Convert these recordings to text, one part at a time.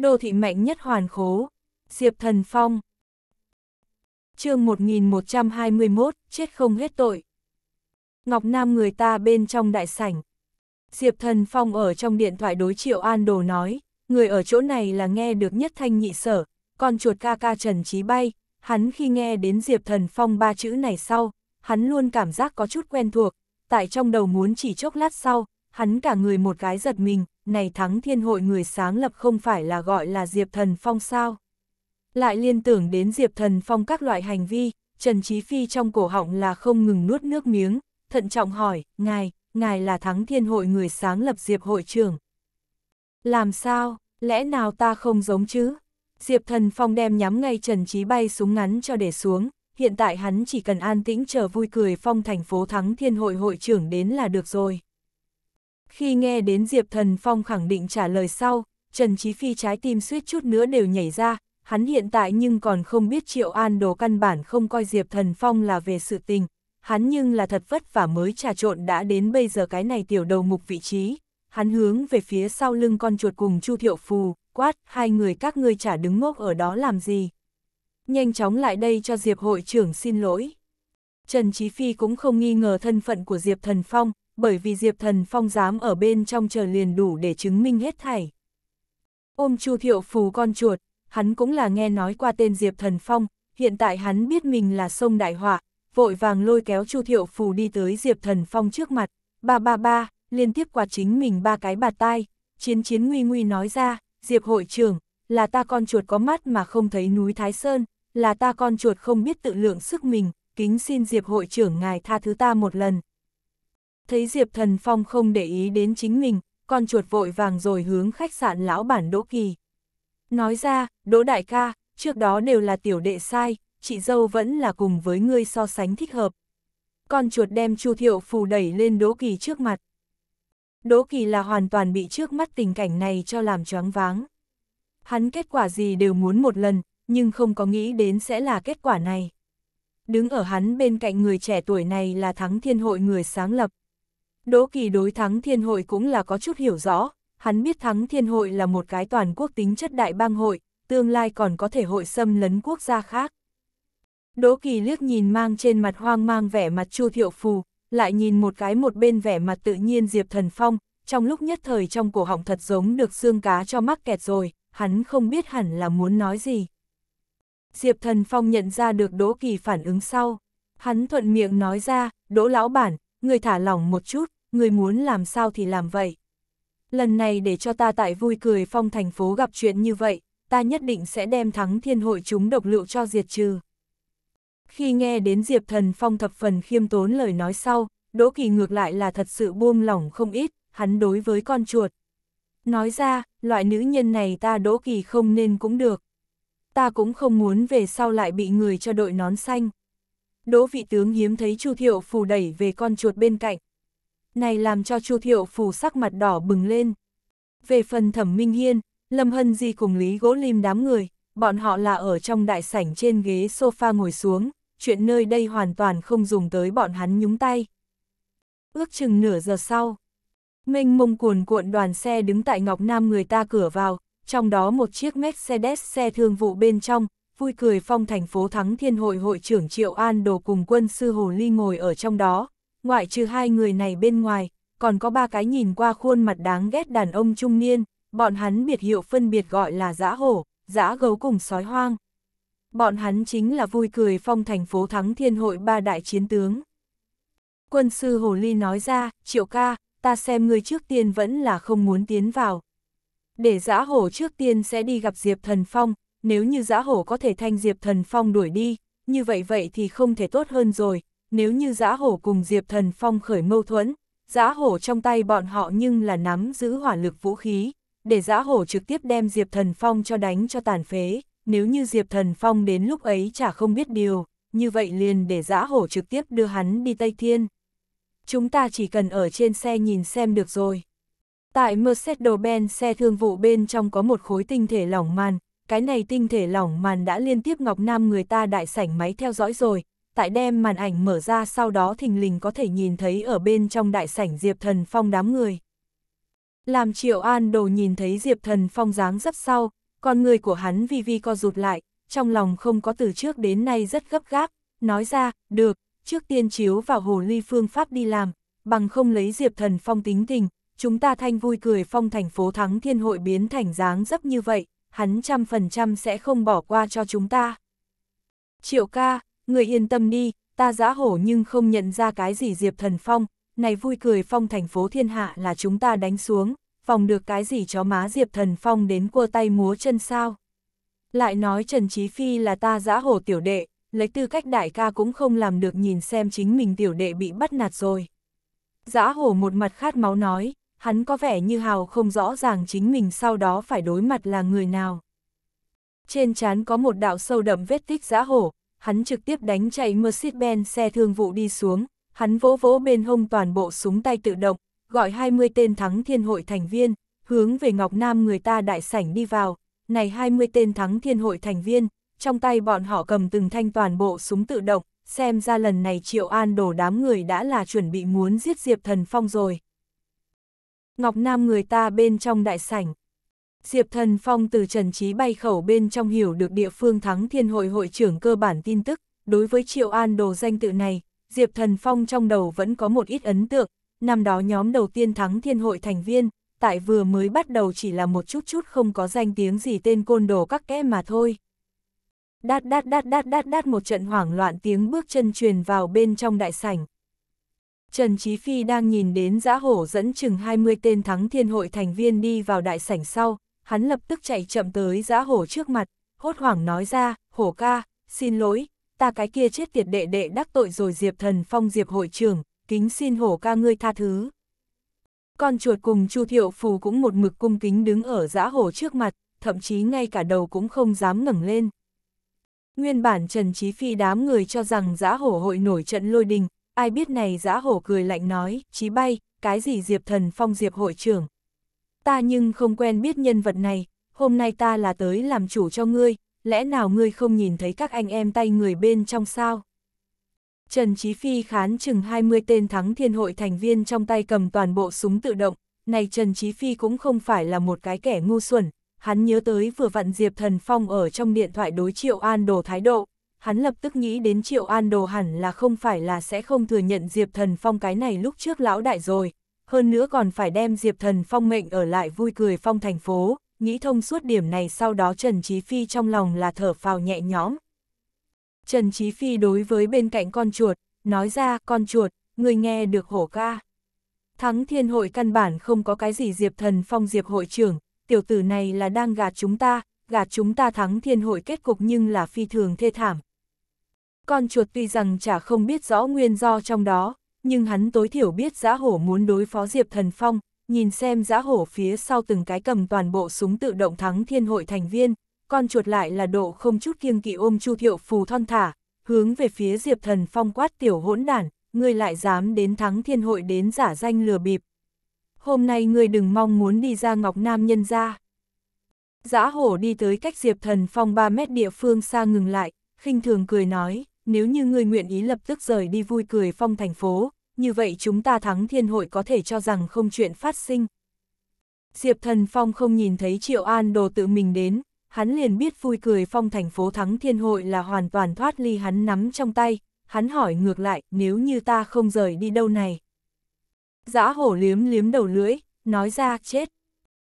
Đô thị mạnh nhất hoàn khố, Diệp Thần Phong. chương 1121, chết không hết tội. Ngọc Nam người ta bên trong đại sảnh. Diệp Thần Phong ở trong điện thoại đối triệu An Đồ nói, người ở chỗ này là nghe được nhất thanh nhị sở, con chuột ca ca Trần Trí Bay, hắn khi nghe đến Diệp Thần Phong ba chữ này sau, hắn luôn cảm giác có chút quen thuộc, tại trong đầu muốn chỉ chốc lát sau, hắn cả người một cái giật mình, này thắng thiên hội người sáng lập không phải là gọi là Diệp Thần Phong sao. Lại liên tưởng đến Diệp Thần Phong các loại hành vi, Trần Chí Phi trong cổ họng là không ngừng nuốt nước miếng, thận trọng hỏi, ngài, ngài là thắng thiên hội người sáng lập Diệp hội trưởng. Làm sao, lẽ nào ta không giống chứ? Diệp Thần Phong đem nhắm ngay Trần Chí bay súng ngắn cho để xuống, hiện tại hắn chỉ cần an tĩnh chờ vui cười phong thành phố thắng thiên hội hội trưởng đến là được rồi. Khi nghe đến Diệp Thần Phong khẳng định trả lời sau, Trần Chí Phi trái tim suýt chút nữa đều nhảy ra, hắn hiện tại nhưng còn không biết Triệu An Đồ căn bản không coi Diệp Thần Phong là về sự tình, hắn nhưng là thật vất vả mới trà trộn đã đến bây giờ cái này tiểu đầu mục vị trí, hắn hướng về phía sau lưng con chuột cùng Chu Thiệu Phù, quát, hai người các ngươi trả đứng ngốc ở đó làm gì. Nhanh chóng lại đây cho Diệp hội trưởng xin lỗi. Trần Chí Phi cũng không nghi ngờ thân phận của Diệp Thần Phong, bởi vì Diệp Thần Phong dám ở bên trong chờ liền đủ để chứng minh hết thảy. Ôm Chu Thiệu Phù con chuột, hắn cũng là nghe nói qua tên Diệp Thần Phong, hiện tại hắn biết mình là sông đại họa, vội vàng lôi kéo Chu Thiệu Phù đi tới Diệp Thần Phong trước mặt, ba ba ba, liên tiếp quạt chính mình ba cái bạt tai, chiến chiến nguy nguy nói ra, Diệp hội trưởng, là ta con chuột có mắt mà không thấy núi Thái Sơn, là ta con chuột không biết tự lượng sức mình, kính xin Diệp hội trưởng ngài tha thứ ta một lần, thấy Diệp Thần Phong không để ý đến chính mình, con chuột vội vàng rồi hướng khách sạn lão bản Đỗ Kỳ. Nói ra, Đỗ Đại ca, trước đó đều là tiểu đệ sai, chị dâu vẫn là cùng với ngươi so sánh thích hợp. Con chuột đem Chu Thiệu Phù đẩy lên Đỗ Kỳ trước mặt. Đỗ Kỳ là hoàn toàn bị trước mắt tình cảnh này cho làm choáng váng. Hắn kết quả gì đều muốn một lần, nhưng không có nghĩ đến sẽ là kết quả này. Đứng ở hắn bên cạnh người trẻ tuổi này là Thắng Thiên Hội người sáng lập, Đỗ Kỳ đối thắng thiên hội cũng là có chút hiểu rõ, hắn biết thắng thiên hội là một cái toàn quốc tính chất đại bang hội, tương lai còn có thể hội xâm lấn quốc gia khác. Đỗ Kỳ liếc nhìn mang trên mặt hoang mang vẻ mặt Chu Thiệu Phù, lại nhìn một cái một bên vẻ mặt tự nhiên Diệp Thần Phong, trong lúc nhất thời trong cổ họng thật giống được xương cá cho mắc kẹt rồi, hắn không biết hẳn là muốn nói gì. Diệp Thần Phong nhận ra được Đỗ Kỳ phản ứng sau, hắn thuận miệng nói ra, Đỗ Lão Bản, người thả lỏng một chút, người muốn làm sao thì làm vậy. Lần này để cho ta tại vui cười phong thành phố gặp chuyện như vậy, ta nhất định sẽ đem thắng thiên hội chúng độc lựu cho diệt trừ. Khi nghe đến Diệp Thần Phong thập phần khiêm tốn lời nói sau, Đỗ Kỳ ngược lại là thật sự buông lỏng không ít, hắn đối với con chuột. Nói ra, loại nữ nhân này ta Đỗ Kỳ không nên cũng được. Ta cũng không muốn về sau lại bị người cho đội nón xanh. Đỗ vị tướng hiếm thấy Chu Thiệu phù đẩy về con chuột bên cạnh, này làm cho Chu Thiệu Phù sắc mặt đỏ bừng lên. Về phần Thẩm Minh Hiên, Lâm Hân Di cùng Lý Gỗ Lim đám người, bọn họ là ở trong đại sảnh trên ghế sofa ngồi xuống, chuyện nơi đây hoàn toàn không dùng tới bọn hắn nhúng tay. Ước chừng nửa giờ sau, Minh mông cuồn cuộn đoàn xe đứng tại Ngọc Nam người ta cửa vào, trong đó một chiếc Mercedes xe thương vụ bên trong, vui cười phong thành phố thắng thiên hội hội trưởng Triệu An đồ cùng quân sư Hồ Ly ngồi ở trong đó, ngoại trừ hai người này bên ngoài, còn có ba cái nhìn qua khuôn mặt đáng ghét đàn ông trung niên, bọn hắn biệt hiệu phân biệt gọi là dã hổ, dã gấu cùng sói hoang. Bọn hắn chính là vui cười phong thành phố thắng thiên hội ba đại chiến tướng. Quân sư Hồ Ly nói ra, triệu ca, ta xem ngươi trước tiên vẫn là không muốn tiến vào. Để giã hổ trước tiên sẽ đi gặp Diệp Thần Phong, nếu như giã hổ có thể thanh Diệp Thần Phong đuổi đi, như vậy vậy thì không thể tốt hơn rồi, nếu như giã hổ cùng Diệp Thần Phong khởi mâu thuẫn, giã hổ trong tay bọn họ nhưng là nắm giữ hỏa lực vũ khí, để giã hổ trực tiếp đem Diệp Thần Phong cho đánh cho tàn phế, nếu như Diệp Thần Phong đến lúc ấy chả không biết điều, như vậy liền để giã hổ trực tiếp đưa hắn đi Tây Thiên. Chúng ta chỉ cần ở trên xe nhìn xem được rồi. Tại Mercedes-Benz xe thương vụ bên trong có một khối tinh thể lỏng màn, cái này tinh thể lỏng màn đã liên tiếp Ngọc Nam người ta đại sảnh máy theo dõi rồi, tại đem màn ảnh mở ra sau đó thình lình có thể nhìn thấy ở bên trong đại sảnh Diệp Thần Phong đám người. Làm Triệu An Đồ nhìn thấy Diệp Thần Phong dáng dấp sau, con người của hắn vi vi co rụt lại, trong lòng không có từ trước đến nay rất gấp gáp, nói ra, được, trước tiên chiếu vào hồ ly phương pháp đi làm, bằng không lấy Diệp Thần Phong tính tình, chúng ta thanh vui cười phong thành phố thắng thiên hội biến thành dáng dấp như vậy, hắn trăm phần trăm sẽ không bỏ qua cho chúng ta. Triệu ca, người yên tâm đi, ta giã hổ nhưng không nhận ra cái gì Diệp Thần Phong, này vui cười phong thành phố thiên hạ là chúng ta đánh xuống, phòng được cái gì chó má Diệp Thần Phong đến cua tay múa chân sao. Lại nói Trần Chí Phi là ta giã hổ tiểu đệ, lấy tư cách đại ca cũng không làm được nhìn xem chính mình tiểu đệ bị bắt nạt rồi. Giã hổ một mặt khát máu nói, hắn có vẻ như hào không rõ ràng chính mình sau đó phải đối mặt là người nào. Trên chán có một đạo sâu đậm vết tích giã hổ, hắn trực tiếp đánh chạy Mercedes-Benz xe thương vụ đi xuống, hắn vỗ vỗ bên hông toàn bộ súng tay tự động, gọi 20 tên thắng thiên hội thành viên, hướng về Ngọc Nam người ta đại sảnh đi vào, này 20 tên thắng thiên hội thành viên, trong tay bọn họ cầm từng thanh toàn bộ súng tự động, xem ra lần này Triệu An đổ đám người đã là chuẩn bị muốn giết Diệp Thần Phong rồi. Ngọc Nam người ta bên trong đại sảnh, Diệp Thần Phong từ Trần Chí bay khẩu bên trong hiểu được địa phương thắng thiên hội hội trưởng cơ bản tin tức, đối với Triệu An đồ danh tự này, Diệp Thần Phong trong đầu vẫn có một ít ấn tượng, năm đó nhóm đầu tiên thắng thiên hội thành viên, tại vừa mới bắt đầu chỉ là một chút chút không có danh tiếng gì tên côn đồ các kẽ mà thôi. Đát đát đát đát đát đát một trận hoảng loạn tiếng bước chân truyền vào bên trong đại sảnh. Trần Chí Phi đang nhìn đến giã hổ dẫn chừng 20 tên thắng thiên hội thành viên đi vào đại sảnh sau, hắn lập tức chạy chậm tới giã hổ trước mặt, hốt hoảng nói ra, hổ ca, xin lỗi, ta cái kia chết tiệt đệ đệ đắc tội rồi Diệp Thần Phong Diệp hội trưởng, kính xin hổ ca ngươi tha thứ. Con chuột cùng Chu Thiệu Phù cũng một mực cung kính đứng ở giã hổ trước mặt, thậm chí ngay cả đầu cũng không dám ngẩng lên. Nguyên bản Trần Chí Phi đám người cho rằng giã hổ hội nổi trận lôi đình, ai biết này giã hổ cười lạnh nói, Chí bay, cái gì Diệp Thần Phong Diệp hội trưởng, ta nhưng không quen biết nhân vật này, hôm nay ta là tới làm chủ cho ngươi, lẽ nào ngươi không nhìn thấy các anh em tay người bên trong sao? Trần Chí Phi khán chừng 20 tên thắng thiên hội thành viên trong tay cầm toàn bộ súng tự động, này Trần Chí Phi cũng không phải là một cái kẻ ngu xuẩn, hắn nhớ tới vừa vặn Diệp Thần Phong ở trong điện thoại đối Triệu An Đồ thái độ, hắn lập tức nghĩ đến Triệu An Đồ hẳn là không phải là sẽ không thừa nhận Diệp Thần Phong cái này lúc trước lão đại rồi, hơn nữa còn phải đem Diệp Thần Phong mệnh ở lại vui cười phong thành phố, nghĩ thông suốt điểm này sau đó Trần Chí Phi trong lòng là thở phào nhẹ nhõm. Trần Chí Phi đối với bên cạnh con chuột, nói ra con chuột, người nghe được hổ ca. Thắng thiên hội căn bản không có cái gì Diệp Thần Phong Diệp hội trưởng, tiểu tử này là đang gạt chúng ta, gạt chúng ta thắng thiên hội kết cục nhưng là phi thường thê thảm. Con chuột tuy rằng chả không biết rõ nguyên do trong đó, nhưng hắn tối thiểu biết giã hổ muốn đối phó Diệp Thần Phong, nhìn xem giã hổ phía sau từng cái cầm toàn bộ súng tự động thắng thiên hội thành viên, con chuột lại là độ không chút kiêng kỵ ôm chu thiệu phù thon thả, hướng về phía Diệp Thần Phong quát tiểu hỗn đản, ngươi lại dám đến thắng thiên hội đến giả danh lừa bịp. Hôm nay ngươi đừng mong muốn đi ra Ngọc Nam nhân ra. Giã hổ đi tới cách Diệp Thần Phong 3 mét địa phương xa ngừng lại, khinh thường cười nói, nếu như người nguyện ý lập tức rời đi vui cười phong thành phố, như vậy chúng ta thắng thiên hội có thể cho rằng không chuyện phát sinh. Diệp Thần Phong không nhìn thấy Triệu An đồ tự mình đến, hắn liền biết vui cười phong thành phố thắng thiên hội là hoàn toàn thoát ly hắn nắm trong tay, hắn hỏi ngược lại nếu như ta không rời đi đâu này. Giã hổ liếm liếm đầu lưỡi, nói ra chết.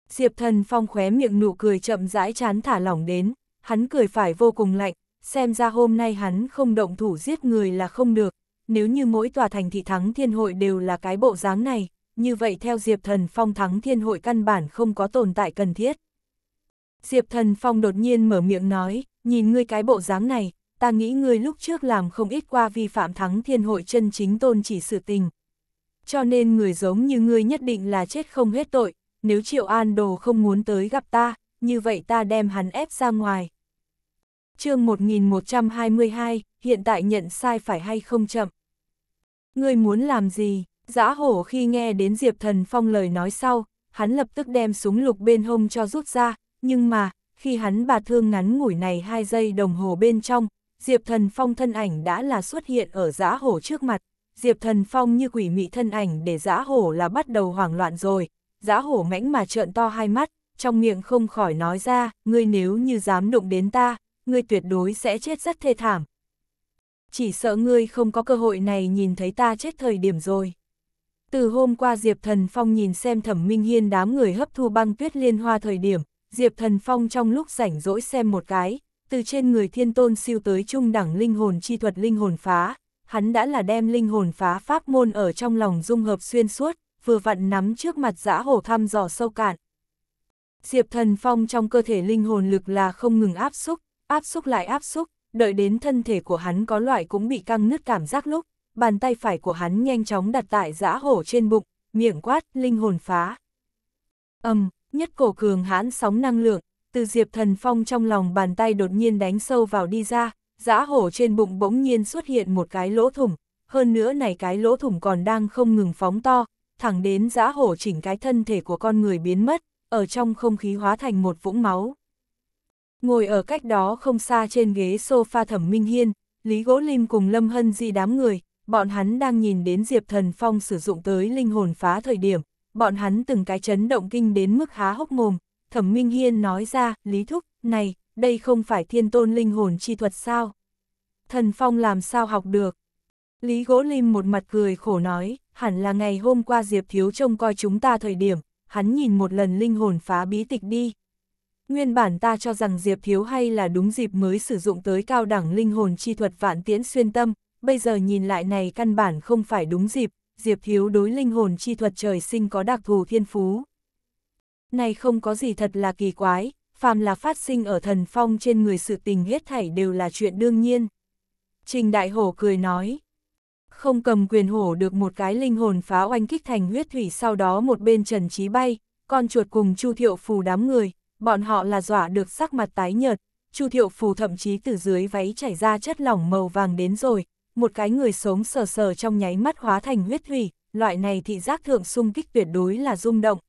Diệp Thần Phong khóe miệng nụ cười chậm rãi chán thả lỏng đến, hắn cười phải vô cùng lạnh, xem ra hôm nay hắn không động thủ giết người là không được, nếu như mỗi tòa thành thị thắng thiên hội đều là cái bộ dáng này, như vậy theo Diệp Thần Phong thắng thiên hội căn bản không có tồn tại cần thiết. Diệp Thần Phong đột nhiên mở miệng nói, nhìn ngươi cái bộ dáng này, ta nghĩ ngươi lúc trước làm không ít qua vi phạm thắng thiên hội chân chính tôn chỉ sự tình. Cho nên người giống như ngươi nhất định là chết không hết tội, nếu Triệu An Đồ không muốn tới gặp ta, như vậy ta đem hắn ép ra ngoài chương 1122, hiện tại nhận sai phải hay không chậm. Ngươi muốn làm gì? Giã hổ khi nghe đến Diệp Thần Phong lời nói sau, hắn lập tức đem súng lục bên hông cho rút ra, nhưng mà, khi hắn bà thương ngắn ngủi này hai giây đồng hồ bên trong, Diệp Thần Phong thân ảnh đã là xuất hiện ở giã hổ trước mặt, Diệp Thần Phong như quỷ mị thân ảnh để giã hổ là bắt đầu hoảng loạn rồi, giã hổ mãnh mà trợn to hai mắt, trong miệng không khỏi nói ra, ngươi nếu như dám đụng đến ta, ngươi tuyệt đối sẽ chết rất thê thảm. Chỉ sợ ngươi không có cơ hội này nhìn thấy ta chết thời điểm rồi. Từ hôm qua Diệp Thần Phong nhìn xem Thẩm Minh Hiên đám người hấp thu băng tuyết liên hoa thời điểm, Diệp Thần Phong trong lúc rảnh rỗi xem một cái, từ trên người thiên tôn siêu tới trung đẳng linh hồn chi thuật linh hồn phá, hắn đã là đem linh hồn phá pháp môn ở trong lòng dung hợp xuyên suốt, vừa vặn nắm trước mặt giã hổ thăm dò sâu cạn. Diệp Thần Phong trong cơ thể linh hồn lực là không ngừng áp xúc, áp xúc lại áp xúc, đợi đến thân thể của hắn có loại cũng bị căng nứt cảm giác lúc, bàn tay phải của hắn nhanh chóng đặt tại giã hổ trên bụng, miệng quát, linh hồn phá. Âm, nhất cổ cường hãn sóng năng lượng, từ diệp thần phong trong lòng bàn tay đột nhiên đánh sâu vào đi ra, giã hổ trên bụng bỗng nhiên xuất hiện một cái lỗ thủng, hơn nữa này cái lỗ thủng còn đang không ngừng phóng to, thẳng đến giã hổ chỉnh cái thân thể của con người biến mất, ở trong không khí hóa thành một vũng máu. Ngồi ở cách đó không xa trên ghế sofa thẩm minh hiên, Lý Gỗ Lim cùng Lâm Hân Di đám người, bọn hắn đang nhìn đến Diệp Thần Phong sử dụng tới linh hồn phá thời điểm, bọn hắn từng cái chấn động kinh đến mức há hốc mồm, thẩm minh hiên nói ra, Lý Thúc, này, đây không phải thiên tôn linh hồn chi thuật sao? Thần Phong làm sao học được? Lý Gỗ Lim một mặt cười khổ nói, hẳn là ngày hôm qua Diệp Thiếu trông coi chúng ta thời điểm, hắn nhìn một lần linh hồn phá bí tịch đi. Nguyên bản ta cho rằng Diệp thiếu hay là đúng dịp mới sử dụng tới cao đẳng linh hồn chi thuật vạn tiễn xuyên tâm, bây giờ nhìn lại này căn bản không phải đúng dịp, Diệp thiếu đối linh hồn chi thuật trời sinh có đặc thù thiên phú. Này không có gì thật là kỳ quái, phàm là phát sinh ở thần phong trên người sự tình hết thảy đều là chuyện đương nhiên. Trình Đại Hổ cười nói, không cầm quyền hổ được một cái linh hồn phá oanh kích thành huyết thủy sau đó một bên trần trí bay, con chuột cùng chu thiệu phù đám người, bọn họ là dọa được sắc mặt tái nhợt, Chu Thiệu Phù thậm chí từ dưới váy chảy ra chất lỏng màu vàng đến rồi, một cái người sống sờ sờ trong nháy mắt hóa thành huyết thủy, loại này thị giác thượng sung kích tuyệt đối là rung động.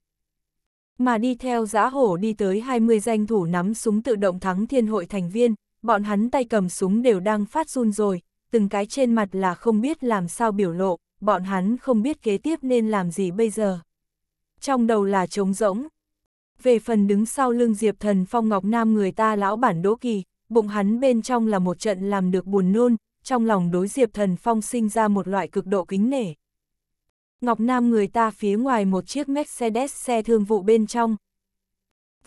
Mà đi theo giã hổ đi tới 20 danh thủ nắm súng tự động thắng thiên hội thành viên, bọn hắn tay cầm súng đều đang phát run rồi, từng cái trên mặt là không biết làm sao biểu lộ, bọn hắn không biết kế tiếp nên làm gì bây giờ. Trong đầu là trống rỗng, về phần đứng sau lưng Diệp Thần Phong Ngọc Nam người ta lão bản Đỗ Kỳ, bụng hắn bên trong là một trận làm được buồn nôn, trong lòng đối Diệp Thần Phong sinh ra một loại cực độ kính nể. Ngọc Nam người ta phía ngoài một chiếc Mercedes xe thương vụ bên trong.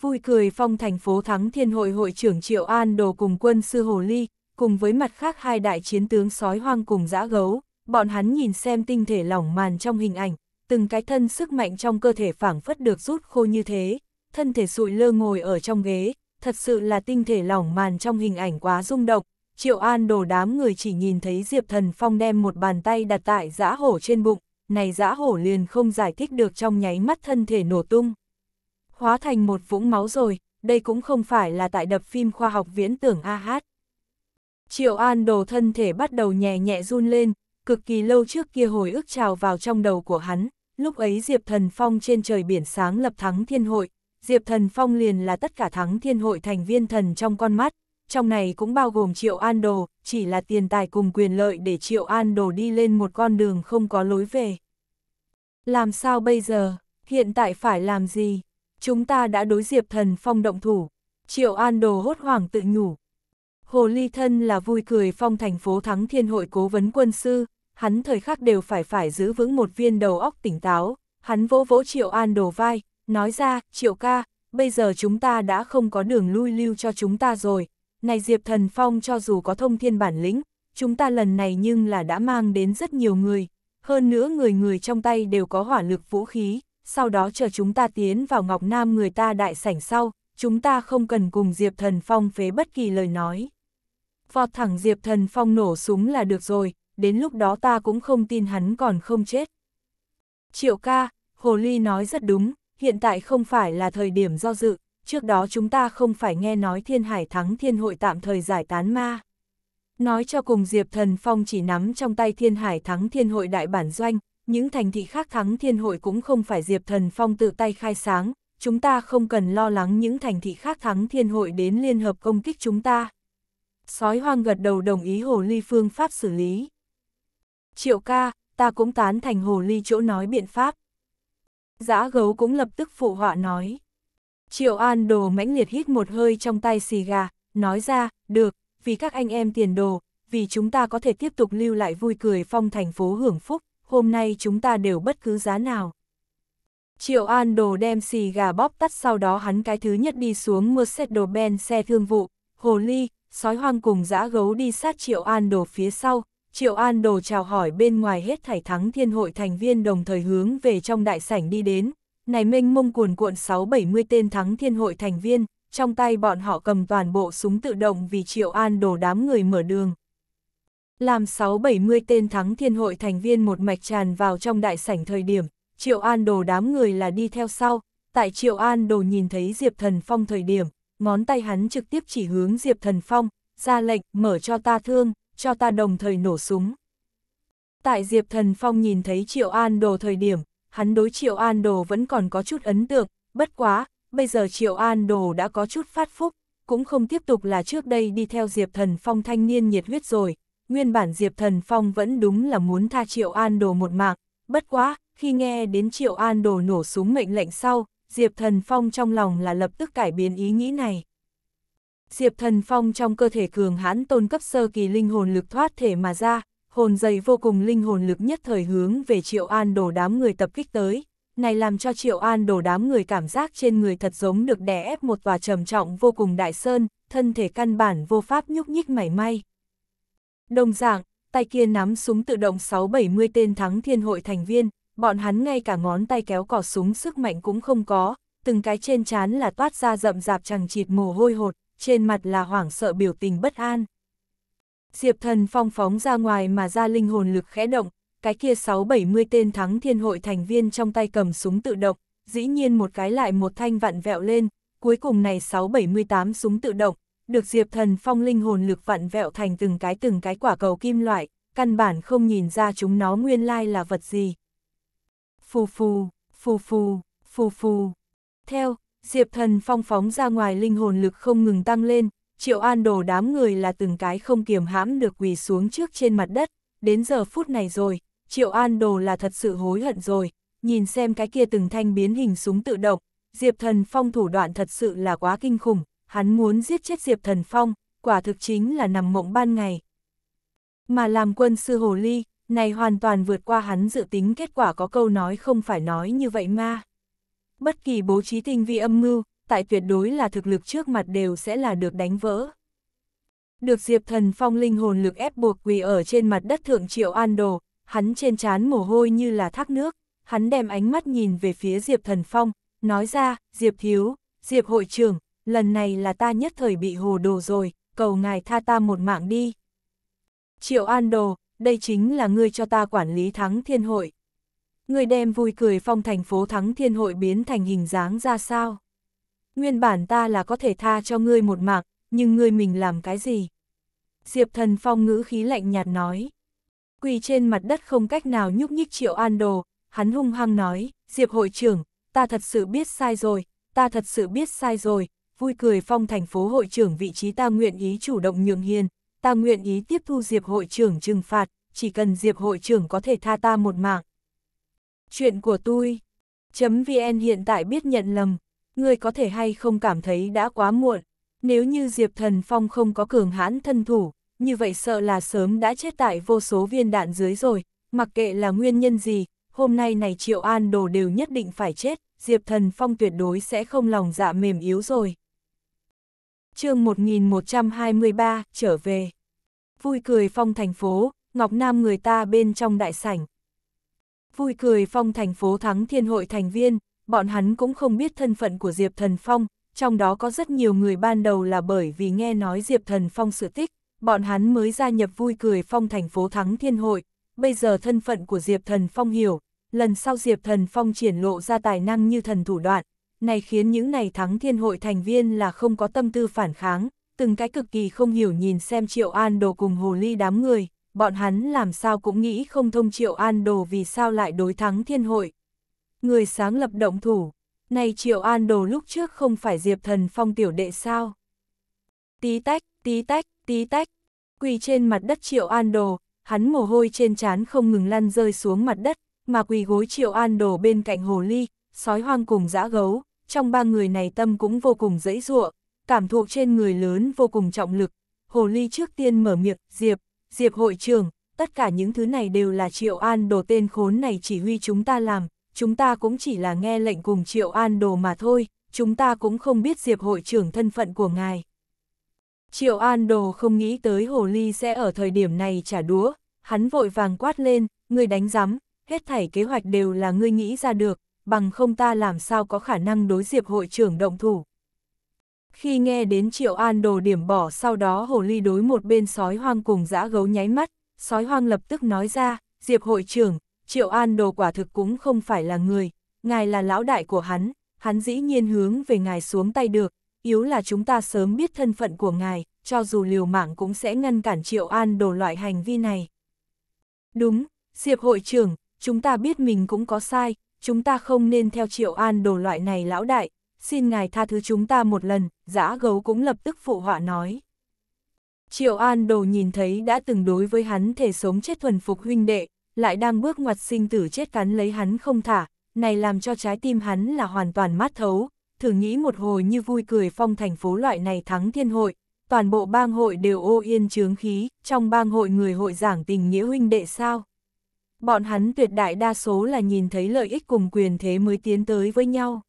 Vui cười phong thành phố thắng thiên hội hội trưởng Triệu An đồ cùng quân sư Hồ Ly, cùng với mặt khác hai đại chiến tướng sói hoang cùng dã gấu, bọn hắn nhìn xem tinh thể lỏng màn trong hình ảnh, từng cái thân sức mạnh trong cơ thể phảng phất được rút khô như thế, thân thể sụi lơ ngồi ở trong ghế, thật sự là tinh thể lỏng màn trong hình ảnh quá rung động. Triệu An đồ đám người chỉ nhìn thấy Diệp Thần Phong đem một bàn tay đặt tại giã hổ trên bụng, này giã hổ liền không giải thích được trong nháy mắt thân thể nổ tung. Hóa thành một vũng máu rồi, đây cũng không phải là tại đập phim khoa học viễn tưởng AH. Triệu An đồ thân thể bắt đầu nhẹ nhẹ run lên, cực kỳ lâu trước kia hồi ức trào vào trong đầu của hắn, lúc ấy Diệp Thần Phong trên trời biển sáng lập thắng thiên hội, Diệp Thần Phong liền là tất cả thắng thiên hội thành viên thần trong con mắt, trong này cũng bao gồm Triệu An Đồ, chỉ là tiền tài cùng quyền lợi để Triệu An Đồ đi lên một con đường không có lối về. Làm sao bây giờ, hiện tại phải làm gì? Chúng ta đã đối Diệp Thần Phong động thủ, Triệu An Đồ hốt hoảng tự nhủ. Hồ Ly Thân là vui cười phong thành phố thắng thiên hội cố vấn quân sư, hắn thời khắc đều phải phải giữ vững một viên đầu óc tỉnh táo, hắn vỗ vỗ Triệu An Đồ vai, nói ra, triệu ca, bây giờ chúng ta đã không có đường lui lưu cho chúng ta rồi, này Diệp Thần Phong cho dù có thông thiên bản lĩnh, chúng ta lần này nhưng là đã mang đến rất nhiều người, hơn nữa người người trong tay đều có hỏa lực vũ khí, sau đó chờ chúng ta tiến vào Ngọc Nam người ta đại sảnh sau, chúng ta không cần cùng Diệp Thần Phong phế bất kỳ lời nói. Vọt thẳng Diệp Thần Phong nổ súng là được rồi, đến lúc đó ta cũng không tin hắn còn không chết. Triệu ca, Hồ Ly nói rất đúng, hiện tại không phải là thời điểm do dự, trước đó chúng ta không phải nghe nói thiên hải thắng thiên hội tạm thời giải tán ma. Nói cho cùng Diệp Thần Phong chỉ nắm trong tay thiên hải thắng thiên hội đại bản doanh, những thành thị khác thắng thiên hội cũng không phải Diệp Thần Phong tự tay khai sáng, chúng ta không cần lo lắng những thành thị khác thắng thiên hội đến liên hợp công kích chúng ta. Sói hoang gật đầu đồng ý hồ ly phương pháp xử lý. Triệu ca, ta cũng tán thành hồ ly chỗ nói biện pháp. Giã gấu cũng lập tức phụ họa nói. Triệu An Đồ mãnh liệt hít một hơi trong tay xì gà, nói ra, được, vì các anh em tiền đồ, vì chúng ta có thể tiếp tục lưu lại vui cười phong thành phố hưởng phúc, hôm nay chúng ta đều bất cứ giá nào. Triệu An Đồ đem xì gà bóp tắt sau đó hắn cái thứ nhất đi xuống Mercedes-Benz xe thương vụ, hồ ly, sói hoang cùng dã gấu đi sát Triệu An Đồ phía sau, Triệu An Đồ chào hỏi bên ngoài hết thảy thắng thiên hội thành viên đồng thời hướng về trong đại sảnh đi đến, này mênh mông cuồn cuộn 6-70 tên thắng thiên hội thành viên, trong tay bọn họ cầm toàn bộ súng tự động vì Triệu An Đồ đám người mở đường. Làm 6-70 tên thắng thiên hội thành viên một mạch tràn vào trong đại sảnh thời điểm, Triệu An Đồ đám người là đi theo sau, tại Triệu An Đồ nhìn thấy Diệp Thần Phong thời điểm, ngón tay hắn trực tiếp chỉ hướng Diệp Thần Phong, ra lệnh mở cho ta thương, cho ta đồng thời nổ súng. Tại Diệp Thần Phong nhìn thấy Triệu An Đồ thời điểm, hắn đối Triệu An Đồ vẫn còn có chút ấn tượng, bất quá, bây giờ Triệu An Đồ đã có chút phát phúc, cũng không tiếp tục là trước đây đi theo Diệp Thần Phong thanh niên nhiệt huyết rồi, nguyên bản Diệp Thần Phong vẫn đúng là muốn tha Triệu An Đồ một mạng, bất quá, khi nghe đến Triệu An Đồ nổ súng mệnh lệnh sau, Diệp Thần Phong trong lòng là lập tức cải biến ý nghĩ này. Diệp Thần Phong trong cơ thể cường hãn tôn cấp sơ kỳ linh hồn lực thoát thể mà ra, hồn dày vô cùng linh hồn lực nhất thời hướng về Triệu An đổ đám người tập kích tới, này làm cho Triệu An đổ đám người cảm giác trên người thật giống được đè ép một tòa trầm trọng vô cùng đại sơn, thân thể căn bản vô pháp nhúc nhích mảy may. Đồng dạng, tay kia nắm súng tự động 670 tên thắng thiên hội thành viên, bọn hắn ngay cả ngón tay kéo cỏ súng sức mạnh cũng không có, từng cái trên chán là toát ra rậm rạp chẳng chịt mồ hôi hột, trên mặt là hoảng sợ biểu tình bất an. Diệp thần phong phóng ra ngoài mà ra linh hồn lực khẽ động, cái kia 6-70 tên thắng thiên hội thành viên trong tay cầm súng tự động, dĩ nhiên một cái lại một thanh vặn vẹo lên, cuối cùng này 6-78 súng tự động, được Diệp thần phong linh hồn lực vặn vẹo thành từng cái từng cái quả cầu kim loại, căn bản không nhìn ra chúng nó nguyên lai là vật gì. Phù phù, phù phù, phù phù. Theo, Diệp Thần Phong phóng ra ngoài linh hồn lực không ngừng tăng lên, Triệu An đồ đám người là từng cái không kiềm hãm được quỳ xuống trước trên mặt đất, đến giờ phút này rồi, Triệu An đồ là thật sự hối hận rồi, nhìn xem cái kia từng thanh biến hình súng tự động, Diệp Thần Phong thủ đoạn thật sự là quá kinh khủng, hắn muốn giết chết Diệp Thần Phong, quả thực chính là nằm mộng ban ngày. Mà làm quân sư Hồ Ly, này hoàn toàn vượt qua hắn dự tính kết quả có câu nói không phải nói như vậy mà bất kỳ bố trí tinh vi âm mưu, tại tuyệt đối là thực lực trước mặt đều sẽ là được đánh vỡ. Được Diệp Thần Phong linh hồn lực ép buộc quỳ ở trên mặt đất thượng triệu an đồ, hắn trên trán mồ hôi như là thác nước, hắn đem ánh mắt nhìn về phía Diệp Thần Phong, nói ra, Diệp Thiếu, Diệp Hội trưởng, lần này là ta nhất thời bị hồ đồ rồi, cầu ngài tha ta một mạng đi. Triệu An Đồ, đây chính là ngươi cho ta quản lý thắng thiên hội người đem vui cười phong thành phố thắng thiên hội biến thành hình dáng ra sao? Nguyên bản ta là có thể tha cho ngươi một mạng, nhưng ngươi mình làm cái gì? Diệp thần phong ngữ khí lạnh nhạt nói. Quỳ trên mặt đất không cách nào nhúc nhích triệu an đồ, hắn hung hăng nói, Diệp hội trưởng, ta thật sự biết sai rồi, ta thật sự biết sai rồi, vui cười phong thành phố hội trưởng vị trí ta nguyện ý chủ động nhượng hiền, ta nguyện ý tiếp thu Diệp hội trưởng trừng phạt, chỉ cần Diệp hội trưởng có thể tha ta một mạng, Chuyện của tôi. Chấm VN hiện tại biết nhận lầm, người có thể hay không cảm thấy đã quá muộn. Nếu như Diệp Thần Phong không có cường hãn thân thủ, như vậy sợ là sớm đã chết tại vô số viên đạn dưới rồi, mặc kệ là nguyên nhân gì, hôm nay này Triệu An Đồ đều nhất định phải chết, Diệp Thần Phong tuyệt đối sẽ không lòng dạ mềm yếu rồi. chương 1123, trở về. Vui cười phong thành phố, Ngọc Nam người ta bên trong đại sảnh, vui cười phong thành phố thắng thiên hội thành viên, bọn hắn cũng không biết thân phận của Diệp Thần Phong, trong đó có rất nhiều người ban đầu là bởi vì nghe nói Diệp Thần Phong sự tích, bọn hắn mới gia nhập vui cười phong thành phố thắng thiên hội, bây giờ thân phận của Diệp Thần Phong hiểu, lần sau Diệp Thần Phong triển lộ ra tài năng như thần thủ đoạn, này khiến những này thắng thiên hội thành viên là không có tâm tư phản kháng, từng cái cực kỳ không hiểu nhìn xem Triệu An đồ cùng Hồ Ly đám người bọn hắn làm sao cũng nghĩ không thông Triệu An Đồ vì sao lại đối thắng thiên hội. Người sáng lập động thủ, này Triệu An Đồ lúc trước không phải Diệp Thần Phong tiểu đệ sao? Tí tách, tí tách, tí tách, quỳ trên mặt đất Triệu An Đồ, hắn mồ hôi trên trán không ngừng lăn rơi xuống mặt đất, mà quỳ gối Triệu An Đồ bên cạnh hồ ly, sói hoang cùng dã gấu, trong ba người này tâm cũng vô cùng dễ dụa, cảm thuộc trên người lớn vô cùng trọng lực. Hồ ly trước tiên mở miệng, Diệp, Diệp hội trưởng, tất cả những thứ này đều là Triệu An đồ tên khốn này chỉ huy chúng ta làm, chúng ta cũng chỉ là nghe lệnh cùng Triệu An đồ mà thôi, chúng ta cũng không biết Diệp hội trưởng thân phận của ngài. Triệu An đồ không nghĩ tới Hồ Ly sẽ ở thời điểm này trả đúa, hắn vội vàng quát lên, người đánh giám, hết thảy kế hoạch đều là ngươi nghĩ ra được, bằng không ta làm sao có khả năng đối Diệp hội trưởng động thủ. Khi nghe đến Triệu An đồ điểm bỏ sau đó hồ ly đối một bên sói hoang cùng dã gấu nháy mắt, sói hoang lập tức nói ra, Diệp hội trưởng, Triệu An đồ quả thực cũng không phải là người, ngài là lão đại của hắn, hắn dĩ nhiên hướng về ngài xuống tay được, yếu là chúng ta sớm biết thân phận của ngài, cho dù liều mạng cũng sẽ ngăn cản Triệu An đồ loại hành vi này. Đúng, Diệp hội trưởng, chúng ta biết mình cũng có sai, chúng ta không nên theo Triệu An đồ loại này lão đại, xin ngài tha thứ chúng ta một lần, giã gấu cũng lập tức phụ họa nói. Triệu An Đồ nhìn thấy đã từng đối với hắn thể sống chết thuần phục huynh đệ, lại đang bước ngoặt sinh tử chết cắn lấy hắn không thả, này làm cho trái tim hắn là hoàn toàn mát thấu, thử nghĩ một hồi như vui cười phong thành phố loại này thắng thiên hội, toàn bộ bang hội đều ô yên chướng khí, trong bang hội người hội giảng tình nghĩa huynh đệ sao. Bọn hắn tuyệt đại đa số là nhìn thấy lợi ích cùng quyền thế mới tiến tới với nhau.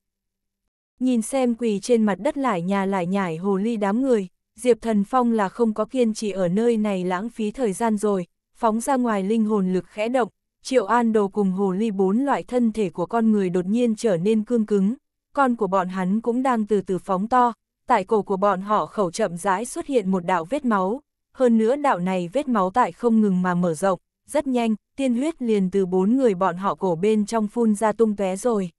Nhìn xem quỳ trên mặt đất lải nhà lải nhải hồ ly đám người, Diệp Thần Phong là không có kiên trì ở nơi này lãng phí thời gian rồi, phóng ra ngoài linh hồn lực khẽ động, Triệu An Đồ cùng hồ ly bốn loại thân thể của con người đột nhiên trở nên cương cứng, con của bọn hắn cũng đang từ từ phóng to, tại cổ của bọn họ khẩu chậm rãi xuất hiện một đạo vết máu, hơn nữa đạo này vết máu tại không ngừng mà mở rộng, rất nhanh, tiên huyết liền từ bốn người bọn họ cổ bên trong phun ra tung tóe rồi.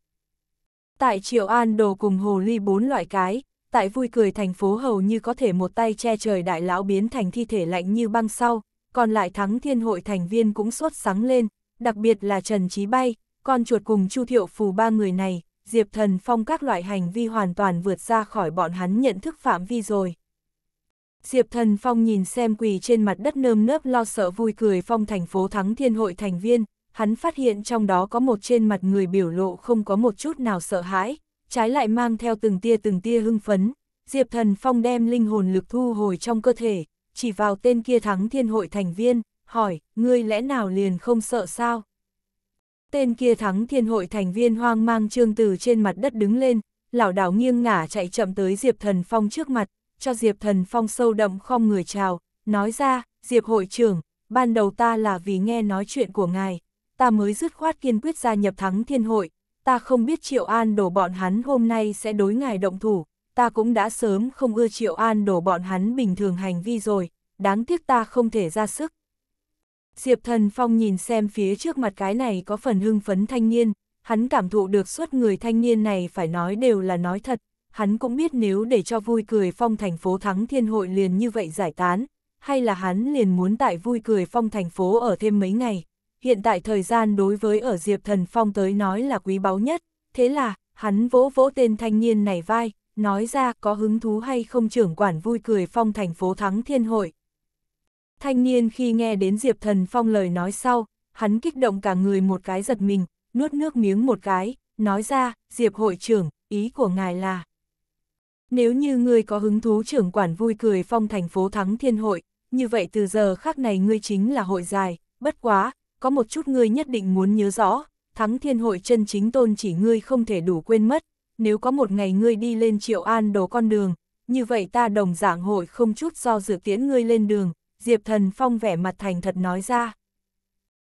Tại Triệu An đồ cùng hồ ly bốn loại cái, tại vui cười thành phố hầu như có thể một tay che trời đại lão biến thành thi thể lạnh như băng sau, còn lại thắng thiên hội thành viên cũng sốt sáng lên, đặc biệt là Trần Trí Bay, con chuột cùng Chu Thiệu Phù ba người này, Diệp Thần Phong các loại hành vi hoàn toàn vượt ra khỏi bọn hắn nhận thức phạm vi rồi. Diệp Thần Phong nhìn xem quỳ trên mặt đất nơm nớp lo sợ vui cười phong thành phố thắng thiên hội thành viên, hắn phát hiện trong đó có một trên mặt người biểu lộ không có một chút nào sợ hãi, trái lại mang theo từng tia từng tia hưng phấn. Diệp Thần Phong đem linh hồn lực thu hồi trong cơ thể, chỉ vào tên kia thắng thiên hội thành viên, hỏi, ngươi lẽ nào liền không sợ sao? Tên kia thắng thiên hội thành viên hoang mang trương từ trên mặt đất đứng lên, lảo đảo nghiêng ngả chạy chậm tới Diệp Thần Phong trước mặt, cho Diệp Thần Phong sâu đậm không người chào, nói ra, Diệp hội trưởng, ban đầu ta là vì nghe nói chuyện của ngài, ta mới dứt khoát kiên quyết gia nhập thắng thiên hội, ta không biết Triệu An đổ bọn hắn hôm nay sẽ đối ngài động thủ, ta cũng đã sớm không ưa Triệu An đổ bọn hắn bình thường hành vi rồi, đáng tiếc ta không thể ra sức. Diệp Thần Phong nhìn xem phía trước mặt cái này có phần hưng phấn thanh niên, hắn cảm thụ được suốt người thanh niên này phải nói đều là nói thật, hắn cũng biết nếu để cho vui cười phong thành phố thắng thiên hội liền như vậy giải tán, hay là hắn liền muốn tại vui cười phong thành phố ở thêm mấy ngày hiện tại thời gian đối với ở Diệp Thần Phong tới nói là quý báu nhất, thế là, hắn vỗ vỗ tên thanh niên này vai, nói ra có hứng thú hay không trưởng quản vui cười phong thành phố thắng thiên hội. Thanh niên khi nghe đến Diệp Thần Phong lời nói sau, hắn kích động cả người một cái giật mình, nuốt nước miếng một cái, nói ra, Diệp hội trưởng, ý của ngài là... Nếu như ngươi có hứng thú trưởng quản vui cười phong thành phố thắng thiên hội, như vậy từ giờ khác này ngươi chính là hội dài, bất quá, có một chút ngươi nhất định muốn nhớ rõ, thắng thiên hội chân chính tôn chỉ ngươi không thể đủ quên mất, nếu có một ngày ngươi đi lên triệu an đồ con đường, như vậy ta đồng giảng hội không chút do dự tiễn ngươi lên đường, Diệp Thần Phong vẻ mặt thành thật nói ra.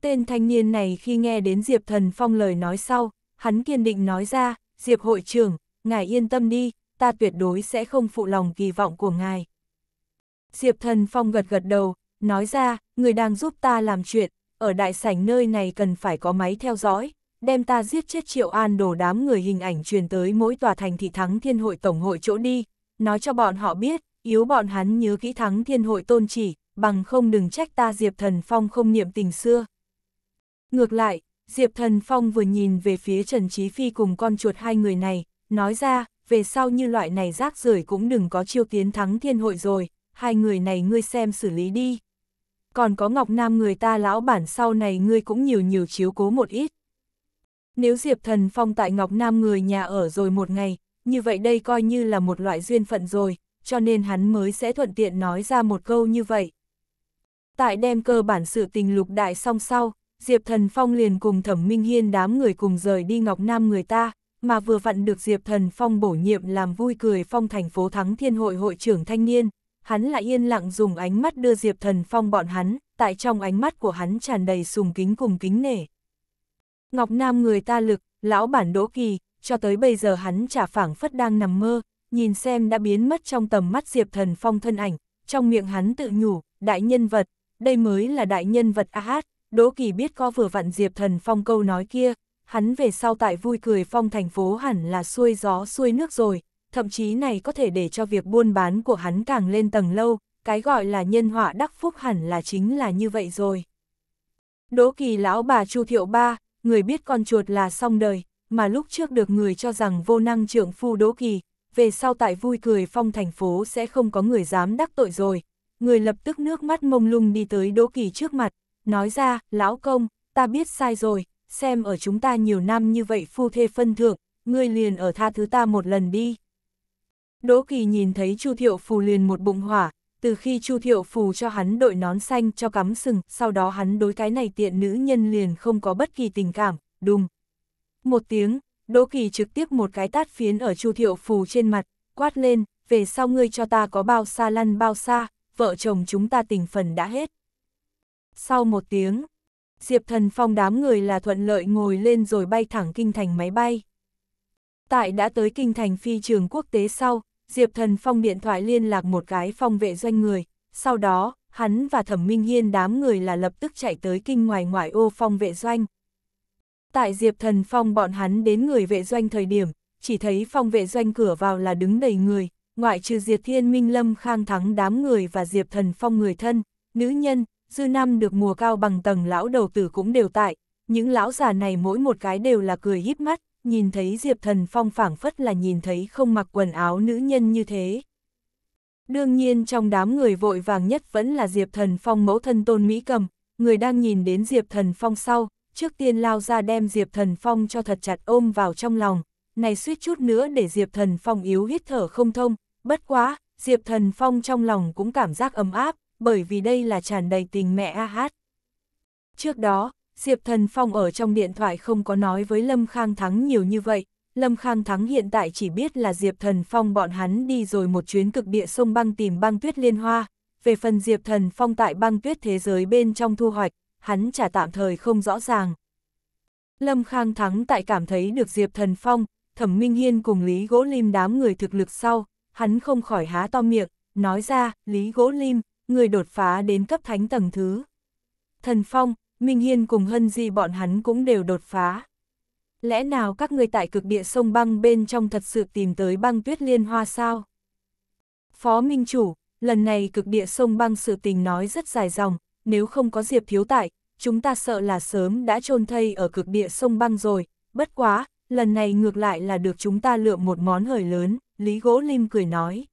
Tên thanh niên này khi nghe đến Diệp Thần Phong lời nói sau, hắn kiên định nói ra, Diệp hội trưởng, ngài yên tâm đi, ta tuyệt đối sẽ không phụ lòng kỳ vọng của ngài. Diệp Thần Phong gật gật đầu, nói ra, người đang giúp ta làm chuyện, ở đại sảnh nơi này cần phải có máy theo dõi, đem ta giết chết triệu an đồ đám người hình ảnh truyền tới mỗi tòa thành thị thắng thiên hội tổng hội chỗ đi, nói cho bọn họ biết, yếu bọn hắn nhớ kỹ thắng thiên hội tôn chỉ, bằng không đừng trách ta Diệp Thần Phong không niệm tình xưa. Ngược lại, Diệp Thần Phong vừa nhìn về phía Trần Trí Phi cùng con chuột hai người này, nói ra, về sau như loại này rác rưởi cũng đừng có chiêu tiến thắng thiên hội rồi, hai người này ngươi xem xử lý đi còn có Ngọc Nam người ta lão bản sau này ngươi cũng nhiều nhiều chiếu cố một ít. Nếu Diệp Thần Phong tại Ngọc Nam người nhà ở rồi một ngày, như vậy đây coi như là một loại duyên phận rồi, cho nên hắn mới sẽ thuận tiện nói ra một câu như vậy. Tại đem cơ bản sự tình lục đại song sau, Diệp Thần Phong liền cùng Thẩm Minh Hiên đám người cùng rời đi Ngọc Nam người ta, mà vừa vặn được Diệp Thần Phong bổ nhiệm làm vui cười phong thành phố Thắng Thiên Hội hội trưởng thanh niên, hắn lại yên lặng dùng ánh mắt đưa Diệp Thần Phong bọn hắn, tại trong ánh mắt của hắn tràn đầy sùng kính cùng kính nể. Ngọc Nam người ta lực, lão bản đỗ kỳ, cho tới bây giờ hắn chả phảng phất đang nằm mơ, nhìn xem đã biến mất trong tầm mắt Diệp Thần Phong thân ảnh, trong miệng hắn tự nhủ, đại nhân vật, đây mới là đại nhân vật a hát, Đỗ Kỳ biết có vừa vặn Diệp Thần Phong câu nói kia, hắn về sau tại vui cười phong thành phố hẳn là xuôi gió xuôi nước rồi, thậm chí này có thể để cho việc buôn bán của hắn càng lên tầng lâu, cái gọi là nhân họa đắc phúc hẳn là chính là như vậy rồi. Đỗ kỳ lão bà Chu Thiệu Ba, người biết con chuột là xong đời, mà lúc trước được người cho rằng vô năng trưởng phu Đỗ kỳ, về sau tại vui cười phong thành phố sẽ không có người dám đắc tội rồi. Người lập tức nước mắt mông lung đi tới Đỗ kỳ trước mặt, nói ra, lão công, ta biết sai rồi, xem ở chúng ta nhiều năm như vậy phu thê phân thượng, ngươi liền ở tha thứ ta một lần đi. Đỗ Kỳ nhìn thấy Chu Thiệu Phù liền một bụng hỏa, từ khi Chu Thiệu Phù cho hắn đội nón xanh cho cắm sừng, sau đó hắn đối cái này tiện nữ nhân liền không có bất kỳ tình cảm, đùng. Một tiếng, Đỗ Kỳ trực tiếp một cái tát phiến ở Chu Thiệu Phù trên mặt, quát lên, về sau ngươi cho ta có bao xa lăn bao xa, vợ chồng chúng ta tình phần đã hết. Sau một tiếng, Diệp Thần Phong đám người là thuận lợi ngồi lên rồi bay thẳng kinh thành máy bay. Tại đã tới kinh thành phi trường quốc tế sau, Diệp Thần Phong điện thoại liên lạc một cái phong vệ doanh người, sau đó, hắn và Thẩm Minh Hiên đám người là lập tức chạy tới kinh ngoài ngoại ô phong vệ doanh. Tại Diệp Thần Phong bọn hắn đến người vệ doanh thời điểm, chỉ thấy phong vệ doanh cửa vào là đứng đầy người, ngoại trừ Diệp Thiên Minh Lâm Khang Thắng đám người và Diệp Thần Phong người thân, nữ nhân, dư năm được mùa cao bằng tầng lão đầu tử cũng đều tại, những lão già này mỗi một cái đều là cười híp mắt, nhìn thấy Diệp Thần Phong phảng phất là nhìn thấy không mặc quần áo nữ nhân như thế. Đương nhiên trong đám người vội vàng nhất vẫn là Diệp Thần Phong mẫu thân Tôn Mỹ Cầm, người đang nhìn đến Diệp Thần Phong sau, trước tiên lao ra đem Diệp Thần Phong cho thật chặt ôm vào trong lòng, này suýt chút nữa để Diệp Thần Phong yếu hít thở không thông, bất quá, Diệp Thần Phong trong lòng cũng cảm giác ấm áp, bởi vì đây là tràn đầy tình mẹ A Hát. Trước đó, Diệp Thần Phong ở trong điện thoại không có nói với Lâm Khang Thắng nhiều như vậy, Lâm Khang Thắng hiện tại chỉ biết là Diệp Thần Phong bọn hắn đi rồi một chuyến cực địa sông băng tìm băng tuyết liên hoa, về phần Diệp Thần Phong tại băng tuyết thế giới bên trong thu hoạch, hắn chả tạm thời không rõ ràng. Lâm Khang Thắng tại cảm thấy được Diệp Thần Phong, Thẩm Minh Hiên cùng Lý Gỗ Lim đám người thực lực sau, hắn không khỏi há to miệng, nói ra, Lý Gỗ Lim, người đột phá đến cấp thánh tầng thứ. Thần Phong, Minh Hiên cùng Hân Di bọn hắn cũng đều đột phá. Lẽ nào các người tại cực địa sông băng bên trong thật sự tìm tới băng tuyết liên hoa sao? Phó Minh Chủ, lần này cực địa sông băng sự tình nói rất dài dòng, nếu không có Diệp Thiếu Tại, chúng ta sợ là sớm đã chôn thây ở cực địa sông băng rồi, bất quá, lần này ngược lại là được chúng ta lựa một món hời lớn, Lý Gỗ Lim cười nói.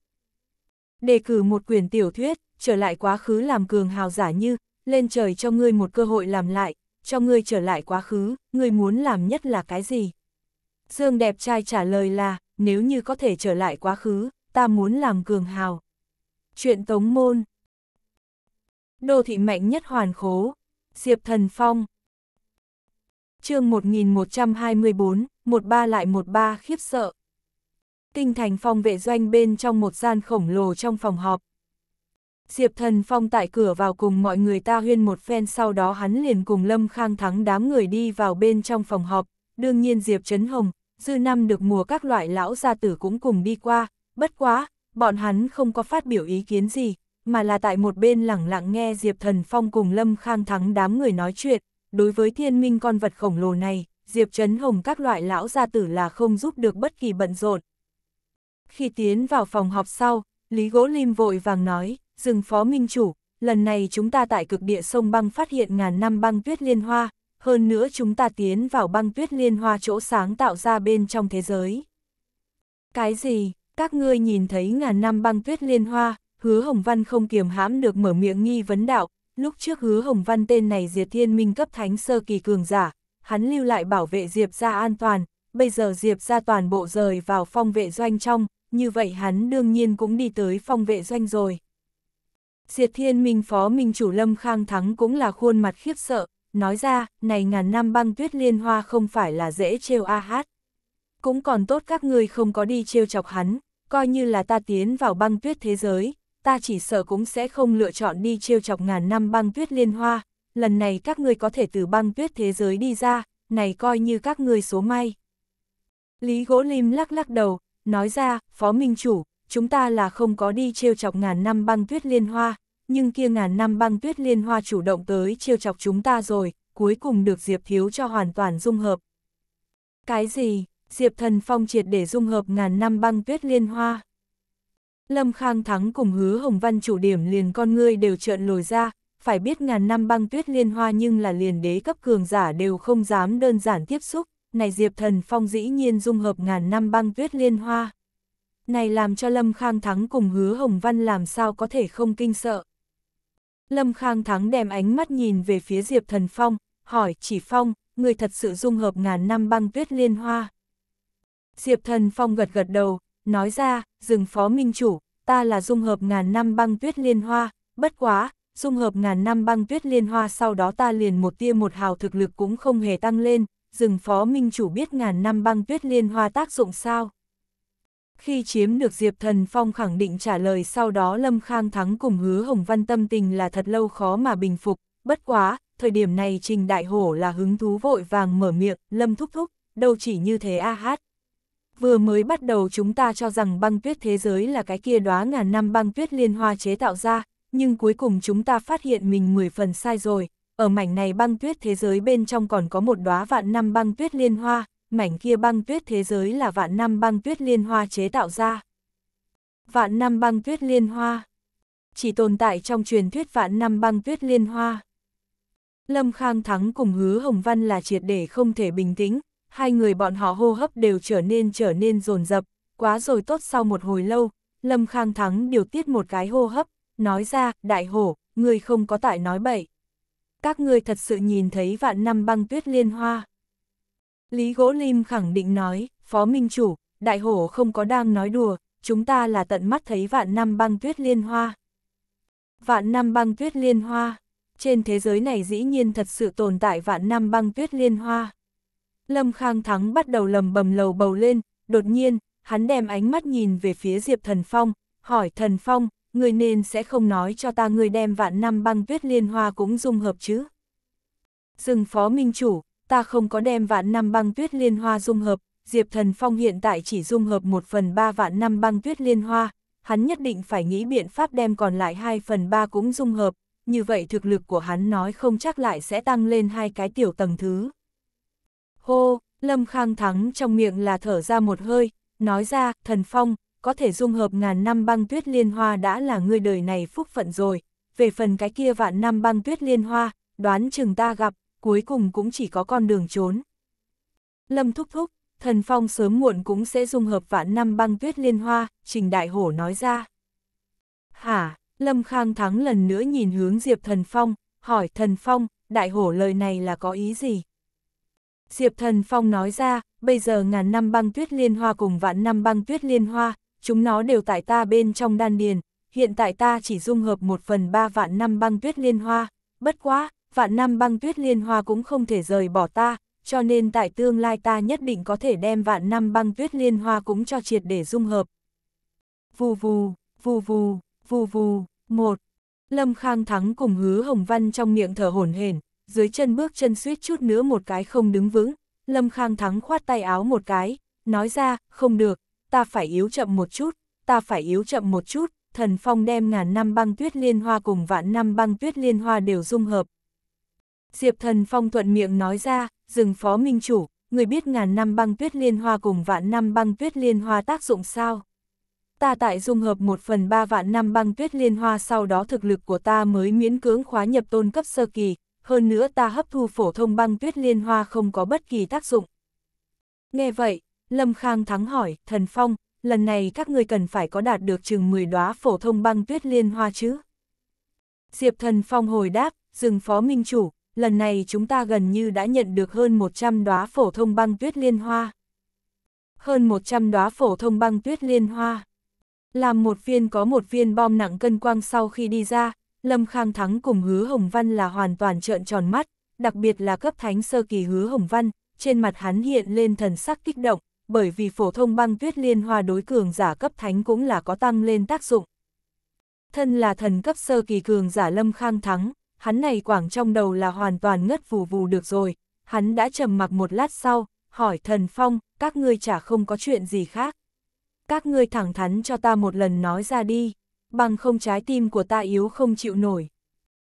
Đề cử một quyền tiểu thuyết, trở lại quá khứ làm cường hào giả như, lên trời cho ngươi một cơ hội làm lại, cho ngươi trở lại quá khứ, ngươi muốn làm nhất là cái gì? Dương đẹp trai trả lời là, nếu như có thể trở lại quá khứ, ta muốn làm cường hào. Chuyện tống môn Đô thị mạnh nhất hoàn khố, Diệp Thần Phong chương 1124, một ba lại một ba khiếp sợ. Kinh thành phong vệ doanh bên trong một gian khổng lồ trong phòng họp, Diệp Thần Phong tại cửa vào cùng mọi người ta huyên một phen sau đó hắn liền cùng Lâm Khang Thắng đám người đi vào bên trong phòng họp, đương nhiên Diệp Trấn Hồng, dư năm được mùa các loại lão gia tử cũng cùng đi qua, bất quá, bọn hắn không có phát biểu ý kiến gì, mà là tại một bên lẳng lặng nghe Diệp Thần Phong cùng Lâm Khang Thắng đám người nói chuyện, đối với thiên minh con vật khổng lồ này, Diệp Trấn Hồng các loại lão gia tử là không giúp được bất kỳ bận rộn. Khi tiến vào phòng họp sau, Lý Gỗ Lim vội vàng nói, rừng phó minh chủ, lần này chúng ta tại cực địa sông băng phát hiện ngàn năm băng tuyết liên hoa, hơn nữa chúng ta tiến vào băng tuyết liên hoa chỗ sáng tạo ra bên trong thế giới. Cái gì, các ngươi nhìn thấy ngàn năm băng tuyết liên hoa, hứa Hồng Văn không kiềm hãm được mở miệng nghi vấn đạo, lúc trước hứa Hồng Văn tên này diệt thiên minh cấp thánh sơ kỳ cường giả, hắn lưu lại bảo vệ Diệp ra an toàn, bây giờ Diệp ra toàn bộ rời vào phong vệ doanh trong, như vậy hắn đương nhiên cũng đi tới phong vệ doanh rồi. Diệt thiên minh phó minh chủ lâm khang thắng cũng là khuôn mặt khiếp sợ, nói ra, này ngàn năm băng tuyết liên hoa không phải là dễ trêu a hát. Cũng còn tốt các ngươi không có đi trêu chọc hắn, coi như là ta tiến vào băng tuyết thế giới, ta chỉ sợ cũng sẽ không lựa chọn đi trêu chọc ngàn năm băng tuyết liên hoa, lần này các ngươi có thể từ băng tuyết thế giới đi ra, này coi như các ngươi số may. Lý Gỗ Lim lắc lắc đầu, nói ra, Phó Minh Chủ, chúng ta là không có đi trêu chọc ngàn năm băng tuyết liên hoa, nhưng kia ngàn năm băng tuyết liên hoa chủ động tới trêu chọc chúng ta rồi, cuối cùng được Diệp Thiếu cho hoàn toàn dung hợp. Cái gì? Diệp Thần Phong triệt để dung hợp ngàn năm băng tuyết liên hoa. Lâm Khang Thắng cùng hứa Hồng Văn chủ điểm liền con ngươi đều trợn lồi ra, phải biết ngàn năm băng tuyết liên hoa nhưng là liền đế cấp cường giả đều không dám đơn giản tiếp xúc, này Diệp Thần Phong dĩ nhiên dung hợp ngàn năm băng tuyết liên hoa này làm cho Lâm Khang Thắng cùng hứa Hồng Văn làm sao có thể không kinh sợ. Lâm Khang Thắng đem ánh mắt nhìn về phía Diệp Thần Phong, hỏi chỉ Phong, người thật sự dung hợp ngàn năm băng tuyết liên hoa. Diệp Thần Phong gật gật đầu, nói ra, Dừng phó minh chủ, ta là dung hợp ngàn năm băng tuyết liên hoa, bất quá, dung hợp ngàn năm băng tuyết liên hoa sau đó ta liền một tia một hào thực lực cũng không hề tăng lên, Dừng phó minh chủ biết ngàn năm băng tuyết liên hoa tác dụng sao. Khi chiếm được Diệp Thần Phong khẳng định trả lời sau đó Lâm Khang Thắng cùng hứa Hồng Văn tâm tình là thật lâu khó mà bình phục, bất quá, thời điểm này Trình Đại Hổ là hứng thú vội vàng mở miệng, Lâm thúc thúc, đâu chỉ như thế a hát. Vừa mới bắt đầu chúng ta cho rằng băng tuyết thế giới là cái kia đóa ngàn năm băng tuyết liên hoa chế tạo ra, nhưng cuối cùng chúng ta phát hiện mình 10 phần sai rồi, ở mảnh này băng tuyết thế giới bên trong còn có một đóa vạn năm băng tuyết liên hoa, mảnh kia băng tuyết thế giới là vạn năm băng tuyết liên hoa chế tạo ra. Vạn năm băng tuyết liên hoa Chỉ tồn tại trong truyền thuyết vạn năm băng tuyết liên hoa. Lâm Khang Thắng cùng hứa Hồng Văn là triệt để không thể bình tĩnh, hai người bọn họ hô hấp đều trở nên trở nên rồn rập, quá rồi tốt sau một hồi lâu, Lâm Khang Thắng điều tiết một cái hô hấp, nói ra, đại hổ, người không có tại nói bậy. Các ngươi thật sự nhìn thấy vạn năm băng tuyết liên hoa. Lý Gỗ Lim khẳng định nói, Phó Minh Chủ, Đại Hổ không có đang nói đùa, chúng ta là tận mắt thấy vạn năm băng tuyết liên hoa. Vạn năm băng tuyết liên hoa, trên thế giới này dĩ nhiên thật sự tồn tại vạn năm băng tuyết liên hoa. Lâm Khang Thắng bắt đầu lầm bầm lầu bầu lên, đột nhiên, hắn đem ánh mắt nhìn về phía Diệp Thần Phong, hỏi Thần Phong, người nên sẽ không nói cho ta người đem vạn năm băng tuyết liên hoa cũng dung hợp chứ. Dừng phó minh chủ, ta không có đem vạn năm băng tuyết liên hoa dung hợp, Diệp Thần Phong hiện tại chỉ dung hợp một phần ba vạn năm băng tuyết liên hoa, hắn nhất định phải nghĩ biện pháp đem còn lại hai phần ba cũng dung hợp, như vậy thực lực của hắn nói không chắc lại sẽ tăng lên hai cái tiểu tầng thứ. Hô, Lâm Khang Thắng trong miệng là thở ra một hơi, nói ra, Thần Phong, có thể dung hợp ngàn năm băng tuyết liên hoa đã là người đời này phúc phận rồi, về phần cái kia vạn năm băng tuyết liên hoa, đoán chừng ta gặp, cuối cùng cũng chỉ có con đường trốn. Lâm thúc thúc, thần phong sớm muộn cũng sẽ dung hợp vạn năm băng tuyết liên hoa, Trình Đại Hổ nói ra. Hả, Lâm Khang Thắng lần nữa nhìn hướng Diệp Thần Phong, hỏi Thần Phong, Đại Hổ lời này là có ý gì? Diệp Thần Phong nói ra, bây giờ ngàn năm băng tuyết liên hoa cùng vạn năm băng tuyết liên hoa, chúng nó đều tại ta bên trong đan điền, hiện tại ta chỉ dung hợp một phần ba vạn năm băng tuyết liên hoa, bất quá, vạn năm băng tuyết liên hoa cũng không thể rời bỏ ta, cho nên tại tương lai ta nhất định có thể đem vạn năm băng tuyết liên hoa cũng cho triệt để dung hợp. Vù vù, vù vù, vù vù, một. Lâm Khang Thắng cùng hứa Hồng Văn trong miệng thở hổn hển, dưới chân bước chân suýt chút nữa một cái không đứng vững, Lâm Khang Thắng khoát tay áo một cái, nói ra, không được, ta phải yếu chậm một chút, ta phải yếu chậm một chút, thần phong đem ngàn năm băng tuyết liên hoa cùng vạn năm băng tuyết liên hoa đều dung hợp, Diệp thần phong thuận miệng nói ra, rừng phó minh chủ, người biết ngàn năm băng tuyết liên hoa cùng vạn năm băng tuyết liên hoa tác dụng sao? Ta tại dung hợp một phần ba vạn năm băng tuyết liên hoa sau đó thực lực của ta mới miễn cưỡng khóa nhập tôn cấp sơ kỳ, hơn nữa ta hấp thu phổ thông băng tuyết liên hoa không có bất kỳ tác dụng. Nghe vậy, Lâm Khang thắng hỏi, thần phong, lần này các ngươi cần phải có đạt được chừng 10 đóa phổ thông băng tuyết liên hoa chứ? Diệp thần phong hồi đáp, rừng phó minh chủ, lần này chúng ta gần như đã nhận được hơn 100 đóa phổ thông băng tuyết liên hoa. Hơn 100 đóa phổ thông băng tuyết liên hoa. Làm một viên có một viên bom nặng cân quang sau khi đi ra, Lâm Khang Thắng cùng Hứa Hồng Văn là hoàn toàn trợn tròn mắt, đặc biệt là cấp thánh sơ kỳ Hứa Hồng Văn, trên mặt hắn hiện lên thần sắc kích động, bởi vì phổ thông băng tuyết liên hoa đối cường giả cấp thánh cũng là có tăng lên tác dụng. Thân là thần cấp sơ kỳ cường giả Lâm Khang Thắng, hắn này quảng trong đầu là hoàn toàn ngất vù vù được rồi, hắn đã trầm mặc một lát sau, hỏi thần phong, các ngươi chả không có chuyện gì khác. Các ngươi thẳng thắn cho ta một lần nói ra đi, bằng không trái tim của ta yếu không chịu nổi.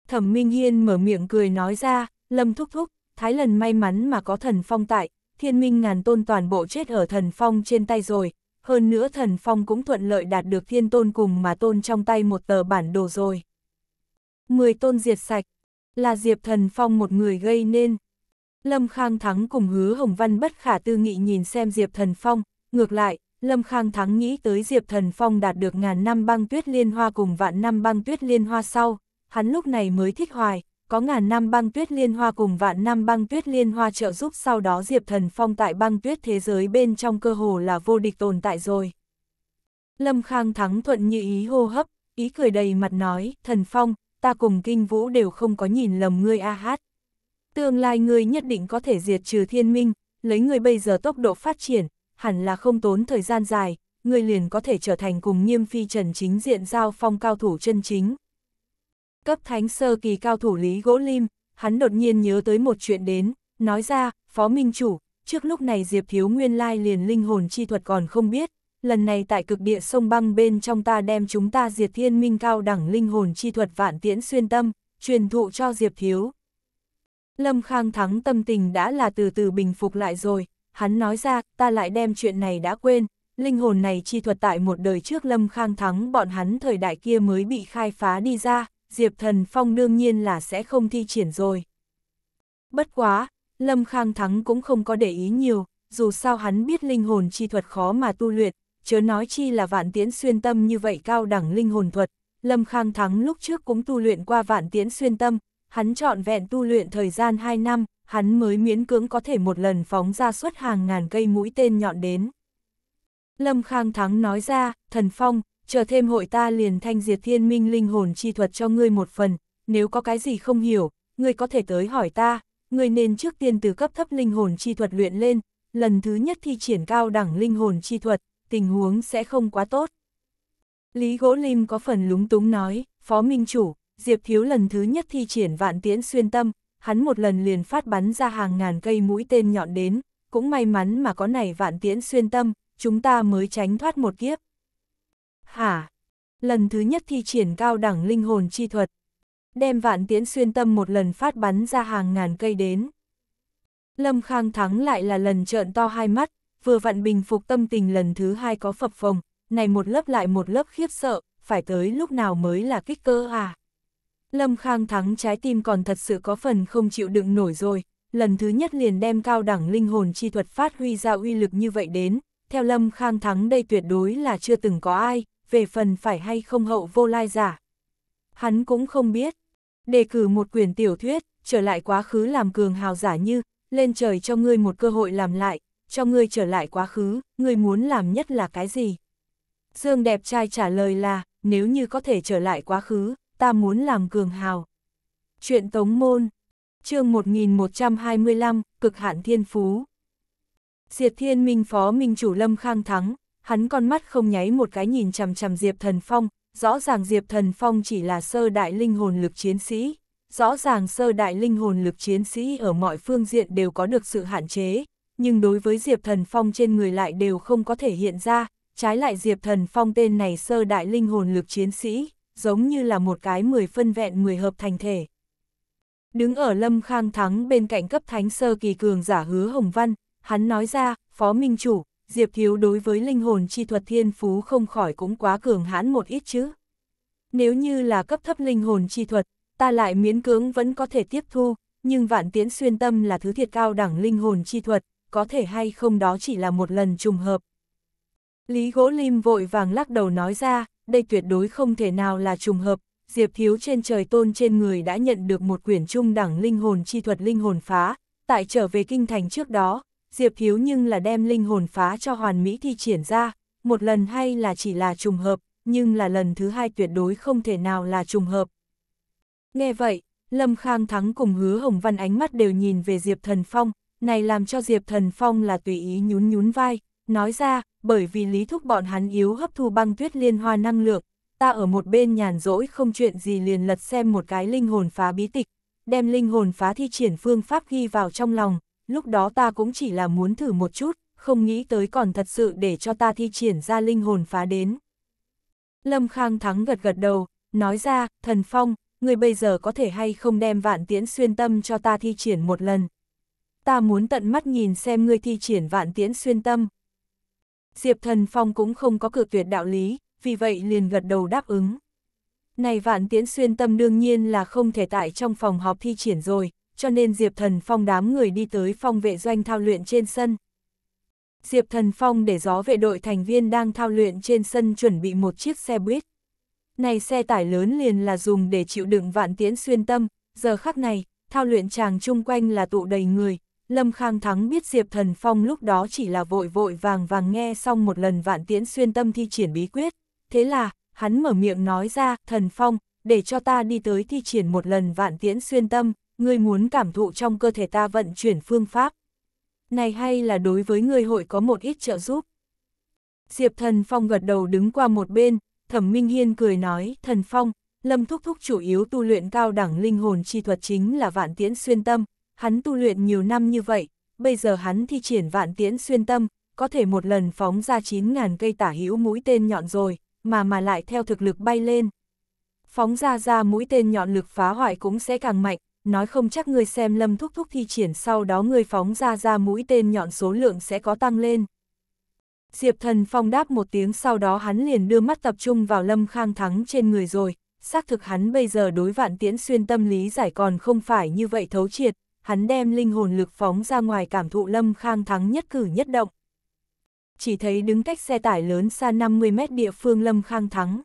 Thẩm Minh Hiên mở miệng cười nói ra, lâm thúc thúc, thái lần may mắn mà có thần phong tại, thiên minh ngàn tôn toàn bộ chết ở thần phong trên tay rồi, hơn nữa thần phong cũng thuận lợi đạt được thiên tôn cùng mà tôn trong tay một tờ bản đồ rồi. 10 tôn diệt sạch, là Diệp Thần Phong một người gây nên. Lâm Khang Thắng cùng hứa Hồng Văn bất khả tư nghị nhìn xem Diệp Thần Phong, ngược lại, Lâm Khang Thắng nghĩ tới Diệp Thần Phong đạt được ngàn năm băng tuyết liên hoa cùng vạn năm băng tuyết liên hoa sau, hắn lúc này mới thích hoài, có ngàn năm băng tuyết liên hoa cùng vạn năm băng tuyết liên hoa trợ giúp sau đó Diệp Thần Phong tại băng tuyết thế giới bên trong cơ hồ là vô địch tồn tại rồi. Lâm Khang Thắng thuận như ý hô hấp, ý cười đầy mặt nói, Thần Phong, ta cùng kinh vũ đều không có nhìn lầm ngươi a hát. Tương lai ngươi nhất định có thể diệt trừ thiên minh, lấy ngươi bây giờ tốc độ phát triển, hẳn là không tốn thời gian dài, ngươi liền có thể trở thành cùng nghiêm phi trần chính diện giao phong cao thủ chân chính. Cấp thánh sơ kỳ cao thủ Lý Gỗ Lim, hắn đột nhiên nhớ tới một chuyện đến, nói ra, Phó Minh Chủ, trước lúc này Diệp Thiếu Nguyên Lai liền linh hồn chi thuật còn không biết, lần này tại cực địa sông băng bên trong ta đem chúng ta diệt thiên minh cao đẳng linh hồn chi thuật vạn tiễn xuyên tâm, truyền thụ cho Diệp Thiếu. Lâm Khang Thắng tâm tình đã là từ từ bình phục lại rồi, hắn nói ra, ta lại đem chuyện này đã quên, linh hồn này chi thuật tại một đời trước Lâm Khang Thắng bọn hắn thời đại kia mới bị khai phá đi ra, Diệp Thần Phong đương nhiên là sẽ không thi triển rồi. Bất quá, Lâm Khang Thắng cũng không có để ý nhiều, dù sao hắn biết linh hồn chi thuật khó mà tu luyện, chớ nói chi là vạn tiến xuyên tâm như vậy cao đẳng linh hồn thuật. Lâm Khang Thắng lúc trước cũng tu luyện qua vạn tiến xuyên tâm, hắn chọn vẹn tu luyện thời gian 2 năm, hắn mới miễn cưỡng có thể một lần phóng ra suốt hàng ngàn cây mũi tên nhọn đến. Lâm Khang Thắng nói ra, thần phong, chờ thêm hội ta liền thanh diệt thiên minh linh hồn chi thuật cho ngươi một phần, nếu có cái gì không hiểu, ngươi có thể tới hỏi ta, ngươi nên trước tiên từ cấp thấp linh hồn chi thuật luyện lên, lần thứ nhất thi triển cao đẳng linh hồn chi thuật, tình huống sẽ không quá tốt. Lý Gỗ Lim có phần lúng túng nói, Phó Minh Chủ, Diệp Thiếu lần thứ nhất thi triển vạn tiễn xuyên tâm, hắn một lần liền phát bắn ra hàng ngàn cây mũi tên nhọn đến, cũng may mắn mà có này vạn tiễn xuyên tâm, chúng ta mới tránh thoát một kiếp. Hả? Lần thứ nhất thi triển cao đẳng linh hồn chi thuật, đem vạn tiễn xuyên tâm một lần phát bắn ra hàng ngàn cây đến. Lâm Khang Thắng lại là lần trợn to hai mắt, vừa vặn bình phục tâm tình lần thứ hai có phập phồng, này một lớp lại một lớp khiếp sợ, phải tới lúc nào mới là kích cơ à. Lâm Khang thắng trái tim còn thật sự có phần không chịu đựng nổi rồi, lần thứ nhất liền đem cao đẳng linh hồn chi thuật phát huy ra uy lực như vậy đến, theo Lâm Khang thắng đây tuyệt đối là chưa từng có ai, về phần phải hay không hậu vô lai giả. Hắn cũng không biết, đề cử một quyển tiểu thuyết, trở lại quá khứ làm cường hào giả như, lên trời cho ngươi một cơ hội làm lại, cho ngươi trở lại quá khứ, ngươi muốn làm nhất là cái gì? Dương đẹp trai trả lời là, nếu như có thể trở lại quá khứ, ta muốn làm cường hào. Chuyện Tống Môn chương 1125, Cực hạn Thiên Phú diệp Thiên Minh Phó Minh Chủ Lâm Khang Thắng, hắn con mắt không nháy một cái nhìn chằm chằm Diệp Thần Phong, rõ ràng Diệp Thần Phong chỉ là sơ đại linh hồn lực chiến sĩ, rõ ràng sơ đại linh hồn lực chiến sĩ ở mọi phương diện đều có được sự hạn chế, nhưng đối với Diệp Thần Phong trên người lại đều không có thể hiện ra, trái lại Diệp Thần Phong tên này sơ đại linh hồn lực chiến sĩ, giống như là một cái mười phân vẹn mười hợp thành thể. Đứng ở Lâm Khang Thắng bên cạnh cấp thánh sơ kỳ cường giả hứa Hồng Văn, hắn nói ra, Phó Minh Chủ, Diệp Thiếu đối với linh hồn chi thuật thiên phú không khỏi cũng quá cường hãn một ít chứ. Nếu như là cấp thấp linh hồn chi thuật, ta lại miễn cưỡng vẫn có thể tiếp thu, nhưng vạn tiễn xuyên tâm là thứ thiệt cao đẳng linh hồn chi thuật, có thể hay không đó chỉ là một lần trùng hợp. Lý Gỗ Lim vội vàng lắc đầu nói ra, đây tuyệt đối không thể nào là trùng hợp, Diệp Thiếu trên trời tôn trên người đã nhận được một quyển trung đẳng linh hồn chi thuật linh hồn phá, tại trở về kinh thành trước đó, Diệp Thiếu nhưng là đem linh hồn phá cho hoàn mỹ thi triển ra, một lần hay là chỉ là trùng hợp, nhưng là lần thứ hai tuyệt đối không thể nào là trùng hợp. Nghe vậy, Lâm Khang Thắng cùng hứa Hồng Văn ánh mắt đều nhìn về Diệp Thần Phong, này làm cho Diệp Thần Phong là tùy ý nhún nhún vai, nói ra, bởi vì lý thúc bọn hắn yếu hấp thu băng tuyết liên hoa năng lượng, ta ở một bên nhàn rỗi không chuyện gì liền lật xem một cái linh hồn phá bí tịch, đem linh hồn phá thi triển phương pháp ghi vào trong lòng, lúc đó ta cũng chỉ là muốn thử một chút, không nghĩ tới còn thật sự để cho ta thi triển ra linh hồn phá đến. Lâm Khang Thắng gật gật đầu, nói ra, thần phong, người bây giờ có thể hay không đem vạn tiễn xuyên tâm cho ta thi triển một lần, ta muốn tận mắt nhìn xem ngươi thi triển vạn tiễn xuyên tâm. Diệp Thần Phong cũng không có cược tuyệt đạo lý, vì vậy liền gật đầu đáp ứng. Này vạn tiễn xuyên tâm đương nhiên là không thể tại trong phòng họp thi triển rồi, cho nên Diệp Thần Phong đám người đi tới phòng vệ doanh thao luyện trên sân. Diệp Thần Phong để gió vệ đội thành viên đang thao luyện trên sân chuẩn bị một chiếc xe buýt. Này xe tải lớn liền là dùng để chịu đựng vạn tiễn xuyên tâm, giờ khắc này, thao luyện chàng chung quanh là tụ đầy người, Lâm Khang Thắng biết Diệp Thần Phong lúc đó chỉ là vội vội vàng vàng nghe xong một lần vạn tiễn xuyên tâm thi triển bí quyết. Thế là, hắn mở miệng nói ra, Thần Phong, để cho ta đi tới thi triển một lần vạn tiễn xuyên tâm, ngươi muốn cảm thụ trong cơ thể ta vận chuyển phương pháp. Này hay là đối với ngươi hội có một ít trợ giúp. Diệp Thần Phong gật đầu đứng qua một bên, Thẩm Minh Hiên cười nói, Thần Phong, Lâm Thúc Thúc chủ yếu tu luyện cao đẳng linh hồn chi thuật chính là vạn tiễn xuyên tâm, Hắn tu luyện nhiều năm như vậy, bây giờ hắn thi triển vạn tiễn xuyên tâm, có thể một lần phóng ra 9.000 cây tả hữu mũi tên nhọn rồi, mà mà lại theo thực lực bay lên. Phóng ra ra mũi tên nhọn lực phá hoại cũng sẽ càng mạnh, nói không chắc người xem lâm thúc thúc thi triển sau đó người phóng ra ra mũi tên nhọn số lượng sẽ có tăng lên. Diệp thần phong đáp một tiếng sau đó hắn liền đưa mắt tập trung vào lâm khang thắng trên người rồi, xác thực hắn bây giờ đối vạn tiễn xuyên tâm lý giải còn không phải như vậy thấu triệt, hắn đem linh hồn lực phóng ra ngoài cảm thụ Lâm Khang thắng nhất cử nhất động. Chỉ thấy đứng cách xe tải lớn xa 50 mét địa phương Lâm Khang thắng.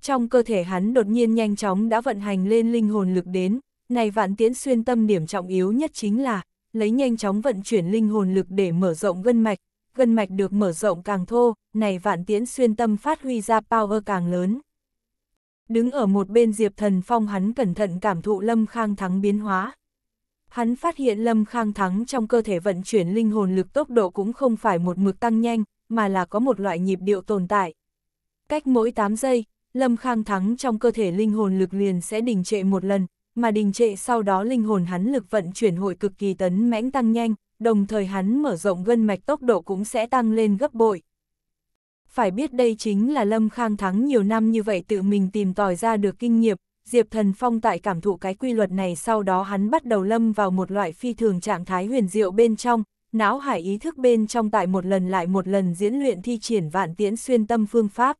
Trong cơ thể hắn đột nhiên nhanh chóng đã vận hành lên linh hồn lực đến, này vạn tiễn xuyên tâm điểm trọng yếu nhất chính là, lấy nhanh chóng vận chuyển linh hồn lực để mở rộng gân mạch, gân mạch được mở rộng càng thô, này vạn tiễn xuyên tâm phát huy ra power càng lớn. Đứng ở một bên Diệp Thần Phong hắn cẩn thận cảm thụ Lâm Khang thắng biến hóa hắn phát hiện Lâm Khang Thắng trong cơ thể vận chuyển linh hồn lực tốc độ cũng không phải một mực tăng nhanh, mà là có một loại nhịp điệu tồn tại. Cách mỗi 8 giây, Lâm Khang Thắng trong cơ thể linh hồn lực liền sẽ đình trệ một lần, mà đình trệ sau đó linh hồn hắn lực vận chuyển hội cực kỳ tấn mãnh tăng nhanh, đồng thời hắn mở rộng gân mạch tốc độ cũng sẽ tăng lên gấp bội. Phải biết đây chính là Lâm Khang Thắng nhiều năm như vậy tự mình tìm tòi ra được kinh nghiệm, Diệp Thần Phong tại cảm thụ cái quy luật này sau đó hắn bắt đầu lâm vào một loại phi thường trạng thái huyền diệu bên trong, não hải ý thức bên trong tại một lần lại một lần diễn luyện thi triển vạn tiễn xuyên tâm phương pháp.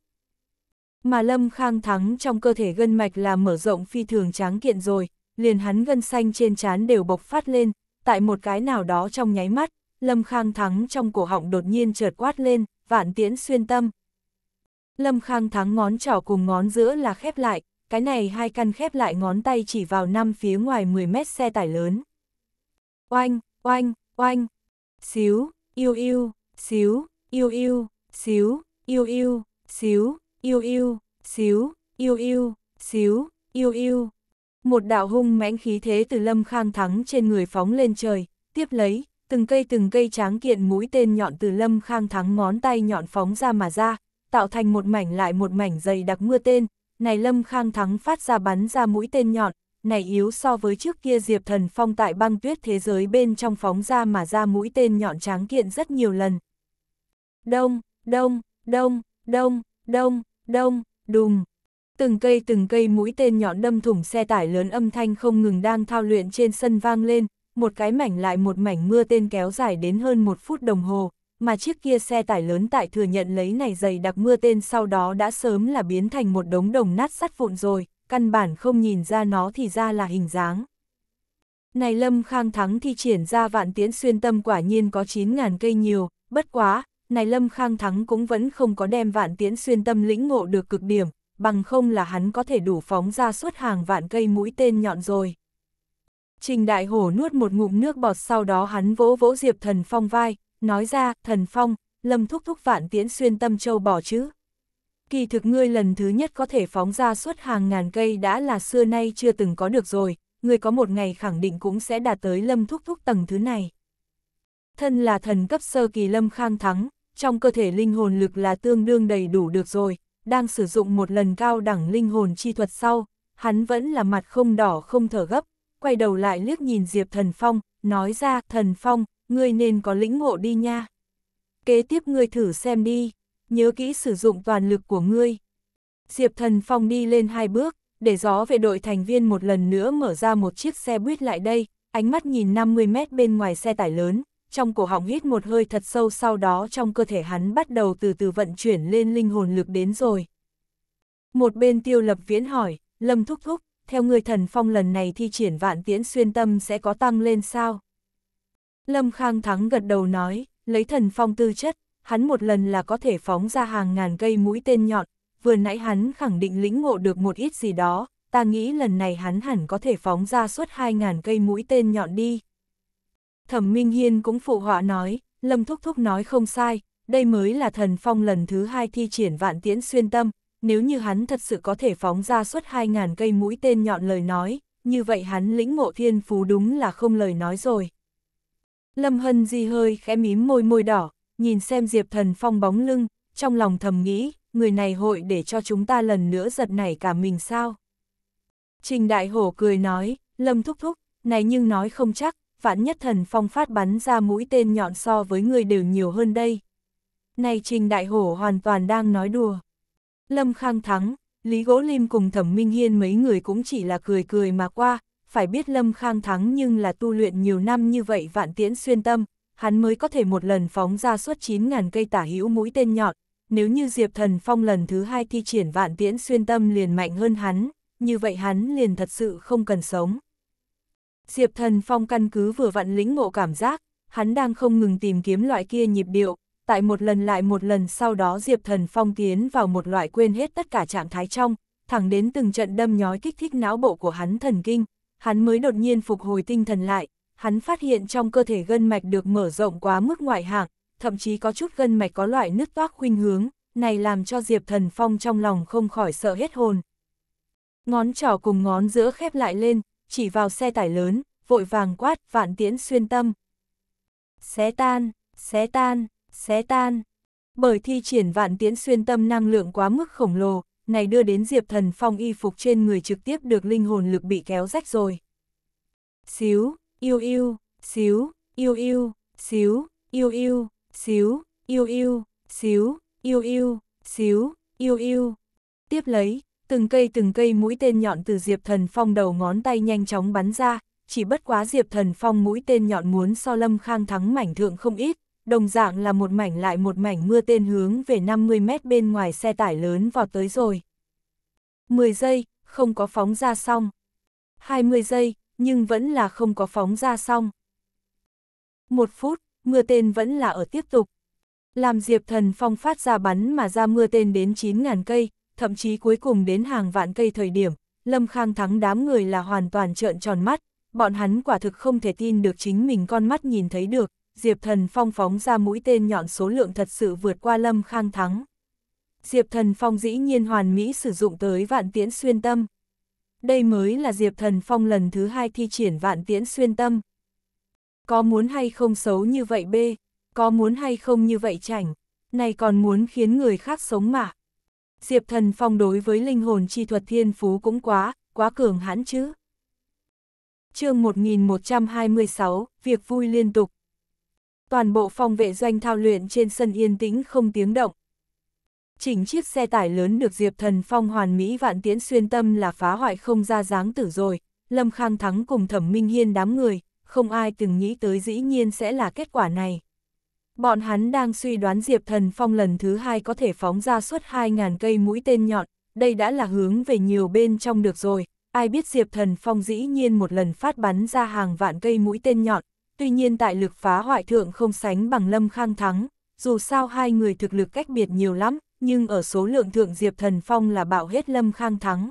Mà Lâm Khang Thắng trong cơ thể gân mạch là mở rộng phi thường tráng kiện rồi, liền hắn gân xanh trên trán đều bộc phát lên, tại một cái nào đó trong nháy mắt, Lâm Khang Thắng trong cổ họng đột nhiên chợt quát lên, vạn tiễn xuyên tâm. Lâm Khang Thắng ngón trỏ cùng ngón giữa là khép lại, cái này hai căn khép lại ngón tay chỉ vào năm phía ngoài 10 mét xe tải lớn. Oanh, oanh, oanh, xíu, yêu yêu, xíu, yêu yêu, xíu, yêu yêu, xíu, yêu yêu, xíu, yêu yêu, xíu, yêu yêu. Một đạo hung mãnh khí thế từ lâm khang thắng trên người phóng lên trời, tiếp lấy, từng cây từng cây tráng kiện mũi tên nhọn từ lâm khang thắng ngón tay nhọn phóng ra mà ra, tạo thành một mảnh lại một mảnh dày đặc mưa tên, này Lâm Khang Thắng phát ra bắn ra mũi tên nhọn, này yếu so với trước kia Diệp Thần Phong tại băng tuyết thế giới bên trong phóng ra mà ra mũi tên nhọn tráng kiện rất nhiều lần. Đông, đông, đông, đông, đông, đông, đùm Từng cây từng cây mũi tên nhọn đâm thủng xe tải lớn âm thanh không ngừng đang thao luyện trên sân vang lên, một cái mảnh lại một mảnh mưa tên kéo dài đến hơn một phút đồng hồ, mà chiếc kia xe tải lớn tại thừa nhận lấy này dày đặc mưa tên sau đó đã sớm là biến thành một đống đồng nát sắt vụn rồi, căn bản không nhìn ra nó thì ra là hình dáng. Này Lâm Khang Thắng thi triển ra vạn tiễn xuyên tâm quả nhiên có 9.000 cây nhiều, bất quá, này Lâm Khang Thắng cũng vẫn không có đem vạn tiễn xuyên tâm lĩnh ngộ được cực điểm, bằng không là hắn có thể đủ phóng ra suốt hàng vạn cây mũi tên nhọn rồi. Trình Đại Hổ nuốt một ngụm nước bọt sau đó hắn vỗ vỗ Diệp Thần Phong vai, nói ra, thần phong, lâm thúc thúc vạn tiễn xuyên tâm châu bỏ chứ. Kỳ thực ngươi lần thứ nhất có thể phóng ra suốt hàng ngàn cây đã là xưa nay chưa từng có được rồi, ngươi có một ngày khẳng định cũng sẽ đạt tới lâm thúc thúc tầng thứ này. Thân là thần cấp sơ kỳ lâm khang thắng, trong cơ thể linh hồn lực là tương đương đầy đủ được rồi, đang sử dụng một lần cao đẳng linh hồn chi thuật sau, hắn vẫn là mặt không đỏ không thở gấp, quay đầu lại liếc nhìn Diệp Thần Phong, nói ra, Thần Phong, ngươi nên có lĩnh ngộ đi nha. Kế tiếp ngươi thử xem đi, nhớ kỹ sử dụng toàn lực của ngươi. Diệp Thần Phong đi lên hai bước, để gió về đội thành viên một lần nữa mở ra một chiếc xe buýt lại đây, ánh mắt nhìn 50 mét bên ngoài xe tải lớn, trong cổ họng hít một hơi thật sâu sau đó trong cơ thể hắn bắt đầu từ từ vận chuyển lên linh hồn lực đến rồi. Một bên tiêu lập viễn hỏi, Lâm Thúc Thúc, theo người thần phong lần này thi triển vạn tiễn xuyên tâm sẽ có tăng lên sao? Lâm Khang Thắng gật đầu nói, lấy thần phong tư chất, hắn một lần là có thể phóng ra hàng ngàn cây mũi tên nhọn, vừa nãy hắn khẳng định lĩnh ngộ được một ít gì đó, ta nghĩ lần này hắn hẳn có thể phóng ra suốt 2.000 cây mũi tên nhọn đi. Thẩm Minh Hiên cũng phụ họa nói, Lâm Thúc Thúc nói không sai, đây mới là thần phong lần thứ hai thi triển vạn tiễn xuyên tâm, nếu như hắn thật sự có thể phóng ra suốt 2.000 cây mũi tên nhọn lời nói, như vậy hắn lĩnh ngộ thiên phú đúng là không lời nói rồi. Lâm Hân Di hơi khẽ mím môi môi đỏ, nhìn xem Diệp Thần Phong bóng lưng, trong lòng thầm nghĩ, người này hội để cho chúng ta lần nữa giật nảy cả mình sao. Trình Đại Hổ cười nói, Lâm Thúc Thúc, này nhưng nói không chắc, vạn nhất Thần Phong phát bắn ra mũi tên nhọn so với người đều nhiều hơn đây. Này Trình Đại Hổ hoàn toàn đang nói đùa. Lâm Khang Thắng, Lý Gỗ Lim cùng Thẩm Minh Hiên mấy người cũng chỉ là cười cười mà qua, phải biết Lâm Khang Thắng nhưng là tu luyện nhiều năm như vậy vạn tiễn xuyên tâm, hắn mới có thể một lần phóng ra suốt 9.000 cây tả hữu mũi tên nhọn, nếu như Diệp Thần Phong lần thứ hai thi triển vạn tiễn xuyên tâm liền mạnh hơn hắn, như vậy hắn liền thật sự không cần sống. Diệp Thần Phong căn cứ vừa vặn lĩnh ngộ cảm giác, hắn đang không ngừng tìm kiếm loại kia nhịp điệu, tại một lần lại một lần sau đó Diệp Thần Phong tiến vào một loại quên hết tất cả trạng thái trong, thẳng đến từng trận đâm nhói kích thích não bộ của hắn thần kinh, hắn mới đột nhiên phục hồi tinh thần lại, hắn phát hiện trong cơ thể gân mạch được mở rộng quá mức ngoại hạng, thậm chí có chút gân mạch có loại nứt toác khuynh hướng, này làm cho Diệp Thần Phong trong lòng không khỏi sợ hết hồn. Ngón trỏ cùng ngón giữa khép lại lên, chỉ vào xe tải lớn, vội vàng quát, vạn tiễn xuyên tâm. Xé tan, xé tan, xé tan. Bởi thi triển vạn tiễn xuyên tâm năng lượng quá mức khổng lồ, này đưa đến Diệp Thần Phong y phục trên người trực tiếp được linh hồn lực bị kéo rách rồi. Xíu, yêu yêu, xíu, yêu yêu, xíu, yêu yêu, xíu, yêu yêu, xíu, yêu yêu, xíu, yêu yêu. Tiếp lấy, từng cây từng cây mũi tên nhọn từ Diệp Thần Phong đầu ngón tay nhanh chóng bắn ra, chỉ bất quá Diệp Thần Phong mũi tên nhọn muốn so Lâm Khang thắng mảnh thượng không ít, đồng dạng là một mảnh lại một mảnh mưa tên hướng về 50 mét bên ngoài xe tải lớn vào tới rồi. 10 giây, không có phóng ra xong. 20 giây, nhưng vẫn là không có phóng ra xong. Một phút, mưa tên vẫn là ở tiếp tục. Làm Diệp Thần Phong phát ra bắn mà ra mưa tên đến 9.000 cây, thậm chí cuối cùng đến hàng vạn cây thời điểm, Lâm Khang thắng đám người là hoàn toàn trợn tròn mắt, bọn hắn quả thực không thể tin được chính mình con mắt nhìn thấy được, Diệp Thần Phong phóng ra mũi tên nhọn số lượng thật sự vượt qua Lâm Khang Thắng. Diệp Thần Phong dĩ nhiên hoàn mỹ sử dụng tới vạn tiễn xuyên tâm. Đây mới là Diệp Thần Phong lần thứ hai thi triển vạn tiễn xuyên tâm. Có muốn hay không xấu như vậy bê, có muốn hay không như vậy chảnh, này còn muốn khiến người khác sống mà. Diệp Thần Phong đối với linh hồn chi thuật thiên phú cũng quá, quá cường hãn chứ. chương 1126, việc vui liên tục, toàn bộ phòng vệ doanh thao luyện trên sân yên tĩnh không tiếng động. Chỉnh chiếc xe tải lớn được Diệp Thần Phong hoàn mỹ vạn tiễn xuyên tâm là phá hoại không ra dáng tử rồi, Lâm Khang Thắng cùng Thẩm Minh Hiên đám người, không ai từng nghĩ tới dĩ nhiên sẽ là kết quả này. Bọn hắn đang suy đoán Diệp Thần Phong lần thứ hai có thể phóng ra suốt 2.000 cây mũi tên nhọn, đây đã là hướng về nhiều bên trong được rồi, ai biết Diệp Thần Phong dĩ nhiên một lần phát bắn ra hàng vạn cây mũi tên nhọn, tuy nhiên tại lực phá hoại thượng không sánh bằng Lâm Khang thắng, dù sao hai người thực lực cách biệt nhiều lắm, nhưng ở số lượng thượng Diệp Thần Phong là bạo hết Lâm Khang thắng.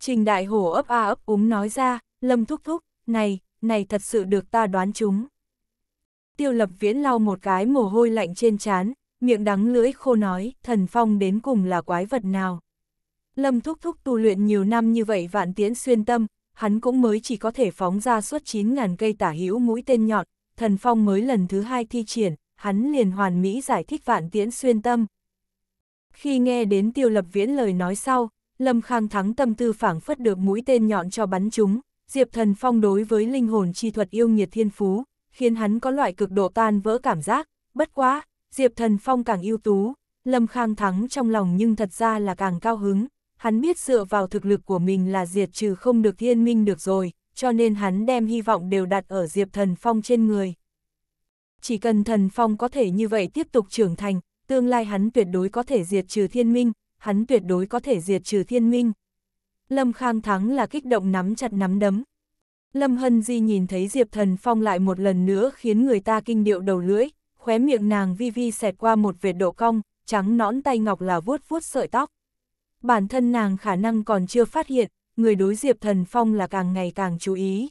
Trình Đại Hổ ấp a ấp úng nói ra, Lâm Thúc Thúc, này, này thật sự được ta đoán chúng. Tiêu Lập Viễn lau một cái mồ hôi lạnh trên trán, miệng đắng lưỡi khô nói, Thần Phong đến cùng là quái vật nào. Lâm Thúc Thúc tu luyện nhiều năm như vậy vạn tiễn xuyên tâm, hắn cũng mới chỉ có thể phóng ra suốt 9.000 cây tả hữu mũi tên nhọn, thần phong mới lần thứ hai thi triển, hắn liền hoàn mỹ giải thích vạn tiễn xuyên tâm. Khi nghe đến tiêu lập viễn lời nói sau, Lâm Khang thắng tâm tư phảng phất được mũi tên nhọn cho bắn chúng, Diệp Thần Phong đối với linh hồn chi thuật yêu nghiệt thiên phú, khiến hắn có loại cực độ tan vỡ cảm giác, bất quá, Diệp Thần Phong càng ưu tú, Lâm Khang thắng trong lòng nhưng thật ra là càng cao hứng hắn biết dựa vào thực lực của mình là diệt trừ không được thiên minh được rồi, cho nên hắn đem hy vọng đều đặt ở Diệp Thần Phong trên người. Chỉ cần Thần Phong có thể như vậy tiếp tục trưởng thành, tương lai hắn tuyệt đối có thể diệt trừ thiên minh, hắn tuyệt đối có thể diệt trừ thiên minh. Lâm Khang Thắng là kích động nắm chặt nắm đấm. Lâm Hân Di nhìn thấy Diệp Thần Phong lại một lần nữa khiến người ta kinh điệu đầu lưỡi, khóe miệng nàng vi vi xẹt qua một vệt độ cong, trắng nõn tay ngọc là vuốt vuốt sợi tóc bản thân nàng khả năng còn chưa phát hiện, người đối Diệp Thần Phong là càng ngày càng chú ý.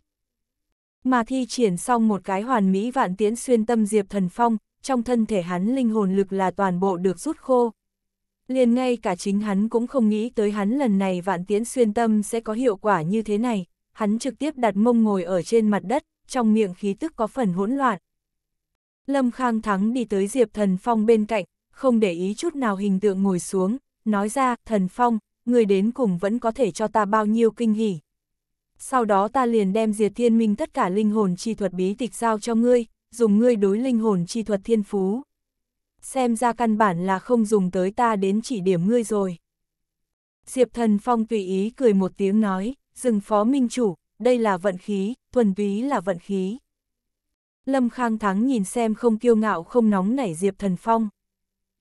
Mà thi triển xong một cái hoàn mỹ vạn tiễn xuyên tâm Diệp Thần Phong, trong thân thể hắn linh hồn lực là toàn bộ được rút khô. Liền ngay cả chính hắn cũng không nghĩ tới hắn lần này vạn tiễn xuyên tâm sẽ có hiệu quả như thế này, hắn trực tiếp đặt mông ngồi ở trên mặt đất, trong miệng khí tức có phần hỗn loạn. Lâm Khang Thắng đi tới Diệp Thần Phong bên cạnh, không để ý chút nào hình tượng ngồi xuống, nói ra, thần phong, người đến cùng vẫn có thể cho ta bao nhiêu kinh hỉ. Sau đó ta liền đem diệt thiên minh tất cả linh hồn chi thuật bí tịch giao cho ngươi, dùng ngươi đối linh hồn chi thuật thiên phú. Xem ra căn bản là không dùng tới ta đến chỉ điểm ngươi rồi. Diệp thần phong tùy ý cười một tiếng nói, dừng phó minh chủ, đây là vận khí, thuần túy là vận khí. Lâm Khang Thắng nhìn xem không kiêu ngạo không nóng nảy Diệp Thần Phong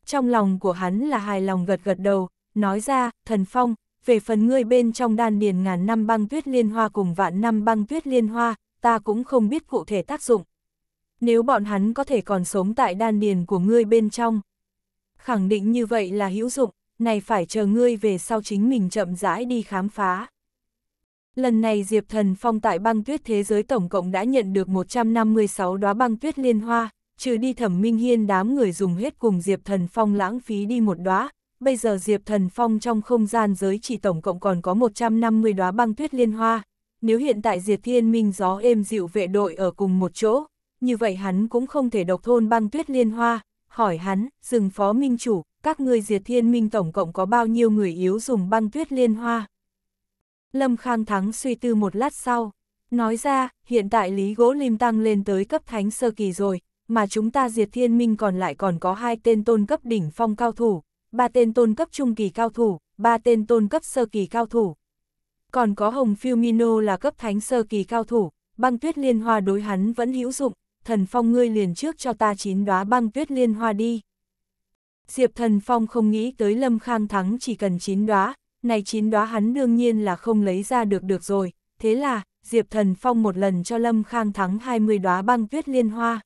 trong lòng của hắn là hài lòng gật gật đầu, nói ra, thần phong, về phần ngươi bên trong đan điền ngàn năm băng tuyết liên hoa cùng vạn năm băng tuyết liên hoa, ta cũng không biết cụ thể tác dụng. Nếu bọn hắn có thể còn sống tại đan điền của ngươi bên trong, khẳng định như vậy là hữu dụng, này phải chờ ngươi về sau chính mình chậm rãi đi khám phá. Lần này Diệp Thần Phong tại băng tuyết thế giới tổng cộng đã nhận được 156 đóa băng tuyết liên hoa, trừ đi thẩm minh hiên đám người dùng hết cùng Diệp Thần Phong lãng phí đi một đóa bây giờ Diệp Thần Phong trong không gian giới chỉ tổng cộng còn có 150 đóa băng tuyết liên hoa. Nếu hiện tại Diệp Thiên Minh gió êm dịu vệ đội ở cùng một chỗ, như vậy hắn cũng không thể độc thôn băng tuyết liên hoa, hỏi hắn, rừng phó minh chủ, các người Diệp Thiên Minh tổng cộng có bao nhiêu người yếu dùng băng tuyết liên hoa. Lâm Khang Thắng suy tư một lát sau, nói ra, hiện tại Lý Gỗ Lim tăng lên tới cấp thánh sơ kỳ rồi, mà chúng ta diệt thiên minh còn lại còn có hai tên tôn cấp đỉnh phong cao thủ, ba tên tôn cấp trung kỳ cao thủ, ba tên tôn cấp sơ kỳ cao thủ. Còn có Hồng mino là cấp thánh sơ kỳ cao thủ, băng tuyết liên hoa đối hắn vẫn hữu dụng, thần phong ngươi liền trước cho ta chín đóa băng tuyết liên hoa đi. Diệp thần phong không nghĩ tới lâm khang thắng chỉ cần chín đóa, này chín đóa hắn đương nhiên là không lấy ra được được rồi, thế là, Diệp thần phong một lần cho lâm khang thắng 20 đóa băng tuyết liên hoa.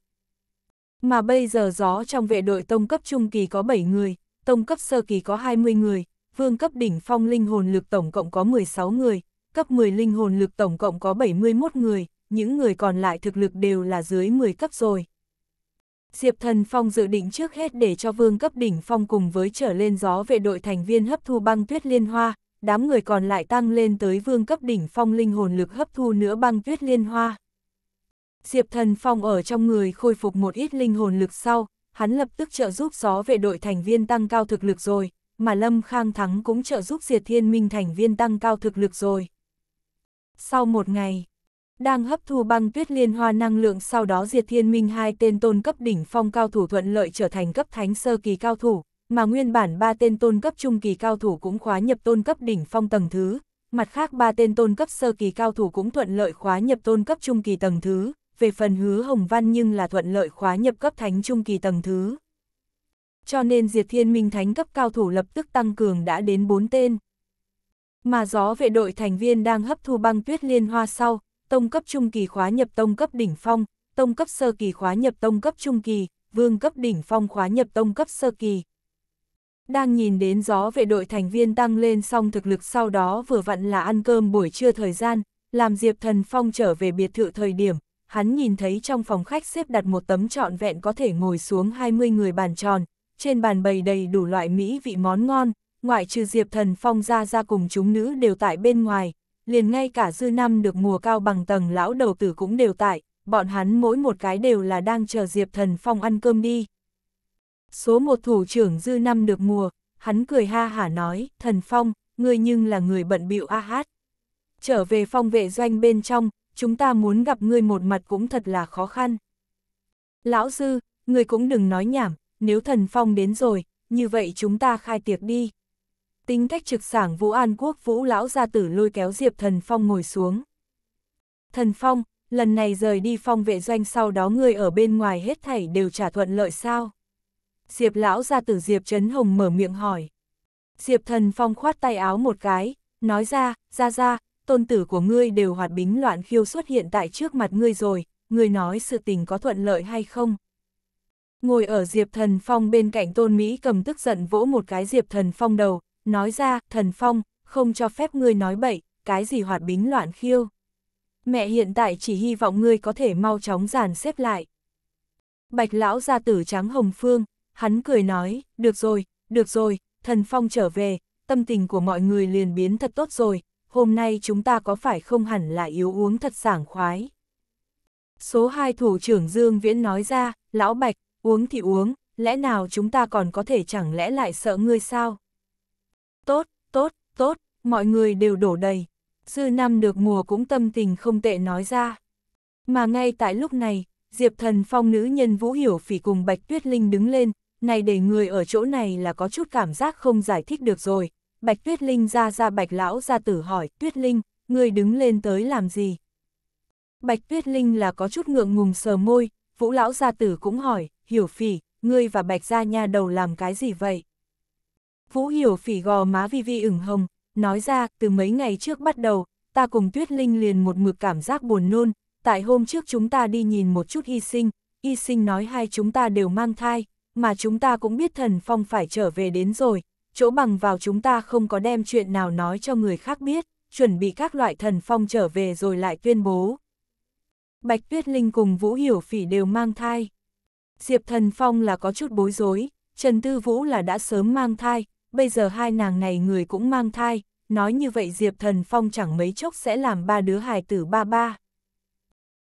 Mà bây giờ gió trong vệ đội tông cấp trung kỳ có 7 người, tông cấp sơ kỳ có 20 người, vương cấp đỉnh phong linh hồn lực tổng cộng có 16 người, cấp 10 linh hồn lực tổng cộng có 71 người, những người còn lại thực lực đều là dưới 10 cấp rồi. Diệp Thần Phong dự định trước hết để cho vương cấp đỉnh phong cùng với trở lên gió vệ đội thành viên hấp thu băng tuyết liên hoa, đám người còn lại tăng lên tới vương cấp đỉnh phong linh hồn lực hấp thu nữa băng tuyết liên hoa. Diệp Thần Phong ở trong người khôi phục một ít linh hồn lực sau, hắn lập tức trợ giúp gió vệ đội thành viên tăng cao thực lực rồi, mà Lâm Khang Thắng cũng trợ giúp Diệt Thiên Minh thành viên tăng cao thực lực rồi. Sau một ngày, đang hấp thu băng tuyết liên hoa năng lượng sau đó Diệt Thiên Minh hai tên tôn cấp đỉnh phong cao thủ thuận lợi trở thành cấp thánh sơ kỳ cao thủ, mà nguyên bản ba tên tôn cấp trung kỳ cao thủ cũng khóa nhập tôn cấp đỉnh phong tầng thứ, mặt khác ba tên tôn cấp sơ kỳ cao thủ cũng thuận lợi khóa nhập tôn cấp trung kỳ tầng thứ, về phần hứa Hồng Văn nhưng là thuận lợi khóa nhập cấp thánh trung kỳ tầng thứ. Cho nên diệp thiên minh thánh cấp cao thủ lập tức tăng cường đã đến 4 tên. Mà gió vệ đội thành viên đang hấp thu băng tuyết liên hoa sau, tông cấp trung kỳ khóa nhập tông cấp đỉnh phong, tông cấp sơ kỳ khóa nhập tông cấp trung kỳ, vương cấp đỉnh phong khóa nhập tông cấp sơ kỳ. Đang nhìn đến gió vệ đội thành viên tăng lên xong thực lực sau đó vừa vặn là ăn cơm buổi trưa thời gian, làm Diệp Thần Phong trở về biệt thự thời điểm, hắn nhìn thấy trong phòng khách xếp đặt một tấm trọn vẹn có thể ngồi xuống 20 người bàn tròn, trên bàn bày đầy đủ loại mỹ vị món ngon, ngoại trừ Diệp Thần Phong ra ra cùng chúng nữ đều tại bên ngoài, liền ngay cả dư năm được mùa cao bằng tầng lão đầu tử cũng đều tại, bọn hắn mỗi một cái đều là đang chờ Diệp Thần Phong ăn cơm đi. Số một thủ trưởng dư năm được mùa, hắn cười ha hả nói, Thần Phong, ngươi nhưng là người bận bịu a hát. Trở về phong vệ doanh bên trong, chúng ta muốn gặp ngươi một mặt cũng thật là khó khăn. Lão sư, ngươi cũng đừng nói nhảm, nếu thần phong đến rồi, như vậy chúng ta khai tiệc đi. Tính cách trực sảng Vũ An Quốc Vũ Lão gia tử lôi kéo Diệp Thần Phong ngồi xuống. Thần Phong, lần này rời đi phong vệ doanh sau đó người ở bên ngoài hết thảy đều trả thuận lợi sao? Diệp Lão gia tử Diệp Trấn Hồng mở miệng hỏi. Diệp Thần Phong khoát tay áo một cái, nói ra, ra ra, tôn tử của ngươi đều hoạt bính loạn khiêu xuất hiện tại trước mặt ngươi rồi, ngươi nói sự tình có thuận lợi hay không? Ngồi ở Diệp Thần Phong bên cạnh Tôn Mỹ cầm tức giận vỗ một cái Diệp Thần Phong đầu, nói ra, Thần Phong, không cho phép ngươi nói bậy, cái gì hoạt bính loạn khiêu. Mẹ hiện tại chỉ hy vọng ngươi có thể mau chóng giàn xếp lại. Bạch lão gia tử trắng hồng phương, hắn cười nói, được rồi, được rồi, Thần Phong trở về, tâm tình của mọi người liền biến thật tốt rồi, hôm nay chúng ta có phải không hẳn là yếu uống thật sảng khoái. Số 2 thủ trưởng Dương Viễn nói ra, lão bạch, uống thì uống, lẽ nào chúng ta còn có thể chẳng lẽ lại sợ ngươi sao? Tốt, tốt, tốt, mọi người đều đổ đầy. Dư năm được mùa cũng tâm tình không tệ nói ra. Mà ngay tại lúc này, Diệp Thần Phong nữ nhân Vũ Hiểu Phỉ cùng Bạch Tuyết Linh đứng lên, này để người ở chỗ này là có chút cảm giác không giải thích được rồi, Bạch Tuyết Linh ra ra Bạch Lão ra tử hỏi, Tuyết Linh, người đứng lên tới làm gì? Bạch Tuyết Linh là có chút ngượng ngùng sờ môi, Vũ Lão gia tử cũng hỏi, hiểu phỉ, ngươi và Bạch gia nha đầu làm cái gì vậy? Vũ hiểu phỉ gò má vi vi ửng hồng, nói ra, từ mấy ngày trước bắt đầu, ta cùng Tuyết Linh liền một mực cảm giác buồn nôn, tại hôm trước chúng ta đi nhìn một chút Y sinh, Y sinh nói hai chúng ta đều mang thai, mà chúng ta cũng biết thần phong phải trở về đến rồi, chỗ bằng vào chúng ta không có đem chuyện nào nói cho người khác biết, chuẩn bị các loại thần phong trở về rồi lại tuyên bố. Bạch Tuyết Linh cùng Vũ Hiểu Phỉ đều mang thai. Diệp Thần Phong là có chút bối rối, Trần Tư Vũ là đã sớm mang thai, bây giờ hai nàng này người cũng mang thai, nói như vậy Diệp Thần Phong chẳng mấy chốc sẽ làm ba đứa hài tử ba ba.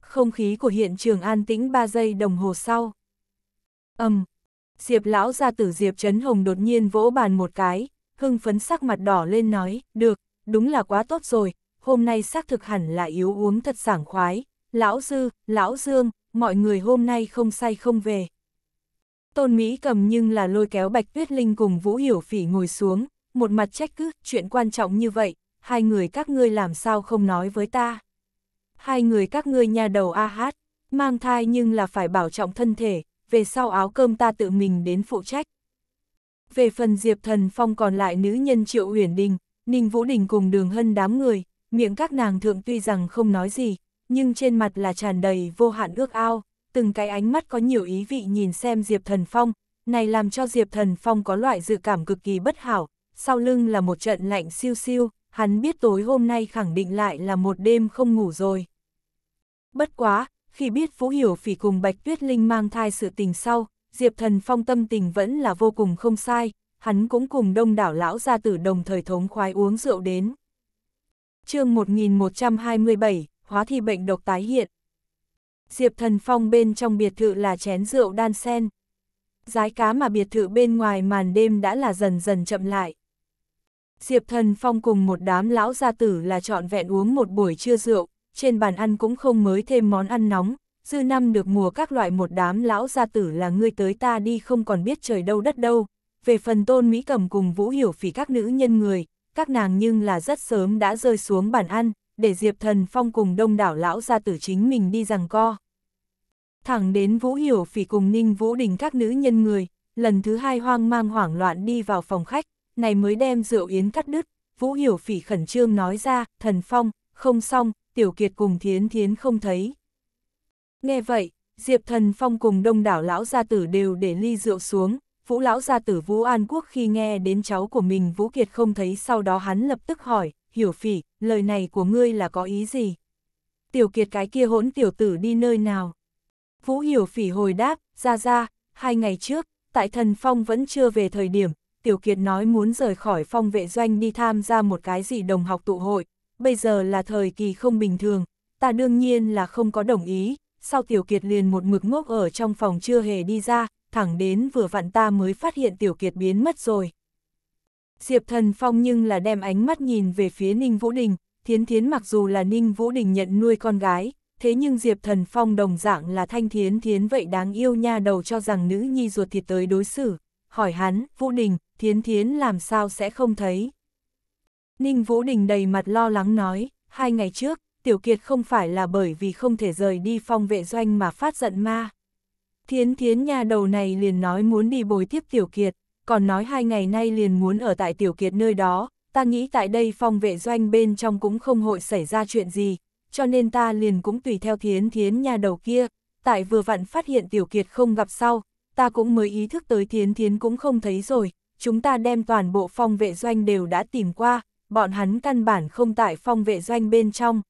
Không khí của hiện trường an tĩnh 3 giây đồng hồ sau. Ầm, Diệp lão gia tử Diệp Trấn Hồng đột nhiên vỗ bàn một cái, hưng phấn sắc mặt đỏ lên nói, được, đúng là quá tốt rồi, hôm nay xác thực hẳn là yếu uống thật sảng khoái, lão dư, lão dương, mọi người hôm nay không say không về. Tôn Mỹ cầm nhưng là lôi kéo Bạch Tuyết Linh cùng Vũ Hiểu Phỉ ngồi xuống, một mặt trách cứ, chuyện quan trọng như vậy, hai người các ngươi làm sao không nói với ta. Hai người các ngươi nhà đầu a hát, mang thai nhưng là phải bảo trọng thân thể, về sau áo cơm ta tự mình đến phụ trách. Về phần Diệp Thần Phong còn lại nữ nhân Triệu Uyển Đình, Ninh Vũ Đình cùng Đường Hân đám người, miệng các nàng thượng tuy rằng không nói gì, nhưng trên mặt là tràn đầy vô hạn ước ao, từng cái ánh mắt có nhiều ý vị nhìn xem Diệp Thần Phong, này làm cho Diệp Thần Phong có loại dự cảm cực kỳ bất hảo, sau lưng là một trận lạnh siêu siêu, hắn biết tối hôm nay khẳng định lại là một đêm không ngủ rồi. Bất quá, khi biết phú Hiểu Phỉ cùng Bạch Tuyết Linh mang thai sự tình sau, Diệp Thần Phong tâm tình vẫn là vô cùng không sai, hắn cũng cùng đông đảo lão gia tử đồng thời thống khoái uống rượu đến. chương 1127, Hóa thi bệnh độc tái hiện. Diệp Thần Phong bên trong biệt thự là chén rượu đan sen. Giá cá mà biệt thự bên ngoài màn đêm đã là dần dần chậm lại. Diệp Thần Phong cùng một đám lão gia tử là trọn vẹn uống một buổi trưa rượu, trên bàn ăn cũng không mới thêm món ăn nóng, dư năm được mùa các loại một đám lão gia tử là ngươi tới ta đi không còn biết trời đâu đất đâu. Về phần tôn Mỹ cầm cùng Vũ Hiểu Phỉ các nữ nhân người, các nàng nhưng là rất sớm đã rơi xuống bàn ăn, để Diệp Thần Phong cùng đông đảo lão gia tử chính mình đi rằng co. Thẳng đến Vũ Hiểu Phỉ cùng Ninh Vũ Đình các nữ nhân người, lần thứ hai hoang mang hoảng loạn đi vào phòng khách, này mới đem rượu yến cắt đứt, Vũ Hiểu Phỉ khẩn trương nói ra, Thần Phong, không xong, Tiểu Kiệt cùng Thiến Thiến không thấy. Nghe vậy, Diệp Thần Phong cùng đông đảo lão gia tử đều để ly rượu xuống, Vũ lão gia tử Vũ An Quốc khi nghe đến cháu của mình Vũ Kiệt không thấy sau đó hắn lập tức hỏi, hiểu phỉ, lời này của ngươi là có ý gì? Tiểu Kiệt cái kia hỗn tiểu tử đi nơi nào? Vũ hiểu phỉ hồi đáp, ra ra, hai ngày trước, tại thần phong vẫn chưa về thời điểm, Tiểu Kiệt nói muốn rời khỏi phong vệ doanh đi tham gia một cái gì đồng học tụ hội, bây giờ là thời kỳ không bình thường, ta đương nhiên là không có đồng ý, sau Tiểu Kiệt liền một mực ngốc ở trong phòng chưa hề đi ra, thẳng đến vừa vặn ta mới phát hiện Tiểu Kiệt biến mất rồi. Diệp Thần Phong nhưng là đem ánh mắt nhìn về phía Ninh Vũ Đình, Thiến Thiến mặc dù là Ninh Vũ Đình nhận nuôi con gái, thế nhưng Diệp Thần Phong đồng dạng là Thanh Thiến Thiến vậy đáng yêu nha đầu cho rằng nữ nhi ruột thịt tới đối xử, hỏi hắn, Vũ Đình, Thiến Thiến làm sao sẽ không thấy. Ninh Vũ Đình đầy mặt lo lắng nói, hai ngày trước, Tiểu Kiệt không phải là bởi vì không thể rời đi phong vệ doanh mà phát giận ma. Thiến thiến nhà đầu này liền nói muốn đi bồi tiếp Tiểu Kiệt, còn nói hai ngày nay liền muốn ở tại Tiểu Kiệt nơi đó, ta nghĩ tại đây phong vệ doanh bên trong cũng không hội xảy ra chuyện gì, cho nên ta liền cũng tùy theo thiến thiến nhà đầu kia, tại vừa vặn phát hiện Tiểu Kiệt không gặp sau, ta cũng mới ý thức tới thiến thiến cũng không thấy rồi, chúng ta đem toàn bộ phong vệ doanh đều đã tìm qua, bọn hắn căn bản không tại phong vệ doanh bên trong.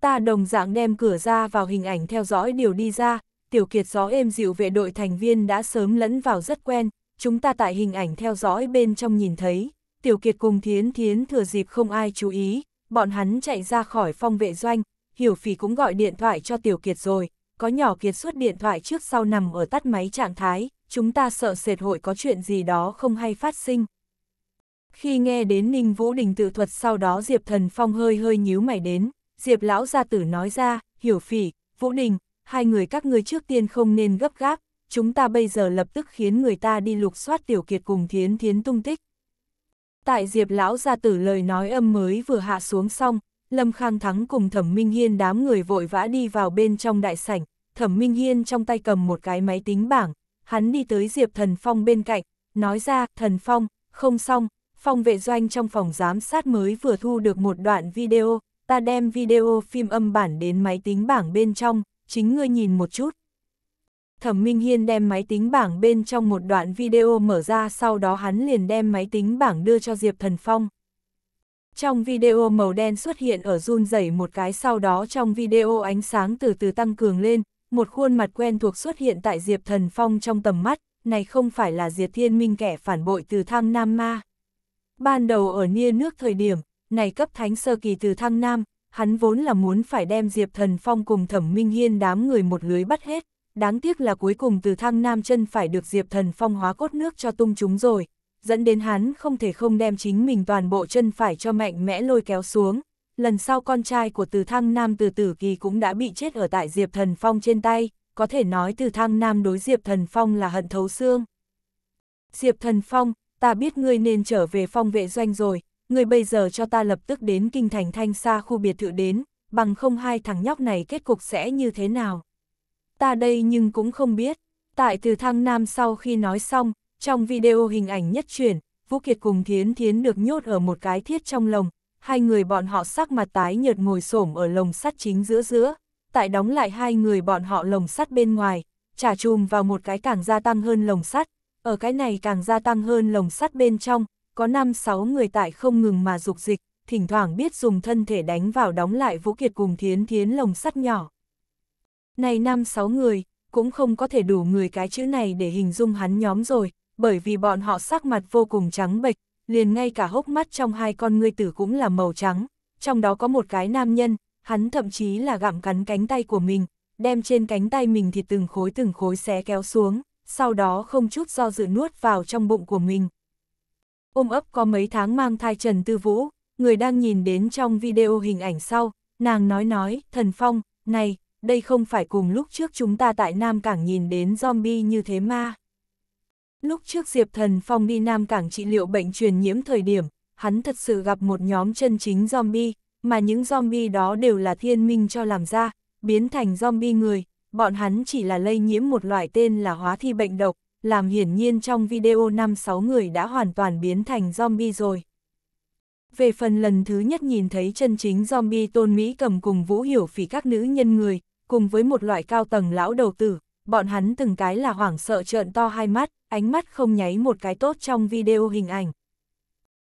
Ta đồng dạng đem cửa ra vào hình ảnh theo dõi điều đi ra, tiểu kiệt gió êm dịu vệ đội thành viên đã sớm lẫn vào rất quen, chúng ta tại hình ảnh theo dõi bên trong nhìn thấy, tiểu kiệt cùng thiến thiến thừa dịp không ai chú ý, bọn hắn chạy ra khỏi phong vệ doanh, hiểu phỉ cũng gọi điện thoại cho tiểu kiệt rồi, có nhỏ kiệt suốt điện thoại trước sau nằm ở tắt máy trạng thái, chúng ta sợ sệt hội có chuyện gì đó không hay phát sinh. Khi nghe đến Ninh Vũ Đình tự thuật sau đó Diệp Thần Phong hơi hơi nhíu mày đến, Diệp Lão Gia Tử nói ra, hiểu phỉ, Vũ Đình, hai người các ngươi trước tiên không nên gấp gáp, chúng ta bây giờ lập tức khiến người ta đi lục soát tiểu kiệt cùng thiến thiến tung tích. Tại Diệp Lão Gia Tử lời nói âm mới vừa hạ xuống xong, Lâm Khang Thắng cùng Thẩm Minh Hiên đám người vội vã đi vào bên trong đại sảnh, Thẩm Minh Hiên trong tay cầm một cái máy tính bảng, hắn đi tới Diệp Thần Phong bên cạnh, nói ra, Thần Phong, không xong, phòng vệ doanh trong phòng giám sát mới vừa thu được một đoạn video, ta đem video phim âm bản đến máy tính bảng bên trong, chính ngươi nhìn một chút. Thẩm Minh Hiên đem máy tính bảng bên trong một đoạn video mở ra sau đó hắn liền đem máy tính bảng đưa cho Diệp Thần Phong. Trong video màu đen xuất hiện ở run rẩy một cái sau đó trong video ánh sáng từ từ tăng cường lên, một khuôn mặt quen thuộc xuất hiện tại Diệp Thần Phong trong tầm mắt, này không phải là Diệp Thiên Minh kẻ phản bội từ Thang Nam Ma. Ban đầu ở nia nước thời điểm, này cấp thánh sơ kỳ từ Thăng Nam, hắn vốn là muốn phải đem Diệp Thần Phong cùng Thẩm Minh Hiên đám người một lưới bắt hết, đáng tiếc là cuối cùng từ Thăng Nam chân phải được Diệp Thần Phong hóa cốt nước cho tung chúng rồi, dẫn đến hắn không thể không đem chính mình toàn bộ chân phải cho mạnh mẽ lôi kéo xuống. Lần sau con trai của Từ Thăng Nam từ Tử Kỳ cũng đã bị chết ở tại Diệp Thần Phong trên tay, có thể nói Từ Thăng Nam đối Diệp Thần Phong là hận thấu xương. Diệp Thần Phong, ta biết ngươi nên trở về phong vệ doanh rồi, ngươi bây giờ cho ta lập tức đến kinh thành thanh xa khu biệt thự đến, bằng không hai thằng nhóc này kết cục sẽ như thế nào. Ta đây nhưng cũng không biết, tại từ thăng nam sau khi nói xong, trong video hình ảnh nhất chuyển, Vũ Kiệt cùng Thiến Thiến được nhốt ở một cái thiết trong lồng, hai người bọn họ sắc mặt tái nhợt ngồi xổm ở lồng sắt chính giữa giữa, tại đóng lại hai người bọn họ lồng sắt bên ngoài, trả chùm vào một cái càng gia tăng hơn lồng sắt, ở cái này càng gia tăng hơn lồng sắt bên trong, có 5-6 người tại không ngừng mà dục dịch, thỉnh thoảng biết dùng thân thể đánh vào đóng lại Vũ Kiệt cùng thiến thiến lồng sắt nhỏ. Này 5-6 người, cũng không có thể đủ người cái chữ này để hình dung hắn nhóm rồi, bởi vì bọn họ sắc mặt vô cùng trắng bệch, liền ngay cả hốc mắt trong hai con ngươi tử cũng là màu trắng, trong đó có một cái nam nhân, hắn thậm chí là gặm cắn cánh tay của mình, đem trên cánh tay mình thì từng khối từng khối xé kéo xuống sau đó không chút do dự nuốt vào trong bụng của mình. Ôm ấp có mấy tháng mang thai Trần Tư Vũ, người đang nhìn đến trong video hình ảnh sau, nàng nói nói, thần phong, này, đây không phải cùng lúc trước chúng ta tại Nam Cảng nhìn đến zombie như thế ma. Lúc trước Diệp Thần Phong đi Nam Cảng trị liệu bệnh truyền nhiễm thời điểm, hắn thật sự gặp một nhóm chân chính zombie, mà những zombie đó đều là thiên minh cho làm ra, biến thành zombie người, bọn hắn chỉ là lây nhiễm một loại tên là hóa thi bệnh độc, làm hiển nhiên trong video 5-6 người đã hoàn toàn biến thành zombie rồi. Về phần lần thứ nhất nhìn thấy chân chính zombie tôn Mỹ cầm cùng vũ hiểu phỉ các nữ nhân người, cùng với một loại cao tầng lão đầu tử, bọn hắn từng cái là hoảng sợ trợn to hai mắt, ánh mắt không nháy một cái tốt trong video hình ảnh.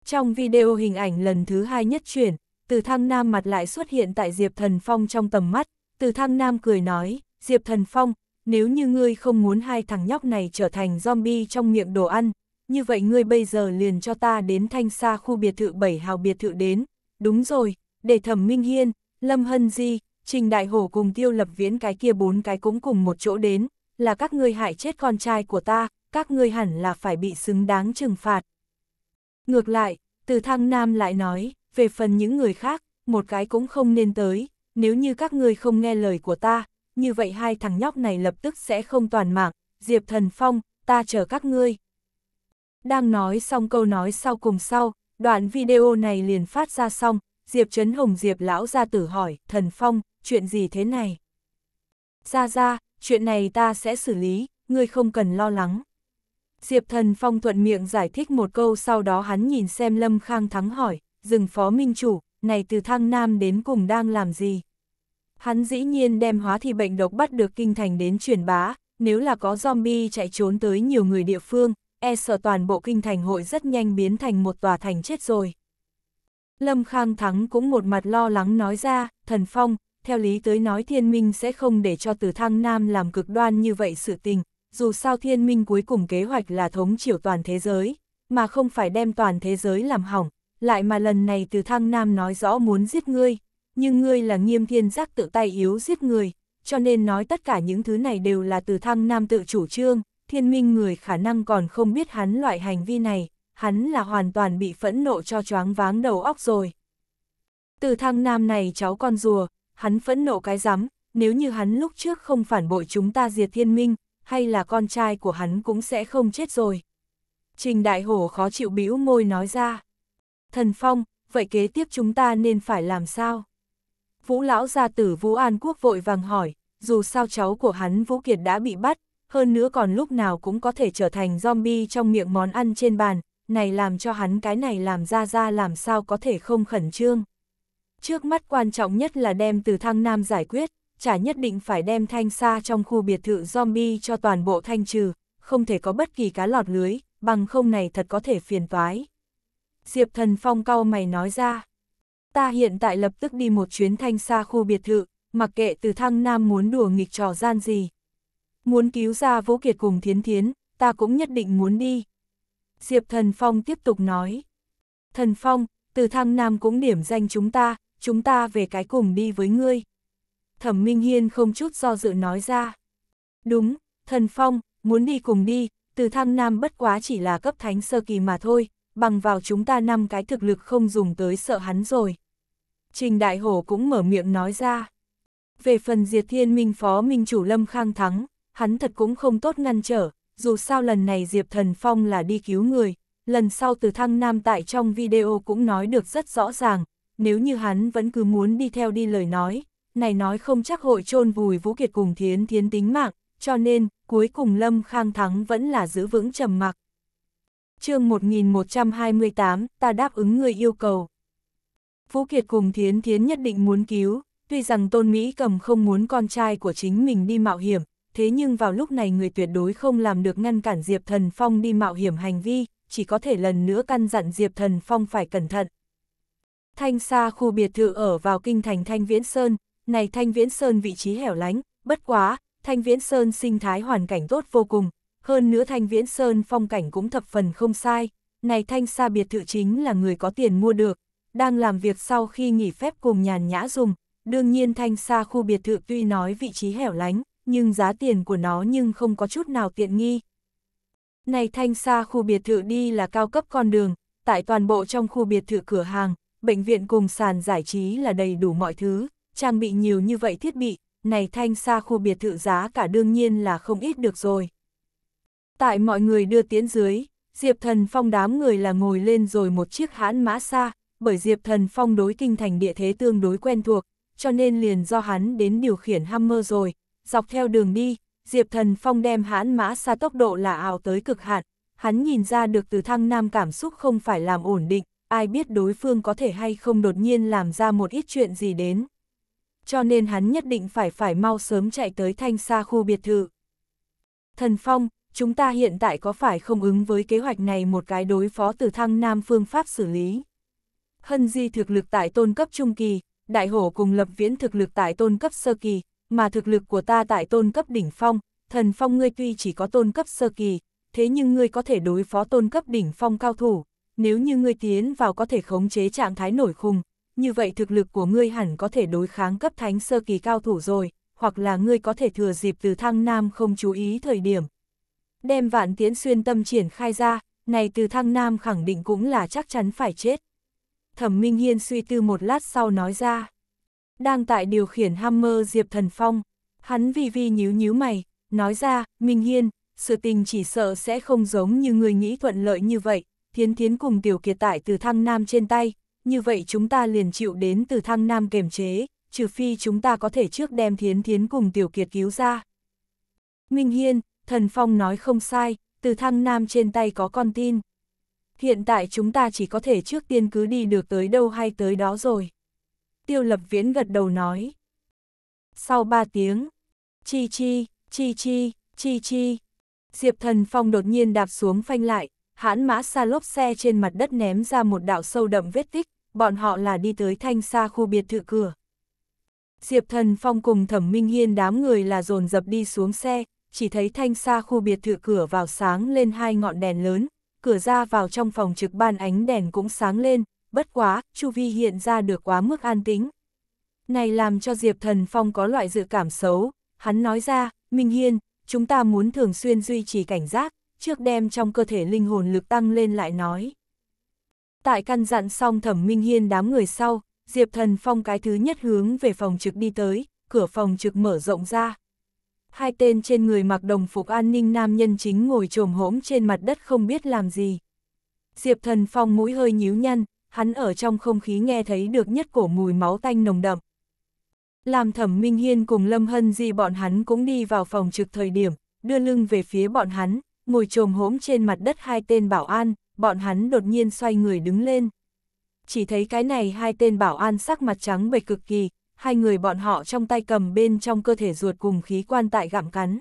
Trong video hình ảnh lần thứ hai nhất chuyển, từ thăng nam mặt lại xuất hiện tại Diệp Thần Phong trong tầm mắt, từ thăng nam cười nói, Diệp Thần Phong, nếu như ngươi không muốn hai thằng nhóc này trở thành zombie trong miệng đồ ăn, như vậy ngươi bây giờ liền cho ta đến thanh xa khu biệt thự bảy hào biệt thự đến. Đúng rồi, để thẩm Minh Hiên, Lâm Hân Di, Trình Đại Hổ cùng tiêu lập viễn cái kia bốn cái cũng cùng một chỗ đến, là các ngươi hại chết con trai của ta, các ngươi hẳn là phải bị xứng đáng trừng phạt. Ngược lại, từ thăng nam lại nói, về phần những người khác, một cái cũng không nên tới, nếu như các ngươi không nghe lời của ta, như vậy hai thằng nhóc này lập tức sẽ không toàn mạng, Diệp Thần Phong, ta chờ các ngươi. Đang nói xong câu nói sau cùng sau, đoạn video này liền phát ra xong, Diệp Trấn Hồng Diệp lão ra tử hỏi, Thần Phong, chuyện gì thế này? Ra ra, chuyện này ta sẽ xử lý, ngươi không cần lo lắng. Diệp Thần Phong thuận miệng giải thích một câu sau đó hắn nhìn xem Lâm Khang Thắng hỏi, dừng phó minh chủ, này từ thăng Nam đến cùng đang làm gì? Hắn dĩ nhiên đem hóa thì bệnh độc bắt được kinh thành đến truyền bá, nếu là có zombie chạy trốn tới nhiều người địa phương, e sợ toàn bộ kinh thành hội rất nhanh biến thành một tòa thành chết rồi. Lâm Khang Thắng cũng một mặt lo lắng nói ra, thần phong, theo lý tới nói thiên minh sẽ không để cho từ thăng nam làm cực đoan như vậy sự tình, dù sao thiên minh cuối cùng kế hoạch là thống chiểu toàn thế giới, mà không phải đem toàn thế giới làm hỏng, lại mà lần này từ thăng nam nói rõ muốn giết ngươi, nhưng ngươi là nghiêm thiên giác tự tay yếu giết người, cho nên nói tất cả những thứ này đều là từ thăng nam tự chủ trương, thiên minh người khả năng còn không biết hắn loại hành vi này, hắn là hoàn toàn bị phẫn nộ cho choáng váng đầu óc rồi. Từ thăng nam này cháu con rùa, hắn phẫn nộ cái rắm nếu như hắn lúc trước không phản bội chúng ta diệt thiên minh, hay là con trai của hắn cũng sẽ không chết rồi. Trình Đại Hổ khó chịu bĩu môi nói ra. Thần Phong, vậy kế tiếp chúng ta nên phải làm sao? Vũ lão gia tử Vũ An Quốc vội vàng hỏi, dù sao cháu của hắn Vũ Kiệt đã bị bắt, hơn nữa còn lúc nào cũng có thể trở thành zombie trong miệng món ăn trên bàn, này làm cho hắn cái này làm ra ra làm sao có thể không khẩn trương. Trước mắt quan trọng nhất là đem từ thăng nam giải quyết, chả nhất định phải đem thanh xa trong khu biệt thự zombie cho toàn bộ thanh trừ, không thể có bất kỳ cá lọt lưới, bằng không này thật có thể phiền toái. Diệp thần phong cao mày nói ra ta hiện tại lập tức đi một chuyến thanh xa khu biệt thự, mặc kệ từ thăng nam muốn đùa nghịch trò gian gì. Muốn cứu ra Vũ Kiệt cùng Thiến Thiến, ta cũng nhất định muốn đi. Diệp Thần Phong tiếp tục nói. Thần Phong, từ thăng nam cũng điểm danh chúng ta, chúng ta về cái cùng đi với ngươi. Thẩm Minh Hiên không chút do dự nói ra. Đúng, Thần Phong, muốn đi cùng đi, từ thăng nam bất quá chỉ là cấp thánh sơ kỳ mà thôi, bằng vào chúng ta năm cái thực lực không dùng tới sợ hắn rồi. Trình Đại Hổ cũng mở miệng nói ra. Về phần diệt thiên minh phó minh chủ Lâm Khang Thắng, hắn thật cũng không tốt ngăn trở, dù sao lần này Diệp Thần Phong là đi cứu người, lần sau từ thăng nam tại trong video cũng nói được rất rõ ràng, nếu như hắn vẫn cứ muốn đi theo đi lời nói, này nói không chắc hội chôn vùi Vũ Kiệt cùng thiến thiến tính mạng, cho nên, cuối cùng Lâm Khang Thắng vẫn là giữ vững trầm mặc. chương 1128, ta đáp ứng người yêu cầu. Phú Kiệt cùng Thiến Thiến nhất định muốn cứu, tuy rằng Tôn Mỹ Cầm không muốn con trai của chính mình đi mạo hiểm, thế nhưng vào lúc này người tuyệt đối không làm được ngăn cản Diệp Thần Phong đi mạo hiểm hành vi, chỉ có thể lần nữa căn dặn Diệp Thần Phong phải cẩn thận. Thanh xa khu biệt thự ở vào kinh thành Thanh Viễn Sơn, này Thanh Viễn Sơn vị trí hẻo lánh, bất quá, Thanh Viễn Sơn sinh thái hoàn cảnh tốt vô cùng, hơn nữa Thanh Viễn Sơn phong cảnh cũng thập phần không sai, này Thanh xa biệt thự chính là người có tiền mua được, đang làm việc sau khi nghỉ phép cùng nhàn nhã dùng, đương nhiên thanh xa khu biệt thự tuy nói vị trí hẻo lánh, nhưng giá tiền của nó nhưng không có chút nào tiện nghi. Này thanh xa khu biệt thự đi là cao cấp con đường, tại toàn bộ trong khu biệt thự cửa hàng, bệnh viện cùng sàn giải trí là đầy đủ mọi thứ, trang bị nhiều như vậy thiết bị, này thanh xa khu biệt thự giá cả đương nhiên là không ít được rồi. Tại mọi người đưa tiến dưới, Diệp Thần Phong đám người là ngồi lên rồi một chiếc hãn mã xa, bởi Diệp Thần Phong đối kinh thành địa thế tương đối quen thuộc, cho nên liền do hắn đến điều khiển Hammer rồi, dọc theo đường đi, Diệp Thần Phong đem hãn mã xa tốc độ là ảo tới cực hạn, hắn nhìn ra được từ thăng nam cảm xúc không phải làm ổn định, ai biết đối phương có thể hay không đột nhiên làm ra một ít chuyện gì đến. Cho nên hắn nhất định phải phải mau sớm chạy tới thanh xa khu biệt thự. Thần Phong, chúng ta hiện tại có phải không ứng với kế hoạch này một cái đối phó từ thăng nam phương pháp xử lý? Hân Di thực lực tại tôn cấp trung kỳ, đại hổ cùng lập viễn thực lực tại tôn cấp sơ kỳ, mà thực lực của ta tại tôn cấp đỉnh phong, thần phong ngươi tuy chỉ có tôn cấp sơ kỳ, thế nhưng ngươi có thể đối phó tôn cấp đỉnh phong cao thủ, nếu như ngươi tiến vào có thể khống chế trạng thái nổi khùng, như vậy thực lực của ngươi hẳn có thể đối kháng cấp thánh sơ kỳ cao thủ rồi, hoặc là ngươi có thể thừa dịp từ thăng nam không chú ý thời điểm. Đem vạn tiến xuyên tâm triển khai ra, này từ thăng nam khẳng định cũng là chắc chắn phải chết. Thẩm Minh Hiên suy tư một lát sau nói ra. Đang tại điều khiển Hammer Diệp Thần Phong, hắn vi vi nhíu nhíu mày, nói ra, Minh Hiên, sự tình chỉ sợ sẽ không giống như người nghĩ thuận lợi như vậy, thiến thiến cùng tiểu kiệt tại từ thăng nam trên tay, như vậy chúng ta liền chịu đến từ thăng nam kềm chế, trừ phi chúng ta có thể trước đem thiến thiến cùng tiểu kiệt cứu ra. Minh Hiên, Thần Phong nói không sai, từ thăng nam trên tay có con tin hiện tại chúng ta chỉ có thể trước tiên cứ đi được tới đâu hay tới đó rồi. Tiêu lập viễn gật đầu nói. Sau ba tiếng, chi chi, chi chi, chi chi, Diệp thần phong đột nhiên đạp xuống phanh lại, hãn mã xa lốp xe trên mặt đất ném ra một đạo sâu đậm vết tích, bọn họ là đi tới thanh xa khu biệt thự cửa. Diệp thần phong cùng thẩm minh hiên đám người là dồn dập đi xuống xe, chỉ thấy thanh xa khu biệt thự cửa vào sáng lên hai ngọn đèn lớn, cửa ra vào trong phòng trực ban ánh đèn cũng sáng lên, bất quá, chu vi hiện ra được quá mức an tính. Này làm cho Diệp Thần Phong có loại dự cảm xấu, hắn nói ra, Minh Hiên, chúng ta muốn thường xuyên duy trì cảnh giác, trước đem trong cơ thể linh hồn lực tăng lên lại nói. Tại căn dặn xong thẩm Minh Hiên đám người sau, Diệp Thần Phong cái thứ nhất hướng về phòng trực đi tới, cửa phòng trực mở rộng ra hai tên trên người mặc đồng phục an ninh nam nhân chính ngồi trồm hỗm trên mặt đất không biết làm gì. Diệp thần phong mũi hơi nhíu nhăn, hắn ở trong không khí nghe thấy được nhất cổ mùi máu tanh nồng đậm. Làm thẩm minh hiên cùng lâm hân di bọn hắn cũng đi vào phòng trực thời điểm, đưa lưng về phía bọn hắn, ngồi trồm hỗm trên mặt đất hai tên bảo an, bọn hắn đột nhiên xoay người đứng lên. Chỉ thấy cái này hai tên bảo an sắc mặt trắng bệch cực kỳ, hai người bọn họ trong tay cầm bên trong cơ thể ruột cùng khí quan tại gặm cắn.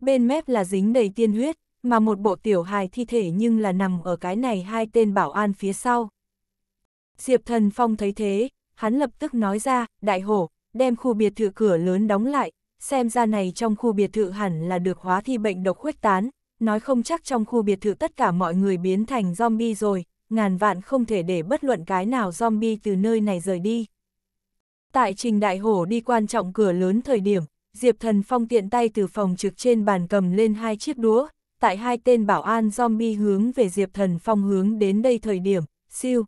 Bên mép là dính đầy tiên huyết, mà một bộ tiểu hài thi thể nhưng là nằm ở cái này hai tên bảo an phía sau. Diệp Thần Phong thấy thế, hắn lập tức nói ra, đại hổ, đem khu biệt thự cửa lớn đóng lại, xem ra này trong khu biệt thự hẳn là được hóa thi bệnh độc khuếch tán, nói không chắc trong khu biệt thự tất cả mọi người biến thành zombie rồi, ngàn vạn không thể để bất luận cái nào zombie từ nơi này rời đi. Tại trình đại hổ đi quan trọng cửa lớn thời điểm, Diệp Thần Phong tiện tay từ phòng trực trên bàn cầm lên hai chiếc đũa, tại hai tên bảo an zombie hướng về Diệp Thần Phong hướng đến đây thời điểm, siêu,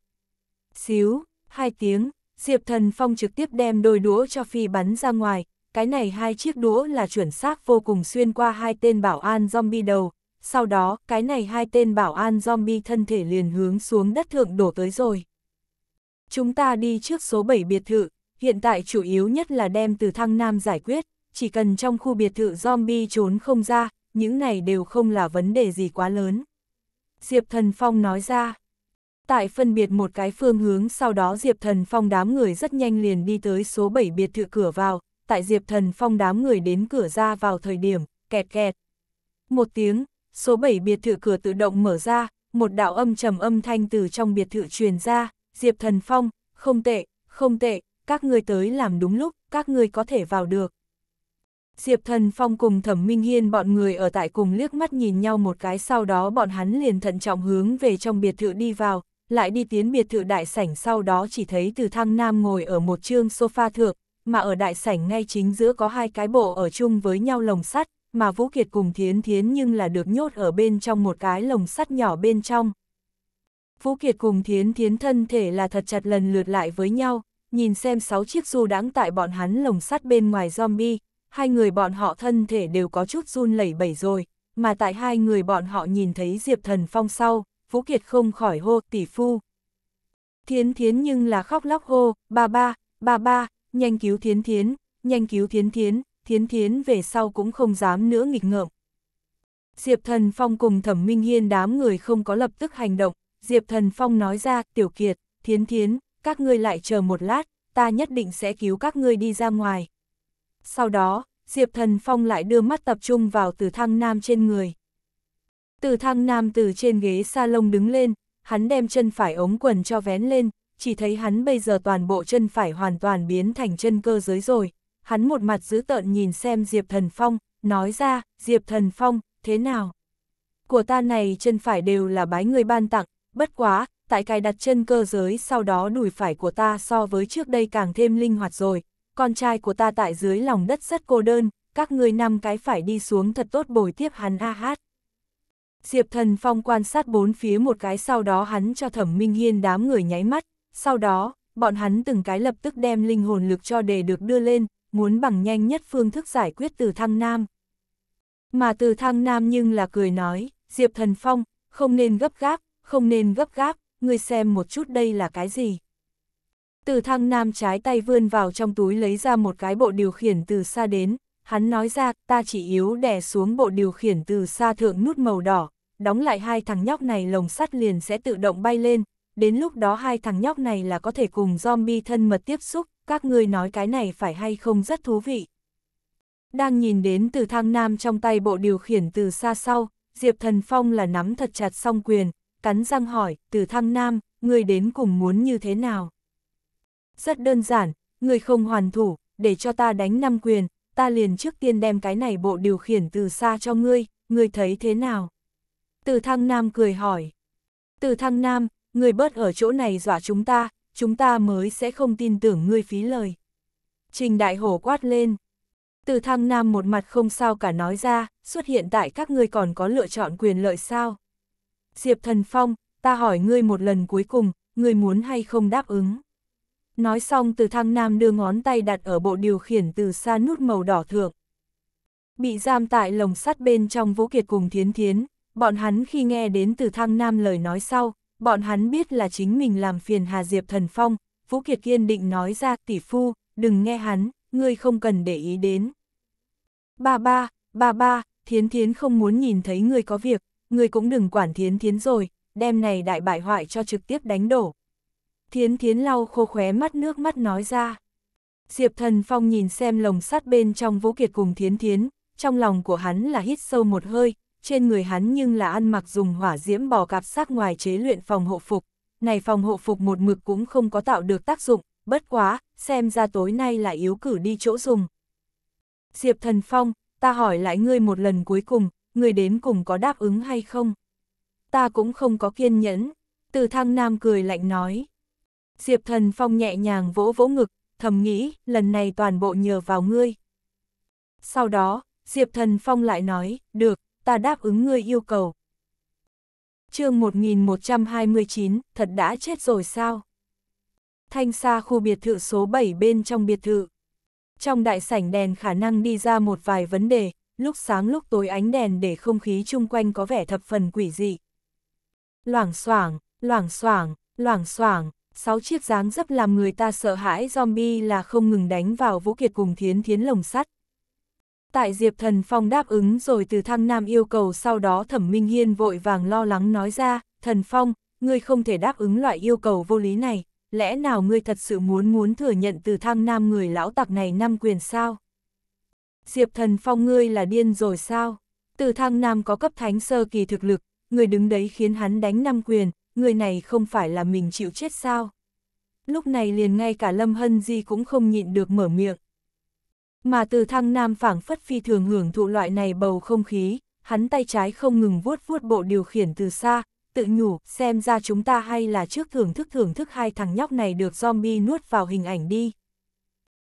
xíu, hai tiếng, Diệp Thần Phong trực tiếp đem đôi đũa cho phi bắn ra ngoài, cái này hai chiếc đũa là chuẩn xác vô cùng xuyên qua hai tên bảo an zombie đầu, sau đó cái này hai tên bảo an zombie thân thể liền hướng xuống đất thượng đổ tới rồi. Chúng ta đi trước số 7 biệt thự, hiện tại chủ yếu nhất là đem từ thăng nam giải quyết, chỉ cần trong khu biệt thự zombie trốn không ra, những này đều không là vấn đề gì quá lớn. Diệp Thần Phong nói ra, tại phân biệt một cái phương hướng sau đó Diệp Thần Phong đám người rất nhanh liền đi tới số 7 biệt thự cửa vào, tại Diệp Thần Phong đám người đến cửa ra vào thời điểm, kẹt kẹt. Một tiếng, số 7 biệt thự cửa tự động mở ra, một đạo âm trầm âm thanh từ trong biệt thự truyền ra, Diệp Thần Phong, không tệ, không tệ, các ngươi tới làm đúng lúc, các ngươi có thể vào được. Diệp Thần Phong cùng Thẩm Minh Hiên bọn người ở tại cùng liếc mắt nhìn nhau một cái sau đó bọn hắn liền thận trọng hướng về trong biệt thự đi vào, lại đi tiến biệt thự đại sảnh sau đó chỉ thấy từ thăng nam ngồi ở một chương sofa thượng, mà ở đại sảnh ngay chính giữa có hai cái bộ ở chung với nhau lồng sắt, mà Vũ Kiệt cùng Thiến Thiến nhưng là được nhốt ở bên trong một cái lồng sắt nhỏ bên trong. Vũ Kiệt cùng Thiến Thiến thân thể là thật chặt lần lượt lại với nhau, nhìn xem sáu chiếc du đáng tại bọn hắn lồng sắt bên ngoài zombie, hai người bọn họ thân thể đều có chút run lẩy bẩy rồi, mà tại hai người bọn họ nhìn thấy Diệp Thần Phong sau, Vũ Kiệt không khỏi hô tỷ phu. Thiến Thiến nhưng là khóc lóc hô, ba ba, ba ba, nhanh cứu Thiến Thiến, nhanh cứu Thiến Thiến, Thiến Thiến về sau cũng không dám nữa nghịch ngợm. Diệp Thần Phong cùng Thẩm Minh Hiên đám người không có lập tức hành động, Diệp Thần Phong nói ra, Tiểu Kiệt, Thiến Thiến, các ngươi lại chờ một lát, ta nhất định sẽ cứu các ngươi đi ra ngoài. Sau đó, Diệp Thần Phong lại đưa mắt tập trung vào từ thăng nam trên người. Từ thăng nam từ trên ghế sa lông đứng lên, hắn đem chân phải ống quần cho vén lên, chỉ thấy hắn bây giờ toàn bộ chân phải hoàn toàn biến thành chân cơ giới rồi. Hắn một mặt giữ tợn nhìn xem Diệp Thần Phong, nói ra, Diệp Thần Phong, thế nào? Của ta này chân phải đều là bái người ban tặng, bất quá, tại cài đặt chân cơ giới sau đó đùi phải của ta so với trước đây càng thêm linh hoạt rồi, con trai của ta tại dưới lòng đất rất cô đơn, các ngươi năm cái phải đi xuống thật tốt bồi tiếp hắn a hát. Diệp thần phong quan sát bốn phía một cái sau đó hắn cho thẩm minh hiên đám người nháy mắt, sau đó, bọn hắn từng cái lập tức đem linh hồn lực cho đề được đưa lên, muốn bằng nhanh nhất phương thức giải quyết từ thăng nam. Mà từ thăng nam nhưng là cười nói, Diệp thần phong, không nên gấp gáp, không nên gấp gáp, ngươi xem một chút đây là cái gì. Từ thăng nam trái tay vươn vào trong túi lấy ra một cái bộ điều khiển từ xa đến, hắn nói ra ta chỉ yếu đè xuống bộ điều khiển từ xa thượng nút màu đỏ, đóng lại hai thằng nhóc này lồng sắt liền sẽ tự động bay lên, đến lúc đó hai thằng nhóc này là có thể cùng zombie thân mật tiếp xúc, các ngươi nói cái này phải hay không rất thú vị. Đang nhìn đến từ Thăng nam trong tay bộ điều khiển từ xa sau, Diệp Thần Phong là nắm thật chặt song quyền, cắn răng hỏi, từ thăng nam, người đến cùng muốn như thế nào? Rất đơn giản, người không hoàn thủ, để cho ta đánh năm quyền, ta liền trước tiên đem cái này bộ điều khiển từ xa cho ngươi, ngươi thấy thế nào? Từ thăng nam cười hỏi. Từ thăng nam, người bớt ở chỗ này dọa chúng ta, chúng ta mới sẽ không tin tưởng ngươi phí lời. Trình đại hổ quát lên. Từ thăng nam một mặt không sao cả nói ra, xuất hiện tại các ngươi còn có lựa chọn quyền lợi sao? Diệp Thần Phong, ta hỏi ngươi một lần cuối cùng, ngươi muốn hay không đáp ứng. Nói xong từ thăng nam đưa ngón tay đặt ở bộ điều khiển từ xa nút màu đỏ thượng. Bị giam tại lồng sắt bên trong Vũ Kiệt cùng Thiến Thiến, bọn hắn khi nghe đến từ thăng nam lời nói sau, bọn hắn biết là chính mình làm phiền Hà Diệp Thần Phong, Vũ Kiệt kiên định nói ra tỷ phu, đừng nghe hắn, ngươi không cần để ý đến. Ba ba, ba ba, Thiến Thiến không muốn nhìn thấy ngươi có việc, người cũng đừng quản thiến thiến rồi, đem này đại bại hoại cho trực tiếp đánh đổ. Thiến thiến lau khô khóe mắt nước mắt nói ra. Diệp thần phong nhìn xem lồng sắt bên trong vũ kiệt cùng thiến thiến, trong lòng của hắn là hít sâu một hơi, trên người hắn nhưng là ăn mặc dùng hỏa diễm bò cạp sát ngoài chế luyện phòng hộ phục. Này phòng hộ phục một mực cũng không có tạo được tác dụng, bất quá, xem ra tối nay là yếu cử đi chỗ dùng. Diệp thần phong, ta hỏi lại ngươi một lần cuối cùng, người đến cùng có đáp ứng hay không? Ta cũng không có kiên nhẫn, từ thăng nam cười lạnh nói. Diệp thần phong nhẹ nhàng vỗ vỗ ngực, thầm nghĩ, lần này toàn bộ nhờ vào ngươi. Sau đó, Diệp thần phong lại nói, được, ta đáp ứng ngươi yêu cầu. chương 1129, thật đã chết rồi sao? Thanh xa khu biệt thự số 7 bên trong biệt thự. Trong đại sảnh đèn khả năng đi ra một vài vấn đề, lúc sáng lúc tối ánh đèn để không khí chung quanh có vẻ thập phần quỷ dị. Loảng xoảng, loảng xoảng, loảng xoảng, sáu chiếc dáng dấp làm người ta sợ hãi zombie là không ngừng đánh vào Vũ Kiệt cùng thiến thiến lồng sắt. Tại Diệp Thần Phong đáp ứng rồi từ thăng nam yêu cầu sau đó Thẩm Minh Hiên vội vàng lo lắng nói ra, Thần Phong, ngươi không thể đáp ứng loại yêu cầu vô lý này, lẽ nào ngươi thật sự muốn muốn thừa nhận từ thăng nam người lão tặc này năm quyền sao? Diệp Thần Phong ngươi là điên rồi sao? Từ thăng nam có cấp thánh sơ kỳ thực lực, người đứng đấy khiến hắn đánh năm quyền, người này không phải là mình chịu chết sao? Lúc này liền ngay cả Lâm Hân Di cũng không nhịn được mở miệng. Mà từ thăng nam phảng phất phi thường hưởng thụ loại này bầu không khí, hắn tay trái không ngừng vuốt vuốt bộ điều khiển từ xa, tự nhủ, xem ra chúng ta hay là trước thưởng thức thưởng thức hai thằng nhóc này được zombie nuốt vào hình ảnh đi.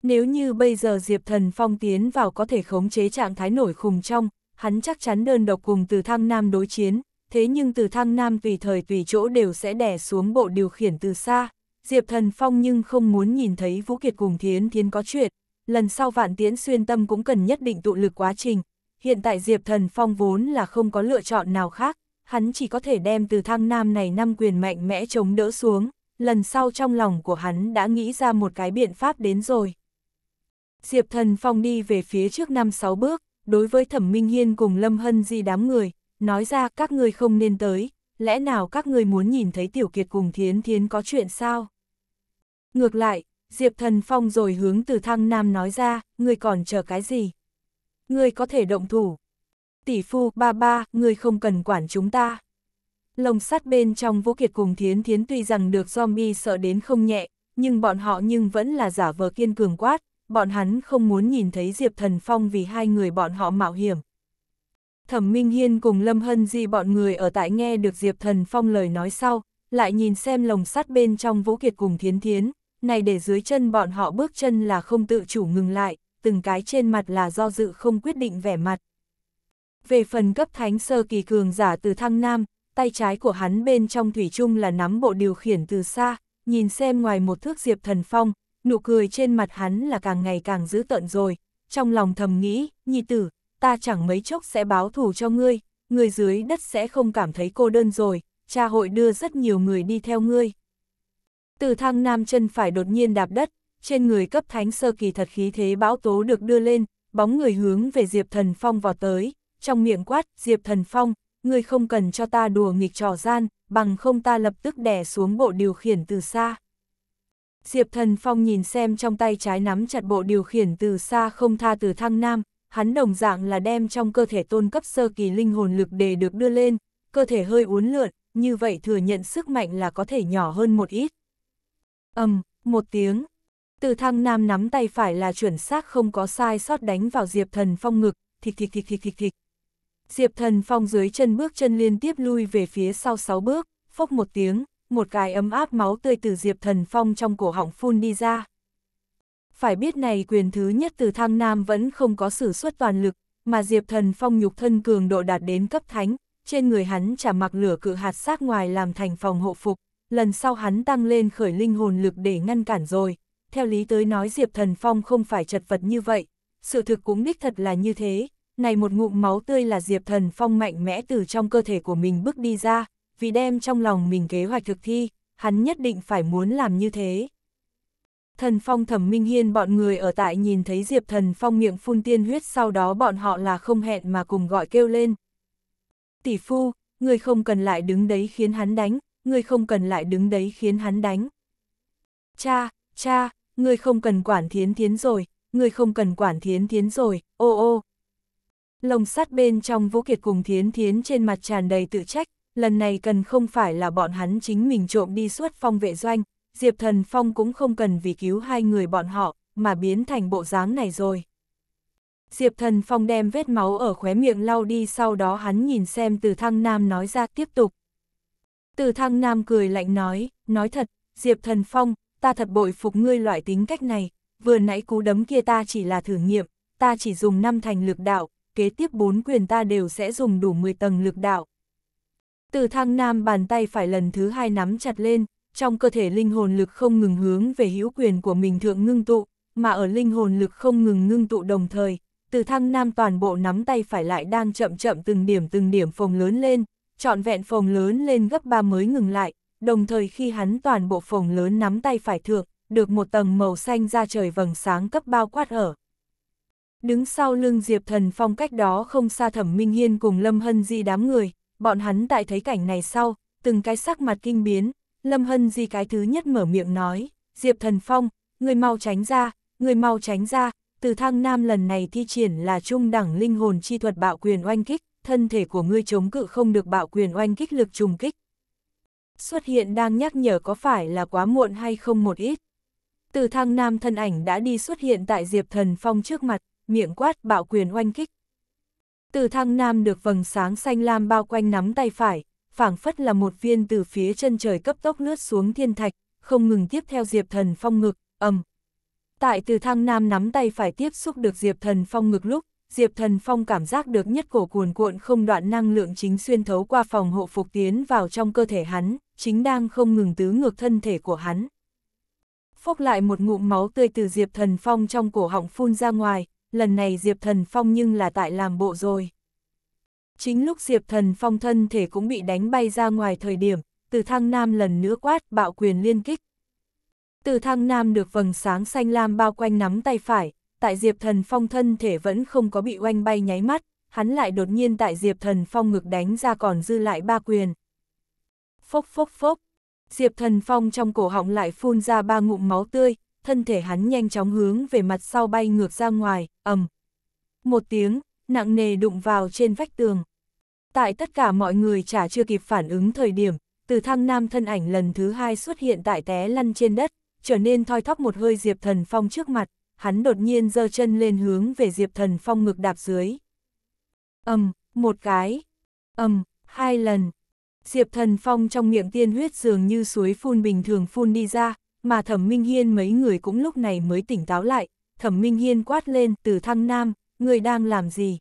Nếu như bây giờ Diệp Thần Phong tiến vào có thể khống chế trạng thái nổi khùng trong, hắn chắc chắn đơn độc cùng từ thăng nam đối chiến, thế nhưng từ thăng nam tùy thời tùy chỗ đều sẽ đè xuống bộ điều khiển từ xa. Diệp Thần Phong nhưng không muốn nhìn thấy Vũ Kiệt cùng Thiến Thiến có chuyện, lần sau vạn Tiến xuyên tâm cũng cần nhất định tụ lực quá trình. Hiện tại Diệp Thần Phong vốn là không có lựa chọn nào khác, hắn chỉ có thể đem từ thăng nam này năm quyền mạnh mẽ chống đỡ xuống, lần sau trong lòng của hắn đã nghĩ ra một cái biện pháp đến rồi. Diệp Thần Phong đi về phía trước năm sáu bước, đối với Thẩm Minh Hiên cùng Lâm Hân Di đám người, nói ra các người không nên tới, lẽ nào các người muốn nhìn thấy Tiểu Kiệt cùng Thiến Thiến có chuyện sao? Ngược lại, Diệp Thần Phong rồi hướng từ thăng nam nói ra, người còn chờ cái gì? Người có thể động thủ. Tỷ phu, ba ba, người không cần quản chúng ta. Lồng sắt bên trong Vũ Kiệt cùng Thiến Thiến tuy rằng được zombie sợ đến không nhẹ, nhưng bọn họ nhưng vẫn là giả vờ kiên cường quát, bọn hắn không muốn nhìn thấy Diệp Thần Phong vì hai người bọn họ mạo hiểm. Thẩm Minh Hiên cùng Lâm Hân Di bọn người ở tại nghe được Diệp Thần Phong lời nói sau, lại nhìn xem lồng sắt bên trong Vũ Kiệt cùng Thiến Thiến, này để dưới chân bọn họ bước chân là không tự chủ ngừng lại, từng cái trên mặt là do dự không quyết định vẻ mặt. Về phần cấp thánh sơ kỳ cường giả từ thăng nam, tay trái của hắn bên trong thủy chung là nắm bộ điều khiển từ xa, nhìn xem ngoài một thước Diệp Thần Phong, nụ cười trên mặt hắn là càng ngày càng dữ tợn rồi, trong lòng thầm nghĩ, nhi tử, ta chẳng mấy chốc sẽ báo thù cho ngươi, người dưới đất sẽ không cảm thấy cô đơn rồi, cha hội đưa rất nhiều người đi theo ngươi. Từ thang nam chân phải đột nhiên đạp đất, trên người cấp thánh sơ kỳ thật khí thế bão tố được đưa lên, bóng người hướng về Diệp Thần Phong vào tới, trong miệng quát, Diệp Thần Phong, ngươi không cần cho ta đùa nghịch trò gian, bằng không ta lập tức đè xuống bộ điều khiển từ xa. Diệp Thần Phong nhìn xem trong tay trái nắm chặt bộ điều khiển từ xa không tha từ thăng nam, hắn đồng dạng là đem trong cơ thể tôn cấp sơ kỳ linh hồn lực để được đưa lên, cơ thể hơi uốn lượn, như vậy thừa nhận sức mạnh là có thể nhỏ hơn một ít. ầm um, một tiếng, từ thăng nam nắm tay phải là chuẩn xác không có sai sót đánh vào Diệp Thần Phong ngực, thịt thịt thịt thịt thịt thịt. Diệp Thần Phong dưới chân bước chân liên tiếp lui về phía sau sáu bước, phốc một tiếng, một cái ấm áp máu tươi từ Diệp Thần Phong trong cổ họng phun đi ra. Phải biết này quyền thứ nhất từ thăng nam vẫn không có sử xuất toàn lực, mà Diệp Thần Phong nhục thân cường độ đạt đến cấp thánh, trên người hắn chả mặc lửa cự hạt sát ngoài làm thành phòng hộ phục, lần sau hắn tăng lên khởi linh hồn lực để ngăn cản rồi. Theo lý tới nói Diệp Thần Phong không phải chật vật như vậy, sự thực cũng đích thật là như thế, này một ngụm máu tươi là Diệp Thần Phong mạnh mẽ từ trong cơ thể của mình bước đi ra, vì đem trong lòng mình kế hoạch thực thi, hắn nhất định phải muốn làm như thế. Thần Phong Thẩm Minh Hiên bọn người ở tại nhìn thấy Diệp Thần Phong miệng phun tiên huyết sau đó bọn họ là không hẹn mà cùng gọi kêu lên. Tỷ phu, người không cần lại đứng đấy khiến hắn đánh, người không cần lại đứng đấy khiến hắn đánh. Cha, cha, người không cần quản thiến thiến rồi, người không cần quản thiến thiến rồi, ô ô. Lồng sắt bên trong Vũ Kiệt cùng thiến thiến trên mặt tràn đầy tự trách, lần này cần không phải là bọn hắn chính mình trộm đi suốt phong vệ doanh, Diệp Thần Phong cũng không cần vì cứu hai người bọn họ, mà biến thành bộ dáng này rồi. Diệp Thần Phong đem vết máu ở khóe miệng lau đi sau đó hắn nhìn xem từ thăng nam nói ra tiếp tục. Từ thăng nam cười lạnh nói, nói thật, Diệp Thần Phong, ta thật bội phục ngươi loại tính cách này, vừa nãy cú đấm kia ta chỉ là thử nghiệm, ta chỉ dùng năm thành lực đạo, kế tiếp bốn quyền ta đều sẽ dùng đủ 10 tầng lực đạo, từ thăng nam bàn tay phải lần thứ hai nắm chặt lên, trong cơ thể linh hồn lực không ngừng hướng về hữu quyền của mình thượng ngưng tụ, mà ở linh hồn lực không ngừng ngưng tụ đồng thời, từ thăng nam toàn bộ nắm tay phải lại đang chậm chậm từng điểm từng điểm phồng lớn lên, trọn vẹn phồng lớn lên gấp ba mới ngừng lại, đồng thời khi hắn toàn bộ phồng lớn nắm tay phải thượng, được một tầng màu xanh ra trời vầng sáng cấp bao quát ở. Đứng sau lưng Diệp Thần Phong cách đó không xa Thẩm Minh Hiên cùng Lâm Hân Di đám người, bọn hắn tại thấy cảnh này sau, từng cái sắc mặt kinh biến, Lâm Hân Di cái thứ nhất mở miệng nói, Diệp Thần Phong, người mau tránh ra, người mau tránh ra, từ thăng nam lần này thi triển là trung đẳng linh hồn chi thuật bạo quyền oanh kích, thân thể của ngươi chống cự không được bạo quyền oanh kích lực trùng kích. Xuất hiện đang nhắc nhở có phải là quá muộn hay không một ít. Từ thăng nam thân ảnh đã đi xuất hiện tại Diệp Thần Phong trước mặt, miệng quát bạo quyền oanh kích. Từ thăng nam được vầng sáng xanh lam bao quanh nắm tay phải, phảng phất là một viên từ phía chân trời cấp tốc lướt xuống thiên thạch, không ngừng tiếp theo Diệp Thần Phong ngực, ầm. Tại từ thăng nam nắm tay phải tiếp xúc được Diệp Thần Phong ngực lúc, Diệp Thần Phong cảm giác được nhất cổ cuồn cuộn không đoạn năng lượng chính xuyên thấu qua phòng hộ phục tiến vào trong cơ thể hắn, chính đang không ngừng tứ ngược thân thể của hắn. Phốc lại một ngụm máu tươi từ Diệp Thần Phong trong cổ họng phun ra ngoài, lần này Diệp Thần Phong nhưng là tại làm bộ rồi. Chính lúc Diệp Thần Phong thân thể cũng bị đánh bay ra ngoài thời điểm, từ thăng nam lần nữa quát bạo quyền liên kích. Từ thăng nam được vầng sáng xanh lam bao quanh nắm tay phải, tại Diệp Thần Phong thân thể vẫn không có bị oanh bay nháy mắt, hắn lại đột nhiên tại Diệp Thần Phong ngực đánh ra còn dư lại ba quyền. Phốc phốc phốc, Diệp Thần Phong trong cổ họng lại phun ra ba ngụm máu tươi, thân thể hắn nhanh chóng hướng về mặt sau bay ngược ra ngoài, ầm. Một tiếng, nặng nề đụng vào trên vách tường. Tại tất cả mọi người chả chưa kịp phản ứng thời điểm, từ thăng nam thân ảnh lần thứ hai xuất hiện tại té lăn trên đất, trở nên thoi thóp một hơi Diệp Thần Phong trước mặt, hắn đột nhiên giơ chân lên hướng về Diệp Thần Phong ngực đạp dưới. Ầm, một cái, ầm, hai lần. Diệp Thần Phong trong miệng tiên huyết dường như suối phun bình thường phun đi ra, mà Thẩm Minh Hiên mấy người cũng lúc này mới tỉnh táo lại, Thẩm Minh Hiên quát lên từ thăng nam, người đang làm gì?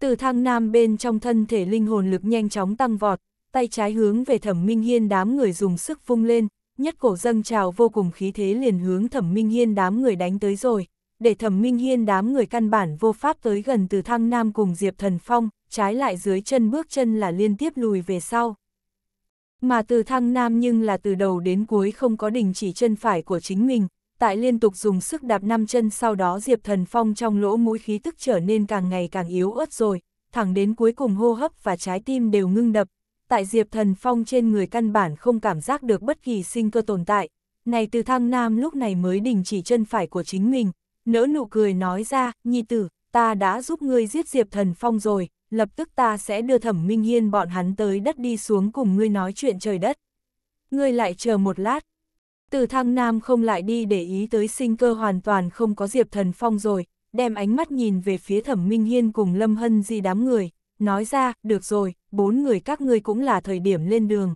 Từ thăng nam bên trong thân thể linh hồn lực nhanh chóng tăng vọt, tay trái hướng về Thẩm Minh Hiên đám người dùng sức vung lên, nhất cổ dâng trào vô cùng khí thế liền hướng Thẩm Minh Hiên đám người đánh tới rồi, để Thẩm Minh Hiên đám người căn bản vô pháp tới gần từ thăng nam cùng Diệp Thần Phong, trái lại dưới chân bước chân là liên tiếp lùi về sau. Mà từ thăng nam nhưng là từ đầu đến cuối không có đình chỉ chân phải của chính mình, tại liên tục dùng sức đạp năm chân sau đó Diệp Thần Phong trong lỗ mũi khí tức trở nên càng ngày càng yếu ớt rồi, thẳng đến cuối cùng hô hấp và trái tim đều ngưng đập. Tại Diệp Thần Phong trên người căn bản không cảm giác được bất kỳ sinh cơ tồn tại, này từ thăng nam lúc này mới đình chỉ chân phải của chính mình, nỡ nụ cười nói ra, nhi tử, ta đã giúp ngươi giết Diệp Thần Phong rồi, lập tức ta sẽ đưa thẩm minh hiên bọn hắn tới đất đi xuống cùng ngươi nói chuyện trời đất. Ngươi lại chờ một lát. Từ thăng nam không lại đi để ý tới sinh cơ hoàn toàn không có diệp thần phong rồi, đem ánh mắt nhìn về phía thẩm minh hiên cùng lâm hân di đám người, nói ra, được rồi, bốn người các ngươi cũng là thời điểm lên đường.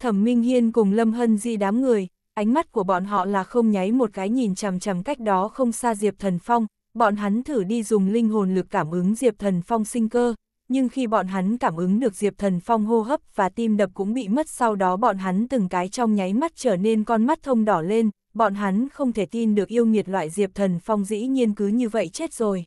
Thẩm Minh Hiên cùng Lâm Hân Di đám người, ánh mắt của bọn họ là không nháy một cái nhìn chằm chằm cách đó không xa Diệp Thần Phong, bọn hắn thử đi dùng linh hồn lực cảm ứng Diệp Thần Phong sinh cơ, nhưng khi bọn hắn cảm ứng được Diệp Thần Phong hô hấp và tim đập cũng bị mất sau đó bọn hắn từng cái trong nháy mắt trở nên con mắt thông đỏ lên, bọn hắn không thể tin được yêu nghiệt loại Diệp Thần Phong dĩ nhiên cứ như vậy chết rồi.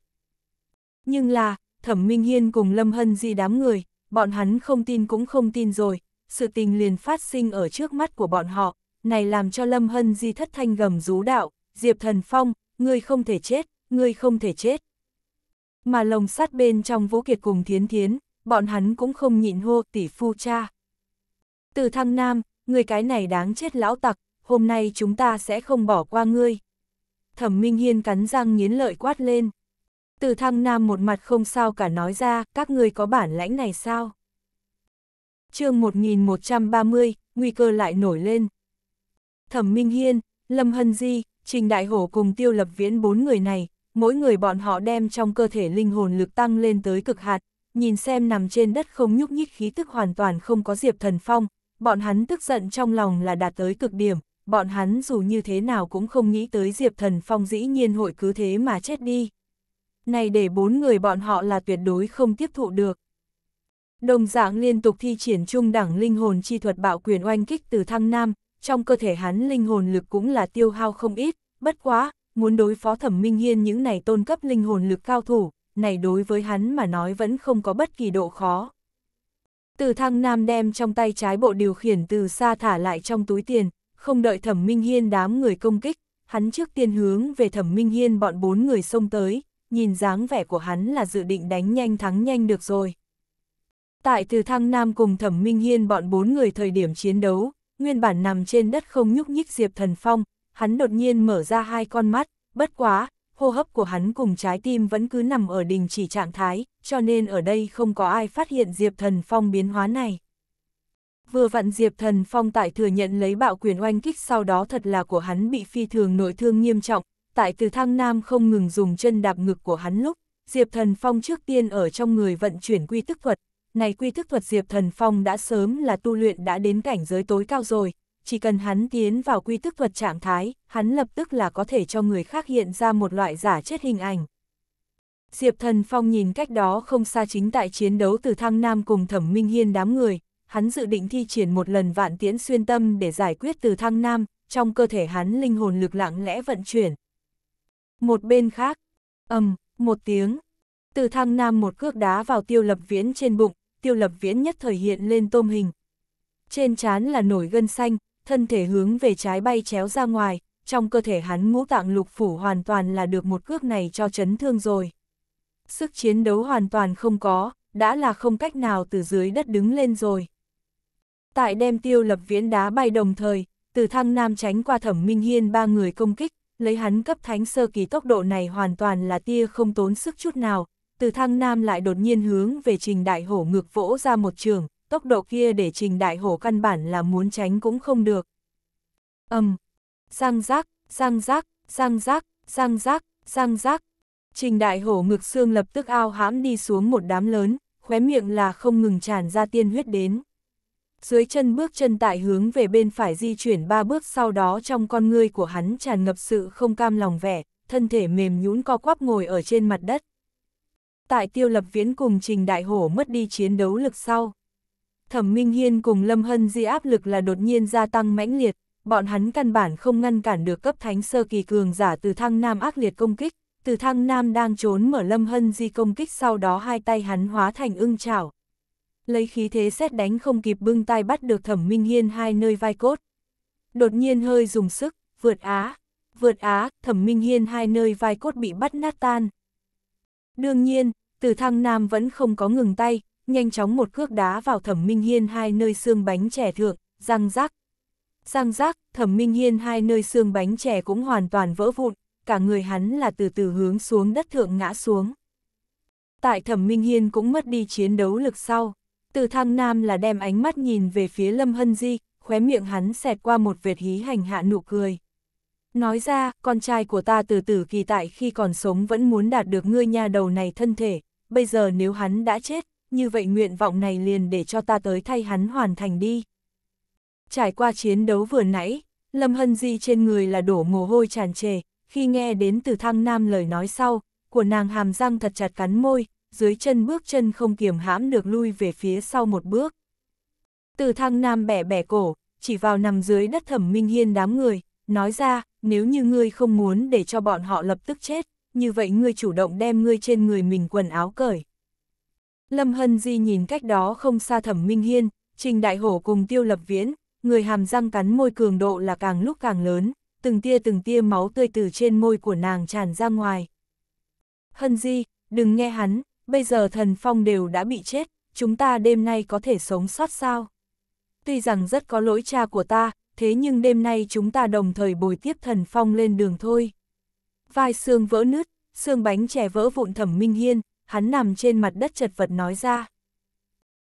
Nhưng là, Thẩm Minh Hiên cùng Lâm Hân Di đám người, bọn hắn không tin cũng không tin rồi, sự tình liền phát sinh ở trước mắt của bọn họ, này làm cho Lâm Hân Di thất thanh gầm rú đạo, Diệp Thần Phong, ngươi không thể chết, ngươi không thể chết. Mà lồng sắt bên trong Vũ Kiệt cùng Thiến Thiến, bọn hắn cũng không nhịn hô tỷ phu cha. Từ thăng nam, người cái này đáng chết lão tặc, hôm nay chúng ta sẽ không bỏ qua ngươi. Thẩm Minh Hiên cắn răng nghiến lợi quát lên. Từ thăng nam một mặt không sao cả nói ra, các ngươi có bản lãnh này sao? chương 1130, nguy cơ lại nổi lên. Thẩm Minh Hiên, Lâm Hân Di, Trình Đại Hổ cùng Tiêu Lập Viễn bốn người này, mỗi người bọn họ đem trong cơ thể linh hồn lực tăng lên tới cực hạt, nhìn xem nằm trên đất không nhúc nhích khí tức hoàn toàn không có Diệp Thần Phong, bọn hắn tức giận trong lòng là đạt tới cực điểm, bọn hắn dù như thế nào cũng không nghĩ tới Diệp Thần Phong dĩ nhiên hội cứ thế mà chết đi. Này để bốn người bọn họ là tuyệt đối không tiếp thụ được. Đồng dạng liên tục thi triển trung đẳng linh hồn chi thuật bạo quyền oanh kích từ thăng nam, trong cơ thể hắn linh hồn lực cũng là tiêu hao không ít, bất quá, muốn đối phó thẩm minh hiên những này tôn cấp linh hồn lực cao thủ, này đối với hắn mà nói vẫn không có bất kỳ độ khó. Từ thăng nam đem trong tay trái bộ điều khiển từ xa thả lại trong túi tiền, không đợi thẩm minh hiên đám người công kích, hắn trước tiên hướng về thẩm minh hiên bọn bốn người xông tới, nhìn dáng vẻ của hắn là dự định đánh nhanh thắng nhanh được rồi. Tại từ thăng nam cùng thẩm minh hiên bọn bốn người thời điểm chiến đấu, nguyên bản nằm trên đất không nhúc nhích Diệp Thần Phong, hắn đột nhiên mở ra hai con mắt, bất quá, hô hấp của hắn cùng trái tim vẫn cứ nằm ở đình chỉ trạng thái, cho nên ở đây không có ai phát hiện Diệp Thần Phong biến hóa này. Vừa vặn Diệp Thần Phong tại thừa nhận lấy bạo quyền oanh kích sau đó thật là của hắn bị phi thường nội thương nghiêm trọng, tại từ thăng nam không ngừng dùng chân đạp ngực của hắn lúc, Diệp Thần Phong trước tiên ở trong người vận chuyển quy tức thuật, này quy tức thuật Diệp Thần Phong đã sớm là tu luyện đã đến cảnh giới tối cao rồi, chỉ cần hắn tiến vào quy tức thuật trạng thái, hắn lập tức là có thể cho người khác hiện ra một loại giả chết hình ảnh. Diệp Thần Phong nhìn cách đó không xa chính tại chiến đấu từ Thăng Nam cùng Thẩm Minh Hiên đám người, hắn dự định thi triển một lần vạn tiễn xuyên tâm để giải quyết từ Thăng Nam, trong cơ thể hắn linh hồn lực lặng lẽ vận chuyển. Một bên khác, ầm, một tiếng, từ Thăng Nam một cước đá vào tiêu lập viễn trên bụng, tiêu lập viễn nhất thời hiện lên tôm hình. Trên trán là nổi gân xanh, thân thể hướng về trái bay chéo ra ngoài, trong cơ thể hắn ngũ tạng lục phủ hoàn toàn là được một cước này cho chấn thương rồi. Sức chiến đấu hoàn toàn không có, đã là không cách nào từ dưới đất đứng lên rồi. Tại đem tiêu lập viễn đá bay đồng thời, từ thăng nam tránh qua thẩm minh hiên ba người công kích, lấy hắn cấp thánh sơ kỳ tốc độ này hoàn toàn là tia không tốn sức chút nào, từ thăng nam lại đột nhiên hướng về trình đại hổ ngược vỗ ra một trường, tốc độ kia để trình đại hổ căn bản là muốn tránh cũng không được. Âm, um, sang rác, sang rác, sang rác, sang rác, sang rác. Trình đại hổ ngực xương lập tức ao hãm đi xuống một đám lớn, khóe miệng là không ngừng tràn ra tiên huyết đến. Dưới chân bước chân tại hướng về bên phải di chuyển ba bước sau đó trong con ngươi của hắn tràn ngập sự không cam lòng vẻ, thân thể mềm nhũn co quắp ngồi ở trên mặt đất. Tại tiêu lập viễn cùng trình đại hổ mất đi chiến đấu lực sau. Thẩm Minh Hiên cùng Lâm Hân Di áp lực là đột nhiên gia tăng mãnh liệt, bọn hắn căn bản không ngăn cản được cấp thánh sơ kỳ cường giả từ thăng nam ác liệt công kích, từ thăng nam đang trốn mở Lâm Hân Di công kích sau đó hai tay hắn hóa thành ưng chảo. Lấy khí thế xét đánh không kịp bưng tay bắt được Thẩm Minh Hiên hai nơi vai cốt. Đột nhiên hơi dùng sức, vượt á, vượt á, Thẩm Minh Hiên hai nơi vai cốt bị bắt nát tan. Đương nhiên, từ thăng nam vẫn không có ngừng tay, nhanh chóng một cước đá vào thẩm minh hiên hai nơi xương bánh chè thượng, răng rác. Răng rác, thẩm minh hiên hai nơi xương bánh chè cũng hoàn toàn vỡ vụn, cả người hắn là từ từ hướng xuống đất thượng ngã xuống. Tại thẩm minh hiên cũng mất đi chiến đấu lực sau, từ thăng nam là đem ánh mắt nhìn về phía lâm hân di, khóe miệng hắn xẹt qua một vệt hí hành hạ nụ cười. Nói ra, con trai của ta từ từ kỳ tại khi còn sống vẫn muốn đạt được ngươi nha đầu này thân thể, bây giờ nếu hắn đã chết, như vậy nguyện vọng này liền để cho ta tới thay hắn hoàn thành đi. Trải qua chiến đấu vừa nãy, Lâm Hân Di trên người là đổ mồ hôi tràn trề, khi nghe đến từ thăng nam lời nói sau, của nàng hàm răng thật chặt cắn môi, dưới chân bước chân không kiềm hãm được lui về phía sau một bước. Từ thăng nam bẻ bẻ cổ, chỉ vào nằm dưới đất thẩm minh hiên đám người, nói ra, nếu như ngươi không muốn để cho bọn họ lập tức chết, như vậy ngươi chủ động đem ngươi trên người mình quần áo cởi. Lâm Hân Di nhìn cách đó không xa thẩm minh hiên, trình đại hổ cùng tiêu lập viễn, người hàm răng cắn môi cường độ là càng lúc càng lớn, từng tia từng tia máu tươi từ trên môi của nàng tràn ra ngoài. Hân Di, đừng nghe hắn, bây giờ thần phong đều đã bị chết, chúng ta đêm nay có thể sống sót sao? Tuy rằng rất có lỗi cha của ta, thế nhưng đêm nay chúng ta đồng thời bồi tiếp thần phong lên đường thôi. Vai xương vỡ nứt, xương bánh chè vỡ vụn thẩm minh hiên, hắn nằm trên mặt đất chật vật nói ra.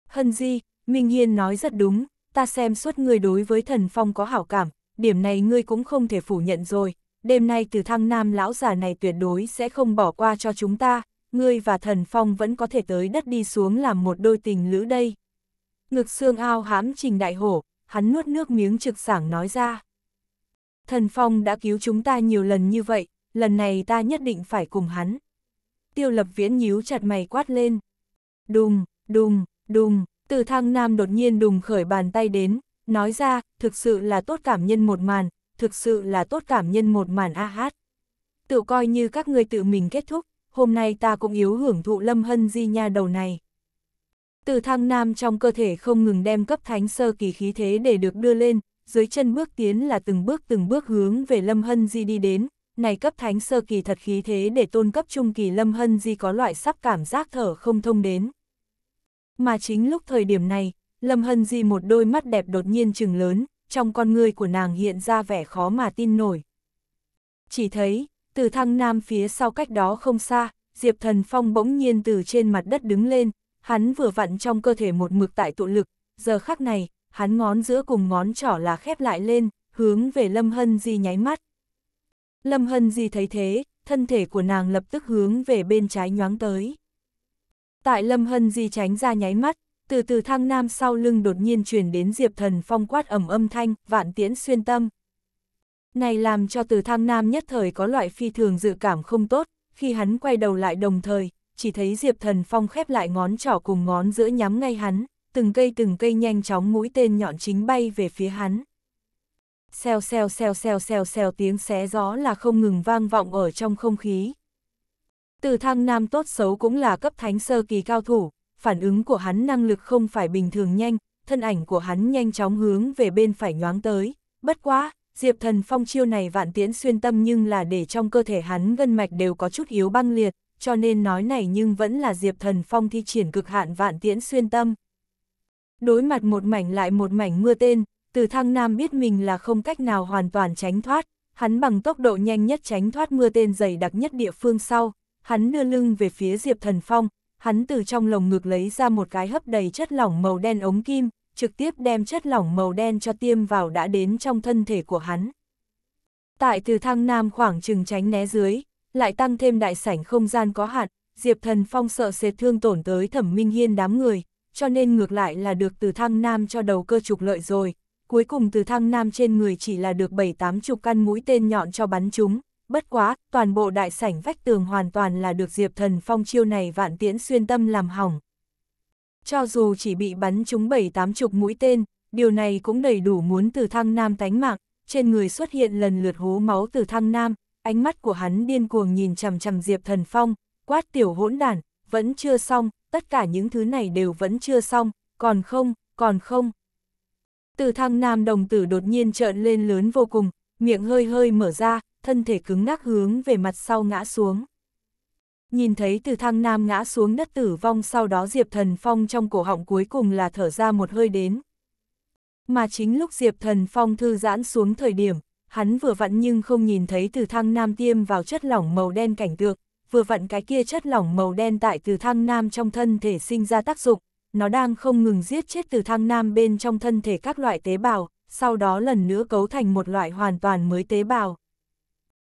Hân Di, Minh Hiên nói rất đúng, ta xem suốt người đối với thần phong có hảo cảm, điểm này ngươi cũng không thể phủ nhận rồi, đêm nay từ thăng nam lão già này tuyệt đối sẽ không bỏ qua cho chúng ta, ngươi và thần phong vẫn có thể tới đất đi xuống làm một đôi tình lữ đây. Ngực xương ao hám trình đại hổ, hắn nuốt nước miếng trực sảng nói ra. Thần phong đã cứu chúng ta nhiều lần như vậy, lần này ta nhất định phải cùng hắn tiêu lập viễn nhíu chặt mày quát lên. Đùng, đùng, đùng, từ thăng nam đột nhiên đùng khởi bàn tay đến, nói ra, thực sự là tốt cảm nhân một màn, thực sự là tốt cảm nhân một màn a hát. Tự coi như các ngươi tự mình kết thúc, hôm nay ta cũng yếu hưởng thụ lâm hân di nha đầu này. Từ thăng nam trong cơ thể không ngừng đem cấp thánh sơ kỳ khí thế để được đưa lên, dưới chân bước tiến là từng bước từng bước hướng về lâm hân di đi đến, này cấp thánh sơ kỳ thật khí thế để tôn cấp trung kỳ Lâm Hân Di có loại sắp cảm giác thở không thông đến. Mà chính lúc thời điểm này, Lâm Hân Di một đôi mắt đẹp đột nhiên trừng lớn, trong con người của nàng hiện ra vẻ khó mà tin nổi. Chỉ thấy, từ thăng nam phía sau cách đó không xa, Diệp Thần Phong bỗng nhiên từ trên mặt đất đứng lên, hắn vừa vặn trong cơ thể một mực tại tụ lực, giờ khắc này, hắn ngón giữa cùng ngón trỏ là khép lại lên, hướng về Lâm Hân Di nháy mắt, Lâm Hân gì thấy thế, thân thể của nàng lập tức hướng về bên trái nhoáng tới. Tại Lâm Hân Di tránh ra nháy mắt, từ từ Thăng nam sau lưng đột nhiên truyền đến Diệp Thần Phong quát ẩm âm thanh, vạn tiễn xuyên tâm. Này làm cho từ Thăng nam nhất thời có loại phi thường dự cảm không tốt, khi hắn quay đầu lại đồng thời, chỉ thấy Diệp Thần Phong khép lại ngón trỏ cùng ngón giữa nhắm ngay hắn, từng cây từng cây nhanh chóng mũi tên nhọn chính bay về phía hắn xèo xèo xèo xèo xèo xèo tiếng xé gió là không ngừng vang vọng ở trong không khí. Từ thăng nam tốt xấu cũng là cấp thánh sơ kỳ cao thủ, phản ứng của hắn năng lực không phải bình thường nhanh, thân ảnh của hắn nhanh chóng hướng về bên phải nhoáng tới, bất quá, Diệp Thần Phong chiêu này vạn tiễn xuyên tâm nhưng là để trong cơ thể hắn gân mạch đều có chút yếu băng liệt, cho nên nói này nhưng vẫn là Diệp Thần Phong thi triển cực hạn vạn tiễn xuyên tâm. Đối mặt một mảnh lại một mảnh mưa tên, từ thăng nam biết mình là không cách nào hoàn toàn tránh thoát, hắn bằng tốc độ nhanh nhất tránh thoát mưa tên dày đặc nhất địa phương sau, hắn đưa lưng về phía Diệp Thần Phong, hắn từ trong lồng ngực lấy ra một cái hấp đầy chất lỏng màu đen ống kim, trực tiếp đem chất lỏng màu đen cho tiêm vào đã đến trong thân thể của hắn. Tại từ thăng nam khoảng chừng tránh né dưới, lại tăng thêm đại sảnh không gian có hạn, Diệp Thần Phong sợ sệt thương tổn tới Thẩm Minh Hiên đám người, cho nên ngược lại là được từ thăng nam cho đầu cơ trục lợi rồi, cuối cùng từ thăng nam trên người chỉ là được bảy tám chục căn mũi tên nhọn cho bắn chúng. Bất quá, toàn bộ đại sảnh vách tường hoàn toàn là được Diệp Thần Phong chiêu này vạn tiễn xuyên tâm làm hỏng. Cho dù chỉ bị bắn chúng bảy tám chục mũi tên, điều này cũng đầy đủ muốn từ thăng nam tánh mạng, trên người xuất hiện lần lượt hố máu từ thăng nam, ánh mắt của hắn điên cuồng nhìn chằm chằm Diệp Thần Phong, quát tiểu hỗn đản, vẫn chưa xong, tất cả những thứ này đều vẫn chưa xong, còn không, còn không, từ thăng nam đồng tử đột nhiên trợn lên lớn vô cùng, miệng hơi hơi mở ra, thân thể cứng ngắc hướng về mặt sau ngã xuống. Nhìn thấy từ thăng nam ngã xuống đất tử vong sau đó Diệp Thần Phong trong cổ họng cuối cùng là thở ra một hơi đến. Mà chính lúc Diệp Thần Phong thư giãn xuống thời điểm, hắn vừa vặn nhưng không nhìn thấy từ thăng nam tiêm vào chất lỏng màu đen cảnh tượng, vừa vặn cái kia chất lỏng màu đen tại từ thăng nam trong thân thể sinh ra tác dụng, nó đang không ngừng giết chết từ thăng nam bên trong thân thể các loại tế bào, sau đó lần nữa cấu thành một loại hoàn toàn mới tế bào.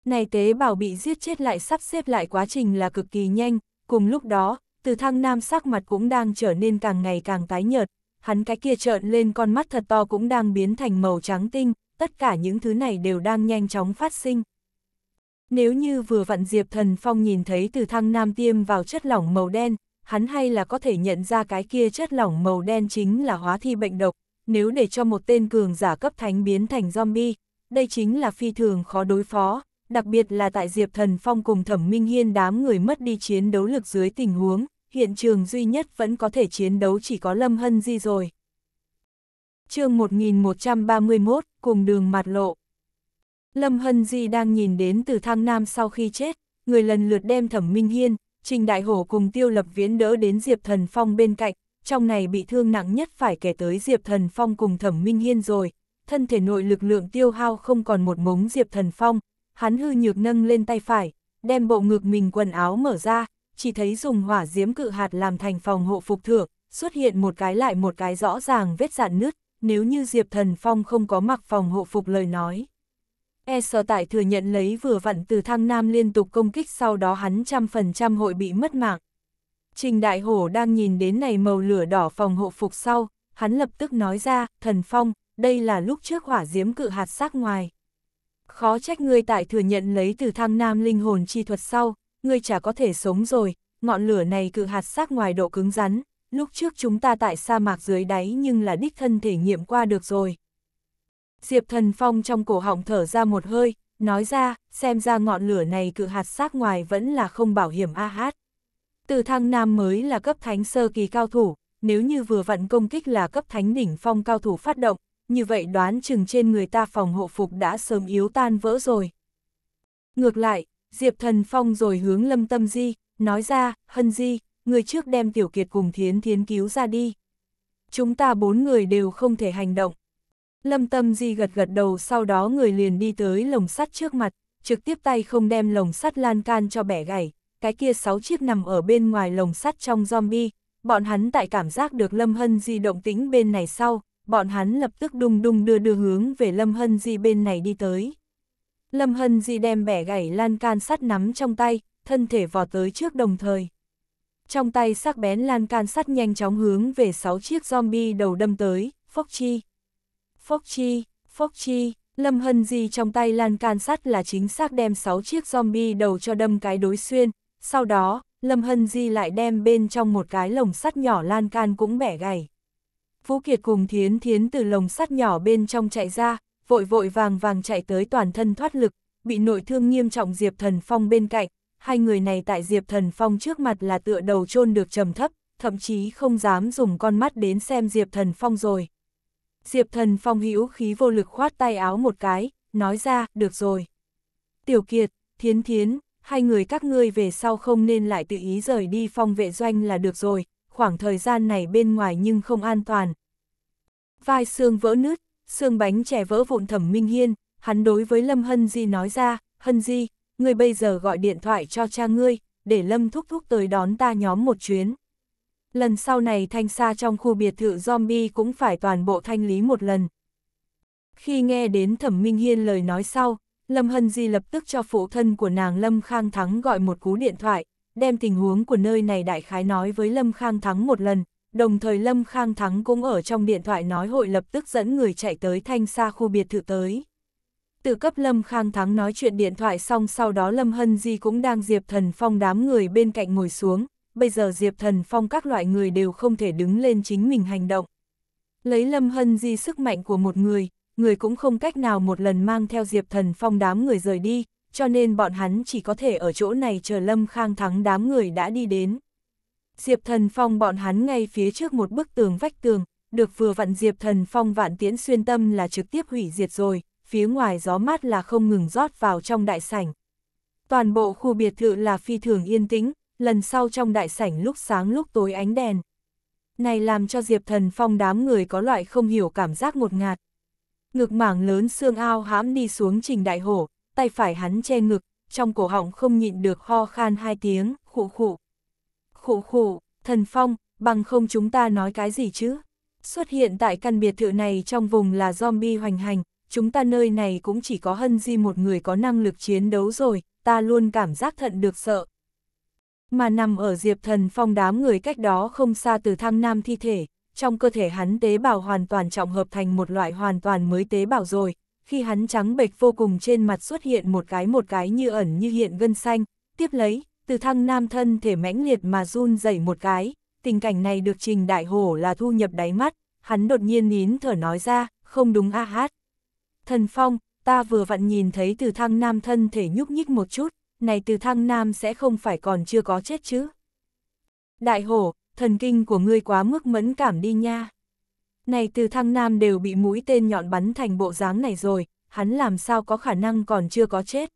Này tế bào bị giết chết lại sắp xếp lại quá trình là cực kỳ nhanh, cùng lúc đó, từ thăng nam sắc mặt cũng đang trở nên càng ngày càng tái nhợt, hắn cái kia trợn lên con mắt thật to cũng đang biến thành màu trắng tinh, tất cả những thứ này đều đang nhanh chóng phát sinh. Nếu như vừa vặn Diệp Thần Phong nhìn thấy từ thăng nam tiêm vào chất lỏng màu đen, hắn hay là có thể nhận ra cái kia chất lỏng màu đen chính là hóa thi bệnh độc, nếu để cho một tên cường giả cấp thánh biến thành zombie, đây chính là phi thường khó đối phó, đặc biệt là tại Diệp Thần Phong cùng Thẩm Minh Hiên đám người mất đi chiến đấu lực dưới tình huống, hiện trường duy nhất vẫn có thể chiến đấu chỉ có Lâm Hân Di rồi. chương 1131, cùng đường mặt lộ. Lâm Hân Di đang nhìn đến từ thang Nam sau khi chết, người lần lượt đem Thẩm Minh Hiên, Trình Đại Hổ cùng Tiêu Lập Viễn đỡ đến Diệp Thần Phong bên cạnh, trong này bị thương nặng nhất phải kể tới Diệp Thần Phong cùng Thẩm Minh Hiên rồi, thân thể nội lực lượng tiêu hao không còn một mống Diệp Thần Phong, hắn hư nhược nâng lên tay phải, đem bộ ngực mình quần áo mở ra, chỉ thấy dùng hỏa diễm cự hạt làm thành phòng hộ phục thượng, xuất hiện một cái lại một cái rõ ràng vết dạn nứt, nếu như Diệp Thần Phong không có mặc phòng hộ phục lời nói. E sở tại thừa nhận lấy vừa vặn từ thăng nam liên tục công kích sau đó hắn trăm phần trăm hội bị mất mạng. Trình Đại Hổ đang nhìn đến này màu lửa đỏ phòng hộ phục sau, hắn lập tức nói ra, thần phong, đây là lúc trước hỏa diếm cự hạt sắc ngoài. Khó trách ngươi tại thừa nhận lấy từ thăng nam linh hồn chi thuật sau, ngươi chả có thể sống rồi, ngọn lửa này cự hạt sắc ngoài độ cứng rắn, lúc trước chúng ta tại sa mạc dưới đáy nhưng là đích thân thể nghiệm qua được rồi. Diệp Thần Phong trong cổ họng thở ra một hơi, nói ra, xem ra ngọn lửa này cự hạt sát ngoài vẫn là không bảo hiểm a hát. Từ thăng nam mới là cấp thánh sơ kỳ cao thủ, nếu như vừa vặn công kích là cấp thánh đỉnh phong cao thủ phát động, như vậy đoán chừng trên người ta phòng hộ phục đã sớm yếu tan vỡ rồi. Ngược lại, Diệp Thần Phong rồi hướng Lâm Tâm Di, nói ra, Hân Di, người trước đem Tiểu Kiệt cùng Thiến Thiến cứu ra đi. Chúng ta bốn người đều không thể hành động. Lâm Tâm Di gật gật đầu sau đó người liền đi tới lồng sắt trước mặt, trực tiếp tay không đem lồng sắt lan can cho bẻ gãy, cái kia sáu chiếc nằm ở bên ngoài lồng sắt trong zombie, bọn hắn tại cảm giác được Lâm Hân Di động tĩnh bên này sau, bọn hắn lập tức đung đung đưa đưa hướng về Lâm Hân Di bên này đi tới. Lâm Hân Di đem bẻ gãy lan can sắt nắm trong tay, thân thể vò tới trước đồng thời. Trong tay sắc bén lan can sắt nhanh chóng hướng về sáu chiếc zombie đầu đâm tới, phốc chi. Phốc chi, phốc chi, Lâm Hân gì trong tay lan can sắt là chính xác đem 6 chiếc zombie đầu cho đâm cái đối xuyên, sau đó, Lâm Hân Di lại đem bên trong một cái lồng sắt nhỏ lan can cũng bẻ gầy. Vũ Kiệt cùng Thiến Thiến từ lồng sắt nhỏ bên trong chạy ra, vội vội vàng vàng chạy tới toàn thân thoát lực, bị nội thương nghiêm trọng Diệp Thần Phong bên cạnh, hai người này tại Diệp Thần Phong trước mặt là tựa đầu chôn được trầm thấp, thậm chí không dám dùng con mắt đến xem Diệp Thần Phong rồi. Diệp thần phong hữu khí vô lực khoát tay áo một cái, nói ra, được rồi. Tiểu Kiệt, Thiến Thiến, hai người các ngươi về sau không nên lại tự ý rời đi phong vệ doanh là được rồi, khoảng thời gian này bên ngoài nhưng không an toàn. Vai xương vỡ nứt, xương bánh trẻ vỡ vụn thẩm minh hiên, hắn đối với Lâm Hân Di nói ra, Hân Di, ngươi bây giờ gọi điện thoại cho cha ngươi, để Lâm thúc thúc tới đón ta nhóm một chuyến lần sau này thanh xa trong khu biệt thự zombie cũng phải toàn bộ thanh lý một lần. Khi nghe đến Thẩm Minh Hiên lời nói sau, Lâm Hân Di lập tức cho phụ thân của nàng Lâm Khang Thắng gọi một cú điện thoại, đem tình huống của nơi này đại khái nói với Lâm Khang Thắng một lần, đồng thời Lâm Khang Thắng cũng ở trong điện thoại nói hội lập tức dẫn người chạy tới thanh xa khu biệt thự tới. Từ cấp Lâm Khang Thắng nói chuyện điện thoại xong sau đó Lâm Hân Di cũng đang diệp thần phong đám người bên cạnh ngồi xuống, bây giờ Diệp Thần Phong các loại người đều không thể đứng lên chính mình hành động. Lấy Lâm Hân Di sức mạnh của một người, người cũng không cách nào một lần mang theo Diệp Thần Phong đám người rời đi, cho nên bọn hắn chỉ có thể ở chỗ này chờ Lâm Khang thắng đám người đã đi đến. Diệp Thần Phong bọn hắn ngay phía trước một bức tường vách tường, được vừa vặn Diệp Thần Phong vạn tiễn xuyên tâm là trực tiếp hủy diệt rồi, phía ngoài gió mát là không ngừng rót vào trong đại sảnh. Toàn bộ khu biệt thự là phi thường yên tĩnh, lần sau trong đại sảnh lúc sáng lúc tối ánh đèn. Này làm cho Diệp Thần Phong đám người có loại không hiểu cảm giác ngột ngạt. Ngực mảng lớn xương ao hãm đi xuống trình đại hổ, tay phải hắn che ngực, trong cổ họng không nhịn được ho khan hai tiếng, khụ khụ. Khụ khụ, Thần Phong, bằng không chúng ta nói cái gì chứ? Xuất hiện tại căn biệt thự này trong vùng là zombie hoành hành, chúng ta nơi này cũng chỉ có Hân Di một người có năng lực chiến đấu rồi, ta luôn cảm giác thận được sợ, mà nằm ở diệp thần phong đám người cách đó không xa từ thăng nam thi thể, trong cơ thể hắn tế bào hoàn toàn trọng hợp thành một loại hoàn toàn mới tế bào rồi, khi hắn trắng bệch vô cùng trên mặt xuất hiện một cái một cái như ẩn như hiện gân xanh, tiếp lấy, từ thăng nam thân thể mãnh liệt mà run dậy một cái, tình cảnh này được trình đại hổ là thu nhập đáy mắt, hắn đột nhiên nín thở nói ra, không đúng a hát. Thần Phong, ta vừa vặn nhìn thấy từ thăng nam thân thể nhúc nhích một chút, này từ thăng nam sẽ không phải còn chưa có chết chứ. Đại hổ, thần kinh của ngươi quá mức mẫn cảm đi nha. Này từ thăng nam đều bị mũi tên nhọn bắn thành bộ dáng này rồi, hắn làm sao có khả năng còn chưa có chết.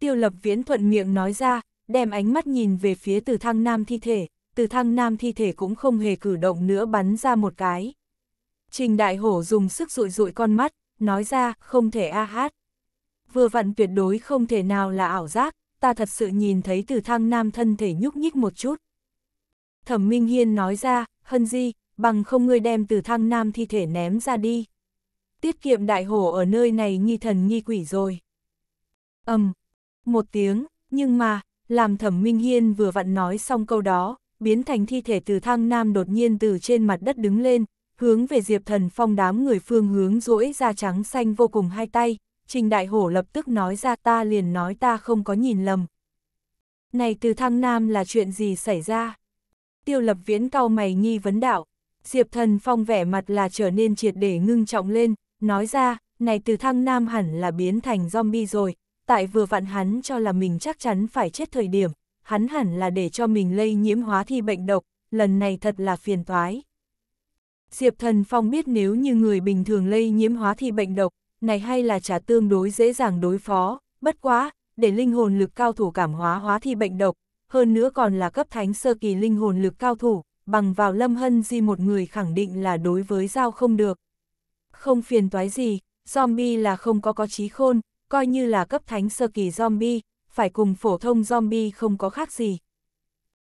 Tiêu lập viễn thuận miệng nói ra, đem ánh mắt nhìn về phía từ thăng nam thi thể, từ thăng nam thi thể cũng không hề cử động nữa bắn ra một cái. Trình đại hổ dùng sức rụi rụi con mắt, nói ra không thể a hát vừa vặn tuyệt đối không thể nào là ảo giác, ta thật sự nhìn thấy từ thăng nam thân thể nhúc nhích một chút. Thẩm Minh Hiên nói ra, hân di, bằng không ngươi đem từ thăng nam thi thể ném ra đi. Tiết kiệm đại hổ ở nơi này nghi thần nghi quỷ rồi. ầm um, một tiếng, nhưng mà, làm thẩm Minh Hiên vừa vặn nói xong câu đó, biến thành thi thể từ thăng nam đột nhiên từ trên mặt đất đứng lên, hướng về diệp thần phong đám người phương hướng rỗi ra trắng xanh vô cùng hai tay, Trình Đại Hổ lập tức nói ra ta liền nói ta không có nhìn lầm. Này từ Thăng Nam là chuyện gì xảy ra? Tiêu lập viễn cau mày nghi vấn đạo, Diệp Thần Phong vẻ mặt là trở nên triệt để ngưng trọng lên, nói ra, này từ Thăng Nam hẳn là biến thành zombie rồi, tại vừa vặn hắn cho là mình chắc chắn phải chết thời điểm, hắn hẳn là để cho mình lây nhiễm hóa thi bệnh độc, lần này thật là phiền toái. Diệp Thần Phong biết nếu như người bình thường lây nhiễm hóa thi bệnh độc, này hay là trà tương đối dễ dàng đối phó, bất quá, để linh hồn lực cao thủ cảm hóa hóa thi bệnh độc, hơn nữa còn là cấp thánh sơ kỳ linh hồn lực cao thủ, bằng vào lâm hân di một người khẳng định là đối với dao không được. Không phiền toái gì, zombie là không có có trí khôn, coi như là cấp thánh sơ kỳ zombie, phải cùng phổ thông zombie không có khác gì.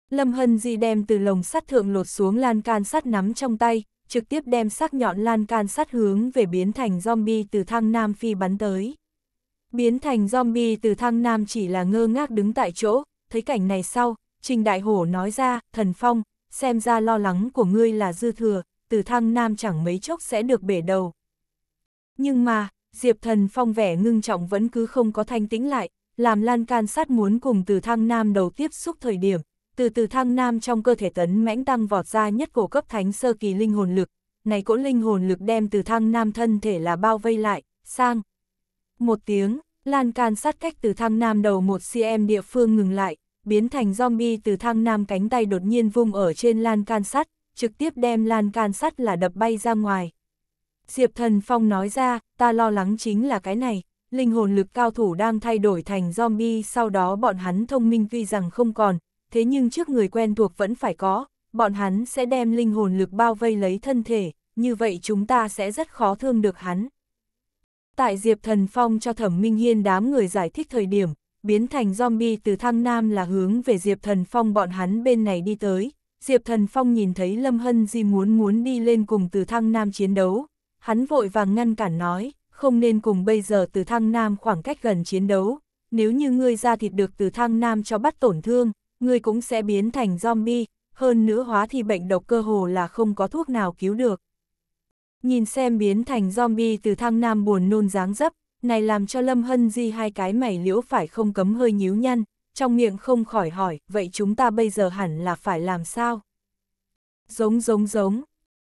Lâm Hân Di đem từ lồng sắt thượng lột xuống lan can sắt nắm trong tay, trực tiếp đem sắc nhọn lan can sát hướng về biến thành zombie từ Thăng Nam Phi bắn tới. Biến thành zombie từ Thăng Nam chỉ là ngơ ngác đứng tại chỗ, thấy cảnh này sau, Trình Đại Hổ nói ra, thần phong, xem ra lo lắng của ngươi là dư thừa, từ Thăng Nam chẳng mấy chốc sẽ được bể đầu. Nhưng mà, Diệp thần phong vẻ ngưng trọng vẫn cứ không có thanh tĩnh lại, làm lan can sát muốn cùng từ Thăng Nam đầu tiếp xúc thời điểm, từ từ thăng nam trong cơ thể tấn mãnh tăng vọt ra nhất cổ cấp thánh sơ kỳ linh hồn lực, này cỗ linh hồn lực đem từ thăng nam thân thể là bao vây lại, sang. Một tiếng, lan can sát cách từ thăng nam đầu một cm địa phương ngừng lại, biến thành zombie từ thăng nam cánh tay đột nhiên vung ở trên lan can sắt, trực tiếp đem lan can sắt là đập bay ra ngoài. Diệp thần phong nói ra, ta lo lắng chính là cái này, linh hồn lực cao thủ đang thay đổi thành zombie sau đó bọn hắn thông minh tuy rằng không còn, thế nhưng trước người quen thuộc vẫn phải có, bọn hắn sẽ đem linh hồn lực bao vây lấy thân thể, như vậy chúng ta sẽ rất khó thương được hắn. Tại Diệp Thần Phong cho Thẩm Minh Hiên đám người giải thích thời điểm, biến thành zombie từ thăng Nam là hướng về Diệp Thần Phong bọn hắn bên này đi tới. Diệp Thần Phong nhìn thấy Lâm Hân Di muốn muốn đi lên cùng từ thăng Nam chiến đấu. Hắn vội vàng ngăn cản nói, không nên cùng bây giờ từ thăng Nam khoảng cách gần chiến đấu. Nếu như ngươi ra thịt được từ thăng Nam cho bắt tổn thương, ngươi cũng sẽ biến thành zombie, hơn nữa hóa thì bệnh độc cơ hồ là không có thuốc nào cứu được. Nhìn xem biến thành zombie từ thăng nam buồn nôn dáng dấp, này làm cho Lâm Hân Di hai cái mày liễu phải không cấm hơi nhíu nhăn, trong miệng không khỏi hỏi, vậy chúng ta bây giờ hẳn là phải làm sao? Giống giống giống,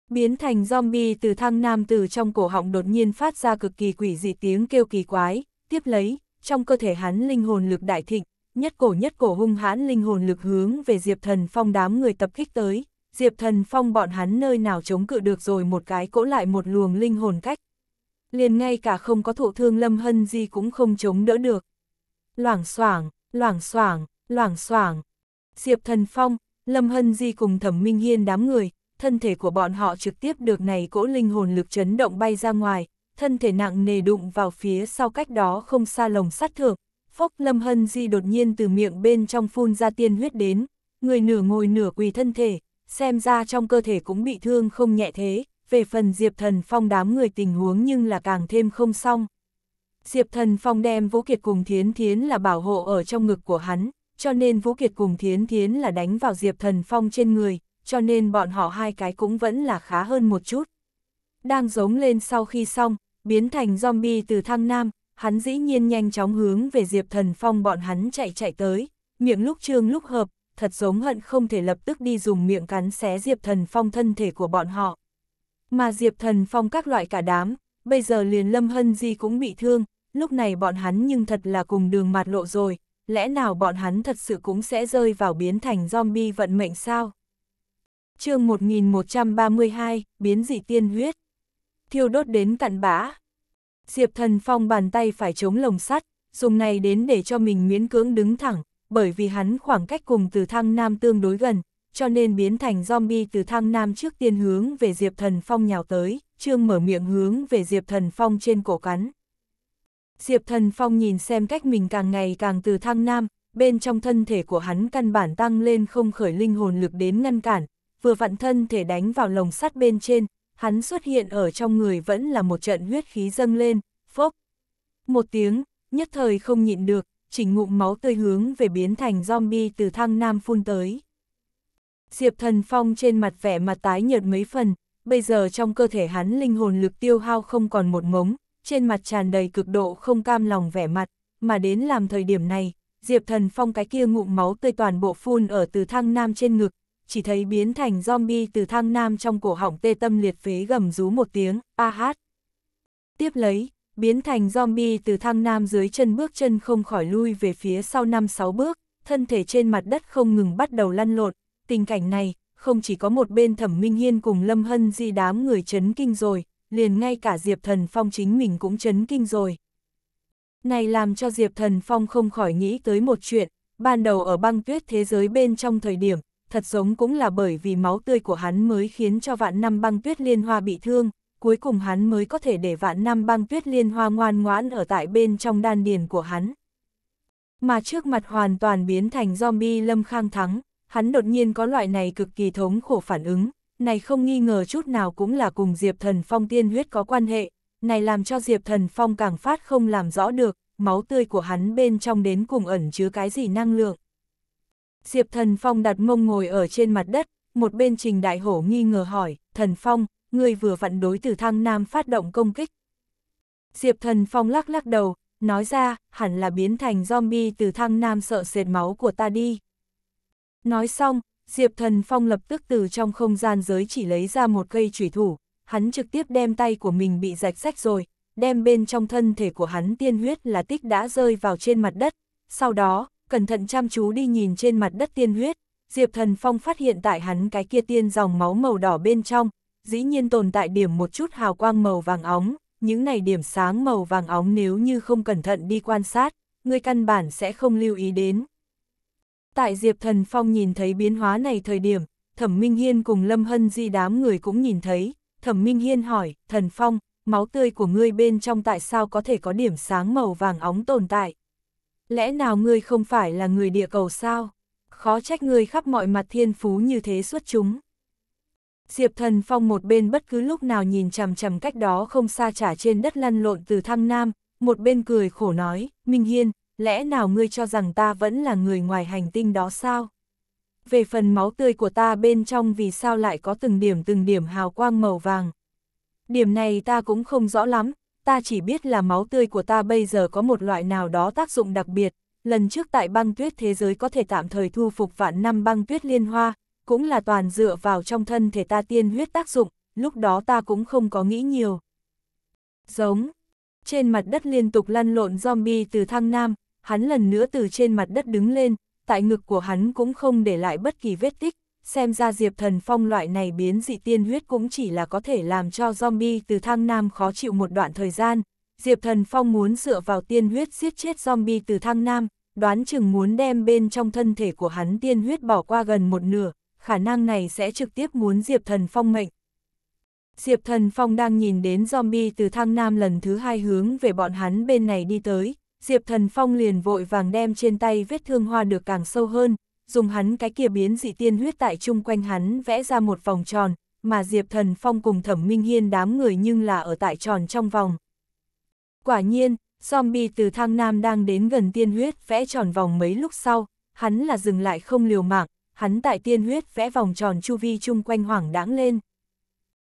biến thành zombie từ thăng nam từ trong cổ họng đột nhiên phát ra cực kỳ quỷ dị tiếng kêu kỳ quái, tiếp lấy, trong cơ thể hắn linh hồn lực đại thịnh, nhất cổ nhất cổ hung hãn linh hồn lực hướng về Diệp Thần Phong đám người tập kích tới, Diệp Thần Phong bọn hắn nơi nào chống cự được rồi một cái cỗ lại một luồng linh hồn cách. Liền ngay cả không có thụ thương Lâm Hân Di cũng không chống đỡ được. Loảng xoảng, loảng xoảng, loảng xoảng. Diệp Thần Phong, Lâm Hân Di cùng Thẩm Minh Hiên đám người, thân thể của bọn họ trực tiếp được này cỗ linh hồn lực chấn động bay ra ngoài, thân thể nặng nề đụng vào phía sau cách đó không xa lồng sắt thượng, Phốc Lâm Hân Di đột nhiên từ miệng bên trong phun ra tiên huyết đến, người nửa ngồi nửa quỳ thân thể, xem ra trong cơ thể cũng bị thương không nhẹ thế, về phần Diệp Thần Phong đám người tình huống nhưng là càng thêm không xong. Diệp Thần Phong đem Vũ Kiệt cùng Thiến Thiến là bảo hộ ở trong ngực của hắn, cho nên Vũ Kiệt cùng Thiến Thiến là đánh vào Diệp Thần Phong trên người, cho nên bọn họ hai cái cũng vẫn là khá hơn một chút. Đang giống lên sau khi xong, biến thành zombie từ thăng nam, hắn dĩ nhiên nhanh chóng hướng về Diệp Thần Phong bọn hắn chạy chạy tới, miệng lúc trương lúc hợp, thật giống hận không thể lập tức đi dùng miệng cắn xé Diệp Thần Phong thân thể của bọn họ. Mà Diệp Thần Phong các loại cả đám, bây giờ liền Lâm Hân Di cũng bị thương, lúc này bọn hắn nhưng thật là cùng đường mặt lộ rồi, lẽ nào bọn hắn thật sự cũng sẽ rơi vào biến thành zombie vận mệnh sao? chương 1132, biến dị tiên huyết. Thiêu đốt đến cặn bã, Diệp Thần Phong bàn tay phải chống lồng sắt, dùng này đến để cho mình miễn cưỡng đứng thẳng, bởi vì hắn khoảng cách cùng từ thăng nam tương đối gần, cho nên biến thành zombie từ thăng nam trước tiên hướng về Diệp Thần Phong nhào tới, trương mở miệng hướng về Diệp Thần Phong trên cổ cắn. Diệp Thần Phong nhìn xem cách mình càng ngày càng từ thăng nam, bên trong thân thể của hắn căn bản tăng lên không khởi linh hồn lực đến ngăn cản, vừa vặn thân thể đánh vào lồng sắt bên trên, hắn xuất hiện ở trong người vẫn là một trận huyết khí dâng lên, phốc. Một tiếng, nhất thời không nhịn được, chỉnh ngụm máu tươi hướng về biến thành zombie từ thăng nam phun tới. Diệp thần phong trên mặt vẻ mặt tái nhợt mấy phần, bây giờ trong cơ thể hắn linh hồn lực tiêu hao không còn một ngống, trên mặt tràn đầy cực độ không cam lòng vẻ mặt, mà đến làm thời điểm này, Diệp thần phong cái kia ngụm máu tươi toàn bộ phun ở từ thăng nam trên ngực, chỉ thấy biến thành zombie từ thang nam trong cổ họng tê tâm liệt phế gầm rú một tiếng, a hát. Tiếp lấy, biến thành zombie từ thang nam dưới chân bước chân không khỏi lui về phía sau 5-6 bước, thân thể trên mặt đất không ngừng bắt đầu lăn lộn, tình cảnh này, không chỉ có một bên thẩm minh hiên cùng lâm hân di đám người chấn kinh rồi, liền ngay cả Diệp Thần Phong chính mình cũng chấn kinh rồi. Này làm cho Diệp Thần Phong không khỏi nghĩ tới một chuyện, ban đầu ở băng tuyết thế giới bên trong thời điểm, thật giống cũng là bởi vì máu tươi của hắn mới khiến cho vạn năm băng tuyết liên hoa bị thương, cuối cùng hắn mới có thể để vạn năm băng tuyết liên hoa ngoan ngoãn ở tại bên trong đan điền của hắn. Mà trước mặt hoàn toàn biến thành zombie lâm khang thắng, hắn đột nhiên có loại này cực kỳ thống khổ phản ứng, này không nghi ngờ chút nào cũng là cùng Diệp Thần Phong tiên huyết có quan hệ, này làm cho Diệp Thần Phong càng phát không làm rõ được, máu tươi của hắn bên trong đến cùng ẩn chứa cái gì năng lượng. Diệp Thần Phong đặt mông ngồi ở trên mặt đất, một bên Trình Đại Hổ nghi ngờ hỏi, Thần Phong, ngươi vừa vặn đối từ thăng Nam phát động công kích. Diệp Thần Phong lắc lắc đầu, nói ra, hẳn là biến thành zombie từ thăng Nam sợ sệt máu của ta đi. Nói xong, Diệp Thần Phong lập tức từ trong không gian giới chỉ lấy ra một cây chủy thủ, hắn trực tiếp đem tay của mình bị rạch rách rồi, đem bên trong thân thể của hắn tiên huyết là tích đã rơi vào trên mặt đất, sau đó, cẩn thận chăm chú đi nhìn trên mặt đất tiên huyết, Diệp Thần Phong phát hiện tại hắn cái kia tiên dòng máu màu đỏ bên trong, dĩ nhiên tồn tại điểm một chút hào quang màu vàng óng, những này điểm sáng màu vàng óng nếu như không cẩn thận đi quan sát, người căn bản sẽ không lưu ý đến. Tại Diệp Thần Phong nhìn thấy biến hóa này thời điểm, Thẩm Minh Hiên cùng Lâm Hân Di đám người cũng nhìn thấy, Thẩm Minh Hiên hỏi, Thần Phong, máu tươi của ngươi bên trong tại sao có thể có điểm sáng màu vàng óng tồn tại, lẽ nào ngươi không phải là người địa cầu sao? Khó trách ngươi khắp mọi mặt thiên phú như thế xuất chúng. Diệp Thần Phong một bên bất cứ lúc nào nhìn chằm chằm cách đó không xa trả trên đất lăn lộn từ thăng nam, một bên cười khổ nói, Minh Hiên, lẽ nào ngươi cho rằng ta vẫn là người ngoài hành tinh đó sao? Về phần máu tươi của ta bên trong vì sao lại có từng điểm từng điểm hào quang màu vàng? Điểm này ta cũng không rõ lắm, ta chỉ biết là máu tươi của ta bây giờ có một loại nào đó tác dụng đặc biệt, lần trước tại băng tuyết thế giới có thể tạm thời thu phục vạn năm băng tuyết liên hoa, cũng là toàn dựa vào trong thân thể ta tiên huyết tác dụng, lúc đó ta cũng không có nghĩ nhiều. Giống, trên mặt đất liên tục lăn lộn zombie từ thăng nam, hắn lần nữa từ trên mặt đất đứng lên, tại ngực của hắn cũng không để lại bất kỳ vết tích, xem ra Diệp Thần Phong loại này biến dị tiên huyết cũng chỉ là có thể làm cho zombie từ thang Nam khó chịu một đoạn thời gian. Diệp Thần Phong muốn dựa vào tiên huyết giết chết zombie từ thang Nam, đoán chừng muốn đem bên trong thân thể của hắn tiên huyết bỏ qua gần một nửa, khả năng này sẽ trực tiếp muốn Diệp Thần Phong mệnh. Diệp Thần Phong đang nhìn đến zombie từ thang Nam lần thứ hai hướng về bọn hắn bên này đi tới, Diệp Thần Phong liền vội vàng đem trên tay vết thương hoa được càng sâu hơn, dùng hắn cái kia biến dị tiên huyết tại chung quanh hắn vẽ ra một vòng tròn, mà Diệp Thần Phong cùng Thẩm Minh Hiên đám người nhưng là ở tại tròn trong vòng. Quả nhiên, zombie từ thang nam đang đến gần tiên huyết vẽ tròn vòng mấy lúc sau, hắn là dừng lại không liều mạng, hắn tại tiên huyết vẽ vòng tròn chu vi chung quanh hoảng đáng lên.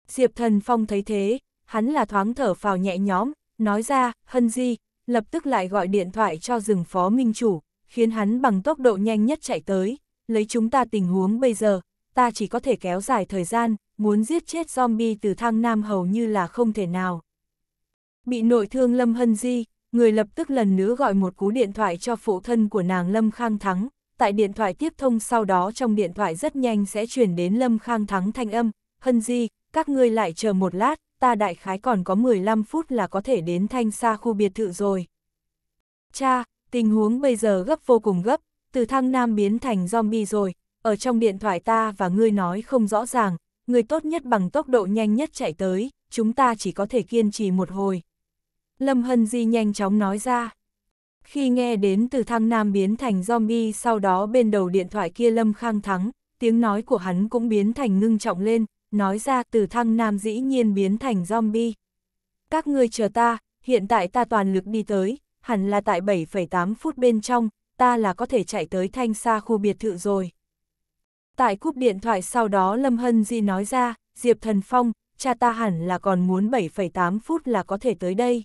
Diệp Thần Phong thấy thế, hắn là thoáng thở phào nhẹ nhõm, nói ra, hân di, lập tức lại gọi điện thoại cho rừng phó minh chủ, khiến hắn bằng tốc độ nhanh nhất chạy tới, lấy chúng ta tình huống bây giờ, ta chỉ có thể kéo dài thời gian, muốn giết chết zombie từ thang nam hầu như là không thể nào. Bị nội thương Lâm Hân Di, người lập tức lần nữa gọi một cú điện thoại cho phụ thân của nàng Lâm Khang Thắng, tại điện thoại tiếp thông sau đó trong điện thoại rất nhanh sẽ chuyển đến Lâm Khang Thắng thanh âm, Hân Di, các ngươi lại chờ một lát, ta đại khái còn có 15 phút là có thể đến thanh xa khu biệt thự rồi. Cha, tình huống bây giờ gấp vô cùng gấp, từ thăng nam biến thành zombie rồi, ở trong điện thoại ta và ngươi nói không rõ ràng, Người tốt nhất bằng tốc độ nhanh nhất chạy tới, chúng ta chỉ có thể kiên trì một hồi. Lâm Hân Di nhanh chóng nói ra. Khi nghe đến từ thăng nam biến thành zombie sau đó bên đầu điện thoại kia Lâm Khang Thắng, tiếng nói của hắn cũng biến thành ngưng trọng lên, nói ra từ thăng nam dĩ nhiên biến thành zombie. Các ngươi chờ ta, hiện tại ta toàn lực đi tới, hẳn là tại 7,8 phút bên trong, ta là có thể chạy tới thanh xa khu biệt thự rồi. Tại cúp điện thoại sau đó Lâm Hân Di nói ra, Diệp Thần Phong, cha ta hẳn là còn muốn 7,8 phút là có thể tới đây.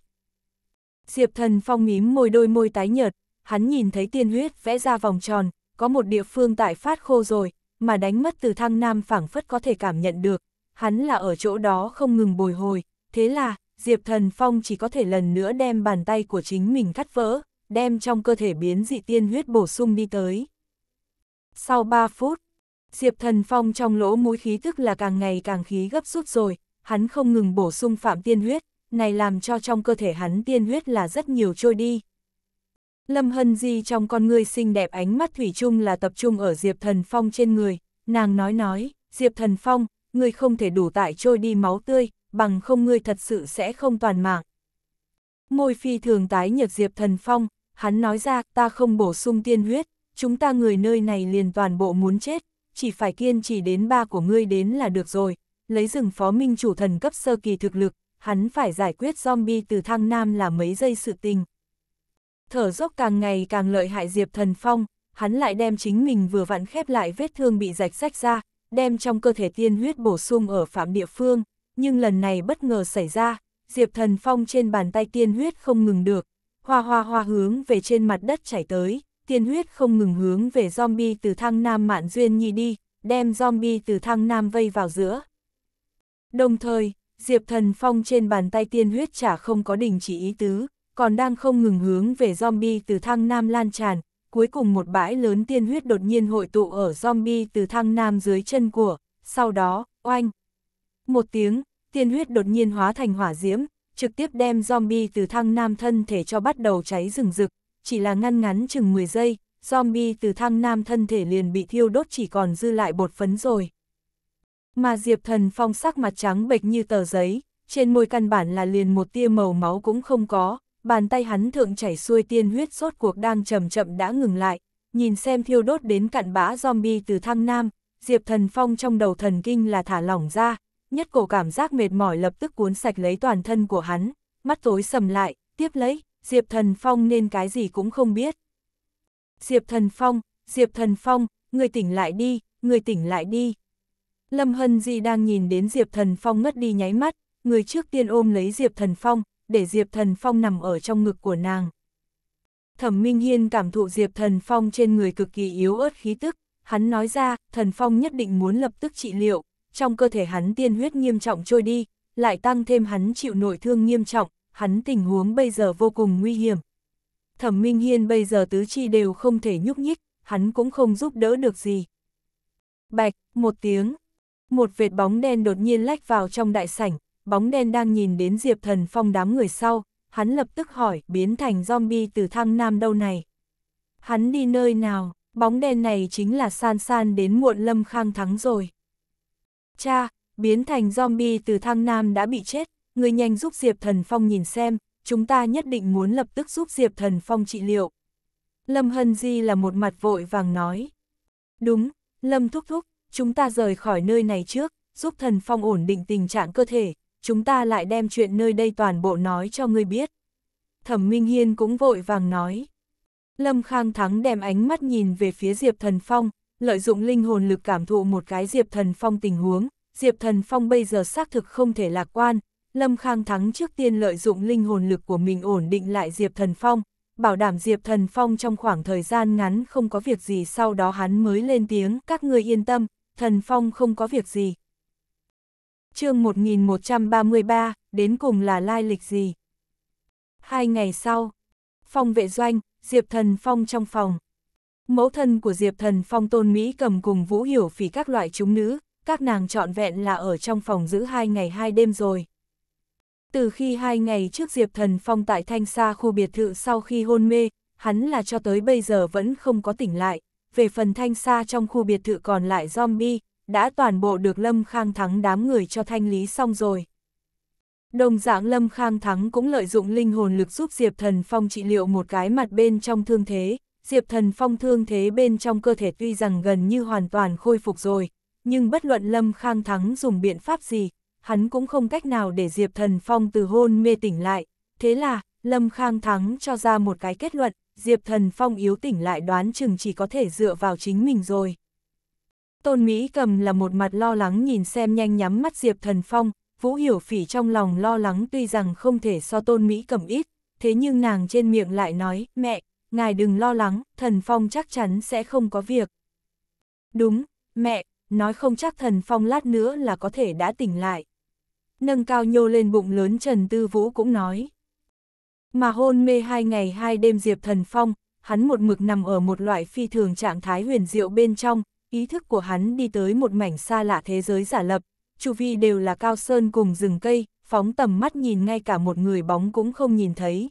Diệp Thần Phong mím môi đôi môi tái nhợt, hắn nhìn thấy tiên huyết vẽ ra vòng tròn, có một địa phương tại phát khô rồi, mà đánh mất từ thăng nam phảng phất có thể cảm nhận được, hắn là ở chỗ đó không ngừng bồi hồi, thế là, Diệp Thần Phong chỉ có thể lần nữa đem bàn tay của chính mình cắt vỡ, đem trong cơ thể biến dị tiên huyết bổ sung đi tới. Sau 3 phút, Diệp Thần Phong trong lỗ mũi khí tức là càng ngày càng khí gấp rút rồi, hắn không ngừng bổ sung phạm tiên huyết, này làm cho trong cơ thể hắn tiên huyết là rất nhiều trôi đi. Lâm Hân Di trong con người xinh đẹp ánh mắt thủy chung là tập trung ở Diệp Thần Phong trên người, nàng nói nói, Diệp Thần Phong, người không thể đủ tại trôi đi máu tươi, bằng không ngươi thật sự sẽ không toàn mạng. Môi phi thường tái nhật Diệp Thần Phong, hắn nói ra ta không bổ sung tiên huyết, chúng ta người nơi này liền toàn bộ muốn chết, chỉ phải kiên trì đến ba của ngươi đến là được rồi, lấy rừng phó minh chủ thần cấp sơ kỳ thực lực, hắn phải giải quyết zombie từ thang nam là mấy giây sự tình. Thở dốc càng ngày càng lợi hại Diệp Thần Phong, hắn lại đem chính mình vừa vặn khép lại vết thương bị rạch rách ra, đem trong cơ thể tiên huyết bổ sung ở phạm địa phương, nhưng lần này bất ngờ xảy ra, Diệp Thần Phong trên bàn tay tiên huyết không ngừng được, hoa hoa hoa hướng về trên mặt đất chảy tới, tiên huyết không ngừng hướng về zombie từ thăng nam mạn duyên nhi đi, đem zombie từ thăng nam vây vào giữa. Đồng thời, Diệp Thần Phong trên bàn tay tiên huyết chả không có đình chỉ ý tứ, còn đang không ngừng hướng về zombie từ thăng nam lan tràn, cuối cùng một bãi lớn tiên huyết đột nhiên hội tụ ở zombie từ thăng nam dưới chân của, sau đó, oanh, một tiếng, tiên huyết đột nhiên hóa thành hỏa diễm, trực tiếp đem zombie từ thăng nam thân thể cho bắt đầu cháy rừng rực, chỉ là ngăn ngắn chừng 10 giây, zombie từ thăng nam thân thể liền bị thiêu đốt chỉ còn dư lại bột phấn rồi. Mà Diệp Thần Phong sắc mặt trắng bệch như tờ giấy, trên môi căn bản là liền một tia màu máu cũng không có, bàn tay hắn thượng chảy xuôi tiên huyết sốt cuộc đang chậm chậm đã ngừng lại, nhìn xem thiêu đốt đến cặn bã zombie từ thăng nam, Diệp Thần Phong trong đầu thần kinh là thả lỏng ra, nhất cổ cảm giác mệt mỏi lập tức cuốn sạch lấy toàn thân của hắn, mắt tối sầm lại, tiếp lấy, Diệp Thần Phong nên cái gì cũng không biết. Diệp Thần Phong, Diệp Thần Phong, người tỉnh lại đi, người tỉnh lại đi. Lâm Hân Di đang nhìn đến Diệp Thần Phong ngất đi nháy mắt, người trước tiên ôm lấy Diệp Thần Phong, để Diệp Thần Phong nằm ở trong ngực của nàng. Thẩm Minh Hiên cảm thụ Diệp Thần Phong trên người cực kỳ yếu ớt khí tức, hắn nói ra, Thần Phong nhất định muốn lập tức trị liệu, trong cơ thể hắn tiên huyết nghiêm trọng trôi đi, lại tăng thêm hắn chịu nội thương nghiêm trọng, hắn tình huống bây giờ vô cùng nguy hiểm. Thẩm Minh Hiên bây giờ tứ chi đều không thể nhúc nhích, hắn cũng không giúp đỡ được gì. Bạch, một tiếng, một vệt bóng đen đột nhiên lách vào trong đại sảnh, bóng đen đang nhìn đến Diệp Thần Phong đám người sau, hắn lập tức hỏi biến thành zombie từ thang nam đâu này. Hắn đi nơi nào, bóng đen này chính là san san đến muộn lâm khang thắng rồi. Cha, biến thành zombie từ thang nam đã bị chết, người nhanh giúp Diệp Thần Phong nhìn xem, chúng ta nhất định muốn lập tức giúp Diệp Thần Phong trị liệu. Lâm Hân Di là một mặt vội vàng nói. Đúng, Lâm Thúc Thúc, chúng ta rời khỏi nơi này trước, giúp Thần Phong ổn định tình trạng cơ thể, chúng ta lại đem chuyện nơi đây toàn bộ nói cho ngươi biết. Thẩm Minh Hiên cũng vội vàng nói. Lâm Khang Thắng đem ánh mắt nhìn về phía Diệp Thần Phong, lợi dụng linh hồn lực cảm thụ một cái Diệp Thần Phong tình huống, Diệp Thần Phong bây giờ xác thực không thể lạc quan, Lâm Khang Thắng trước tiên lợi dụng linh hồn lực của mình ổn định lại Diệp Thần Phong, bảo đảm Diệp Thần Phong trong khoảng thời gian ngắn không có việc gì sau đó hắn mới lên tiếng, các người yên tâm, Thần Phong không có việc gì. chương 1133, đến cùng là lai lịch gì? Hai ngày sau, Phong vệ doanh, Diệp Thần Phong trong phòng. Mẫu thân của Diệp Thần Phong Tôn Mỹ cầm cùng Vũ Hiểu Phỉ các loại chúng nữ, các nàng trọn vẹn là ở trong phòng giữ hai ngày hai đêm rồi. Từ khi hai ngày trước Diệp Thần Phong tại Thanh Sa khu biệt thự sau khi hôn mê, hắn là cho tới bây giờ vẫn không có tỉnh lại, về phần Thanh Sa trong khu biệt thự còn lại zombie, đã toàn bộ được Lâm Khang Thắng đám người cho thanh lý xong rồi. Đồng dạng Lâm Khang Thắng cũng lợi dụng linh hồn lực giúp Diệp Thần Phong trị liệu một cái mặt bên trong thương thế, Diệp Thần Phong thương thế bên trong cơ thể tuy rằng gần như hoàn toàn khôi phục rồi, nhưng bất luận Lâm Khang Thắng dùng biện pháp gì, hắn cũng không cách nào để Diệp Thần Phong từ hôn mê tỉnh lại. Thế là, Lâm Khang Thắng cho ra một cái kết luận, Diệp Thần Phong yếu tỉnh lại đoán chừng chỉ có thể dựa vào chính mình rồi. Tôn Mỹ cầm là một mặt lo lắng nhìn xem nhanh nhắm mắt Diệp Thần Phong, Vũ Hiểu Phỉ trong lòng lo lắng tuy rằng không thể so Tôn Mỹ cầm ít, thế nhưng nàng trên miệng lại nói, mẹ, ngài đừng lo lắng, thần phong chắc chắn sẽ không có việc. Đúng, mẹ, nói không chắc thần phong lát nữa là có thể đã tỉnh lại. Nâng cao nhô lên bụng lớn Trần Tư Vũ cũng nói. Mà hôn mê hai ngày hai đêm Diệp Thần Phong, hắn một mực nằm ở một loại phi thường trạng thái huyền diệu bên trong, ý thức của hắn đi tới một mảnh xa lạ thế giới giả lập, chu vi đều là cao sơn cùng rừng cây, phóng tầm mắt nhìn ngay cả một người bóng cũng không nhìn thấy,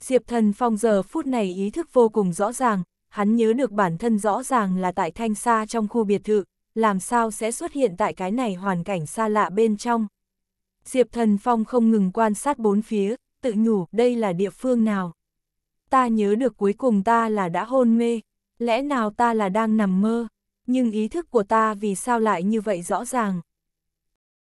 Diệp Thần Phong giờ phút này ý thức vô cùng rõ ràng, hắn nhớ được bản thân rõ ràng là tại thanh xa trong khu biệt thự, làm sao sẽ xuất hiện tại cái này hoàn cảnh xa lạ bên trong. Diệp Thần Phong không ngừng quan sát bốn phía, tự nhủ đây là địa phương nào. Ta nhớ được cuối cùng ta là đã hôn mê, lẽ nào ta là đang nằm mơ, nhưng ý thức của ta vì sao lại như vậy rõ ràng.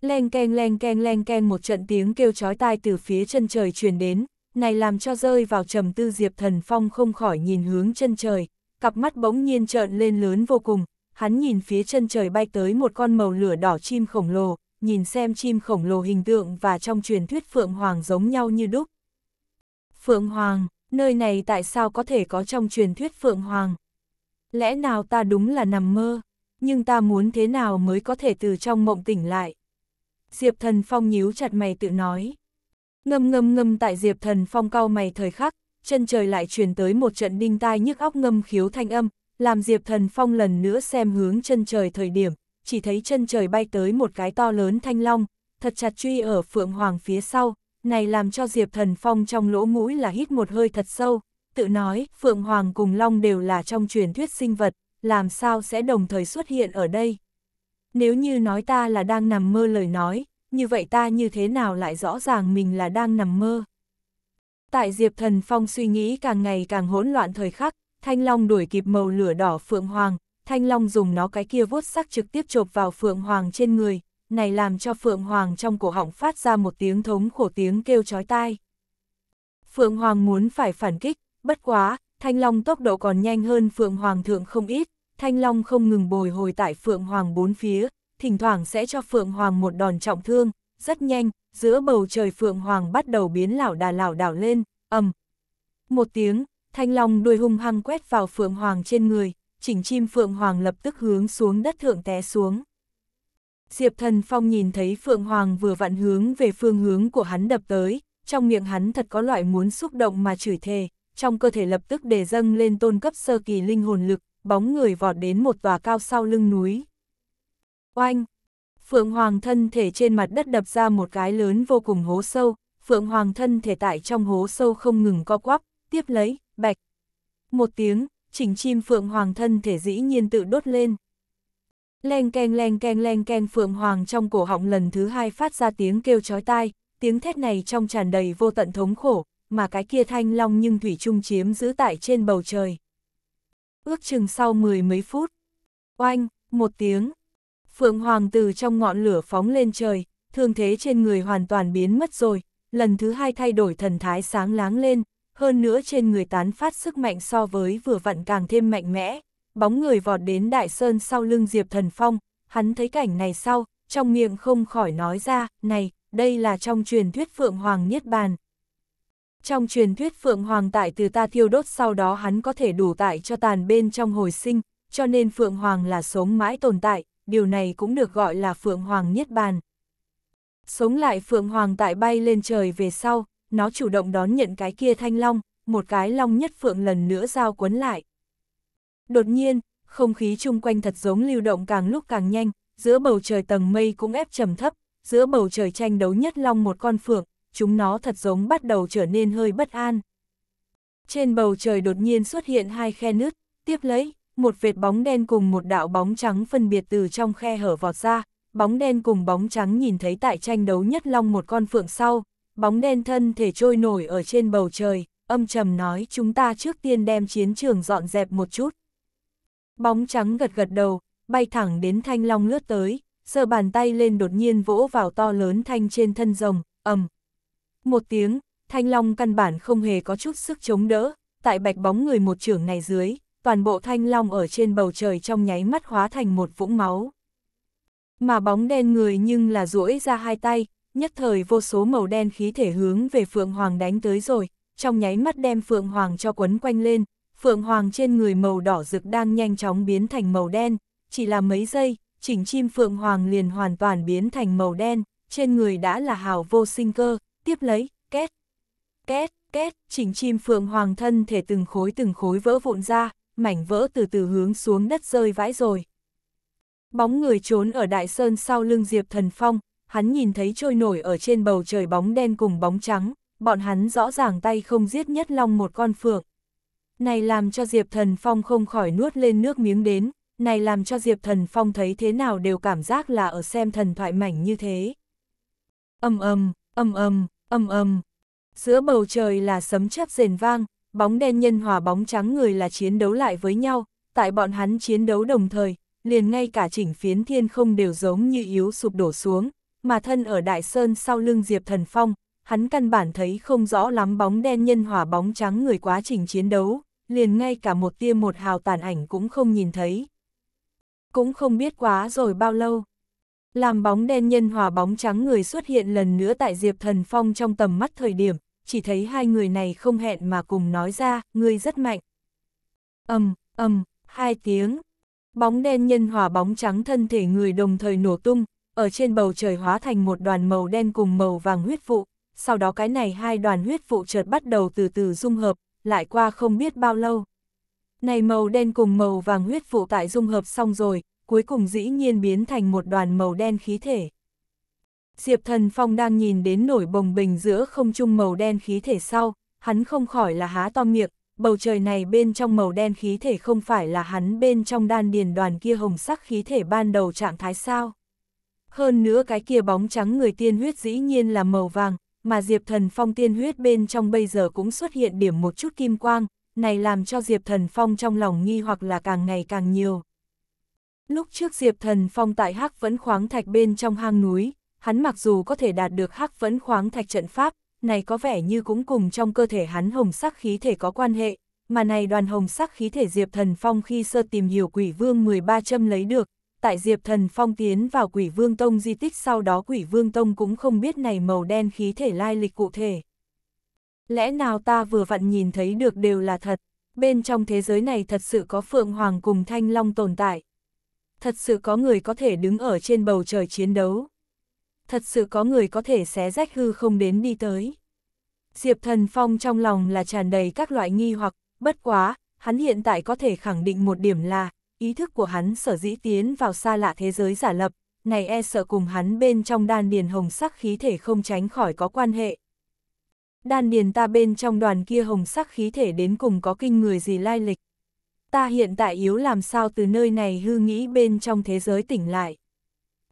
Leng keng leng keng leng keng một trận tiếng kêu chói tai từ phía chân trời truyền đến, này làm cho rơi vào trầm tư Diệp Thần Phong không khỏi nhìn hướng chân trời, cặp mắt bỗng nhiên trợn lên lớn vô cùng, hắn nhìn phía chân trời bay tới một con màu lửa đỏ chim khổng lồ, nhìn xem chim khổng lồ hình tượng và trong truyền thuyết Phượng Hoàng giống nhau như đúc. Phượng Hoàng, nơi này tại sao có thể có trong truyền thuyết Phượng Hoàng? Lẽ nào ta đúng là nằm mơ, nhưng ta muốn thế nào mới có thể từ trong mộng tỉnh lại? Diệp Thần Phong nhíu chặt mày tự nói ngầm ngầm ngầm tại Diệp Thần Phong cao mày thời khắc, chân trời lại truyền tới một trận đinh tai nhức óc ngầm khiếu thanh âm, làm Diệp Thần Phong lần nữa xem hướng chân trời thời điểm, chỉ thấy chân trời bay tới một cái to lớn thanh long, thật chặt truy ở Phượng Hoàng phía sau, này làm cho Diệp Thần Phong trong lỗ mũi là hít một hơi thật sâu, tự nói Phượng Hoàng cùng long đều là trong truyền thuyết sinh vật, làm sao sẽ đồng thời xuất hiện ở đây. Nếu như nói ta là đang nằm mơ lời nói, như vậy ta như thế nào lại rõ ràng mình là đang nằm mơ. Tại Diệp Thần Phong suy nghĩ càng ngày càng hỗn loạn thời khắc, Thanh Long đuổi kịp màu lửa đỏ Phượng Hoàng, Thanh Long dùng nó cái kia vuốt sắc trực tiếp chộp vào Phượng Hoàng trên người, này làm cho Phượng Hoàng trong cổ họng phát ra một tiếng thống khổ tiếng kêu chói tai. Phượng Hoàng muốn phải phản kích, bất quá, Thanh Long tốc độ còn nhanh hơn Phượng Hoàng thượng không ít, Thanh Long không ngừng bồi hồi tại Phượng Hoàng bốn phía, thỉnh thoảng sẽ cho Phượng Hoàng một đòn trọng thương, rất nhanh, giữa bầu trời Phượng Hoàng bắt đầu biến lảo đà lảo đảo lên, ầm. Một tiếng, thanh long đuôi hung hăng quét vào Phượng Hoàng trên người, chỉnh chim Phượng Hoàng lập tức hướng xuống đất thượng té xuống. Diệp Thần Phong nhìn thấy Phượng Hoàng vừa vặn hướng về phương hướng của hắn đập tới, trong miệng hắn thật có loại muốn xúc động mà chửi thề, trong cơ thể lập tức đề dâng lên tôn cấp sơ kỳ linh hồn lực, bóng người vọt đến một tòa cao sau lưng núi. Oanh! Phượng Hoàng thân thể trên mặt đất đập ra một cái lớn vô cùng hố sâu, Phượng Hoàng thân thể tại trong hố sâu không ngừng co quắp, tiếp lấy, bạch. Một tiếng, chỉnh chim Phượng Hoàng thân thể dĩ nhiên tự đốt lên. Leng keng leng keng leng keng Phượng Hoàng trong cổ họng lần thứ hai phát ra tiếng kêu chói tai, tiếng thét này trong tràn đầy vô tận thống khổ, mà cái kia thanh long nhưng thủy trung chiếm giữ tại trên bầu trời. Ước chừng sau mười mấy phút, oanh, một tiếng, Phượng Hoàng từ trong ngọn lửa phóng lên trời, thương thế trên người hoàn toàn biến mất rồi, lần thứ hai thay đổi thần thái sáng láng lên, hơn nữa trên người tán phát sức mạnh so với vừa vặn càng thêm mạnh mẽ. Bóng người vọt đến Đại Sơn sau lưng Diệp Thần Phong, hắn thấy cảnh này sau, trong miệng không khỏi nói ra, này, đây là trong truyền thuyết Phượng Hoàng Niết Bàn. Trong truyền thuyết Phượng Hoàng tại từ ta thiêu đốt sau đó hắn có thể đủ tại cho tàn bên trong hồi sinh, cho nên Phượng Hoàng là sống mãi tồn tại, điều này cũng được gọi là Phượng Hoàng Niết Bàn. Sống lại Phượng Hoàng tại bay lên trời về sau, nó chủ động đón nhận cái kia thanh long, một cái long nhất Phượng lần nữa giao quấn lại. Đột nhiên, không khí chung quanh thật giống lưu động càng lúc càng nhanh, giữa bầu trời tầng mây cũng ép trầm thấp, giữa bầu trời tranh đấu nhất long một con Phượng, chúng nó thật giống bắt đầu trở nên hơi bất an. Trên bầu trời đột nhiên xuất hiện hai khe nứt, tiếp lấy, một vệt bóng đen cùng một đạo bóng trắng phân biệt từ trong khe hở vọt ra, bóng đen cùng bóng trắng nhìn thấy tại tranh đấu nhất long một con phượng sau, bóng đen thân thể trôi nổi ở trên bầu trời, âm trầm nói chúng ta trước tiên đem chiến trường dọn dẹp một chút. Bóng trắng gật gật đầu, bay thẳng đến thanh long lướt tới, sờ bàn tay lên đột nhiên vỗ vào to lớn thanh trên thân rồng, ầm. Một tiếng, thanh long căn bản không hề có chút sức chống đỡ, tại bạch bóng người một trưởng này dưới, toàn bộ thanh long ở trên bầu trời trong nháy mắt hóa thành một vũng máu. Mà bóng đen người nhưng là duỗi ra hai tay, nhất thời vô số màu đen khí thể hướng về Phượng Hoàng đánh tới rồi, trong nháy mắt đem Phượng Hoàng cho quấn quanh lên, Phượng Hoàng trên người màu đỏ rực đang nhanh chóng biến thành màu đen, chỉ là mấy giây, chỉnh chim Phượng Hoàng liền hoàn toàn biến thành màu đen, trên người đã là hào vô sinh cơ, tiếp lấy, két, két, két, chỉnh chim Phượng Hoàng thân thể từng khối từng khối vỡ vụn ra, mảnh vỡ từ từ hướng xuống đất rơi vãi rồi. Bóng người trốn ở đại sơn sau lưng Diệp Thần Phong, hắn nhìn thấy trôi nổi ở trên bầu trời bóng đen cùng bóng trắng, bọn hắn rõ ràng tay không giết nhất long một con phượng. Này làm cho Diệp Thần Phong không khỏi nuốt lên nước miếng đến, này làm cho Diệp Thần Phong thấy thế nào đều cảm giác là ở xem thần thoại mảnh như thế. Âm âm, âm âm, âm âm, giữa bầu trời là sấm chớp rền vang, bóng đen nhân hòa bóng trắng người là chiến đấu lại với nhau, tại bọn hắn chiến đấu đồng thời, liền ngay cả chỉnh phiến thiên không đều giống như yếu sụp đổ xuống, mà thân ở đại sơn sau lưng Diệp Thần Phong, hắn căn bản thấy không rõ lắm bóng đen nhân hòa bóng trắng người quá trình chiến đấu, liền ngay cả một tia một hào tàn ảnh cũng không nhìn thấy. Cũng không biết quá rồi bao lâu. Làm bóng đen nhân hòa bóng trắng người xuất hiện lần nữa tại Diệp Thần Phong trong tầm mắt thời điểm, chỉ thấy hai người này không hẹn mà cùng nói ra, ngươi rất mạnh. Âm, um, âm, um, hai tiếng. Bóng đen nhân hòa bóng trắng thân thể người đồng thời nổ tung, ở trên bầu trời hóa thành một đoàn màu đen cùng màu vàng huyết vụ, sau đó cái này hai đoàn huyết vụ chợt bắt đầu từ từ dung hợp, lại qua không biết bao lâu. Này màu đen cùng màu vàng huyết vụ tại dung hợp xong rồi, cuối cùng dĩ nhiên biến thành một đoàn màu đen khí thể. Diệp Thần Phong đang nhìn đến nổi bồng bình giữa không trung màu đen khí thể sau, hắn không khỏi là há to miệng, bầu trời này bên trong màu đen khí thể không phải là hắn bên trong đan điền đoàn kia hồng sắc khí thể ban đầu trạng thái sao. Hơn nữa cái kia bóng trắng người tiên huyết dĩ nhiên là màu vàng, mà Diệp Thần Phong tiên huyết bên trong bây giờ cũng xuất hiện điểm một chút kim quang, này làm cho Diệp Thần Phong trong lòng nghi hoặc là càng ngày càng nhiều. Lúc trước Diệp Thần Phong tại Hắc vẫn khoáng thạch bên trong hang núi, hắn mặc dù có thể đạt được hắc vẫn khoáng thạch trận pháp, này có vẻ như cũng cùng trong cơ thể hắn hồng sắc khí thể có quan hệ, mà này đoàn hồng sắc khí thể Diệp Thần Phong khi sơ tìm hiểu quỷ vương 13 châm lấy được, tại Diệp Thần Phong tiến vào quỷ vương tông di tích sau đó quỷ vương tông cũng không biết này màu đen khí thể lai lịch cụ thể. Lẽ nào ta vừa vặn nhìn thấy được đều là thật, bên trong thế giới này thật sự có Phượng Hoàng cùng Thanh Long tồn tại. Thật sự có người có thể đứng ở trên bầu trời chiến đấu thật sự có người có thể xé rách hư không đến đi tới. Diệp Thần Phong trong lòng là tràn đầy các loại nghi hoặc, bất quá, hắn hiện tại có thể khẳng định một điểm là, ý thức của hắn sở dĩ tiến vào xa lạ thế giới giả lập, này e sợ cùng hắn bên trong đan điền hồng sắc khí thể không tránh khỏi có quan hệ. Đan điền ta bên trong đoàn kia hồng sắc khí thể đến cùng có kinh người gì lai lịch. Ta hiện tại yếu làm sao từ nơi này hư nghĩ bên trong thế giới tỉnh lại.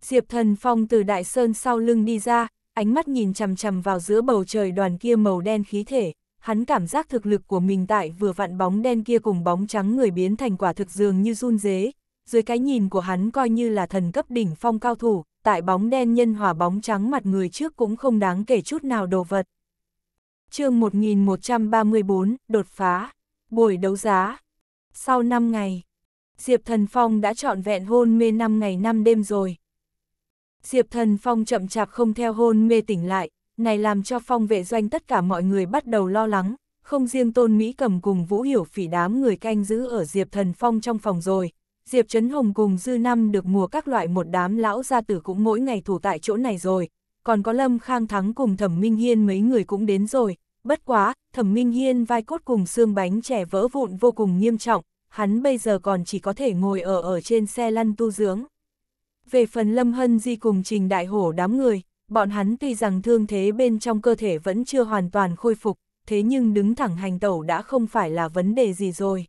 Diệp Thần Phong từ Đại Sơn sau lưng đi ra, ánh mắt nhìn chằm chằm vào giữa bầu trời đoàn kia màu đen khí thể, hắn cảm giác thực lực của mình tại vừa vặn bóng đen kia cùng bóng trắng người biến thành quả thực dường như run dế. Dưới cái nhìn của hắn coi như là thần cấp đỉnh phong cao thủ, tại bóng đen nhân hòa bóng trắng mặt người trước cũng không đáng kể chút nào đồ vật. chương 1134, đột phá, buổi đấu giá. Sau 5 ngày, Diệp Thần Phong đã trọn vẹn hôn mê 5 ngày 5 đêm rồi, Diệp Thần Phong chậm chạp không theo hôn mê tỉnh lại, này làm cho phong vệ doanh tất cả mọi người bắt đầu lo lắng, không riêng Tôn Mỹ cầm cùng Vũ Hiểu phỉ đám người canh giữ ở Diệp Thần Phong trong phòng rồi. Diệp Trấn Hồng cùng Dư Năm được mùa các loại một đám lão gia tử cũng mỗi ngày thủ tại chỗ này rồi, còn có Lâm Khang Thắng cùng Thẩm Minh Hiên mấy người cũng đến rồi, bất quá, Thẩm Minh Hiên vai cốt cùng xương bánh trẻ vỡ vụn vô cùng nghiêm trọng, hắn bây giờ còn chỉ có thể ngồi ở ở trên xe lăn tu dưỡng về phần Lâm Hân Di cùng Trình Đại Hổ đám người, bọn hắn tuy rằng thương thế bên trong cơ thể vẫn chưa hoàn toàn khôi phục, thế nhưng đứng thẳng hành tẩu đã không phải là vấn đề gì rồi.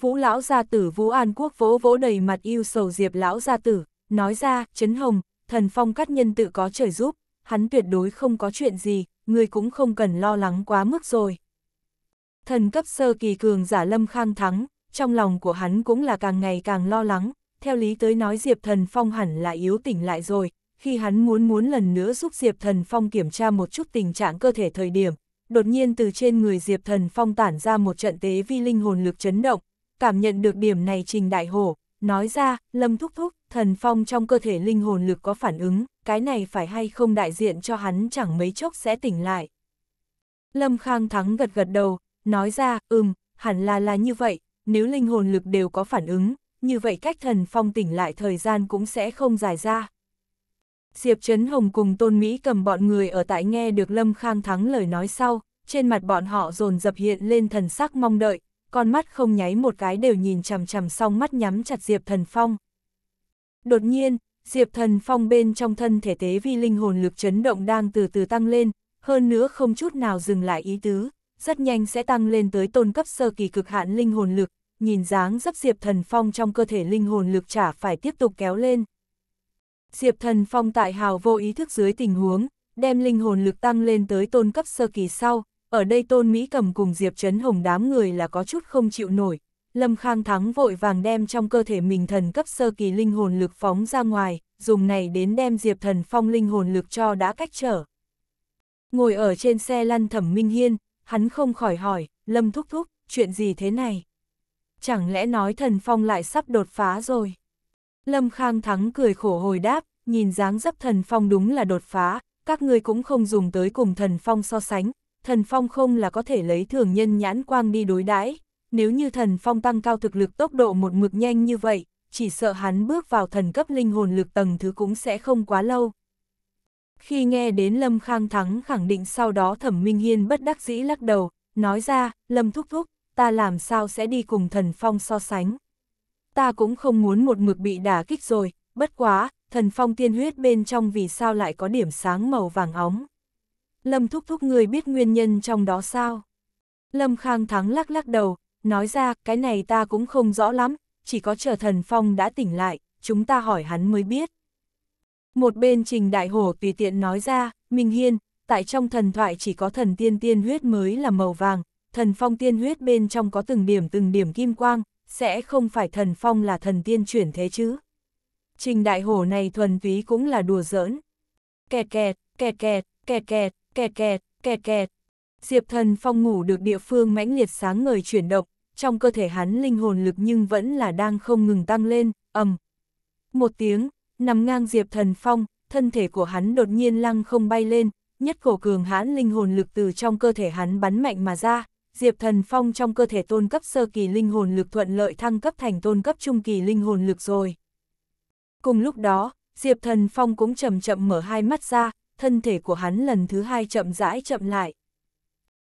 Vũ lão gia tử Vũ An Quốc vỗ vỗ đầy mặt yêu sầu Diệp lão gia tử, nói ra, chấn hồng, thần phong cắt nhân tự có trời giúp, hắn tuyệt đối không có chuyện gì, người cũng không cần lo lắng quá mức rồi. Thần cấp sơ kỳ cường giả lâm khang thắng, trong lòng của hắn cũng là càng ngày càng lo lắng, theo lý tới nói Diệp Thần Phong hẳn là yếu tỉnh lại rồi, khi hắn muốn muốn lần nữa giúp Diệp Thần Phong kiểm tra một chút tình trạng cơ thể thời điểm, đột nhiên từ trên người Diệp Thần Phong tản ra một trận tế vi linh hồn lực chấn động, cảm nhận được điểm này Trình Đại Hổ, nói ra, Lâm Thúc Thúc, Thần Phong trong cơ thể linh hồn lực có phản ứng, cái này phải hay không đại diện cho hắn chẳng mấy chốc sẽ tỉnh lại. Lâm Khang Thắng gật gật đầu, nói ra, ừm, hẳn là là như vậy, nếu linh hồn lực đều có phản ứng, như vậy cách thần phong tỉnh lại thời gian cũng sẽ không dài ra. Diệp Trấn Hồng cùng Tôn Mỹ cầm bọn người ở tại nghe được Lâm Khang Thắng lời nói sau, trên mặt bọn họ dồn dập hiện lên thần sắc mong đợi, con mắt không nháy một cái đều nhìn chằm chằm xong mắt nhắm chặt Diệp Thần Phong. Đột nhiên, Diệp Thần Phong bên trong thân thể tế vi linh hồn lực chấn động đang từ từ tăng lên, hơn nữa không chút nào dừng lại ý tứ, rất nhanh sẽ tăng lên tới tôn cấp sơ kỳ cực hạn linh hồn lực, nhìn dáng dấp Diệp Thần Phong trong cơ thể linh hồn lực trả phải tiếp tục kéo lên. Diệp Thần Phong tại hào vô ý thức dưới tình huống, đem linh hồn lực tăng lên tới tôn cấp sơ kỳ sau, ở đây tôn Mỹ cầm cùng Diệp Trấn Hồng đám người là có chút không chịu nổi. Lâm Khang Thắng vội vàng đem trong cơ thể mình thần cấp sơ kỳ linh hồn lực phóng ra ngoài, dùng này đến đem Diệp Thần Phong linh hồn lực cho đã cách trở. Ngồi ở trên xe lăn thẩm Minh Hiên, hắn không khỏi hỏi, Lâm Thúc Thúc, chuyện gì thế này? chẳng lẽ nói thần phong lại sắp đột phá rồi. Lâm Khang Thắng cười khổ hồi đáp, nhìn dáng dấp thần phong đúng là đột phá, các ngươi cũng không dùng tới cùng thần phong so sánh, thần phong không là có thể lấy thường nhân nhãn quang đi đối đãi nếu như thần phong tăng cao thực lực tốc độ một mực nhanh như vậy, chỉ sợ hắn bước vào thần cấp linh hồn lực tầng thứ cũng sẽ không quá lâu. Khi nghe đến Lâm Khang Thắng khẳng định sau đó Thẩm Minh Hiên bất đắc dĩ lắc đầu, nói ra, Lâm Thúc Thúc, ta làm sao sẽ đi cùng thần phong so sánh. Ta cũng không muốn một mực bị đả kích rồi, bất quá, thần phong tiên huyết bên trong vì sao lại có điểm sáng màu vàng óng. Lâm thúc thúc người biết nguyên nhân trong đó sao? Lâm Khang Thắng lắc lắc đầu, nói ra cái này ta cũng không rõ lắm, chỉ có chờ thần phong đã tỉnh lại, chúng ta hỏi hắn mới biết. Một bên trình đại hổ tùy tiện nói ra, Minh Hiên, tại trong thần thoại chỉ có thần tiên tiên huyết mới là màu vàng, thần phong tiên huyết bên trong có từng điểm từng điểm kim quang, sẽ không phải thần phong là thần tiên chuyển thế chứ. Trình đại hổ này thuần túy cũng là đùa giỡn. Kẹt kẹt, kẹt kẹt, kẹt kẹt, kẹt kẹt, kẹt kẹt. Diệp thần phong ngủ được địa phương mãnh liệt sáng ngời chuyển động, trong cơ thể hắn linh hồn lực nhưng vẫn là đang không ngừng tăng lên, ầm. Một tiếng, nằm ngang diệp thần phong, thân thể của hắn đột nhiên lăng không bay lên, nhất cổ cường hãn linh hồn lực từ trong cơ thể hắn bắn mạnh mà ra, Diệp Thần Phong trong cơ thể tôn cấp sơ kỳ linh hồn lực thuận lợi thăng cấp thành tôn cấp trung kỳ linh hồn lực rồi. Cùng lúc đó, Diệp Thần Phong cũng chậm chậm mở hai mắt ra, thân thể của hắn lần thứ hai chậm rãi chậm lại.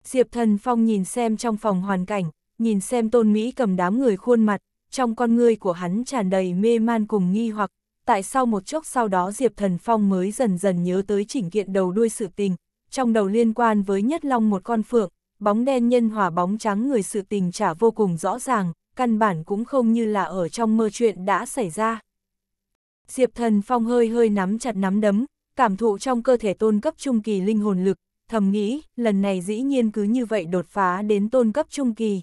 Diệp Thần Phong nhìn xem trong phòng hoàn cảnh, nhìn xem tôn Mỹ cầm đám người khuôn mặt, trong con ngươi của hắn tràn đầy mê man cùng nghi hoặc, tại sau một chốc sau đó Diệp Thần Phong mới dần dần nhớ tới chỉnh kiện đầu đuôi sự tình, trong đầu liên quan với Nhất Long một con phượng, bóng đen nhân hòa bóng trắng người sự tình trả vô cùng rõ ràng, căn bản cũng không như là ở trong mơ chuyện đã xảy ra. Diệp thần phong hơi hơi nắm chặt nắm đấm, cảm thụ trong cơ thể tôn cấp trung kỳ linh hồn lực, thầm nghĩ, lần này dĩ nhiên cứ như vậy đột phá đến tôn cấp trung kỳ.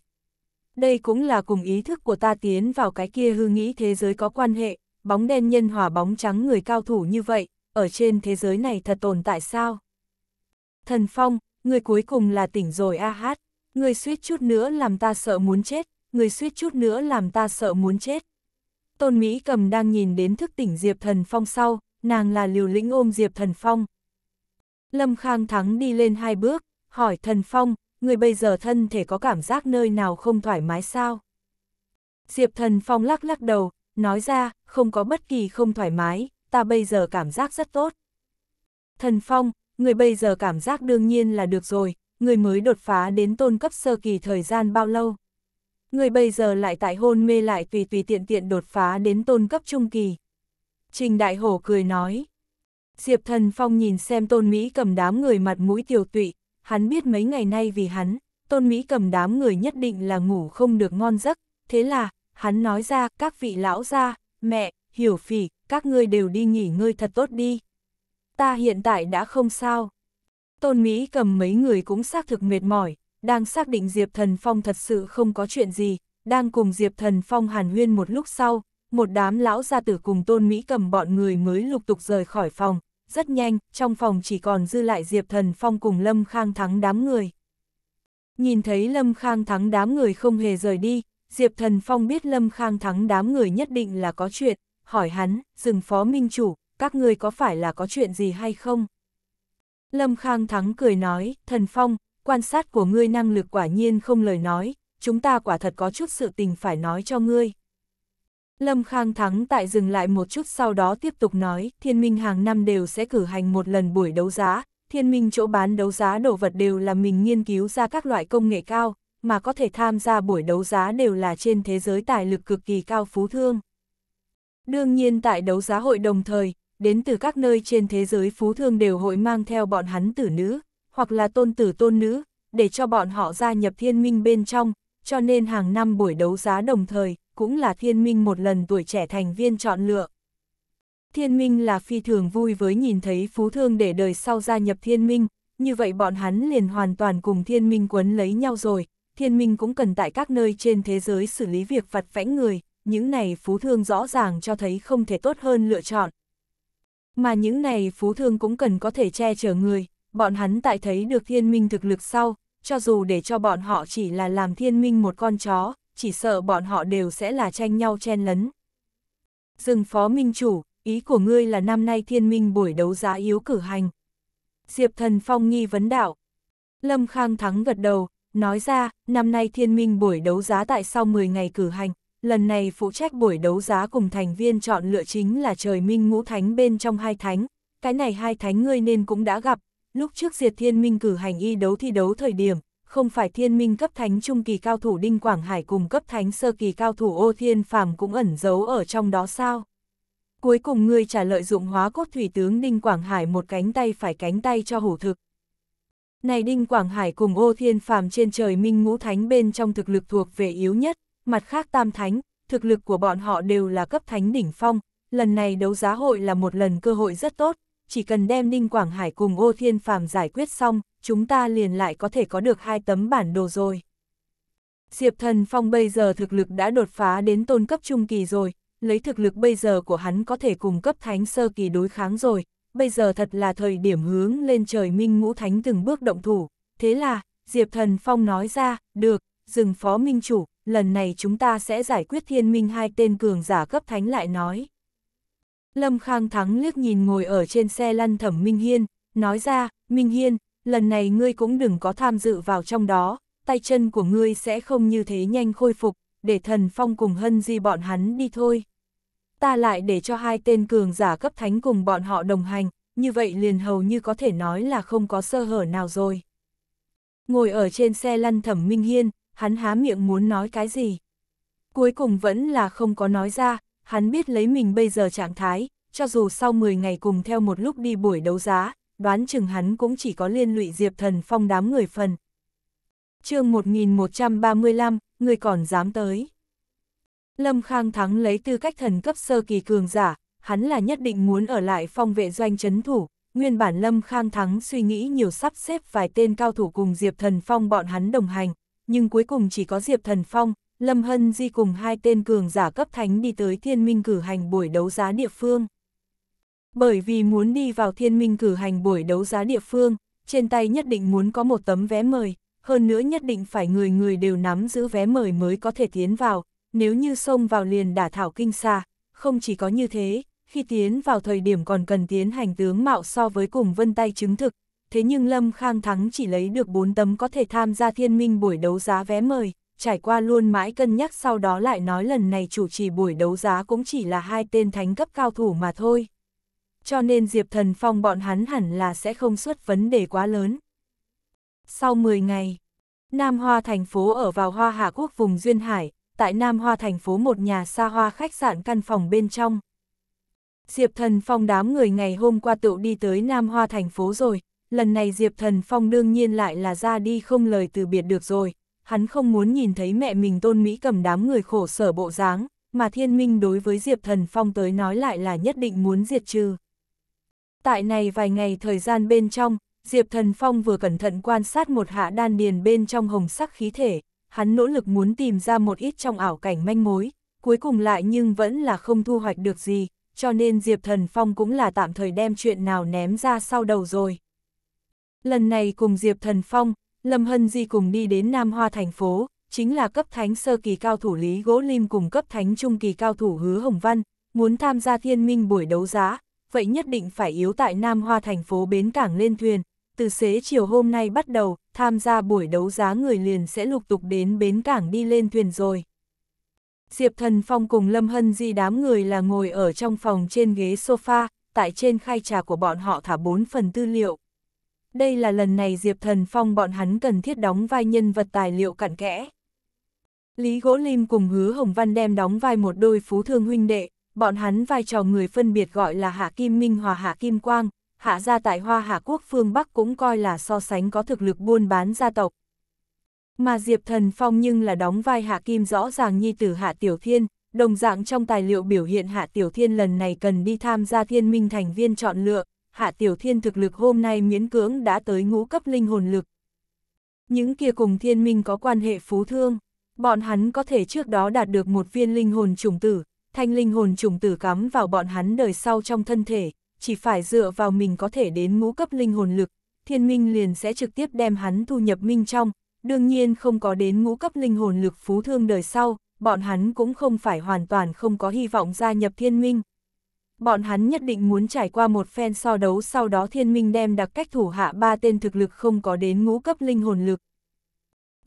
Đây cũng là cùng ý thức của ta tiến vào cái kia hư nghĩ thế giới có quan hệ, bóng đen nhân hòa bóng trắng người cao thủ như vậy, ở trên thế giới này thật tồn tại sao? Thần Phong, người cuối cùng là tỉnh rồi a hát, người suýt chút nữa làm ta sợ muốn chết, người suýt chút nữa làm ta sợ muốn chết. Tôn Mỹ cầm đang nhìn đến thức tỉnh Diệp Thần Phong sau, nàng là liều lĩnh ôm Diệp Thần Phong. Lâm Khang Thắng đi lên hai bước, hỏi Thần Phong, người bây giờ thân thể có cảm giác nơi nào không thoải mái sao? Diệp Thần Phong lắc lắc đầu, nói ra, không có bất kỳ không thoải mái, ta bây giờ cảm giác rất tốt. Thần Phong, người bây giờ cảm giác đương nhiên là được rồi, người mới đột phá đến tôn cấp sơ kỳ thời gian bao lâu. Người bây giờ lại tại hôn mê lại tùy tùy tiện tiện đột phá đến tôn cấp trung kỳ. Trình Đại Hổ cười nói. Diệp Thần Phong nhìn xem Tôn Mỹ cầm đám người mặt mũi tiều tụy, hắn biết mấy ngày nay vì hắn, Tôn Mỹ cầm đám người nhất định là ngủ không được ngon giấc, thế là, hắn nói ra, các vị lão gia, mẹ, hiểu phỉ, các ngươi đều đi nghỉ ngơi thật tốt đi, ta hiện tại đã không sao. Tôn Mỹ cầm mấy người cũng xác thực mệt mỏi, đang xác định Diệp Thần Phong thật sự không có chuyện gì, đang cùng Diệp Thần Phong hàn huyên một lúc sau, một đám lão gia tử cùng Tôn Mỹ cầm bọn người mới lục tục rời khỏi phòng, rất nhanh, trong phòng chỉ còn dư lại Diệp Thần Phong cùng Lâm Khang Thắng đám người. Nhìn thấy Lâm Khang Thắng đám người không hề rời đi, Diệp Thần Phong biết Lâm Khang Thắng đám người nhất định là có chuyện, hỏi hắn, dừng phó minh chủ, các ngươi có phải là có chuyện gì hay không? Lâm Khang Thắng cười nói, thần phong, quan sát của ngươi năng lực quả nhiên không lời nói, chúng ta quả thật có chút sự tình phải nói cho ngươi. Lâm Khang Thắng tại dừng lại một chút sau đó tiếp tục nói, thiên minh hàng năm đều sẽ cử hành một lần buổi đấu giá, thiên minh chỗ bán đấu giá đồ vật đều là mình nghiên cứu ra các loại công nghệ cao, mà có thể tham gia buổi đấu giá đều là trên thế giới tài lực cực kỳ cao phú thương. Đương nhiên tại đấu giá hội đồng thời, đến từ các nơi trên thế giới phú thương đều hội mang theo bọn hắn tử nữ, hoặc là tôn tử tôn nữ, để cho bọn họ gia nhập thiên minh bên trong, cho nên hàng năm buổi đấu giá đồng thời, cũng là thiên minh một lần tuổi trẻ thành viên chọn lựa. Thiên minh là phi thường vui với nhìn thấy phú thương để đời sau gia nhập thiên minh, như vậy bọn hắn liền hoàn toàn cùng thiên minh quấn lấy nhau rồi, thiên minh cũng cần tại các nơi trên thế giới xử lý việc vặt vãnh người, những này phú thương rõ ràng cho thấy không thể tốt hơn lựa chọn, mà những này phú thương cũng cần có thể che chở người, bọn hắn tại thấy được thiên minh thực lực sau, cho dù để cho bọn họ chỉ là làm thiên minh một con chó, chỉ sợ bọn họ đều sẽ là tranh nhau chen lấn. Dừng phó minh chủ, ý của ngươi là năm nay thiên minh buổi đấu giá yếu cử hành. Diệp thần phong nghi vấn đạo. Lâm Khang Thắng gật đầu, nói ra, năm nay thiên minh buổi đấu giá tại sau 10 ngày cử hành, lần này phụ trách buổi đấu giá cùng thành viên chọn lựa chính là trời minh ngũ thánh bên trong hai thánh, cái này hai thánh ngươi nên cũng đã gặp, lúc trước diệt thiên minh cử hành y đấu thi đấu thời điểm, không phải thiên minh cấp thánh trung kỳ cao thủ Đinh Quảng Hải cùng cấp thánh sơ kỳ cao thủ ô thiên phàm cũng ẩn giấu ở trong đó sao? Cuối cùng ngươi trả lợi dụng hóa cốt thủy tướng Đinh Quảng Hải một cánh tay phải cánh tay cho hủ thực. Này Đinh Quảng Hải cùng ô thiên phàm trên trời minh ngũ thánh bên trong thực lực thuộc về yếu nhất, mặt khác tam thánh, thực lực của bọn họ đều là cấp thánh đỉnh phong, lần này đấu giá hội là một lần cơ hội rất tốt, chỉ cần đem Ninh Quảng Hải cùng Ô Thiên Phàm giải quyết xong, chúng ta liền lại có thể có được hai tấm bản đồ rồi. Diệp Thần Phong bây giờ thực lực đã đột phá đến tôn cấp trung kỳ rồi, lấy thực lực bây giờ của hắn có thể cùng cấp thánh sơ kỳ đối kháng rồi, bây giờ thật là thời điểm hướng lên trời minh ngũ thánh từng bước động thủ, thế là, Diệp Thần Phong nói ra, được, dừng phó minh chủ, lần này chúng ta sẽ giải quyết thiên minh hai tên cường giả cấp thánh lại nói. Lâm Khang Thắng liếc nhìn ngồi ở trên xe lăn thẩm Minh Hiên, nói ra, Minh Hiên, lần này ngươi cũng đừng có tham dự vào trong đó, tay chân của ngươi sẽ không như thế nhanh khôi phục, để thần phong cùng hân di bọn hắn đi thôi. Ta lại để cho hai tên cường giả cấp thánh cùng bọn họ đồng hành, như vậy liền hầu như có thể nói là không có sơ hở nào rồi. Ngồi ở trên xe lăn thẩm Minh Hiên, hắn há miệng muốn nói cái gì. Cuối cùng vẫn là không có nói ra, hắn biết lấy mình bây giờ trạng thái, cho dù sau 10 ngày cùng theo một lúc đi buổi đấu giá, đoán chừng hắn cũng chỉ có liên lụy Diệp Thần Phong đám người phần. chương 1135, người còn dám tới. Lâm Khang Thắng lấy tư cách thần cấp sơ kỳ cường giả, hắn là nhất định muốn ở lại phong vệ doanh chấn thủ. Nguyên bản Lâm Khang Thắng suy nghĩ nhiều sắp xếp vài tên cao thủ cùng Diệp Thần Phong bọn hắn đồng hành, nhưng cuối cùng chỉ có Diệp Thần Phong, Lâm Hân Di cùng hai tên cường giả cấp thánh đi tới thiên minh cử hành buổi đấu giá địa phương. Bởi vì muốn đi vào thiên minh cử hành buổi đấu giá địa phương, trên tay nhất định muốn có một tấm vé mời, hơn nữa nhất định phải người người đều nắm giữ vé mời mới có thể tiến vào, nếu như xông vào liền đả thảo kinh xa, không chỉ có như thế, khi tiến vào thời điểm còn cần tiến hành tướng mạo so với cùng vân tay chứng thực, thế nhưng Lâm Khang Thắng chỉ lấy được 4 tấm có thể tham gia thiên minh buổi đấu giá vé mời, trải qua luôn mãi cân nhắc sau đó lại nói lần này chủ trì buổi đấu giá cũng chỉ là hai tên thánh cấp cao thủ mà thôi. Cho nên Diệp Thần Phong bọn hắn hẳn là sẽ không xuất vấn đề quá lớn. Sau 10 ngày, Nam Hoa thành phố ở vào Hoa Hạ Quốc vùng Duyên Hải, tại Nam Hoa thành phố một nhà xa hoa khách sạn căn phòng bên trong. Diệp Thần Phong đám người ngày hôm qua tựu đi tới Nam Hoa thành phố rồi, lần này Diệp Thần Phong đương nhiên lại là ra đi không lời từ biệt được rồi, hắn không muốn nhìn thấy mẹ mình tôn Mỹ cầm đám người khổ sở bộ dáng, mà thiên minh đối với Diệp Thần Phong tới nói lại là nhất định muốn diệt trừ. Tại này vài ngày thời gian bên trong, Diệp Thần Phong vừa cẩn thận quan sát một hạ đan điền bên trong hồng sắc khí thể, hắn nỗ lực muốn tìm ra một ít trong ảo cảnh manh mối, cuối cùng lại nhưng vẫn là không thu hoạch được gì, cho nên Diệp Thần Phong cũng là tạm thời đem chuyện nào ném ra sau đầu rồi. Lần này cùng Diệp Thần Phong, Lâm Hân Di cùng đi đến Nam Hoa thành phố, chính là cấp thánh sơ kỳ cao thủ Lý Gỗ Lim cùng cấp thánh trung kỳ cao thủ Hứa Hồng Văn, muốn tham gia thiên minh buổi đấu giá, vậy nhất định phải yếu tại Nam Hoa thành phố bến cảng lên thuyền. Từ xế chiều hôm nay bắt đầu, tham gia buổi đấu giá người liền sẽ lục tục đến bến cảng đi lên thuyền rồi. Diệp Thần Phong cùng Lâm Hân Di đám người là ngồi ở trong phòng trên ghế sofa, tại trên khay trà của bọn họ thả bốn phần tư liệu đây là lần này Diệp Thần Phong bọn hắn cần thiết đóng vai nhân vật tài liệu cặn kẽ. Lý Gỗ Lim cùng Hứa Hồng Văn đem đóng vai một đôi phú thương huynh đệ, bọn hắn vai trò người phân biệt gọi là Hạ Kim Minh hòa Hạ Kim Quang, Hạ gia tại Hoa Hạ Quốc phương Bắc cũng coi là so sánh có thực lực buôn bán gia tộc. Mà Diệp Thần Phong nhưng là đóng vai Hạ Kim rõ ràng nhi tử Hạ Tiểu Thiên, đồng dạng trong tài liệu biểu hiện Hạ Tiểu Thiên lần này cần đi tham gia thiên minh thành viên chọn lựa, Hạ Tiểu Thiên thực lực hôm nay miễn cưỡng đã tới ngũ cấp linh hồn lực. Những kia cùng thiên minh có quan hệ phú thương, bọn hắn có thể trước đó đạt được một viên linh hồn trùng tử, thanh linh hồn trùng tử cắm vào bọn hắn đời sau trong thân thể, chỉ phải dựa vào mình có thể đến ngũ cấp linh hồn lực, thiên minh liền sẽ trực tiếp đem hắn thu nhập minh trong, đương nhiên không có đến ngũ cấp linh hồn lực phú thương đời sau, bọn hắn cũng không phải hoàn toàn không có hy vọng gia nhập thiên minh, bọn hắn nhất định muốn trải qua một phen so đấu sau đó thiên minh đem đặc cách thủ hạ ba tên thực lực không có đến ngũ cấp linh hồn lực.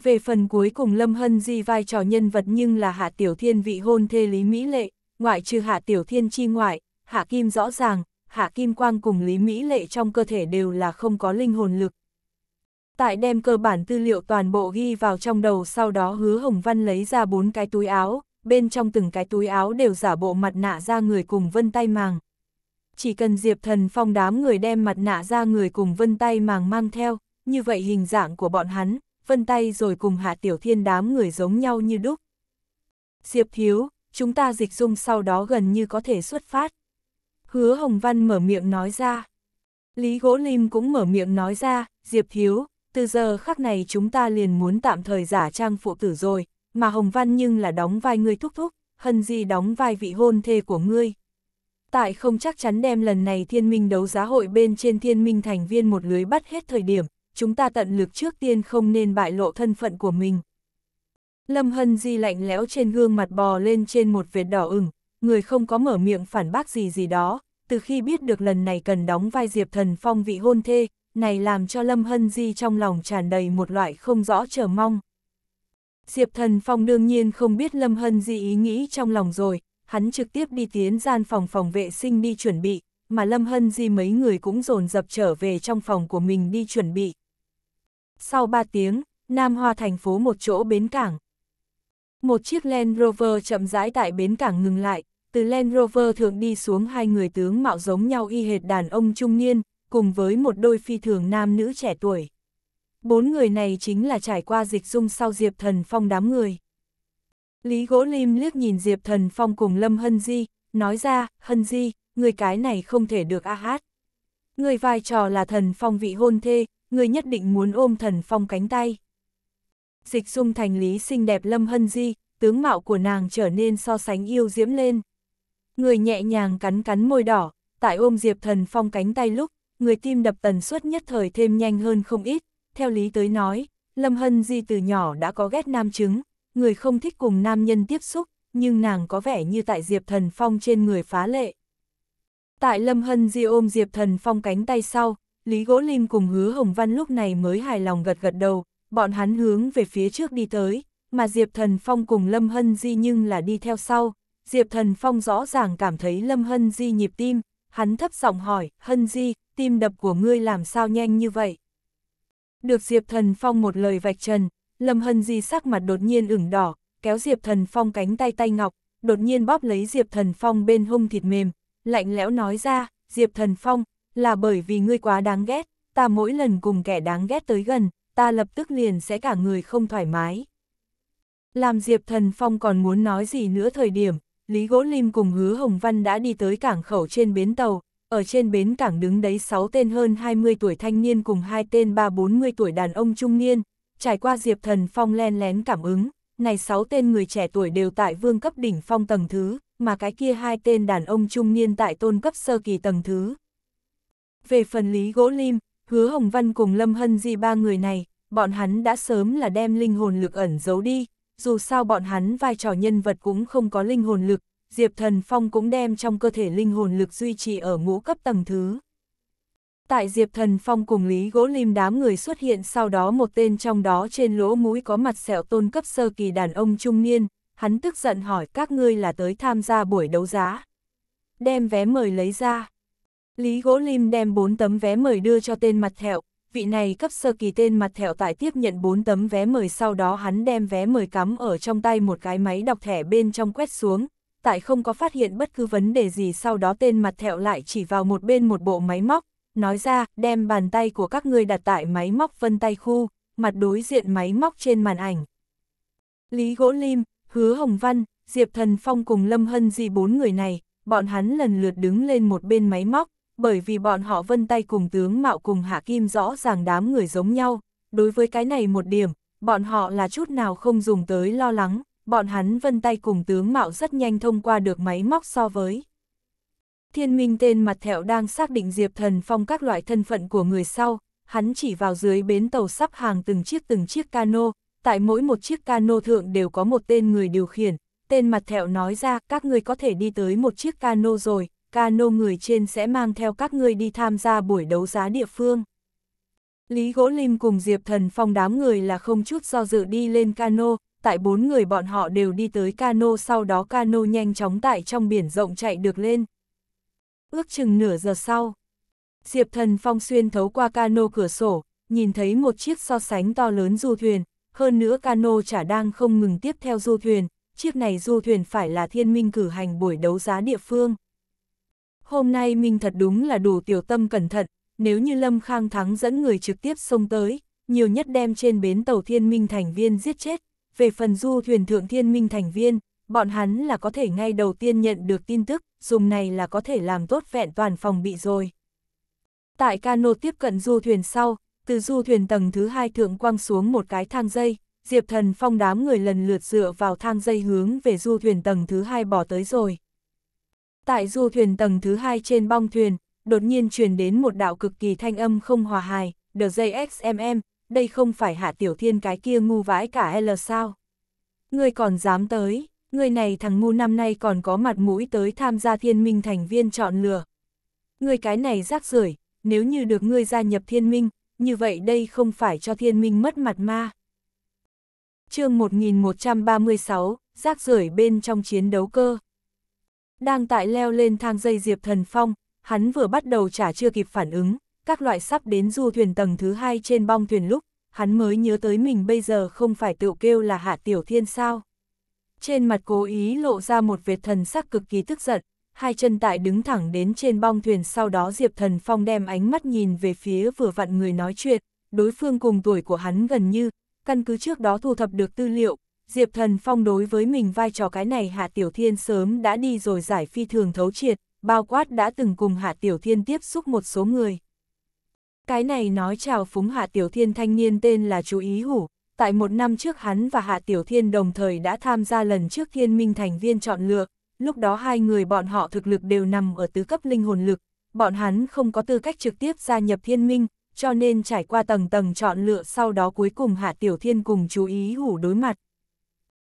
Về phần cuối cùng Lâm Hân Di vai trò nhân vật nhưng là Hạ Tiểu Thiên vị hôn thê Lý Mỹ Lệ, ngoại trừ Hạ Tiểu Thiên chi ngoại, Hạ Kim rõ ràng, Hạ Kim Quang cùng Lý Mỹ Lệ trong cơ thể đều là không có linh hồn lực. Tại đem cơ bản tư liệu toàn bộ ghi vào trong đầu sau đó hứa Hồng Văn lấy ra bốn cái túi áo, bên trong từng cái túi áo đều giả bộ mặt nạ ra người cùng vân tay màng. Chỉ cần Diệp Thần Phong đám người đem mặt nạ ra người cùng vân tay màng mang theo, như vậy hình dạng của bọn hắn, vân tay rồi cùng Hạ Tiểu Thiên đám người giống nhau như đúc. Diệp Thiếu, chúng ta dịch dung sau đó gần như có thể xuất phát. Hứa Hồng Văn mở miệng nói ra. Lý Gỗ Lim cũng mở miệng nói ra, Diệp Thiếu, từ giờ khắc này chúng ta liền muốn tạm thời giả trang phụ tử rồi, mà Hồng Văn nhưng là đóng vai ngươi thúc thúc, hân gì đóng vai vị hôn thê của ngươi. Tại không chắc chắn đem lần này thiên minh đấu giá hội bên trên thiên minh thành viên một lưới bắt hết thời điểm, chúng ta tận lực trước tiên không nên bại lộ thân phận của mình. Lâm Hân Di lạnh lẽo trên gương mặt bò lên trên một vệt đỏ ửng, người không có mở miệng phản bác gì gì đó, từ khi biết được lần này cần đóng vai Diệp Thần Phong vị hôn thê, này làm cho Lâm Hân Di trong lòng tràn đầy một loại không rõ chờ mong. Diệp Thần Phong đương nhiên không biết Lâm Hân gì ý nghĩ trong lòng rồi, hắn trực tiếp đi tiến gian phòng phòng vệ sinh đi chuẩn bị, mà Lâm Hân Di mấy người cũng dồn dập trở về trong phòng của mình đi chuẩn bị. Sau 3 tiếng, Nam Hoa thành phố một chỗ bến cảng. Một chiếc Land Rover chậm rãi tại bến cảng ngừng lại, từ Land Rover thượng đi xuống hai người tướng mạo giống nhau y hệt đàn ông trung niên, cùng với một đôi phi thường nam nữ trẻ tuổi bốn người này chính là trải qua dịch dung sau Diệp Thần Phong đám người. Lý Gỗ Lim liếc nhìn Diệp Thần Phong cùng Lâm Hân Di, nói ra, Hân Di, người cái này không thể được a hát. Người vai trò là Thần Phong vị hôn thê, người nhất định muốn ôm Thần Phong cánh tay. Dịch dung thành lý xinh đẹp Lâm Hân Di, tướng mạo của nàng trở nên so sánh yêu diễm lên. Người nhẹ nhàng cắn cắn môi đỏ, tại ôm Diệp Thần Phong cánh tay lúc, người tim đập tần suất nhất thời thêm nhanh hơn không ít, theo lý tới nói, Lâm Hân Di từ nhỏ đã có ghét nam chứng, người không thích cùng nam nhân tiếp xúc, nhưng nàng có vẻ như tại Diệp Thần Phong trên người phá lệ. Tại Lâm Hân Di ôm Diệp Thần Phong cánh tay sau, Lý Gỗ Lim cùng Hứa Hồng Văn lúc này mới hài lòng gật gật đầu, bọn hắn hướng về phía trước đi tới, mà Diệp Thần Phong cùng Lâm Hân Di nhưng là đi theo sau. Diệp Thần Phong rõ ràng cảm thấy Lâm Hân Di nhịp tim, hắn thấp giọng hỏi, Hân Di, tim đập của ngươi làm sao nhanh như vậy? Được Diệp Thần Phong một lời vạch trần, Lâm Hân Di sắc mặt đột nhiên ửng đỏ, kéo Diệp Thần Phong cánh tay tay ngọc, đột nhiên bóp lấy Diệp Thần Phong bên hông thịt mềm, lạnh lẽo nói ra, Diệp Thần Phong, là bởi vì ngươi quá đáng ghét, ta mỗi lần cùng kẻ đáng ghét tới gần, ta lập tức liền sẽ cả người không thoải mái. Làm Diệp Thần Phong còn muốn nói gì nữa thời điểm, Lý Gỗ Lim cùng Hứa Hồng Văn đã đi tới cảng khẩu trên bến tàu, ở trên bến cảng đứng đấy 6 tên hơn 20 tuổi thanh niên cùng hai tên 3-40 tuổi đàn ông trung niên, trải qua Diệp Thần Phong len lén cảm ứng, này 6 tên người trẻ tuổi đều tại vương cấp đỉnh phong tầng thứ, mà cái kia hai tên đàn ông trung niên tại tôn cấp sơ kỳ tầng thứ. Về phần lý gỗ lim, hứa Hồng Văn cùng Lâm Hân Di ba người này, bọn hắn đã sớm là đem linh hồn lực ẩn giấu đi, dù sao bọn hắn vai trò nhân vật cũng không có linh hồn lực, Diệp Thần Phong cũng đem trong cơ thể linh hồn lực duy trì ở ngũ cấp tầng thứ. Tại Diệp Thần Phong cùng Lý Gỗ Lim đám người xuất hiện sau đó một tên trong đó trên lỗ mũi có mặt sẹo tôn cấp sơ kỳ đàn ông trung niên, hắn tức giận hỏi các ngươi là tới tham gia buổi đấu giá. Đem vé mời lấy ra. Lý Gỗ Lim đem 4 tấm vé mời đưa cho tên mặt thẹo, vị này cấp sơ kỳ tên mặt thẹo tại tiếp nhận 4 tấm vé mời sau đó hắn đem vé mời cắm ở trong tay một cái máy đọc thẻ bên trong quét xuống, tại không có phát hiện bất cứ vấn đề gì sau đó tên mặt thẹo lại chỉ vào một bên một bộ máy móc, nói ra đem bàn tay của các ngươi đặt tại máy móc vân tay khu, mặt đối diện máy móc trên màn ảnh. Lý Gỗ Lim, Hứa Hồng Văn, Diệp Thần Phong cùng Lâm Hân Di bốn người này, bọn hắn lần lượt đứng lên một bên máy móc, bởi vì bọn họ vân tay cùng tướng mạo cùng Hạ Kim rõ ràng đám người giống nhau, đối với cái này một điểm, bọn họ là chút nào không dùng tới lo lắng, bọn hắn vân tay cùng tướng mạo rất nhanh thông qua được máy móc so với. Thiên minh tên mặt thẹo đang xác định Diệp Thần Phong các loại thân phận của người sau, hắn chỉ vào dưới bến tàu sắp hàng từng chiếc từng chiếc cano, tại mỗi một chiếc cano thượng đều có một tên người điều khiển, tên mặt thẹo nói ra các người có thể đi tới một chiếc cano rồi, cano người trên sẽ mang theo các ngươi đi tham gia buổi đấu giá địa phương. Lý Gỗ Lim cùng Diệp Thần Phong đám người là không chút do dự đi lên cano, tại bốn người bọn họ đều đi tới cano sau đó cano nhanh chóng tại trong biển rộng chạy được lên. Ước chừng nửa giờ sau, Diệp Thần Phong xuyên thấu qua cano cửa sổ, nhìn thấy một chiếc so sánh to lớn du thuyền, hơn nữa cano chả đang không ngừng tiếp theo du thuyền, chiếc này du thuyền phải là thiên minh cử hành buổi đấu giá địa phương. Hôm nay mình thật đúng là đủ tiểu tâm cẩn thận, nếu như Lâm Khang Thắng dẫn người trực tiếp xông tới, nhiều nhất đem trên bến tàu thiên minh thành viên giết chết, về phần du thuyền thượng thiên minh thành viên, bọn hắn là có thể ngay đầu tiên nhận được tin tức, dùng này là có thể làm tốt vẹn toàn phòng bị rồi. Tại cano tiếp cận du thuyền sau, từ du thuyền tầng thứ hai thượng quăng xuống một cái thang dây, Diệp Thần Phong đám người lần lượt dựa vào thang dây hướng về du thuyền tầng thứ hai bỏ tới rồi. Tại du thuyền tầng thứ hai trên bong thuyền, đột nhiên truyền đến một đạo cực kỳ thanh âm không hòa hài, The JXMM, đây không phải hạ tiểu thiên cái kia ngu vãi cả L sao. người còn dám tới, người này thằng ngu năm nay còn có mặt mũi tới tham gia thiên minh thành viên chọn lừa. người cái này rác rưởi nếu như được ngươi gia nhập thiên minh, như vậy đây không phải cho thiên minh mất mặt ma. chương 1136, rác rưởi bên trong chiến đấu cơ. Đang tại leo lên thang dây Diệp Thần Phong, hắn vừa bắt đầu trả chưa kịp phản ứng, các loại sắp đến du thuyền tầng thứ hai trên bong thuyền lúc, hắn mới nhớ tới mình bây giờ không phải tự kêu là Hạ Tiểu Thiên sao. Trên mặt cố ý lộ ra một vệt thần sắc cực kỳ tức giận, hai chân tại đứng thẳng đến trên bong thuyền sau đó Diệp Thần Phong đem ánh mắt nhìn về phía vừa vặn người nói chuyện, đối phương cùng tuổi của hắn gần như, căn cứ trước đó thu thập được tư liệu, Diệp Thần Phong đối với mình vai trò cái này Hạ Tiểu Thiên sớm đã đi rồi giải phi thường thấu triệt, bao quát đã từng cùng Hạ Tiểu Thiên tiếp xúc một số người. Cái này nói chào phúng Hạ Tiểu Thiên thanh niên tên là Chú Ý Hủ, tại một năm trước hắn và Hạ Tiểu Thiên đồng thời đã tham gia lần trước thiên minh thành viên chọn lựa, lúc đó hai người bọn họ thực lực đều nằm ở tứ cấp linh hồn lực, bọn hắn không có tư cách trực tiếp gia nhập thiên minh, cho nên trải qua tầng tầng chọn lựa sau đó cuối cùng Hạ Tiểu Thiên cùng Chú Ý Hủ đối mặt.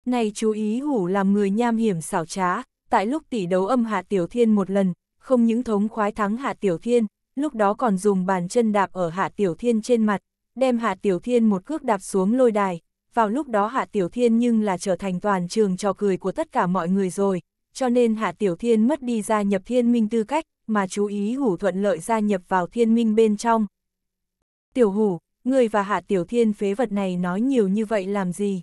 Này Chú Ý Hủ làm người nham hiểm xảo trá, tại lúc tỷ đấu âm Hạ Tiểu Thiên một lần, không những thống khoái thắng Hạ Tiểu Thiên, lúc đó còn dùng bàn chân đạp ở Hạ Tiểu Thiên trên mặt, đem Hạ Tiểu Thiên một cước đạp xuống lôi đài, vào lúc đó Hạ Tiểu Thiên nhưng là trở thành toàn trường trò cười của tất cả mọi người rồi, cho nên Hạ Tiểu Thiên mất đi gia nhập thiên minh tư cách, mà chú ý hủ thuận lợi gia nhập vào thiên minh bên trong. Tiểu hủ, người và Hạ Tiểu Thiên phế vật này nói nhiều như vậy làm gì?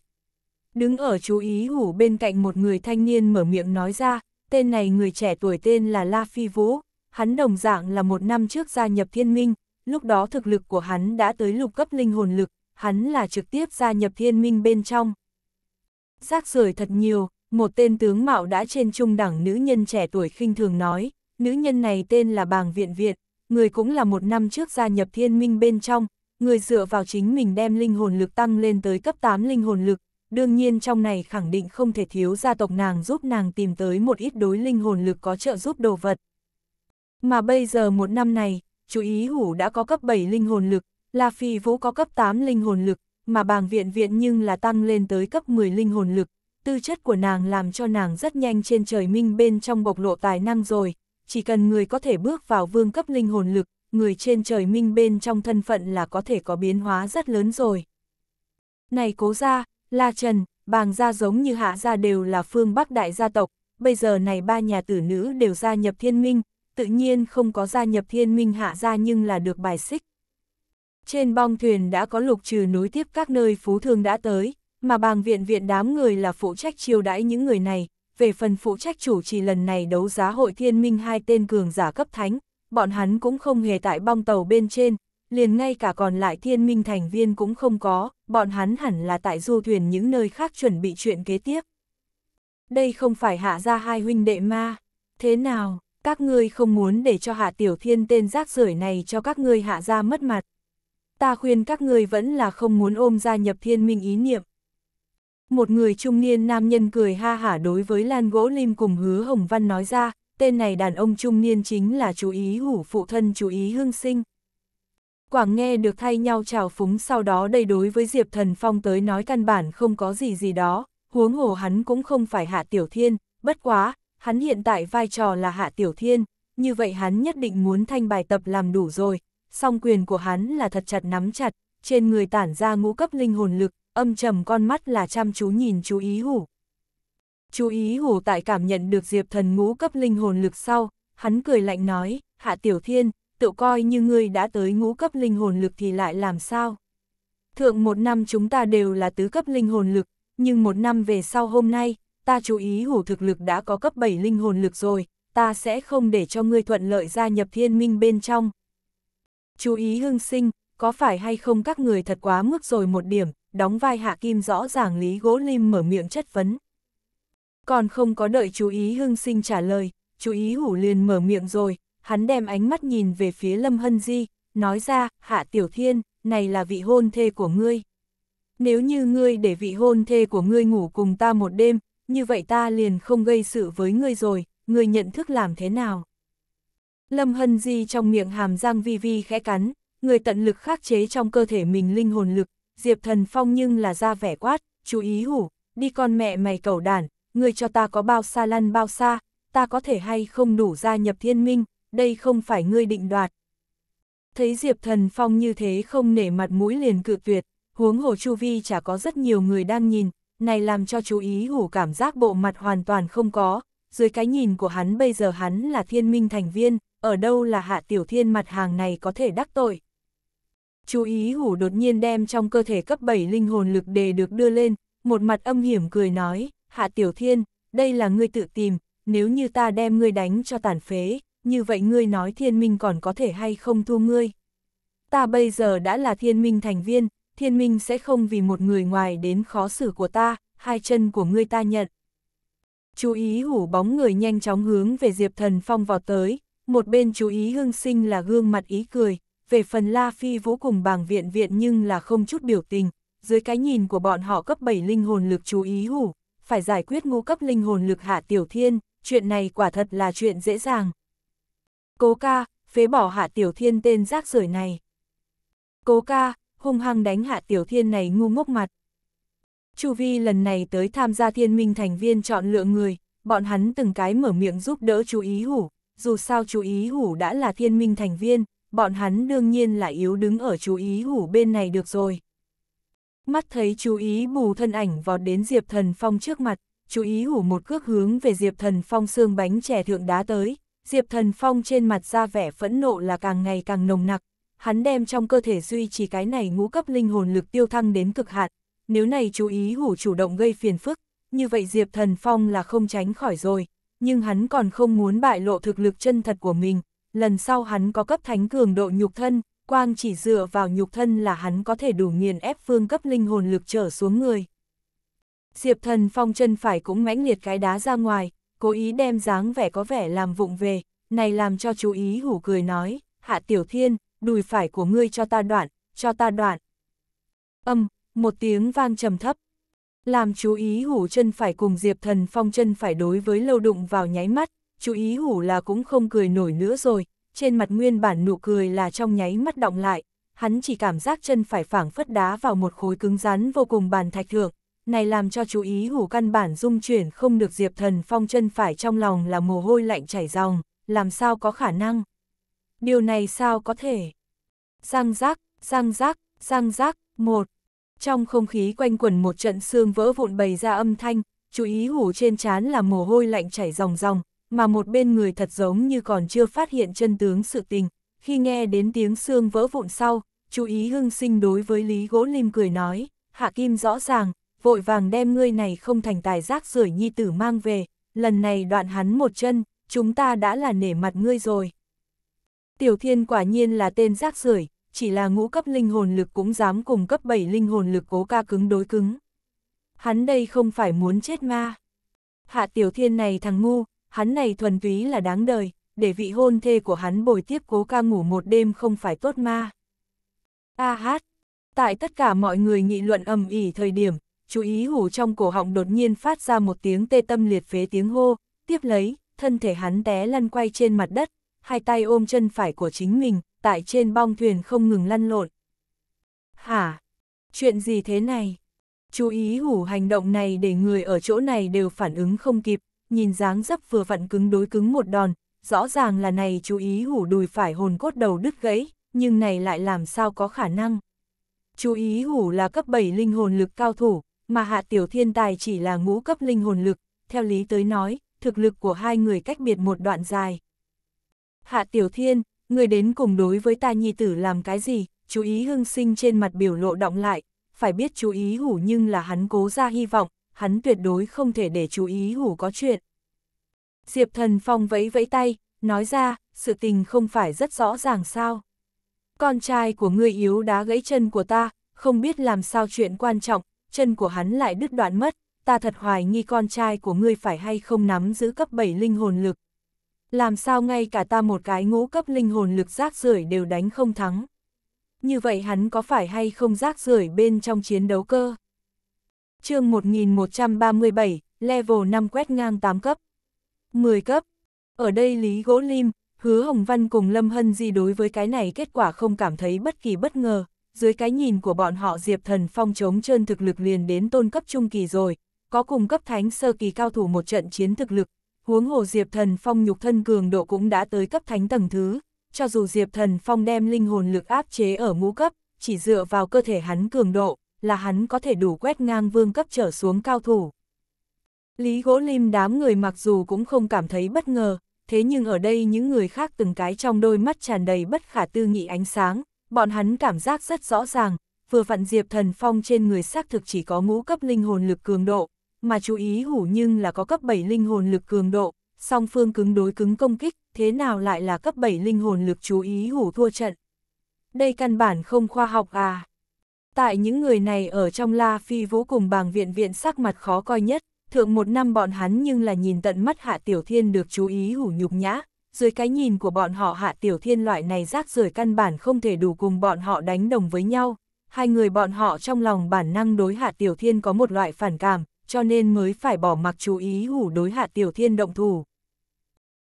Đứng ở chú ý hủ bên cạnh một người thanh niên mở miệng nói ra, tên này người trẻ tuổi tên là La Phi Vũ, hắn đồng dạng là một năm trước gia nhập thiên minh, lúc đó thực lực của hắn đã tới lục cấp linh hồn lực, hắn là trực tiếp gia nhập thiên minh bên trong. Xác rời thật nhiều, một tên tướng mạo đã trên trung đẳng nữ nhân trẻ tuổi khinh thường nói, nữ nhân này tên là Bàng Viện Viện, người cũng là một năm trước gia nhập thiên minh bên trong, người dựa vào chính mình đem linh hồn lực tăng lên tới cấp 8 linh hồn lực, đương nhiên trong này khẳng định không thể thiếu gia tộc nàng giúp nàng tìm tới một ít đối linh hồn lực có trợ giúp đồ vật. Mà bây giờ một năm này, chú ý hủ đã có cấp 7 linh hồn lực, La Phi Vũ có cấp 8 linh hồn lực, mà bàng viện viện nhưng là tăng lên tới cấp 10 linh hồn lực. Tư chất của nàng làm cho nàng rất nhanh trên trời minh bên trong bộc lộ tài năng rồi, chỉ cần người có thể bước vào vương cấp linh hồn lực, người trên trời minh bên trong thân phận là có thể có biến hóa rất lớn rồi. Này cố gia, La Trần, bàng gia giống như hạ gia đều là phương Bắc đại gia tộc, bây giờ này ba nhà tử nữ đều gia nhập thiên minh, tự nhiên không có gia nhập thiên minh hạ gia nhưng là được bài xích. Trên bong thuyền đã có lục trừ nối tiếp các nơi phú thương đã tới, mà bàng viện viện đám người là phụ trách chiêu đãi những người này, về phần phụ trách chủ trì lần này đấu giá hội thiên minh hai tên cường giả cấp thánh, bọn hắn cũng không hề tại bong tàu bên trên, liền ngay cả còn lại thiên minh thành viên cũng không có, bọn hắn hẳn là tại du thuyền những nơi khác chuẩn bị chuyện kế tiếp. Đây không phải hạ ra hai huynh đệ ma, thế nào, các ngươi không muốn để cho hạ tiểu thiên tên rác rưởi này cho các ngươi hạ ra mất mặt. Ta khuyên các ngươi vẫn là không muốn ôm gia nhập thiên minh ý niệm. Một người trung niên nam nhân cười ha hả đối với Lan Gỗ Lim cùng hứa Hồng Văn nói ra, tên này đàn ông trung niên chính là chú ý hủ phụ thân chú ý hương sinh. Quảng nghe được thay nhau chào phúng sau đó đây đối với Diệp Thần Phong tới nói căn bản không có gì gì đó, huống hồ hắn cũng không phải hạ tiểu thiên, bất quá, hắn hiện tại vai trò là Hạ Tiểu Thiên, như vậy hắn nhất định muốn thanh bài tập làm đủ rồi, song quyền của hắn là thật chặt nắm chặt, trên người tản ra ngũ cấp linh hồn lực, âm trầm con mắt là chăm chú nhìn chú ý hủ. Chú ý hủ tại cảm nhận được diệp thần ngũ cấp linh hồn lực sau, hắn cười lạnh nói, Hạ Tiểu Thiên, tự coi như ngươi đã tới ngũ cấp linh hồn lực thì lại làm sao? Thượng một năm chúng ta đều là tứ cấp linh hồn lực, nhưng một năm về sau hôm nay, ta chú ý hủ thực lực đã có cấp 7 linh hồn lực rồi, ta sẽ không để cho ngươi thuận lợi gia nhập thiên minh bên trong. Chú ý hưng sinh, có phải hay không các người thật quá mức rồi một điểm, đóng vai hạ kim rõ ràng Lý Gỗ Lim mở miệng chất vấn. Còn không có đợi chú ý hưng sinh trả lời, chú ý hủ liền mở miệng rồi, hắn đem ánh mắt nhìn về phía Lâm Hân Di, nói ra, hạ tiểu thiên, này là vị hôn thê của ngươi. Nếu như ngươi để vị hôn thê của ngươi ngủ cùng ta một đêm, như vậy ta liền không gây sự với ngươi rồi, ngươi nhận thức làm thế nào? Lâm Hân Di trong miệng hàm răng vi vi khẽ cắn, người tận lực khắc chế trong cơ thể mình linh hồn lực, Diệp Thần Phong nhưng là ra vẻ quát, chú ý hủ, đi con mẹ mày cầu đản, người cho ta có bao xa lăn bao xa, ta có thể hay không đủ gia nhập thiên minh, đây không phải ngươi định đoạt. Thấy Diệp Thần Phong như thế không nể mặt mũi liền cự tuyệt, huống hồ chu vi chả có rất nhiều người đang nhìn, này làm cho chú ý hủ cảm giác bộ mặt hoàn toàn không có, dưới cái nhìn của hắn bây giờ hắn là thiên minh thành viên, ở đâu là hạ tiểu thiên mặt hàng này có thể đắc tội. Chú ý hủ đột nhiên đem trong cơ thể cấp 7 linh hồn lực đề được đưa lên, một mặt âm hiểm cười nói, hạ tiểu thiên, đây là ngươi tự tìm, nếu như ta đem ngươi đánh cho tàn phế, như vậy ngươi nói thiên minh còn có thể hay không thua ngươi. Ta bây giờ đã là thiên minh thành viên, thiên minh sẽ không vì một người ngoài đến khó xử của ta, hai chân của ngươi ta nhận. Chú ý hủ bóng người nhanh chóng hướng về Diệp Thần Phong vào tới, một bên chú ý hương sinh là gương mặt ý cười, về phần La Phi Vũ cùng bàng viện viện nhưng là không chút biểu tình, dưới cái nhìn của bọn họ cấp 7 linh hồn lực chú ý hủ, phải giải quyết ngũ cấp linh hồn lực hạ tiểu thiên, chuyện này quả thật là chuyện dễ dàng. Cố ca, phế bỏ hạ tiểu thiên tên rác rưởi này. Cố ca, hung hăng đánh hạ tiểu thiên này ngu ngốc mặt. Chu Vi lần này tới tham gia thiên minh thành viên chọn lựa người, bọn hắn từng cái mở miệng giúp đỡ chú ý hủ, dù sao chú ý hủ đã là thiên minh thành viên, bọn hắn đương nhiên là yếu đứng ở chú ý hủ bên này được rồi. Mắt thấy chú ý bù thân ảnh vọt đến Diệp Thần Phong trước mặt, chú ý hủ một cước hướng về Diệp Thần Phong xương bánh trẻ thượng đá tới, Diệp Thần Phong trên mặt ra vẻ phẫn nộ là càng ngày càng nồng nặc, hắn đem trong cơ thể duy trì cái này ngũ cấp linh hồn lực tiêu thăng đến cực hạn. Nếu này chú ý hủ chủ động gây phiền phức, như vậy Diệp Thần Phong là không tránh khỏi rồi, nhưng hắn còn không muốn bại lộ thực lực chân thật của mình. Lần sau hắn có cấp thánh cường độ nhục thân, quang chỉ dựa vào nhục thân là hắn có thể đủ nghiền ép phương cấp linh hồn lực trở xuống người. Diệp Thần Phong chân phải cũng mãnh liệt cái đá ra ngoài, cố ý đem dáng vẻ có vẻ làm vụng về, này làm cho chú ý hủ cười nói, Hạ Tiểu Thiên, đùi phải của ngươi cho ta đoạn, cho ta đoạn. Âm, một tiếng vang trầm thấp. Làm chú ý hủ chân phải cùng Diệp Thần Phong chân phải đối với lâu đụng vào nháy mắt, chú ý hủ là cũng không cười nổi nữa rồi, trên mặt nguyên bản nụ cười là trong nháy mắt động lại, hắn chỉ cảm giác chân phải phảng phất đá vào một khối cứng rắn vô cùng bàn thạch thượng, này làm cho chú ý hủ căn bản dung chuyển không được Diệp Thần Phong chân phải trong lòng là mồ hôi lạnh chảy ròng, làm sao có khả năng điều này sao có thể? Răng rác, răng rác, răng rác, một. Trong không khí quanh quẩn một trận xương vỡ vụn bày ra âm thanh, chú ý hủ trên trán là mồ hôi lạnh chảy ròng ròng, mà một bên người thật giống như còn chưa phát hiện chân tướng sự tình. Khi nghe đến tiếng xương vỡ vụn sau, chú ý hưng sinh đối với Lý Gỗ Lim cười nói, Hạ Kim rõ ràng, vội vàng đem ngươi này không thành tài rác rưởi nhi tử mang về, lần này đoạn hắn một chân, chúng ta đã là nể mặt ngươi rồi. Tiểu thiên quả nhiên là tên rác rưởi chỉ là ngũ cấp linh hồn lực cũng dám cùng cấp 7 linh hồn lực cố ca cứng đối cứng. Hắn đây không phải muốn chết ma. Hạ tiểu thiên này thằng ngu, hắn này thuần túy là đáng đời, để vị hôn thê của hắn bồi tiếp cố ca ngủ một đêm không phải tốt ma. A hát, tại tất cả mọi người nghị luận ầm ỉ thời điểm, chú ý hủ trong cổ họng đột nhiên phát ra một tiếng tê tâm liệt phế tiếng hô, tiếp lấy, thân thể hắn té lăn quay trên mặt đất, hai tay ôm chân phải của chính mình, tại trên bong thuyền không ngừng lăn lộn. Hả? Chuyện gì thế này? Chú ý hủ hành động này để người ở chỗ này đều phản ứng không kịp, nhìn dáng dấp vừa vặn cứng đối cứng một đòn, rõ ràng là này chú ý hủ đùi phải hồn cốt đầu đứt gãy, nhưng này lại làm sao có khả năng. Chú ý hủ là cấp 7 linh hồn lực cao thủ, mà hạ tiểu thiên tài chỉ là ngũ cấp linh hồn lực, theo lý tới nói, thực lực của hai người cách biệt một đoạn dài. Hạ Tiểu Thiên, người đến cùng đối với ta nhi tử làm cái gì, chú ý hưng sinh trên mặt biểu lộ động lại, phải biết chú ý hủ nhưng là hắn cố ra hy vọng, hắn tuyệt đối không thể để chú ý hủ có chuyện. Diệp Thần Phong vẫy vẫy tay, nói ra, sự tình không phải rất rõ ràng sao. Con trai của ngươi yếu đá gãy chân của ta, không biết làm sao chuyện quan trọng, chân của hắn lại đứt đoạn mất, ta thật hoài nghi con trai của ngươi phải hay không nắm giữ cấp 7 linh hồn lực, làm sao ngay cả ta một cái ngũ cấp linh hồn lực rác rưởi đều đánh không thắng. Như vậy hắn có phải hay không rác rưởi bên trong chiến đấu cơ? chương 1137, level 5 quét ngang 8 cấp. 10 cấp. Ở đây Lý Gỗ Lim, Hứa Hồng Văn cùng Lâm Hân Di đối với cái này kết quả không cảm thấy bất kỳ bất ngờ. Dưới cái nhìn của bọn họ Diệp Thần Phong chống trơn thực lực liền đến tôn cấp trung kỳ rồi, có cùng cấp thánh sơ kỳ cao thủ một trận chiến thực lực, huống hồ Diệp Thần Phong nhục thân cường độ cũng đã tới cấp thánh tầng thứ, cho dù Diệp Thần Phong đem linh hồn lực áp chế ở ngũ cấp, chỉ dựa vào cơ thể hắn cường độ, là hắn có thể đủ quét ngang vương cấp trở xuống cao thủ. Lý Gỗ Lim đám người mặc dù cũng không cảm thấy bất ngờ, thế nhưng ở đây những người khác từng cái trong đôi mắt tràn đầy bất khả tư nghị ánh sáng, bọn hắn cảm giác rất rõ ràng, vừa vặn Diệp Thần Phong trên người xác thực chỉ có ngũ cấp linh hồn lực cường độ, mà chú ý hủ nhưng là có cấp 7 linh hồn lực cường độ, song phương cứng đối cứng công kích, thế nào lại là cấp 7 linh hồn lực chú ý hủ thua trận. Đây căn bản không khoa học à. Tại những người này ở trong La Phi vũ cùng bàng viện viện sắc mặt khó coi nhất, thượng một năm bọn hắn nhưng là nhìn tận mắt Hạ Tiểu Thiên được chú ý hủ nhục nhã, dưới cái nhìn của bọn họ Hạ Tiểu Thiên loại này rác rưởi căn bản không thể đủ cùng bọn họ đánh đồng với nhau. Hai người bọn họ trong lòng bản năng đối Hạ Tiểu Thiên có một loại phản cảm, cho nên mới phải bỏ mặc chú ý hủ đối hạ tiểu thiên động thủ.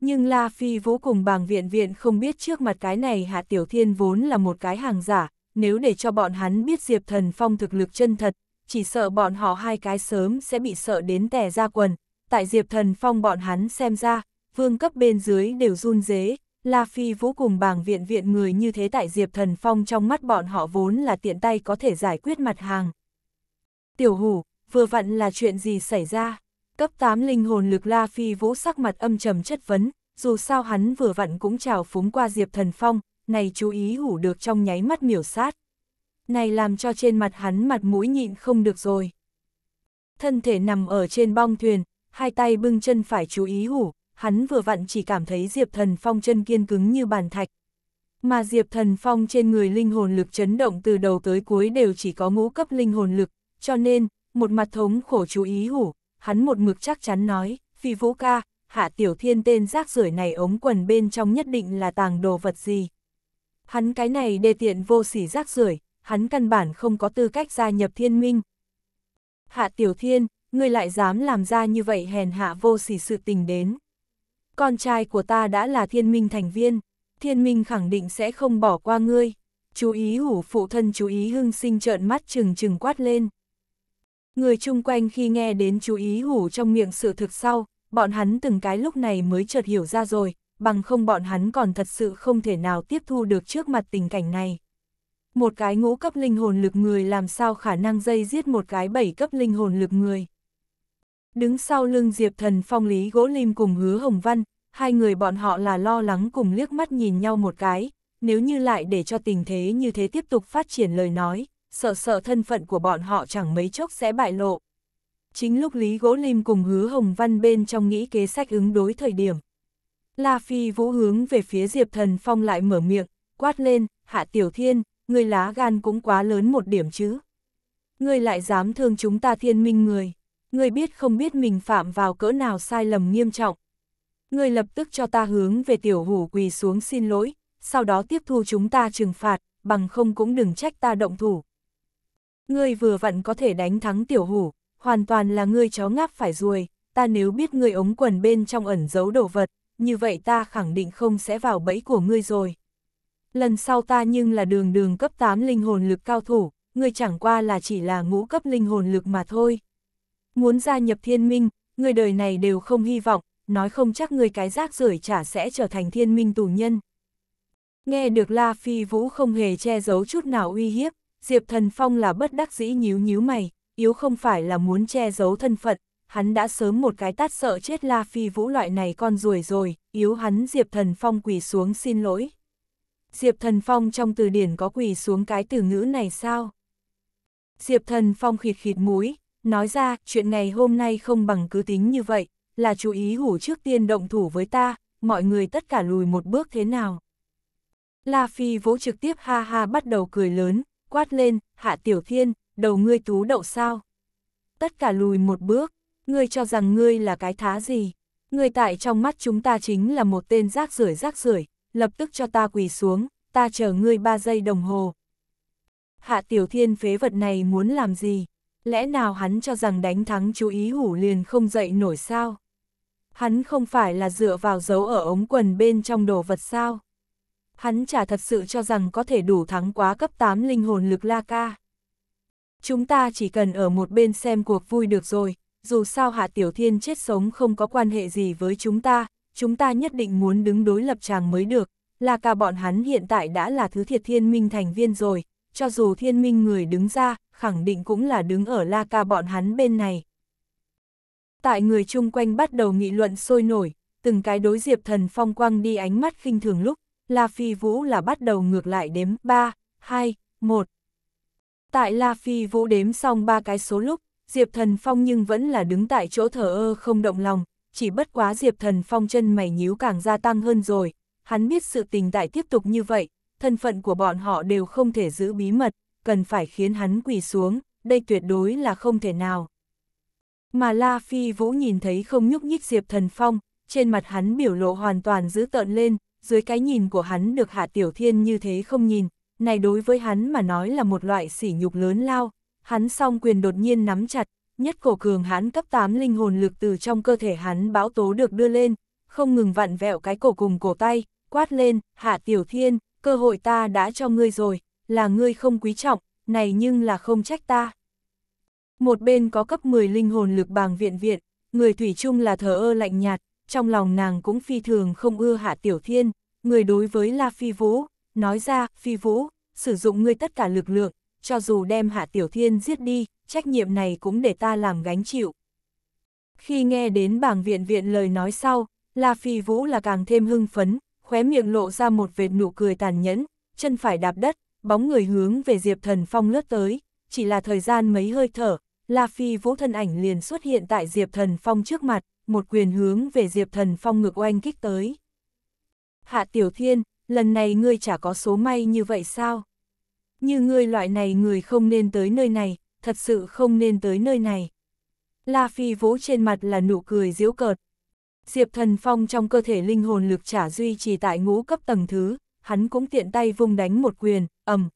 Nhưng La Phi vô cùng bàng viện viện không biết trước mặt cái này hạ tiểu thiên vốn là một cái hàng giả, nếu để cho bọn hắn biết Diệp Thần Phong thực lực chân thật, chỉ sợ bọn họ hai cái sớm sẽ bị sợ đến tè ra quần. Tại Diệp Thần Phong bọn hắn xem ra, vương cấp bên dưới đều run dế, La Phi vô cùng bàng viện viện người như thế tại Diệp Thần Phong trong mắt bọn họ vốn là tiện tay có thể giải quyết mặt hàng. Tiểu hủ, vừa vặn là chuyện gì xảy ra. Cấp 8 linh hồn lực La Phi Vũ sắc mặt âm trầm chất vấn, dù sao hắn vừa vặn cũng chào phúng qua Diệp Thần Phong, này chú ý hủ được trong nháy mắt miểu sát. Này làm cho trên mặt hắn mặt mũi nhịn không được rồi. Thân thể nằm ở trên bong thuyền, hai tay bưng chân phải chú ý hủ, hắn vừa vặn chỉ cảm thấy Diệp Thần Phong chân kiên cứng như bàn thạch. Mà Diệp Thần Phong trên người linh hồn lực chấn động từ đầu tới cuối đều chỉ có ngũ cấp linh hồn lực, cho nên, một mặt thống khổ chú ý hủ, hắn một mực chắc chắn nói, phi vũ ca, hạ tiểu thiên tên rác rưởi này ống quần bên trong nhất định là tàng đồ vật gì. Hắn cái này đề tiện vô sỉ rác rưởi hắn căn bản không có tư cách gia nhập thiên minh. Hạ tiểu thiên, ngươi lại dám làm ra như vậy hèn hạ vô sỉ sự tình đến. Con trai của ta đã là thiên minh thành viên, thiên minh khẳng định sẽ không bỏ qua ngươi. Chú ý hủ phụ thân chú ý hưng sinh trợn mắt chừng chừng quát lên. Người chung quanh khi nghe đến chú ý hủ trong miệng sự thực sau, bọn hắn từng cái lúc này mới chợt hiểu ra rồi, bằng không bọn hắn còn thật sự không thể nào tiếp thu được trước mặt tình cảnh này. Một cái ngũ cấp linh hồn lực người làm sao khả năng dây giết một cái bảy cấp linh hồn lực người. Đứng sau lưng Diệp Thần Phong Lý Gỗ Lim cùng Hứa Hồng Văn, hai người bọn họ là lo lắng cùng liếc mắt nhìn nhau một cái, nếu như lại để cho tình thế như thế tiếp tục phát triển lời nói, sợ sợ thân phận của bọn họ chẳng mấy chốc sẽ bại lộ. Chính lúc Lý Gỗ Lim cùng hứa Hồng Văn bên trong nghĩ kế sách ứng đối thời điểm. La Phi vũ hướng về phía Diệp Thần Phong lại mở miệng, quát lên, hạ tiểu thiên, người lá gan cũng quá lớn một điểm chứ. Người lại dám thương chúng ta thiên minh người, người biết không biết mình phạm vào cỡ nào sai lầm nghiêm trọng. Người lập tức cho ta hướng về tiểu hủ quỳ xuống xin lỗi, sau đó tiếp thu chúng ta trừng phạt, bằng không cũng đừng trách ta động thủ ngươi vừa vặn có thể đánh thắng tiểu hủ, hoàn toàn là ngươi chó ngáp phải ruồi, ta nếu biết ngươi ống quần bên trong ẩn giấu đồ vật, như vậy ta khẳng định không sẽ vào bẫy của ngươi rồi. Lần sau ta nhưng là đường đường cấp 8 linh hồn lực cao thủ, ngươi chẳng qua là chỉ là ngũ cấp linh hồn lực mà thôi. Muốn gia nhập thiên minh, người đời này đều không hy vọng, nói không chắc người cái rác rưởi chả sẽ trở thành thiên minh tù nhân. Nghe được La Phi Vũ không hề che giấu chút nào uy hiếp, Diệp Thần Phong là bất đắc dĩ nhíu nhíu mày, yếu không phải là muốn che giấu thân phận, hắn đã sớm một cái tát sợ chết La Phi Vũ loại này con ruồi rồi, yếu hắn Diệp Thần Phong quỳ xuống xin lỗi. Diệp Thần Phong trong từ điển có quỳ xuống cái từ ngữ này sao? Diệp Thần Phong khịt khịt mũi, nói ra chuyện ngày hôm nay không bằng cứ tính như vậy, là chú ý hủ trước tiên động thủ với ta, mọi người tất cả lùi một bước thế nào. La Phi Vũ trực tiếp ha ha bắt đầu cười lớn, quát lên, hạ tiểu thiên, đầu ngươi tú đậu sao. Tất cả lùi một bước, ngươi cho rằng ngươi là cái thá gì. Ngươi tại trong mắt chúng ta chính là một tên rác rưởi rác rưởi lập tức cho ta quỳ xuống, ta chờ ngươi ba giây đồng hồ. Hạ tiểu thiên phế vật này muốn làm gì? Lẽ nào hắn cho rằng đánh thắng chú ý hủ liền không dậy nổi sao? Hắn không phải là dựa vào dấu ở ống quần bên trong đồ vật sao? hắn chả thật sự cho rằng có thể đủ thắng quá cấp 8 linh hồn lực La Ca. Chúng ta chỉ cần ở một bên xem cuộc vui được rồi, dù sao Hạ Tiểu Thiên chết sống không có quan hệ gì với chúng ta, chúng ta nhất định muốn đứng đối lập chàng mới được, La Ca bọn hắn hiện tại đã là thứ thiệt thiên minh thành viên rồi, cho dù thiên minh người đứng ra, khẳng định cũng là đứng ở La Ca bọn hắn bên này. Tại người chung quanh bắt đầu nghị luận sôi nổi, từng cái đối diệp thần phong quang đi ánh mắt khinh thường lúc, La Phi Vũ là bắt đầu ngược lại đếm 3, 2, 1. Tại La Phi Vũ đếm xong ba cái số lúc, Diệp Thần Phong nhưng vẫn là đứng tại chỗ thở ơ không động lòng, chỉ bất quá Diệp Thần Phong chân mày nhíu càng gia tăng hơn rồi, hắn biết sự tình tại tiếp tục như vậy, thân phận của bọn họ đều không thể giữ bí mật, cần phải khiến hắn quỳ xuống, đây tuyệt đối là không thể nào. Mà La Phi Vũ nhìn thấy không nhúc nhích Diệp Thần Phong, trên mặt hắn biểu lộ hoàn toàn dữ tợn lên, dưới cái nhìn của hắn được Hạ Tiểu Thiên như thế không nhìn, này đối với hắn mà nói là một loại sỉ nhục lớn lao, hắn song quyền đột nhiên nắm chặt, nhất cổ cường hắn cấp 8 linh hồn lực từ trong cơ thể hắn bão tố được đưa lên, không ngừng vặn vẹo cái cổ cùng cổ tay, quát lên, Hạ Tiểu Thiên, cơ hội ta đã cho ngươi rồi, là ngươi không quý trọng, này nhưng là không trách ta. Một bên có cấp 10 linh hồn lực bàng viện viện, người thủy chung là thờ ơ lạnh nhạt, trong lòng nàng cũng phi thường không ưa Hạ Tiểu Thiên, người đối với La Phi Vũ, nói ra, Phi Vũ, sử dụng ngươi tất cả lực lượng, cho dù đem Hạ Tiểu Thiên giết đi, trách nhiệm này cũng để ta làm gánh chịu. Khi nghe đến bảng viện viện lời nói sau, La Phi Vũ là càng thêm hưng phấn, khóe miệng lộ ra một vệt nụ cười tàn nhẫn, chân phải đạp đất, bóng người hướng về Diệp Thần Phong lướt tới, chỉ là thời gian mấy hơi thở, La Phi Vũ thân ảnh liền xuất hiện tại Diệp Thần Phong trước mặt, một quyền hướng về Diệp Thần Phong ngược oanh kích tới. Hạ Tiểu Thiên, lần này ngươi chả có số may như vậy sao? Như ngươi loại này người không nên tới nơi này, thật sự không nên tới nơi này. La Phi vỗ trên mặt là nụ cười diễu cợt. Diệp Thần Phong trong cơ thể linh hồn lực trả duy trì tại ngũ cấp tầng thứ, hắn cũng tiện tay vung đánh một quyền, ầm.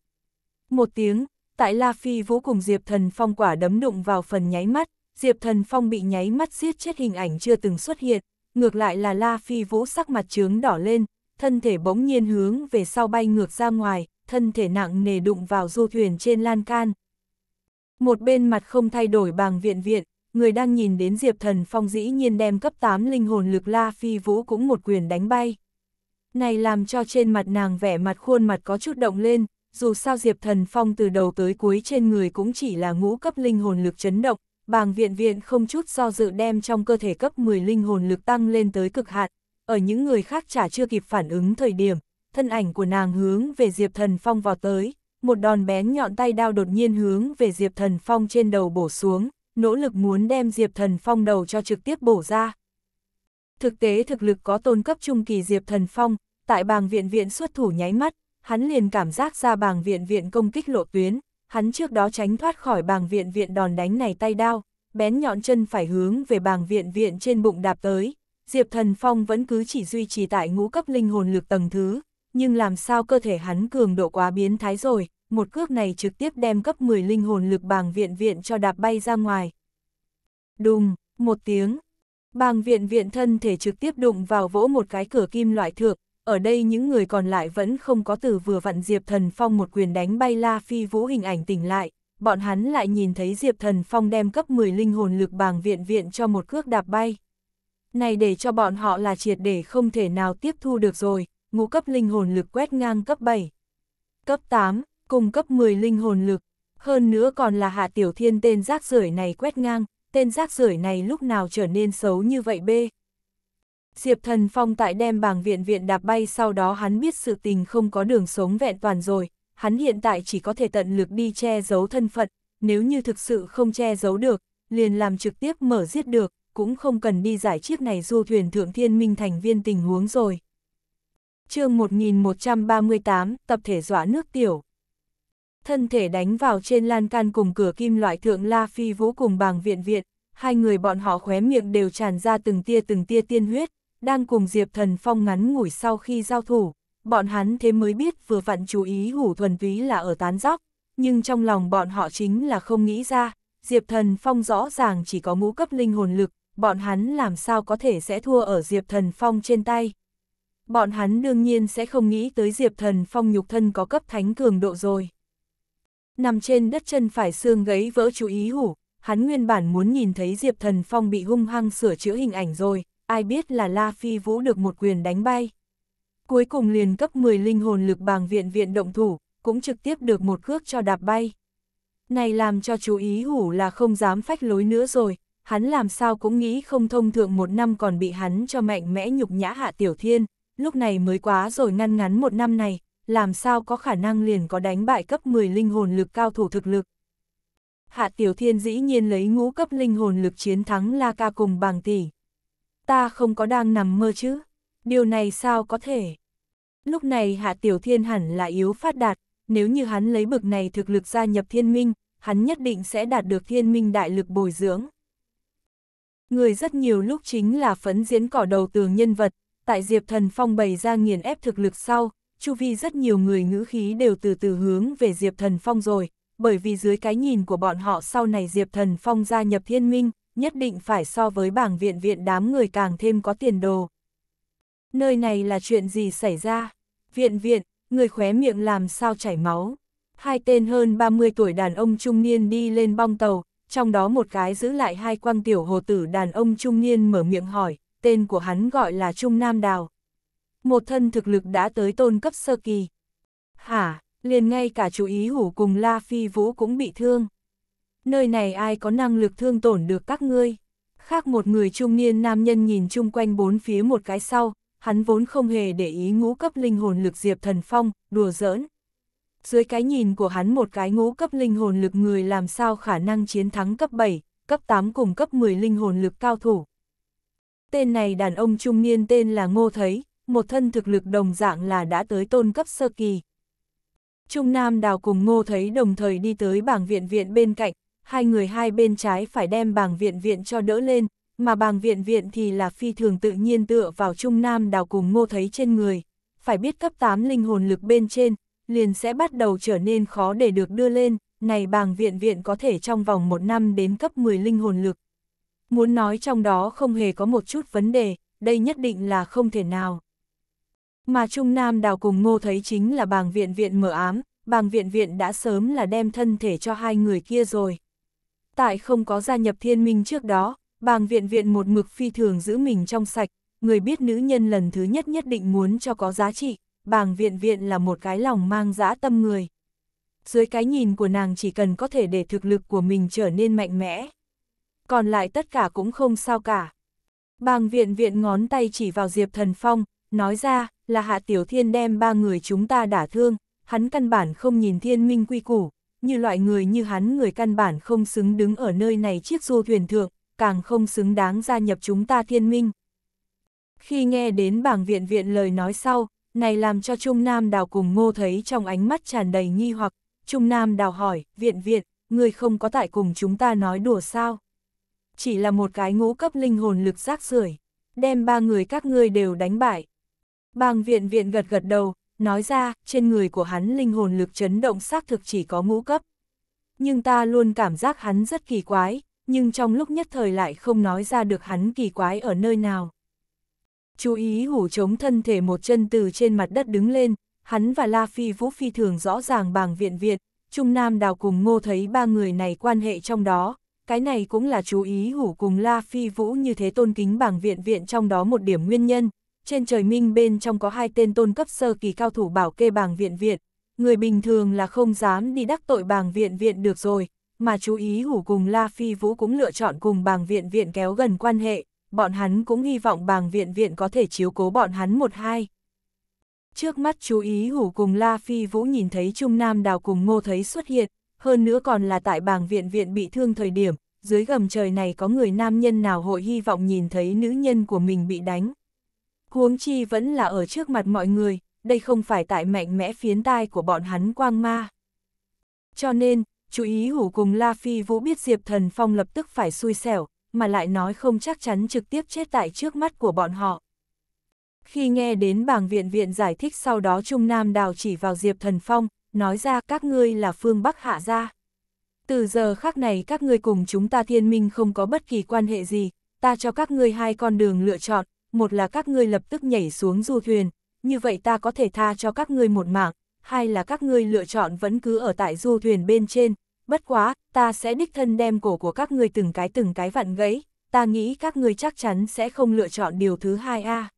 Một tiếng, tại La Phi vũ cùng Diệp Thần Phong quả đấm đụng vào phần nháy mắt, Diệp Thần Phong bị nháy mắt giết chết hình ảnh chưa từng xuất hiện, ngược lại là La Phi Vũ sắc mặt trướng đỏ lên, thân thể bỗng nhiên hướng về sau bay ngược ra ngoài, thân thể nặng nề đụng vào du thuyền trên lan can. Một bên mặt không thay đổi bằng viện viện, người đang nhìn đến Diệp Thần Phong dĩ nhiên đem cấp 8 linh hồn lực La Phi Vũ cũng một quyền đánh bay. Này làm cho trên mặt nàng vẻ mặt khuôn mặt có chút động lên, dù sao Diệp Thần Phong từ đầu tới cuối trên người cũng chỉ là ngũ cấp linh hồn lực chấn động, bàng viện viện không chút do dự đem trong cơ thể cấp 10 linh hồn lực tăng lên tới cực hạn, ở những người khác chả chưa kịp phản ứng thời điểm, thân ảnh của nàng hướng về Diệp Thần Phong vào tới, một đòn bén nhọn tay đao đột nhiên hướng về Diệp Thần Phong trên đầu bổ xuống, nỗ lực muốn đem Diệp Thần Phong đầu cho trực tiếp bổ ra. Thực tế thực lực có tôn cấp trung kỳ Diệp Thần Phong, tại bàng viện viện xuất thủ nháy mắt, hắn liền cảm giác ra bàng viện viện công kích lộ tuyến, hắn trước đó tránh thoát khỏi bàng viện viện đòn đánh này tay đao, bén nhọn chân phải hướng về bàng viện viện trên bụng đạp tới. Diệp Thần Phong vẫn cứ chỉ duy trì tại ngũ cấp linh hồn lực tầng thứ, nhưng làm sao cơ thể hắn cường độ quá biến thái rồi, một cước này trực tiếp đem cấp 10 linh hồn lực bàng viện viện cho đạp bay ra ngoài. Đùng, một tiếng, bàng viện viện thân thể trực tiếp đụng vào vỗ một cái cửa kim loại thượng, ở đây những người còn lại vẫn không có từ vừa vặn Diệp Thần Phong một quyền đánh bay La Phi Vũ hình ảnh tỉnh lại, bọn hắn lại nhìn thấy Diệp Thần Phong đem cấp 10 linh hồn lực bàng viện viện cho một cước đạp bay. Này để cho bọn họ là triệt để không thể nào tiếp thu được rồi, ngũ cấp linh hồn lực quét ngang cấp 7. Cấp 8, cùng cấp 10 linh hồn lực, hơn nữa còn là Hạ Tiểu Thiên tên rác rưởi này quét ngang, tên rác rưởi này lúc nào trở nên xấu như vậy bê. Diệp Thần Phong tại đem bảng viện viện đạp bay sau đó hắn biết sự tình không có đường sống vẹn toàn rồi, hắn hiện tại chỉ có thể tận lực đi che giấu thân phận, nếu như thực sự không che giấu được, liền làm trực tiếp mở giết được, cũng không cần đi giải chiếc này du thuyền thượng thiên minh thành viên tình huống rồi. chương 1138, tập thể dọa nước tiểu. Thân thể đánh vào trên lan can cùng cửa kim loại thượng La Phi Vũ cùng bảng viện viện, hai người bọn họ khóe miệng đều tràn ra từng tia từng tia tiên huyết, đang cùng Diệp Thần Phong ngắn ngủi sau khi giao thủ, bọn hắn thế mới biết vừa vặn chú ý hủ thuần Ví là ở tán dóc, nhưng trong lòng bọn họ chính là không nghĩ ra, Diệp Thần Phong rõ ràng chỉ có ngũ cấp linh hồn lực, bọn hắn làm sao có thể sẽ thua ở Diệp Thần Phong trên tay. Bọn hắn đương nhiên sẽ không nghĩ tới Diệp Thần Phong nhục thân có cấp thánh cường độ rồi. Nằm trên đất chân phải xương gấy vỡ chú ý hủ, hắn nguyên bản muốn nhìn thấy Diệp Thần Phong bị hung hăng sửa chữa hình ảnh rồi, ai biết là La Phi Vũ được một quyền đánh bay. Cuối cùng liền cấp 10 linh hồn lực bàng viện viện động thủ, cũng trực tiếp được một cước cho đạp bay. Này làm cho chú ý hủ là không dám phách lối nữa rồi, hắn làm sao cũng nghĩ không thông thượng một năm còn bị hắn cho mạnh mẽ nhục nhã hạ tiểu thiên, lúc này mới quá rồi ngăn ngắn một năm này, làm sao có khả năng liền có đánh bại cấp 10 linh hồn lực cao thủ thực lực. Hạ tiểu thiên dĩ nhiên lấy ngũ cấp linh hồn lực chiến thắng La Ca cùng bàng tỷ ta không có đang nằm mơ chứ, điều này sao có thể. Lúc này Hạ Tiểu Thiên hẳn là yếu phát đạt, nếu như hắn lấy bực này thực lực gia nhập thiên minh, hắn nhất định sẽ đạt được thiên minh đại lực bồi dưỡng. Người rất nhiều lúc chính là phấn diễn cỏ đầu tường nhân vật, tại Diệp Thần Phong bày ra nghiền ép thực lực sau, chu vi rất nhiều người ngữ khí đều từ từ hướng về Diệp Thần Phong rồi, bởi vì dưới cái nhìn của bọn họ sau này Diệp Thần Phong gia nhập thiên minh, nhất định phải so với bảng viện viện đám người càng thêm có tiền đồ. Nơi này là chuyện gì xảy ra? Viện viện, người khóe miệng làm sao chảy máu? Hai tên hơn 30 tuổi đàn ông trung niên đi lên bong tàu, trong đó một cái giữ lại hai quang tiểu hồ tử đàn ông trung niên mở miệng hỏi, tên của hắn gọi là Trung Nam Đào. Một thân thực lực đã tới tôn cấp sơ kỳ. Hả, liền ngay cả chú ý hủ cùng La Phi Vũ cũng bị thương nơi này ai có năng lực thương tổn được các ngươi. Khác một người trung niên nam nhân nhìn chung quanh bốn phía một cái sau, hắn vốn không hề để ý ngũ cấp linh hồn lực Diệp Thần Phong, đùa giỡn. Dưới cái nhìn của hắn một cái ngũ cấp linh hồn lực người làm sao khả năng chiến thắng cấp 7, cấp 8 cùng cấp 10 linh hồn lực cao thủ. Tên này đàn ông trung niên tên là Ngô Thấy, một thân thực lực đồng dạng là đã tới tôn cấp sơ kỳ. Trung Nam Đào cùng Ngô Thấy đồng thời đi tới bảng viện viện bên cạnh, hai người hai bên trái phải đem bàng viện viện cho đỡ lên, mà bàng viện viện thì là phi thường tự nhiên tựa vào Trung Nam đào cùng ngô thấy trên người. Phải biết cấp 8 linh hồn lực bên trên, liền sẽ bắt đầu trở nên khó để được đưa lên, này bàng viện viện có thể trong vòng một năm đến cấp 10 linh hồn lực. Muốn nói trong đó không hề có một chút vấn đề, đây nhất định là không thể nào. Mà Trung Nam đào cùng ngô thấy chính là bàng viện viện mở ám, bàng viện viện đã sớm là đem thân thể cho hai người kia rồi tại không có gia nhập thiên minh trước đó, bàng viện viện một mực phi thường giữ mình trong sạch, người biết nữ nhân lần thứ nhất nhất định muốn cho có giá trị, bàng viện viện là một cái lòng mang dã tâm người. Dưới cái nhìn của nàng chỉ cần có thể để thực lực của mình trở nên mạnh mẽ. Còn lại tất cả cũng không sao cả. Bàng viện viện ngón tay chỉ vào Diệp Thần Phong, nói ra là Hạ Tiểu Thiên đem ba người chúng ta đả thương, hắn căn bản không nhìn thiên minh quy củ, như loại người như hắn người căn bản không xứng đứng ở nơi này chiếc du thuyền thượng, càng không xứng đáng gia nhập chúng ta thiên minh. Khi nghe đến bảng viện viện lời nói sau, này làm cho Trung Nam Đào cùng ngô thấy trong ánh mắt tràn đầy nghi hoặc, Trung Nam Đào hỏi, viện viện, người không có tại cùng chúng ta nói đùa sao? Chỉ là một cái ngũ cấp linh hồn lực rác rưởi đem ba người các ngươi đều đánh bại. Bàng viện viện gật gật đầu, nói ra, trên người của hắn linh hồn lực chấn động xác thực chỉ có ngũ cấp. Nhưng ta luôn cảm giác hắn rất kỳ quái, nhưng trong lúc nhất thời lại không nói ra được hắn kỳ quái ở nơi nào. Chú ý hủ chống thân thể một chân từ trên mặt đất đứng lên, hắn và La Phi Vũ Phi thường rõ ràng bằng viện viện, Trung Nam Đào cùng Ngô thấy ba người này quan hệ trong đó, cái này cũng là chú ý hủ cùng La Phi Vũ như thế tôn kính bằng viện viện trong đó một điểm nguyên nhân, trên trời minh bên trong có hai tên tôn cấp sơ kỳ cao thủ bảo kê bàng viện viện, người bình thường là không dám đi đắc tội bàng viện viện được rồi, mà chú ý hủ cùng La Phi Vũ cũng lựa chọn cùng bàng viện viện kéo gần quan hệ, bọn hắn cũng hy vọng bàng viện viện có thể chiếu cố bọn hắn một hai. Trước mắt chú ý hủ cùng La Phi Vũ nhìn thấy Trung Nam Đào cùng Ngô thấy xuất hiện, hơn nữa còn là tại bàng viện viện bị thương thời điểm, dưới gầm trời này có người nam nhân nào hội hy vọng nhìn thấy nữ nhân của mình bị đánh. Huống chi vẫn là ở trước mặt mọi người, đây không phải tại mạnh mẽ phiến tai của bọn hắn quang ma. Cho nên, chú ý hủ cùng La Phi Vũ biết Diệp Thần Phong lập tức phải xui xẻo, mà lại nói không chắc chắn trực tiếp chết tại trước mắt của bọn họ. Khi nghe đến bảng viện viện giải thích sau đó Trung Nam đào chỉ vào Diệp Thần Phong, nói ra các ngươi là phương Bắc hạ gia. Từ giờ khác này các ngươi cùng chúng ta thiên minh không có bất kỳ quan hệ gì, ta cho các ngươi hai con đường lựa chọn, một là các ngươi lập tức nhảy xuống du thuyền, như vậy ta có thể tha cho các ngươi một mạng, hai là các ngươi lựa chọn vẫn cứ ở tại du thuyền bên trên, bất quá, ta sẽ đích thân đem cổ của các ngươi từng cái từng cái vặn gãy, ta nghĩ các ngươi chắc chắn sẽ không lựa chọn điều thứ hai a.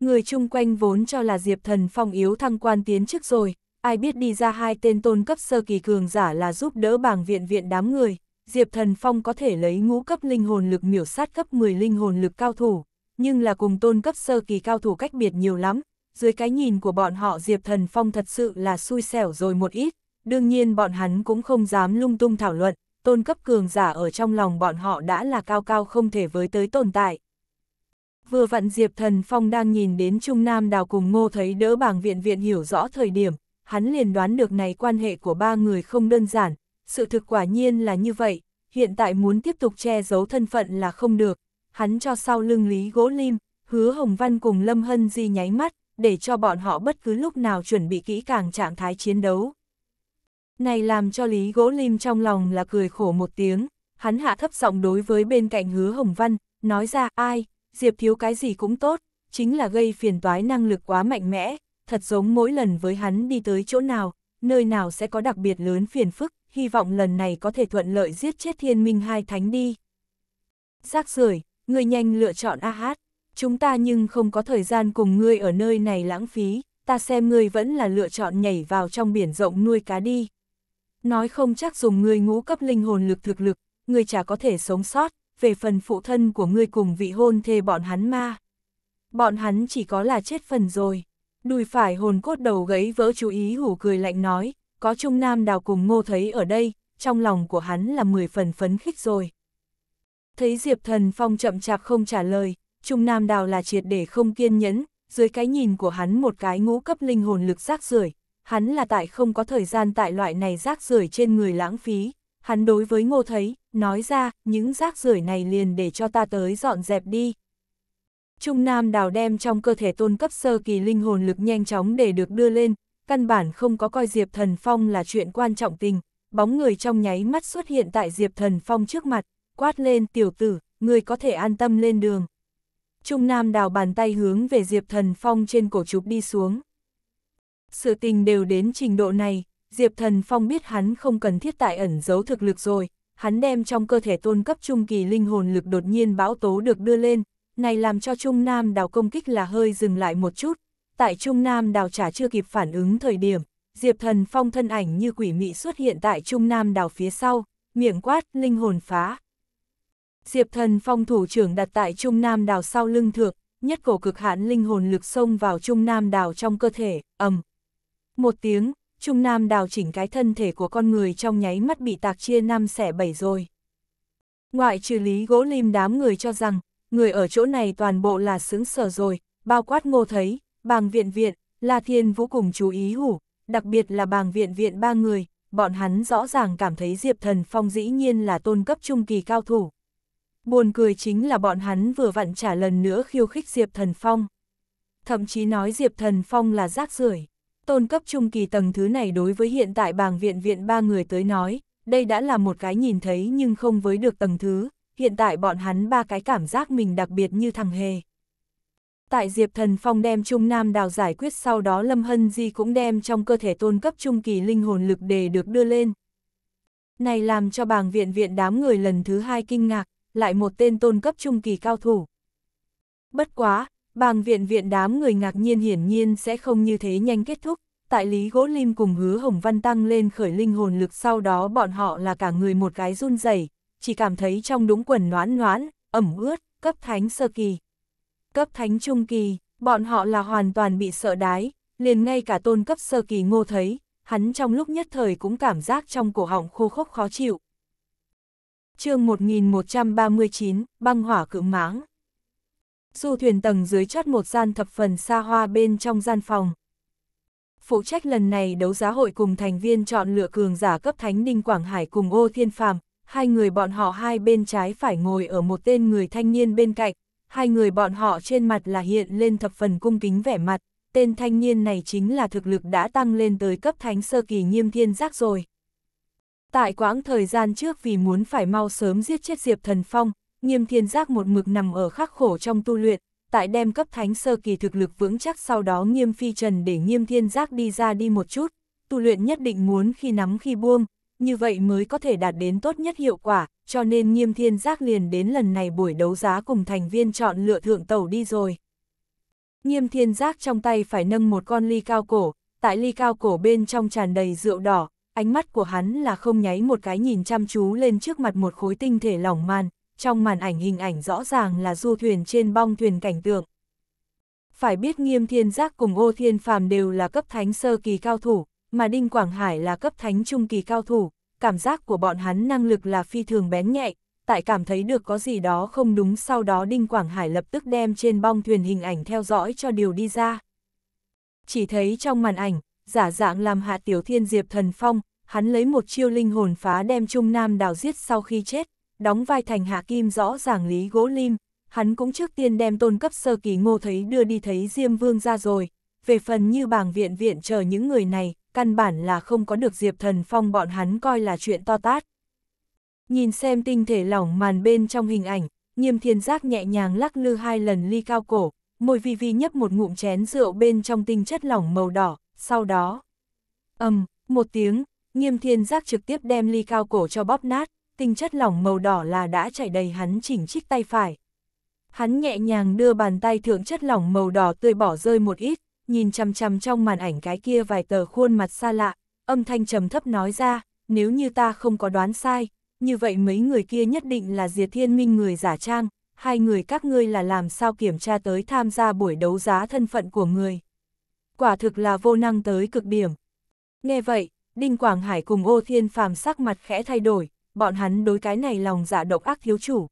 Người chung quanh vốn cho là Diệp Thần Phong yếu thăng quan tiến chức rồi, ai biết đi ra hai tên tôn cấp sơ kỳ cường giả là giúp đỡ bảng viện viện đám người, Diệp Thần Phong có thể lấy ngũ cấp linh hồn lực miểu sát cấp 10 linh hồn lực cao thủ nhưng là cùng tôn cấp sơ kỳ cao thủ cách biệt nhiều lắm, dưới cái nhìn của bọn họ Diệp Thần Phong thật sự là xui xẻo rồi một ít, đương nhiên bọn hắn cũng không dám lung tung thảo luận, tôn cấp cường giả ở trong lòng bọn họ đã là cao cao không thể với tới tồn tại. Vừa vặn Diệp Thần Phong đang nhìn đến Trung Nam Đào cùng Ngô thấy đỡ bảng viện viện hiểu rõ thời điểm, hắn liền đoán được này quan hệ của ba người không đơn giản, sự thực quả nhiên là như vậy, hiện tại muốn tiếp tục che giấu thân phận là không được, hắn cho sau lưng Lý Gỗ Lim, hứa Hồng Văn cùng Lâm Hân Di nháy mắt, để cho bọn họ bất cứ lúc nào chuẩn bị kỹ càng trạng thái chiến đấu. Này làm cho Lý Gỗ Lim trong lòng là cười khổ một tiếng, hắn hạ thấp giọng đối với bên cạnh hứa Hồng Văn, nói ra ai, Diệp thiếu cái gì cũng tốt, chính là gây phiền toái năng lực quá mạnh mẽ, thật giống mỗi lần với hắn đi tới chỗ nào, nơi nào sẽ có đặc biệt lớn phiền phức, hy vọng lần này có thể thuận lợi giết chết thiên minh hai thánh đi. Giác rưởi ngươi nhanh lựa chọn a hát, chúng ta nhưng không có thời gian cùng ngươi ở nơi này lãng phí, ta xem ngươi vẫn là lựa chọn nhảy vào trong biển rộng nuôi cá đi. Nói không chắc dùng ngươi ngũ cấp linh hồn lực thực lực, ngươi chả có thể sống sót, về phần phụ thân của ngươi cùng vị hôn thê bọn hắn ma. Bọn hắn chỉ có là chết phần rồi. Đùi phải hồn cốt đầu gãy vỡ chú ý hủ cười lạnh nói, có Trung Nam Đào cùng Ngô thấy ở đây, trong lòng của hắn là 10 phần phấn khích rồi. Thấy Diệp Thần Phong chậm chạp không trả lời, Trung Nam Đào là triệt để không kiên nhẫn, dưới cái nhìn của hắn một cái ngũ cấp linh hồn lực rác rưởi hắn là tại không có thời gian tại loại này rác rưởi trên người lãng phí, hắn đối với ngô thấy, nói ra, những rác rưởi này liền để cho ta tới dọn dẹp đi. Trung Nam Đào đem trong cơ thể tôn cấp sơ kỳ linh hồn lực nhanh chóng để được đưa lên, căn bản không có coi Diệp Thần Phong là chuyện quan trọng tình, bóng người trong nháy mắt xuất hiện tại Diệp Thần Phong trước mặt, quát lên tiểu tử, người có thể an tâm lên đường. Trung Nam đào bàn tay hướng về Diệp Thần Phong trên cổ trục đi xuống. Sự tình đều đến trình độ này, Diệp Thần Phong biết hắn không cần thiết tại ẩn giấu thực lực rồi, hắn đem trong cơ thể tôn cấp trung kỳ linh hồn lực đột nhiên bão tố được đưa lên, này làm cho Trung Nam đào công kích là hơi dừng lại một chút, tại Trung Nam đào trả chưa kịp phản ứng thời điểm, Diệp Thần Phong thân ảnh như quỷ mị xuất hiện tại Trung Nam đào phía sau, miệng quát linh hồn phá. Diệp thần phong thủ trưởng đặt tại Trung Nam đảo sau lưng thượng, nhất cổ cực hạn linh hồn lực xông vào Trung Nam đảo trong cơ thể, ầm. Một tiếng, Trung Nam đảo chỉnh cái thân thể của con người trong nháy mắt bị tạc chia năm xẻ bảy rồi. Ngoại trừ lý gỗ lim đám người cho rằng, người ở chỗ này toàn bộ là xứng sở rồi, bao quát ngô thấy, bàng viện viện, La Thiên Vũ cùng chú ý hủ, đặc biệt là bàng viện viện ba người, bọn hắn rõ ràng cảm thấy Diệp Thần Phong dĩ nhiên là tôn cấp trung kỳ cao thủ. Buồn cười chính là bọn hắn vừa vặn trả lần nữa khiêu khích Diệp Thần Phong. Thậm chí nói Diệp Thần Phong là rác rưởi Tôn cấp trung kỳ tầng thứ này đối với hiện tại bàng viện viện ba người tới nói, đây đã là một cái nhìn thấy nhưng không với được tầng thứ, hiện tại bọn hắn ba cái cảm giác mình đặc biệt như thằng hề. Tại Diệp Thần Phong đem Trung Nam đào giải quyết sau đó Lâm Hân Di cũng đem trong cơ thể tôn cấp trung kỳ linh hồn lực đề được đưa lên. Này làm cho bàng viện viện đám người lần thứ hai kinh ngạc, lại một tên tôn cấp trung kỳ cao thủ. Bất quá, bàng viện viện đám người ngạc nhiên hiển nhiên sẽ không như thế nhanh kết thúc, tại Lý Gỗ Lim cùng hứa Hồng Văn tăng lên khởi linh hồn lực sau đó bọn họ là cả người một cái run rẩy chỉ cảm thấy trong đúng quần noán noán, ẩm ướt, cấp thánh sơ kỳ. Cấp thánh trung kỳ, bọn họ là hoàn toàn bị sợ đái, liền ngay cả tôn cấp sơ kỳ ngô thấy, hắn trong lúc nhất thời cũng cảm giác trong cổ họng khô khốc khó chịu chương 1139, băng hỏa cự mãng Du thuyền tầng dưới chót một gian thập phần xa hoa bên trong gian phòng. Phụ trách lần này đấu giá hội cùng thành viên chọn lựa cường giả cấp thánh ninh Quảng Hải cùng ô thiên phàm, hai người bọn họ hai bên trái phải ngồi ở một tên người thanh niên bên cạnh, hai người bọn họ trên mặt là hiện lên thập phần cung kính vẻ mặt, tên thanh niên này chính là thực lực đã tăng lên tới cấp thánh sơ kỳ nghiêm thiên giác rồi. Tại quãng thời gian trước vì muốn phải mau sớm giết chết Diệp Thần Phong, nghiêm thiên giác một mực nằm ở khắc khổ trong tu luyện, tại đem cấp thánh sơ kỳ thực lực vững chắc sau đó nghiêm phi trần để nghiêm thiên giác đi ra đi một chút, tu luyện nhất định muốn khi nắm khi buông, như vậy mới có thể đạt đến tốt nhất hiệu quả, cho nên nghiêm thiên giác liền đến lần này buổi đấu giá cùng thành viên chọn lựa thượng tẩu đi rồi. Nghiêm thiên giác trong tay phải nâng một con ly cao cổ, tại ly cao cổ bên trong tràn đầy rượu đỏ, ánh mắt của hắn là không nháy một cái nhìn chăm chú lên trước mặt một khối tinh thể lỏng màn, trong màn ảnh hình ảnh rõ ràng là du thuyền trên bong thuyền cảnh tượng. Phải biết nghiêm thiên giác cùng ô thiên phàm đều là cấp thánh sơ kỳ cao thủ, mà Đinh Quảng Hải là cấp thánh trung kỳ cao thủ, cảm giác của bọn hắn năng lực là phi thường bén nhạy, tại cảm thấy được có gì đó không đúng sau đó Đinh Quảng Hải lập tức đem trên bong thuyền hình ảnh theo dõi cho điều đi ra. Chỉ thấy trong màn ảnh, giả dạng làm hạ tiểu thiên diệp thần phong, hắn lấy một chiêu linh hồn phá đem Trung Nam đào giết sau khi chết, đóng vai thành hạ kim rõ ràng lý gỗ lim, hắn cũng trước tiên đem tôn cấp sơ kỳ ngô thấy đưa đi thấy Diêm Vương ra rồi, về phần như bảng viện viện chờ những người này, căn bản là không có được diệp thần phong bọn hắn coi là chuyện to tát. Nhìn xem tinh thể lỏng màn bên trong hình ảnh, Nghiêm thiên giác nhẹ nhàng lắc lư hai lần ly cao cổ, môi vi vi nhấp một ngụm chén rượu bên trong tinh chất lỏng màu đỏ, sau đó, ầm, um, một tiếng, nghiêm thiên giác trực tiếp đem ly cao cổ cho bóp nát, tinh chất lỏng màu đỏ là đã chảy đầy hắn chỉnh chích tay phải. Hắn nhẹ nhàng đưa bàn tay thượng chất lỏng màu đỏ tươi bỏ rơi một ít, nhìn chằm chằm trong màn ảnh cái kia vài tờ khuôn mặt xa lạ, âm thanh trầm thấp nói ra, nếu như ta không có đoán sai, như vậy mấy người kia nhất định là diệt thiên minh người giả trang, hai người các ngươi là làm sao kiểm tra tới tham gia buổi đấu giá thân phận của người quả thực là vô năng tới cực điểm. Nghe vậy, Đinh Quảng Hải cùng ô thiên phàm sắc mặt khẽ thay đổi, bọn hắn đối cái này lòng giả dạ độc ác thiếu chủ.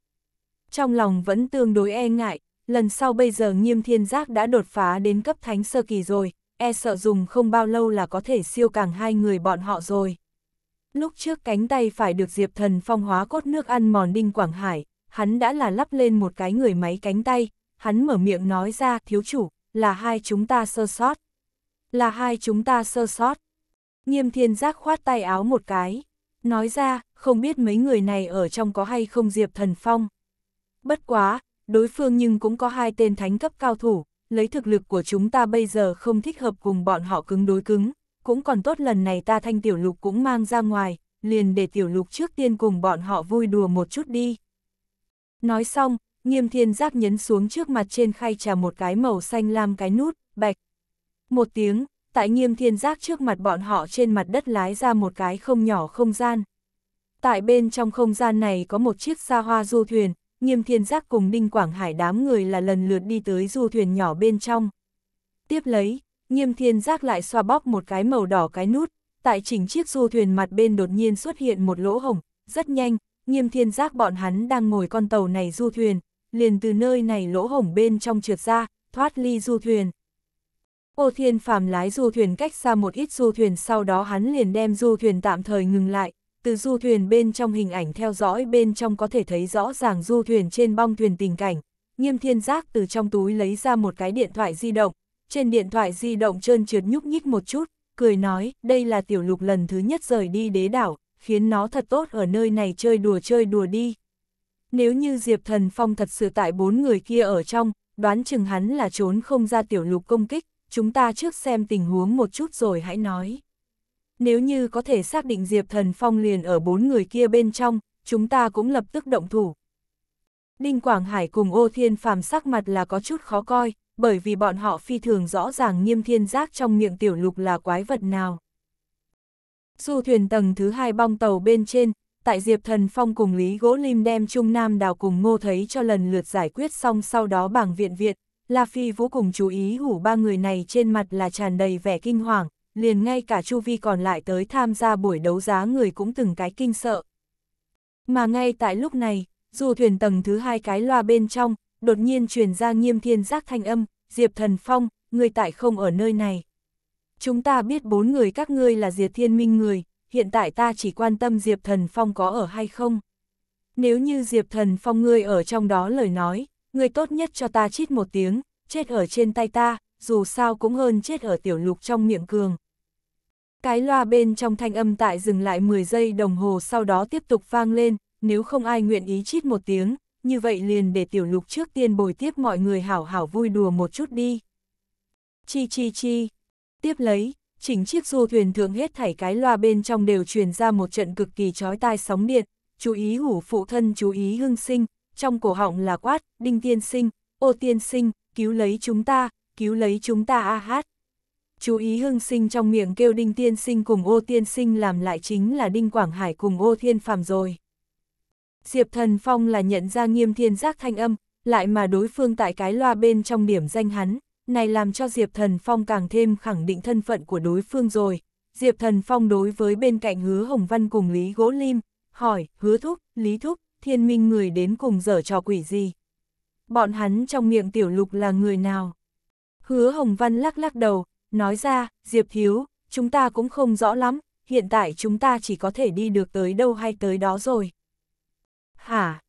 Trong lòng vẫn tương đối e ngại, lần sau bây giờ nghiêm thiên giác đã đột phá đến cấp thánh sơ kỳ rồi, e sợ dùng không bao lâu là có thể siêu càng hai người bọn họ rồi. Lúc trước cánh tay phải được Diệp Thần phong hóa cốt nước ăn mòn Đinh Quảng Hải, hắn đã là lắp lên một cái người máy cánh tay, hắn mở miệng nói ra thiếu chủ, là hai chúng ta sơ sót là hai chúng ta sơ sót. Nghiêm thiên giác khoát tay áo một cái, nói ra, không biết mấy người này ở trong có hay không Diệp Thần Phong. Bất quá, đối phương nhưng cũng có hai tên thánh cấp cao thủ, lấy thực lực của chúng ta bây giờ không thích hợp cùng bọn họ cứng đối cứng, cũng còn tốt lần này ta thanh tiểu lục cũng mang ra ngoài, liền để tiểu lục trước tiên cùng bọn họ vui đùa một chút đi. Nói xong, nghiêm thiên giác nhấn xuống trước mặt trên khay trà một cái màu xanh lam cái nút, bạch, một tiếng, tại nghiêm thiên giác trước mặt bọn họ trên mặt đất lái ra một cái không nhỏ không gian. Tại bên trong không gian này có một chiếc xa hoa du thuyền, nghiêm thiên giác cùng Đinh Quảng Hải đám người là lần lượt đi tới du thuyền nhỏ bên trong. Tiếp lấy, nghiêm thiên giác lại xoa bóp một cái màu đỏ cái nút, tại chỉnh chiếc du thuyền mặt bên đột nhiên xuất hiện một lỗ hổng, rất nhanh, nghiêm thiên giác bọn hắn đang ngồi con tàu này du thuyền, liền từ nơi này lỗ hổng bên trong trượt ra, thoát ly du thuyền. Ô Thiên Phàm lái du thuyền cách xa một ít du thuyền sau đó hắn liền đem du thuyền tạm thời ngừng lại, từ du thuyền bên trong hình ảnh theo dõi bên trong có thể thấy rõ ràng du thuyền trên bong thuyền tình cảnh. Nghiêm thiên giác từ trong túi lấy ra một cái điện thoại di động, trên điện thoại di động trơn trượt nhúc nhích một chút, cười nói đây là tiểu lục lần thứ nhất rời đi đế đảo, khiến nó thật tốt ở nơi này chơi đùa chơi đùa đi. Nếu như Diệp Thần Phong thật sự tại bốn người kia ở trong, đoán chừng hắn là trốn không ra tiểu lục công kích, chúng ta trước xem tình huống một chút rồi hãy nói. Nếu như có thể xác định Diệp Thần Phong liền ở bốn người kia bên trong, chúng ta cũng lập tức động thủ. Đinh Quảng Hải cùng ô thiên phàm sắc mặt là có chút khó coi, bởi vì bọn họ phi thường rõ ràng nghiêm thiên giác trong miệng tiểu lục là quái vật nào. Du thuyền tầng thứ hai bong tàu bên trên, tại Diệp Thần Phong cùng Lý Gỗ Lim đem Trung Nam Đào cùng Ngô thấy cho lần lượt giải quyết xong sau đó bảng viện viện, La Phi vô cùng chú ý hủ ba người này trên mặt là tràn đầy vẻ kinh hoàng, liền ngay cả chu vi còn lại tới tham gia buổi đấu giá người cũng từng cái kinh sợ. Mà ngay tại lúc này, dù thuyền tầng thứ hai cái loa bên trong, đột nhiên truyền ra nghiêm thiên giác thanh âm, Diệp Thần Phong, người tại không ở nơi này. Chúng ta biết bốn người các ngươi là Diệp Thiên Minh người, hiện tại ta chỉ quan tâm Diệp Thần Phong có ở hay không. Nếu như Diệp Thần Phong ngươi ở trong đó lời nói, người tốt nhất cho ta chít một tiếng, chết ở trên tay ta, dù sao cũng hơn chết ở tiểu lục trong miệng cường. Cái loa bên trong thanh âm tại dừng lại 10 giây đồng hồ sau đó tiếp tục vang lên, nếu không ai nguyện ý chít một tiếng, như vậy liền để tiểu lục trước tiên bồi tiếp mọi người hảo hảo vui đùa một chút đi. Chi chi chi. Tiếp lấy, chỉnh chiếc du thuyền thượng hết thảy cái loa bên trong đều truyền ra một trận cực kỳ chói tai sóng điện, chú ý hủ phụ thân chú ý hưng sinh, trong cổ họng là quát, Đinh Tiên Sinh, ô Tiên Sinh, cứu lấy chúng ta, cứu lấy chúng ta a hát. Chú ý hưng sinh trong miệng kêu Đinh Tiên Sinh cùng ô Tiên Sinh làm lại chính là Đinh Quảng Hải cùng ô Thiên Phàm rồi. Diệp Thần Phong là nhận ra nghiêm thiên giác thanh âm, lại mà đối phương tại cái loa bên trong điểm danh hắn, này làm cho Diệp Thần Phong càng thêm khẳng định thân phận của đối phương rồi. Diệp Thần Phong đối với bên cạnh hứa Hồng Văn cùng Lý Gỗ Lim, hỏi, hứa thúc, Lý thúc, thiên minh người đến cùng dở trò quỷ gì. Bọn hắn trong miệng tiểu lục là người nào? Hứa Hồng Văn lắc lắc đầu, nói ra, Diệp thiếu chúng ta cũng không rõ lắm, hiện tại chúng ta chỉ có thể đi được tới đâu hay tới đó rồi. Hả?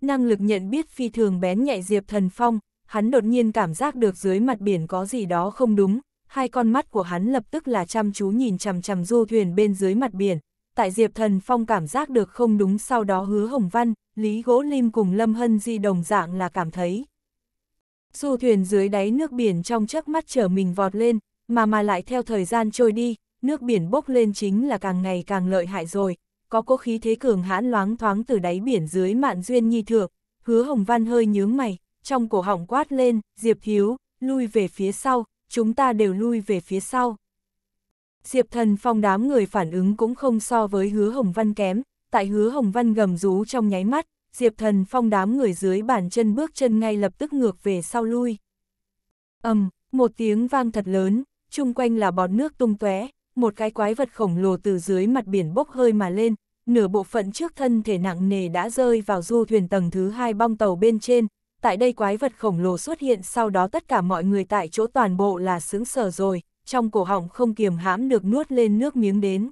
Năng lực nhận biết phi thường bén nhạy Diệp Thần Phong, hắn đột nhiên cảm giác được dưới mặt biển có gì đó không đúng, hai con mắt của hắn lập tức là chăm chú nhìn chằm chằm du thuyền bên dưới mặt biển, tại Diệp Thần Phong cảm giác được không đúng sau đó hứa Hồng Văn, Lý Gỗ Lim cùng Lâm Hân Di đồng dạng là cảm thấy. Du thuyền dưới đáy nước biển trong chớp mắt trở mình vọt lên, mà mà lại theo thời gian trôi đi, nước biển bốc lên chính là càng ngày càng lợi hại rồi, có cố khí thế cường hãn loáng thoáng từ đáy biển dưới mạn duyên nhi thượng, hứa Hồng Văn hơi nhướng mày, trong cổ họng quát lên, Diệp Thiếu lui về phía sau, chúng ta đều lui về phía sau. Diệp Thần Phong đám người phản ứng cũng không so với hứa Hồng Văn kém, tại hứa Hồng Văn gầm rú trong nháy mắt, Diệp Thần Phong đám người dưới bàn chân bước chân ngay lập tức ngược về sau lui. ầm, um, một tiếng vang thật lớn, chung quanh là bọt nước tung tóe, một cái quái vật khổng lồ từ dưới mặt biển bốc hơi mà lên, nửa bộ phận trước thân thể nặng nề đã rơi vào du thuyền tầng thứ hai bong tàu bên trên. Tại đây quái vật khổng lồ xuất hiện sau đó tất cả mọi người tại chỗ toàn bộ là sướng sở rồi, trong cổ họng không kiềm hãm được nuốt lên nước miếng đến.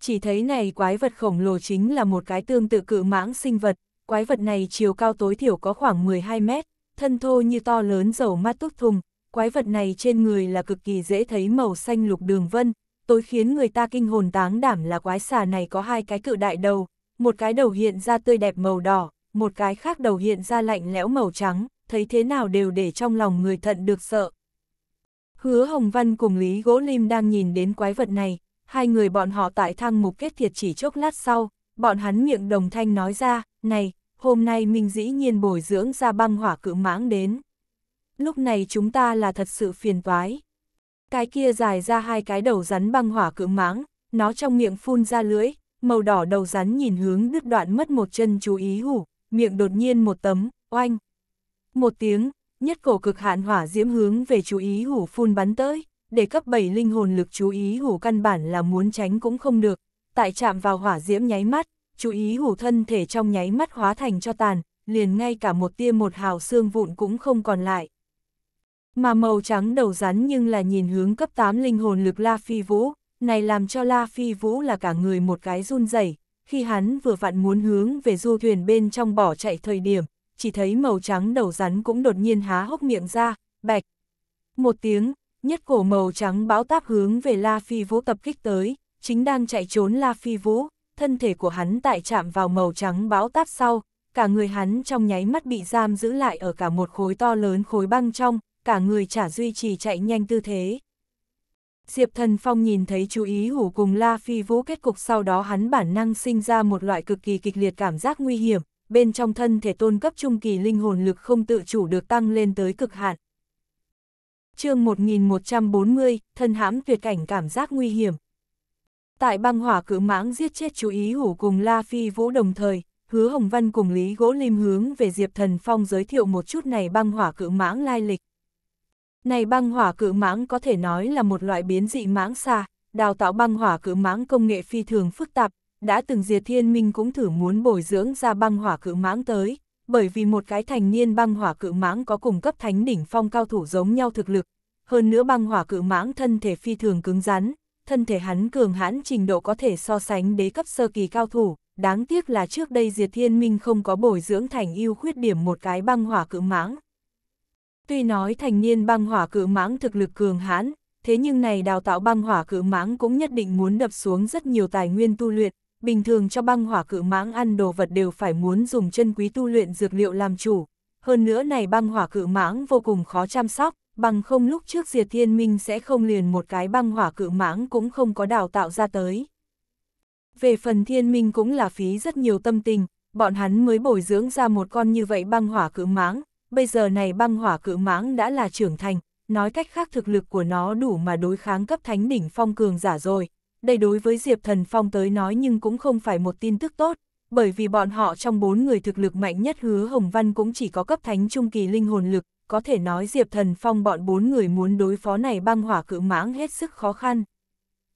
Chỉ thấy này quái vật khổng lồ chính là một cái tương tự cự mãng sinh vật, quái vật này chiều cao tối thiểu có khoảng 12 mét, thân thô như to lớn dầu mát túc thùng, quái vật này trên người là cực kỳ dễ thấy màu xanh lục đường vân, tối khiến người ta kinh hồn táng đảm là quái xà này có hai cái cự đại đầu, một cái đầu hiện ra tươi đẹp màu đỏ, một cái khác đầu hiện ra lạnh lẽo màu trắng, thấy thế nào đều để trong lòng người thận được sợ. Hứa Hồng Văn cùng Lý Gỗ Lim đang nhìn đến quái vật này, hai người bọn họ tại thang mục kết thiệt chỉ chốc lát sau, bọn hắn miệng đồng thanh nói ra, này, hôm nay mình dĩ nhiên bồi dưỡng ra băng hỏa cự mãng đến. Lúc này chúng ta là thật sự phiền toái. Cái kia dài ra hai cái đầu rắn băng hỏa cự mãng, nó trong miệng phun ra lưỡi, màu đỏ đầu rắn nhìn hướng đứt đoạn mất một chân chú ý hủ, miệng đột nhiên một tấm, oanh. Một tiếng, nhất cổ cực hạn hỏa diễm hướng về chú ý hủ phun bắn tới, để cấp 7 linh hồn lực chú ý hủ căn bản là muốn tránh cũng không được, tại chạm vào hỏa diễm nháy mắt, chú ý hủ thân thể trong nháy mắt hóa thành cho tàn, liền ngay cả một tia một hào xương vụn cũng không còn lại. Mà màu trắng đầu rắn nhưng là nhìn hướng cấp 8 linh hồn lực La Phi Vũ, này làm cho La Phi Vũ là cả người một cái run rẩy khi hắn vừa vặn muốn hướng về du thuyền bên trong bỏ chạy thời điểm, chỉ thấy màu trắng đầu rắn cũng đột nhiên há hốc miệng ra, bạch. Một tiếng, nhất cổ màu trắng bão táp hướng về La Phi Vũ tập kích tới, chính đang chạy trốn La Phi Vũ, thân thể của hắn tại chạm vào màu trắng bão táp sau, cả người hắn trong nháy mắt bị giam giữ lại ở cả một khối to lớn khối băng trong, cả người chả duy trì chạy nhanh tư thế. Diệp Thần Phong nhìn thấy chú ý hủ cùng La Phi Vũ kết cục sau đó hắn bản năng sinh ra một loại cực kỳ kịch liệt cảm giác nguy hiểm, bên trong thân thể tôn cấp trung kỳ linh hồn lực không tự chủ được tăng lên tới cực hạn. chương 1140, thân hãm tuyệt cảnh cảm giác nguy hiểm. Tại băng hỏa cử mãng giết chết chú ý hủ cùng La Phi Vũ đồng thời, hứa Hồng Văn cùng Lý Gỗ Lim hướng về Diệp Thần Phong giới thiệu một chút này băng hỏa cự mãng lai lịch. Này băng hỏa cự mãng có thể nói là một loại biến dị mãng xa, đào tạo băng hỏa cự mãng công nghệ phi thường phức tạp, đã từng Diệt Thiên Minh cũng thử muốn bồi dưỡng ra băng hỏa cự mãng tới, bởi vì một cái thành niên băng hỏa cự mãng có cùng cấp thánh đỉnh phong cao thủ giống nhau thực lực, hơn nữa băng hỏa cự mãng thân thể phi thường cứng rắn, thân thể hắn cường hãn trình độ có thể so sánh đế cấp sơ kỳ cao thủ, đáng tiếc là trước đây Diệt Thiên Minh không có bồi dưỡng thành ưu khuyết điểm một cái băng hỏa cự mãng. Tuy nói thành niên băng hỏa cự mãng thực lực cường hãn, thế nhưng này đào tạo băng hỏa cự mãng cũng nhất định muốn đập xuống rất nhiều tài nguyên tu luyện, bình thường cho băng hỏa cự mãng ăn đồ vật đều phải muốn dùng chân quý tu luyện dược liệu làm chủ. Hơn nữa này băng hỏa cự mãng vô cùng khó chăm sóc, bằng không lúc trước diệt thiên minh sẽ không liền một cái băng hỏa cự mãng cũng không có đào tạo ra tới. Về phần thiên minh cũng là phí rất nhiều tâm tình, bọn hắn mới bồi dưỡng ra một con như vậy băng hỏa cự mãng, bây giờ này băng hỏa cự mãng đã là trưởng thành, nói cách khác thực lực của nó đủ mà đối kháng cấp thánh đỉnh phong cường giả rồi, đây đối với Diệp Thần Phong tới nói nhưng cũng không phải một tin tức tốt, bởi vì bọn họ trong bốn người thực lực mạnh nhất hứa Hồng Văn cũng chỉ có cấp thánh trung kỳ linh hồn lực, có thể nói Diệp Thần Phong bọn bốn người muốn đối phó này băng hỏa cự mãng hết sức khó khăn.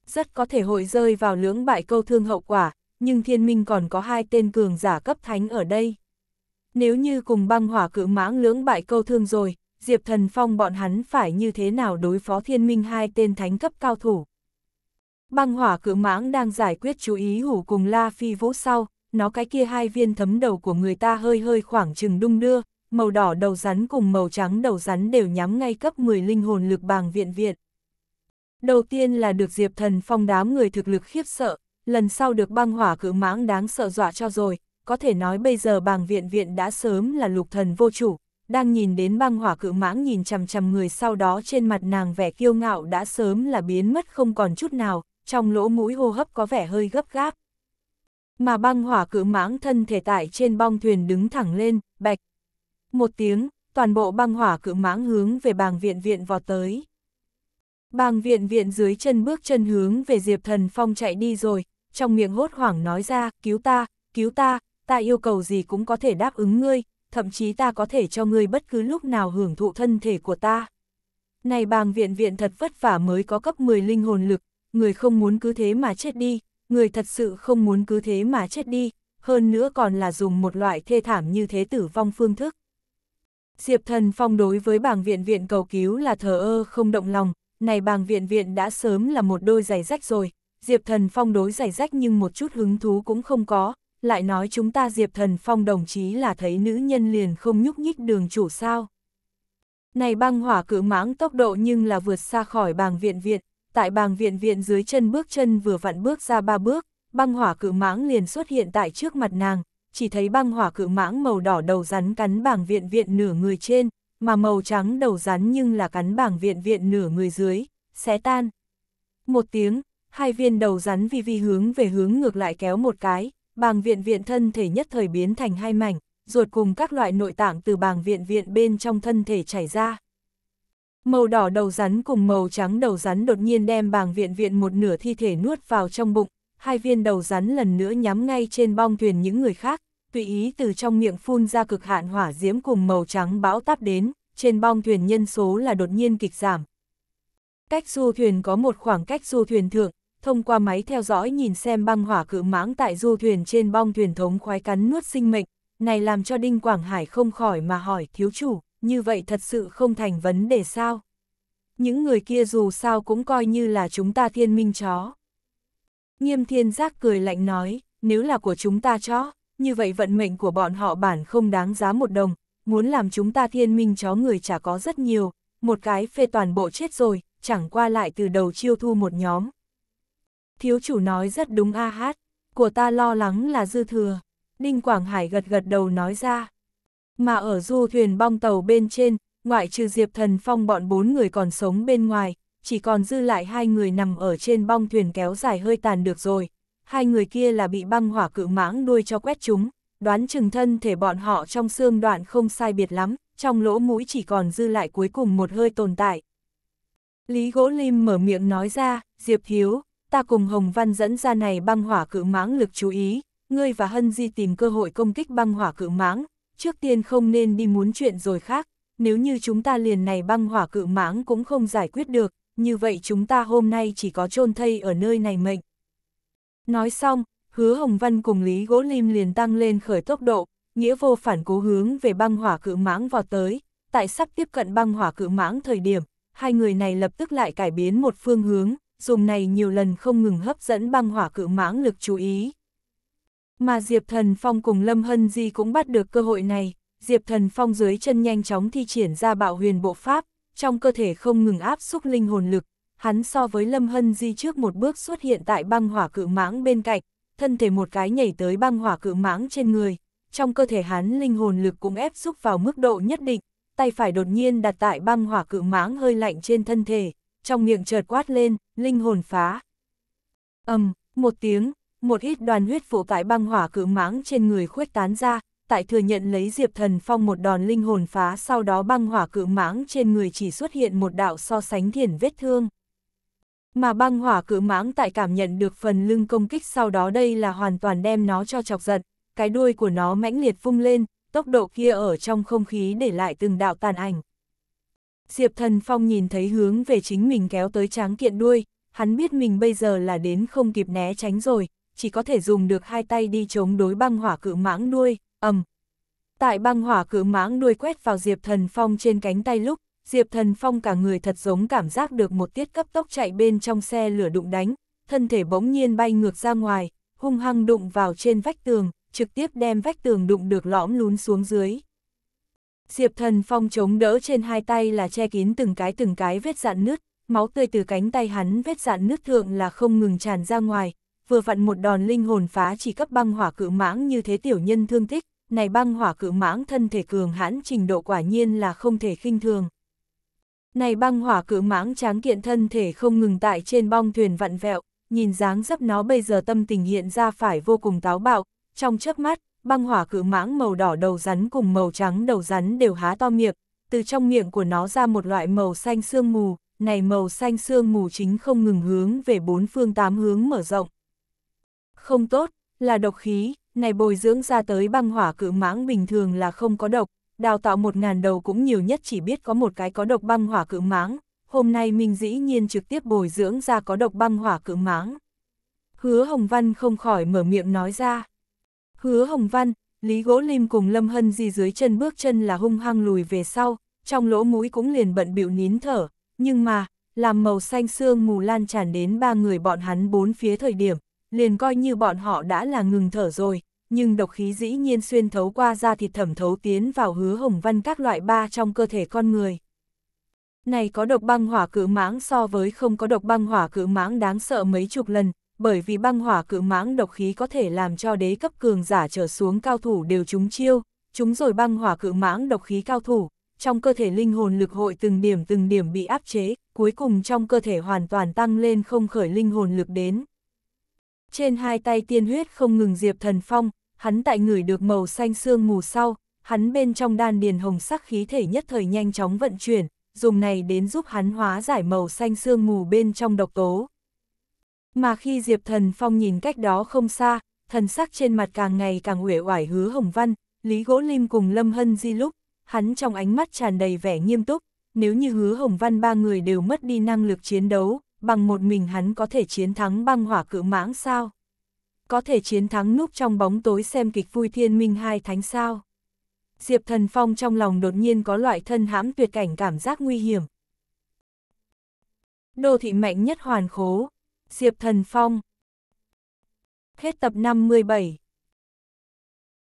Rất có thể hội rơi vào lưỡng bại câu thương hậu quả, nhưng thiên minh còn có hai tên cường giả cấp thánh ở đây. Nếu như cùng băng hỏa cự mãng lưỡng bại câu thương rồi, Diệp Thần Phong bọn hắn phải như thế nào đối phó thiên minh hai tên thánh cấp cao thủ. Băng hỏa cự mãng đang giải quyết chú ý hủ cùng La Phi Vũ sau, nó cái kia hai viên thấm đầu của người ta hơi hơi khoảng chừng đung đưa, màu đỏ đầu rắn cùng màu trắng đầu rắn đều nhắm ngay cấp 10 linh hồn lực bàng viện viện. Đầu tiên là được Diệp Thần Phong đám người thực lực khiếp sợ, lần sau được băng hỏa cự mãng đáng sợ dọa cho rồi, có thể nói bây giờ bàng viện viện đã sớm là lục thần vô chủ, đang nhìn đến băng hỏa cự mãng nhìn chằm chằm người sau đó trên mặt nàng vẻ kiêu ngạo đã sớm là biến mất không còn chút nào, trong lỗ mũi hô hấp có vẻ hơi gấp gáp. Mà băng hỏa cự mãng thân thể tại trên bong thuyền đứng thẳng lên, bạch. Một tiếng, toàn bộ băng hỏa cự mãng hướng về bàng viện viện vọt tới. Bàng viện viện dưới chân bước chân hướng về Diệp Thần Phong chạy đi rồi, trong miệng hốt hoảng nói ra, cứu ta, cứu ta, ta yêu cầu gì cũng có thể đáp ứng ngươi, thậm chí ta có thể cho ngươi bất cứ lúc nào hưởng thụ thân thể của ta. Này bàng viện viện thật vất vả mới có cấp 10 linh hồn lực, người không muốn cứ thế mà chết đi, người thật sự không muốn cứ thế mà chết đi, hơn nữa còn là dùng một loại thê thảm như thế tử vong phương thức. Diệp Thần Phong đối với bàng viện viện cầu cứu là thờ ơ không động lòng, này bàng viện viện đã sớm là một đôi giày rách rồi, Diệp Thần Phong đối giày rách nhưng một chút hứng thú cũng không có, lại nói chúng ta Diệp Thần Phong đồng chí là thấy nữ nhân liền không nhúc nhích đường chủ sao. Này băng hỏa cự mãng tốc độ nhưng là vượt xa khỏi bàng viện viện, tại bàng viện viện dưới chân bước chân vừa vặn bước ra ba bước, băng hỏa cự mãng liền xuất hiện tại trước mặt nàng, chỉ thấy băng hỏa cự mãng màu đỏ đầu rắn cắn bàng viện viện nửa người trên, mà màu trắng đầu rắn nhưng là cắn bảng viện viện nửa người dưới, xé tan. Một tiếng, hai viên đầu rắn vi vi hướng về hướng ngược lại kéo một cái, bàng viện viện thân thể nhất thời biến thành hai mảnh, ruột cùng các loại nội tạng từ bàng viện viện bên trong thân thể chảy ra. Màu đỏ đầu rắn cùng màu trắng đầu rắn đột nhiên đem bàng viện viện một nửa thi thể nuốt vào trong bụng, hai viên đầu rắn lần nữa nhắm ngay trên bong thuyền những người khác, tùy ý từ trong miệng phun ra cực hạn hỏa diễm cùng màu trắng bão táp đến, trên bong thuyền nhân số là đột nhiên kịch giảm. Cách du thuyền có một khoảng cách du thuyền thượng, thông qua máy theo dõi nhìn xem băng hỏa cự mãng tại du thuyền trên bong thuyền thống khoái cắn nuốt sinh mệnh, này làm cho Đinh Quảng Hải không khỏi mà hỏi thiếu chủ, như vậy thật sự không thành vấn đề sao. Những người kia dù sao cũng coi như là chúng ta thiên minh chó. Nghiêm thiên giác cười lạnh nói, nếu là của chúng ta chó, như vậy vận mệnh của bọn họ bản không đáng giá một đồng, muốn làm chúng ta thiên minh chó người chả có rất nhiều, một cái phê toàn bộ chết rồi, chẳng qua lại từ đầu chiêu thu một nhóm. Thiếu chủ nói rất đúng a hát, của ta lo lắng là dư thừa. Đinh Quảng Hải gật gật đầu nói ra. Mà ở du thuyền bong tàu bên trên, ngoại trừ Diệp Thần Phong bọn bốn người còn sống bên ngoài, chỉ còn dư lại hai người nằm ở trên bong thuyền kéo dài hơi tàn được rồi. Hai người kia là bị băng hỏa cự mãng đuôi cho quét chúng, đoán chừng thân thể bọn họ trong xương đoạn không sai biệt lắm, trong lỗ mũi chỉ còn dư lại cuối cùng một hơi tồn tại. Lý Gỗ Lim mở miệng nói ra, Diệp Thiếu ta cùng Hồng Văn dẫn ra này băng hỏa cự mãng lực chú ý, ngươi và Hân Di tìm cơ hội công kích băng hỏa cự mãng, trước tiên không nên đi muốn chuyện rồi khác, nếu như chúng ta liền này băng hỏa cự mãng cũng không giải quyết được, như vậy chúng ta hôm nay chỉ có chôn thây ở nơi này mệnh. Nói xong, hứa Hồng Văn cùng Lý Gỗ Lim liền tăng lên khởi tốc độ, nghĩa vô phản cố hướng về băng hỏa cự mãng vào tới, tại sắp tiếp cận băng hỏa cự mãng thời điểm, hai người này lập tức lại cải biến một phương hướng, dùng này nhiều lần không ngừng hấp dẫn băng hỏa cự mãng lực chú ý. Mà Diệp Thần Phong cùng Lâm Hân Di cũng bắt được cơ hội này, Diệp Thần Phong dưới chân nhanh chóng thi triển ra bạo huyền bộ pháp, trong cơ thể không ngừng áp xúc linh hồn lực, hắn so với Lâm Hân Di trước một bước xuất hiện tại băng hỏa cự mãng bên cạnh, thân thể một cái nhảy tới băng hỏa cự mãng trên người, trong cơ thể hắn linh hồn lực cũng ép xúc vào mức độ nhất định, tay phải đột nhiên đặt tại băng hỏa cự mãng hơi lạnh trên thân thể, trong miệng chợt quát lên, linh hồn phá. ầm, um, một tiếng, một ít đoàn huyết phụ tại băng hỏa cử mãng trên người khuếch tán ra, tại thừa nhận lấy Diệp Thần Phong một đòn linh hồn phá sau đó băng hỏa cự mãng trên người chỉ xuất hiện một đạo so sánh thiền vết thương. Mà băng hỏa cự mãng tại cảm nhận được phần lưng công kích sau đó đây là hoàn toàn đem nó cho chọc giận, cái đuôi của nó mãnh liệt vung lên, tốc độ kia ở trong không khí để lại từng đạo tàn ảnh. Diệp Thần Phong nhìn thấy hướng về chính mình kéo tới tráng kiện đuôi, hắn biết mình bây giờ là đến không kịp né tránh rồi, chỉ có thể dùng được hai tay đi chống đối băng hỏa cự mãng đuôi, ầm. Tại băng hỏa cự mãng đuôi quét vào Diệp Thần Phong trên cánh tay lúc, Diệp Thần Phong cả người thật giống cảm giác được một tiết cấp tốc chạy bên trong xe lửa đụng đánh, thân thể bỗng nhiên bay ngược ra ngoài, hung hăng đụng vào trên vách tường, trực tiếp đem vách tường đụng được lõm lún xuống dưới. Diệp Thần Phong chống đỡ trên hai tay là che kín từng cái từng cái vết dạn nứt, máu tươi từ cánh tay hắn vết dạn nứt thượng là không ngừng tràn ra ngoài, vừa vặn một đòn linh hồn phá chỉ cấp băng hỏa cự mãng như thế tiểu nhân thương thích này băng hỏa cự mãng thân thể cường hãn trình độ quả nhiên là không thể khinh thường. Này băng hỏa cự mãng tráng kiện thân thể không ngừng tại trên bong thuyền vặn vẹo, nhìn dáng dấp nó bây giờ tâm tình hiện ra phải vô cùng táo bạo, trong chớp mắt, băng hỏa cự mãng màu đỏ đầu rắn cùng màu trắng đầu rắn đều há to miệng, từ trong miệng của nó ra một loại màu xanh sương mù, này màu xanh sương mù chính không ngừng hướng về bốn phương tám hướng mở rộng không tốt, là độc khí, này bồi dưỡng ra tới băng hỏa cự mãng bình thường là không có độc, đào tạo một ngàn đầu cũng nhiều nhất chỉ biết có một cái có độc băng hỏa cự mãng, hôm nay mình dĩ nhiên trực tiếp bồi dưỡng ra có độc băng hỏa cự mãng. Hứa Hồng Văn không khỏi mở miệng nói ra. Hứa Hồng Văn, Lý Gỗ Lim cùng Lâm Hân Di dưới chân bước chân là hung hăng lùi về sau, trong lỗ mũi cũng liền bận bịu nín thở, nhưng mà, làm màu xanh xương mù lan tràn đến ba người bọn hắn bốn phía thời điểm, liền coi như bọn họ đã là ngừng thở rồi, nhưng độc khí dĩ nhiên xuyên thấu qua da thịt thẩm thấu tiến vào hứa hồng văn các loại ba trong cơ thể con người. Này có độc băng hỏa cự mãng so với không có độc băng hỏa cự mãng đáng sợ mấy chục lần, bởi vì băng hỏa cự mãng độc khí có thể làm cho đế cấp cường giả trở xuống cao thủ đều trúng chiêu, chúng rồi băng hỏa cự mãng độc khí cao thủ, trong cơ thể linh hồn lực hội từng điểm từng điểm bị áp chế, cuối cùng trong cơ thể hoàn toàn tăng lên không khởi linh hồn lực đến trên hai tay tiên huyết không ngừng Diệp Thần Phong, hắn tại ngửi được màu xanh xương mù sau, hắn bên trong đan điền hồng sắc khí thể nhất thời nhanh chóng vận chuyển, dùng này đến giúp hắn hóa giải màu xanh xương mù bên trong độc tố. Mà khi Diệp Thần Phong nhìn cách đó không xa, thần sắc trên mặt càng ngày càng uể oải hứa Hồng Văn, Lý Gỗ Lim cùng Lâm Hân Di lúc, hắn trong ánh mắt tràn đầy vẻ nghiêm túc, nếu như hứa Hồng Văn ba người đều mất đi năng lực chiến đấu, bằng một mình hắn có thể chiến thắng băng hỏa cự mãng sao? Có thể chiến thắng núp trong bóng tối xem kịch vui thiên minh hai thánh sao? Diệp Thần Phong trong lòng đột nhiên có loại thân hãm tuyệt cảnh cảm giác nguy hiểm. Đô thị mạnh nhất hoàn khố, Diệp Thần Phong. Hết tập 57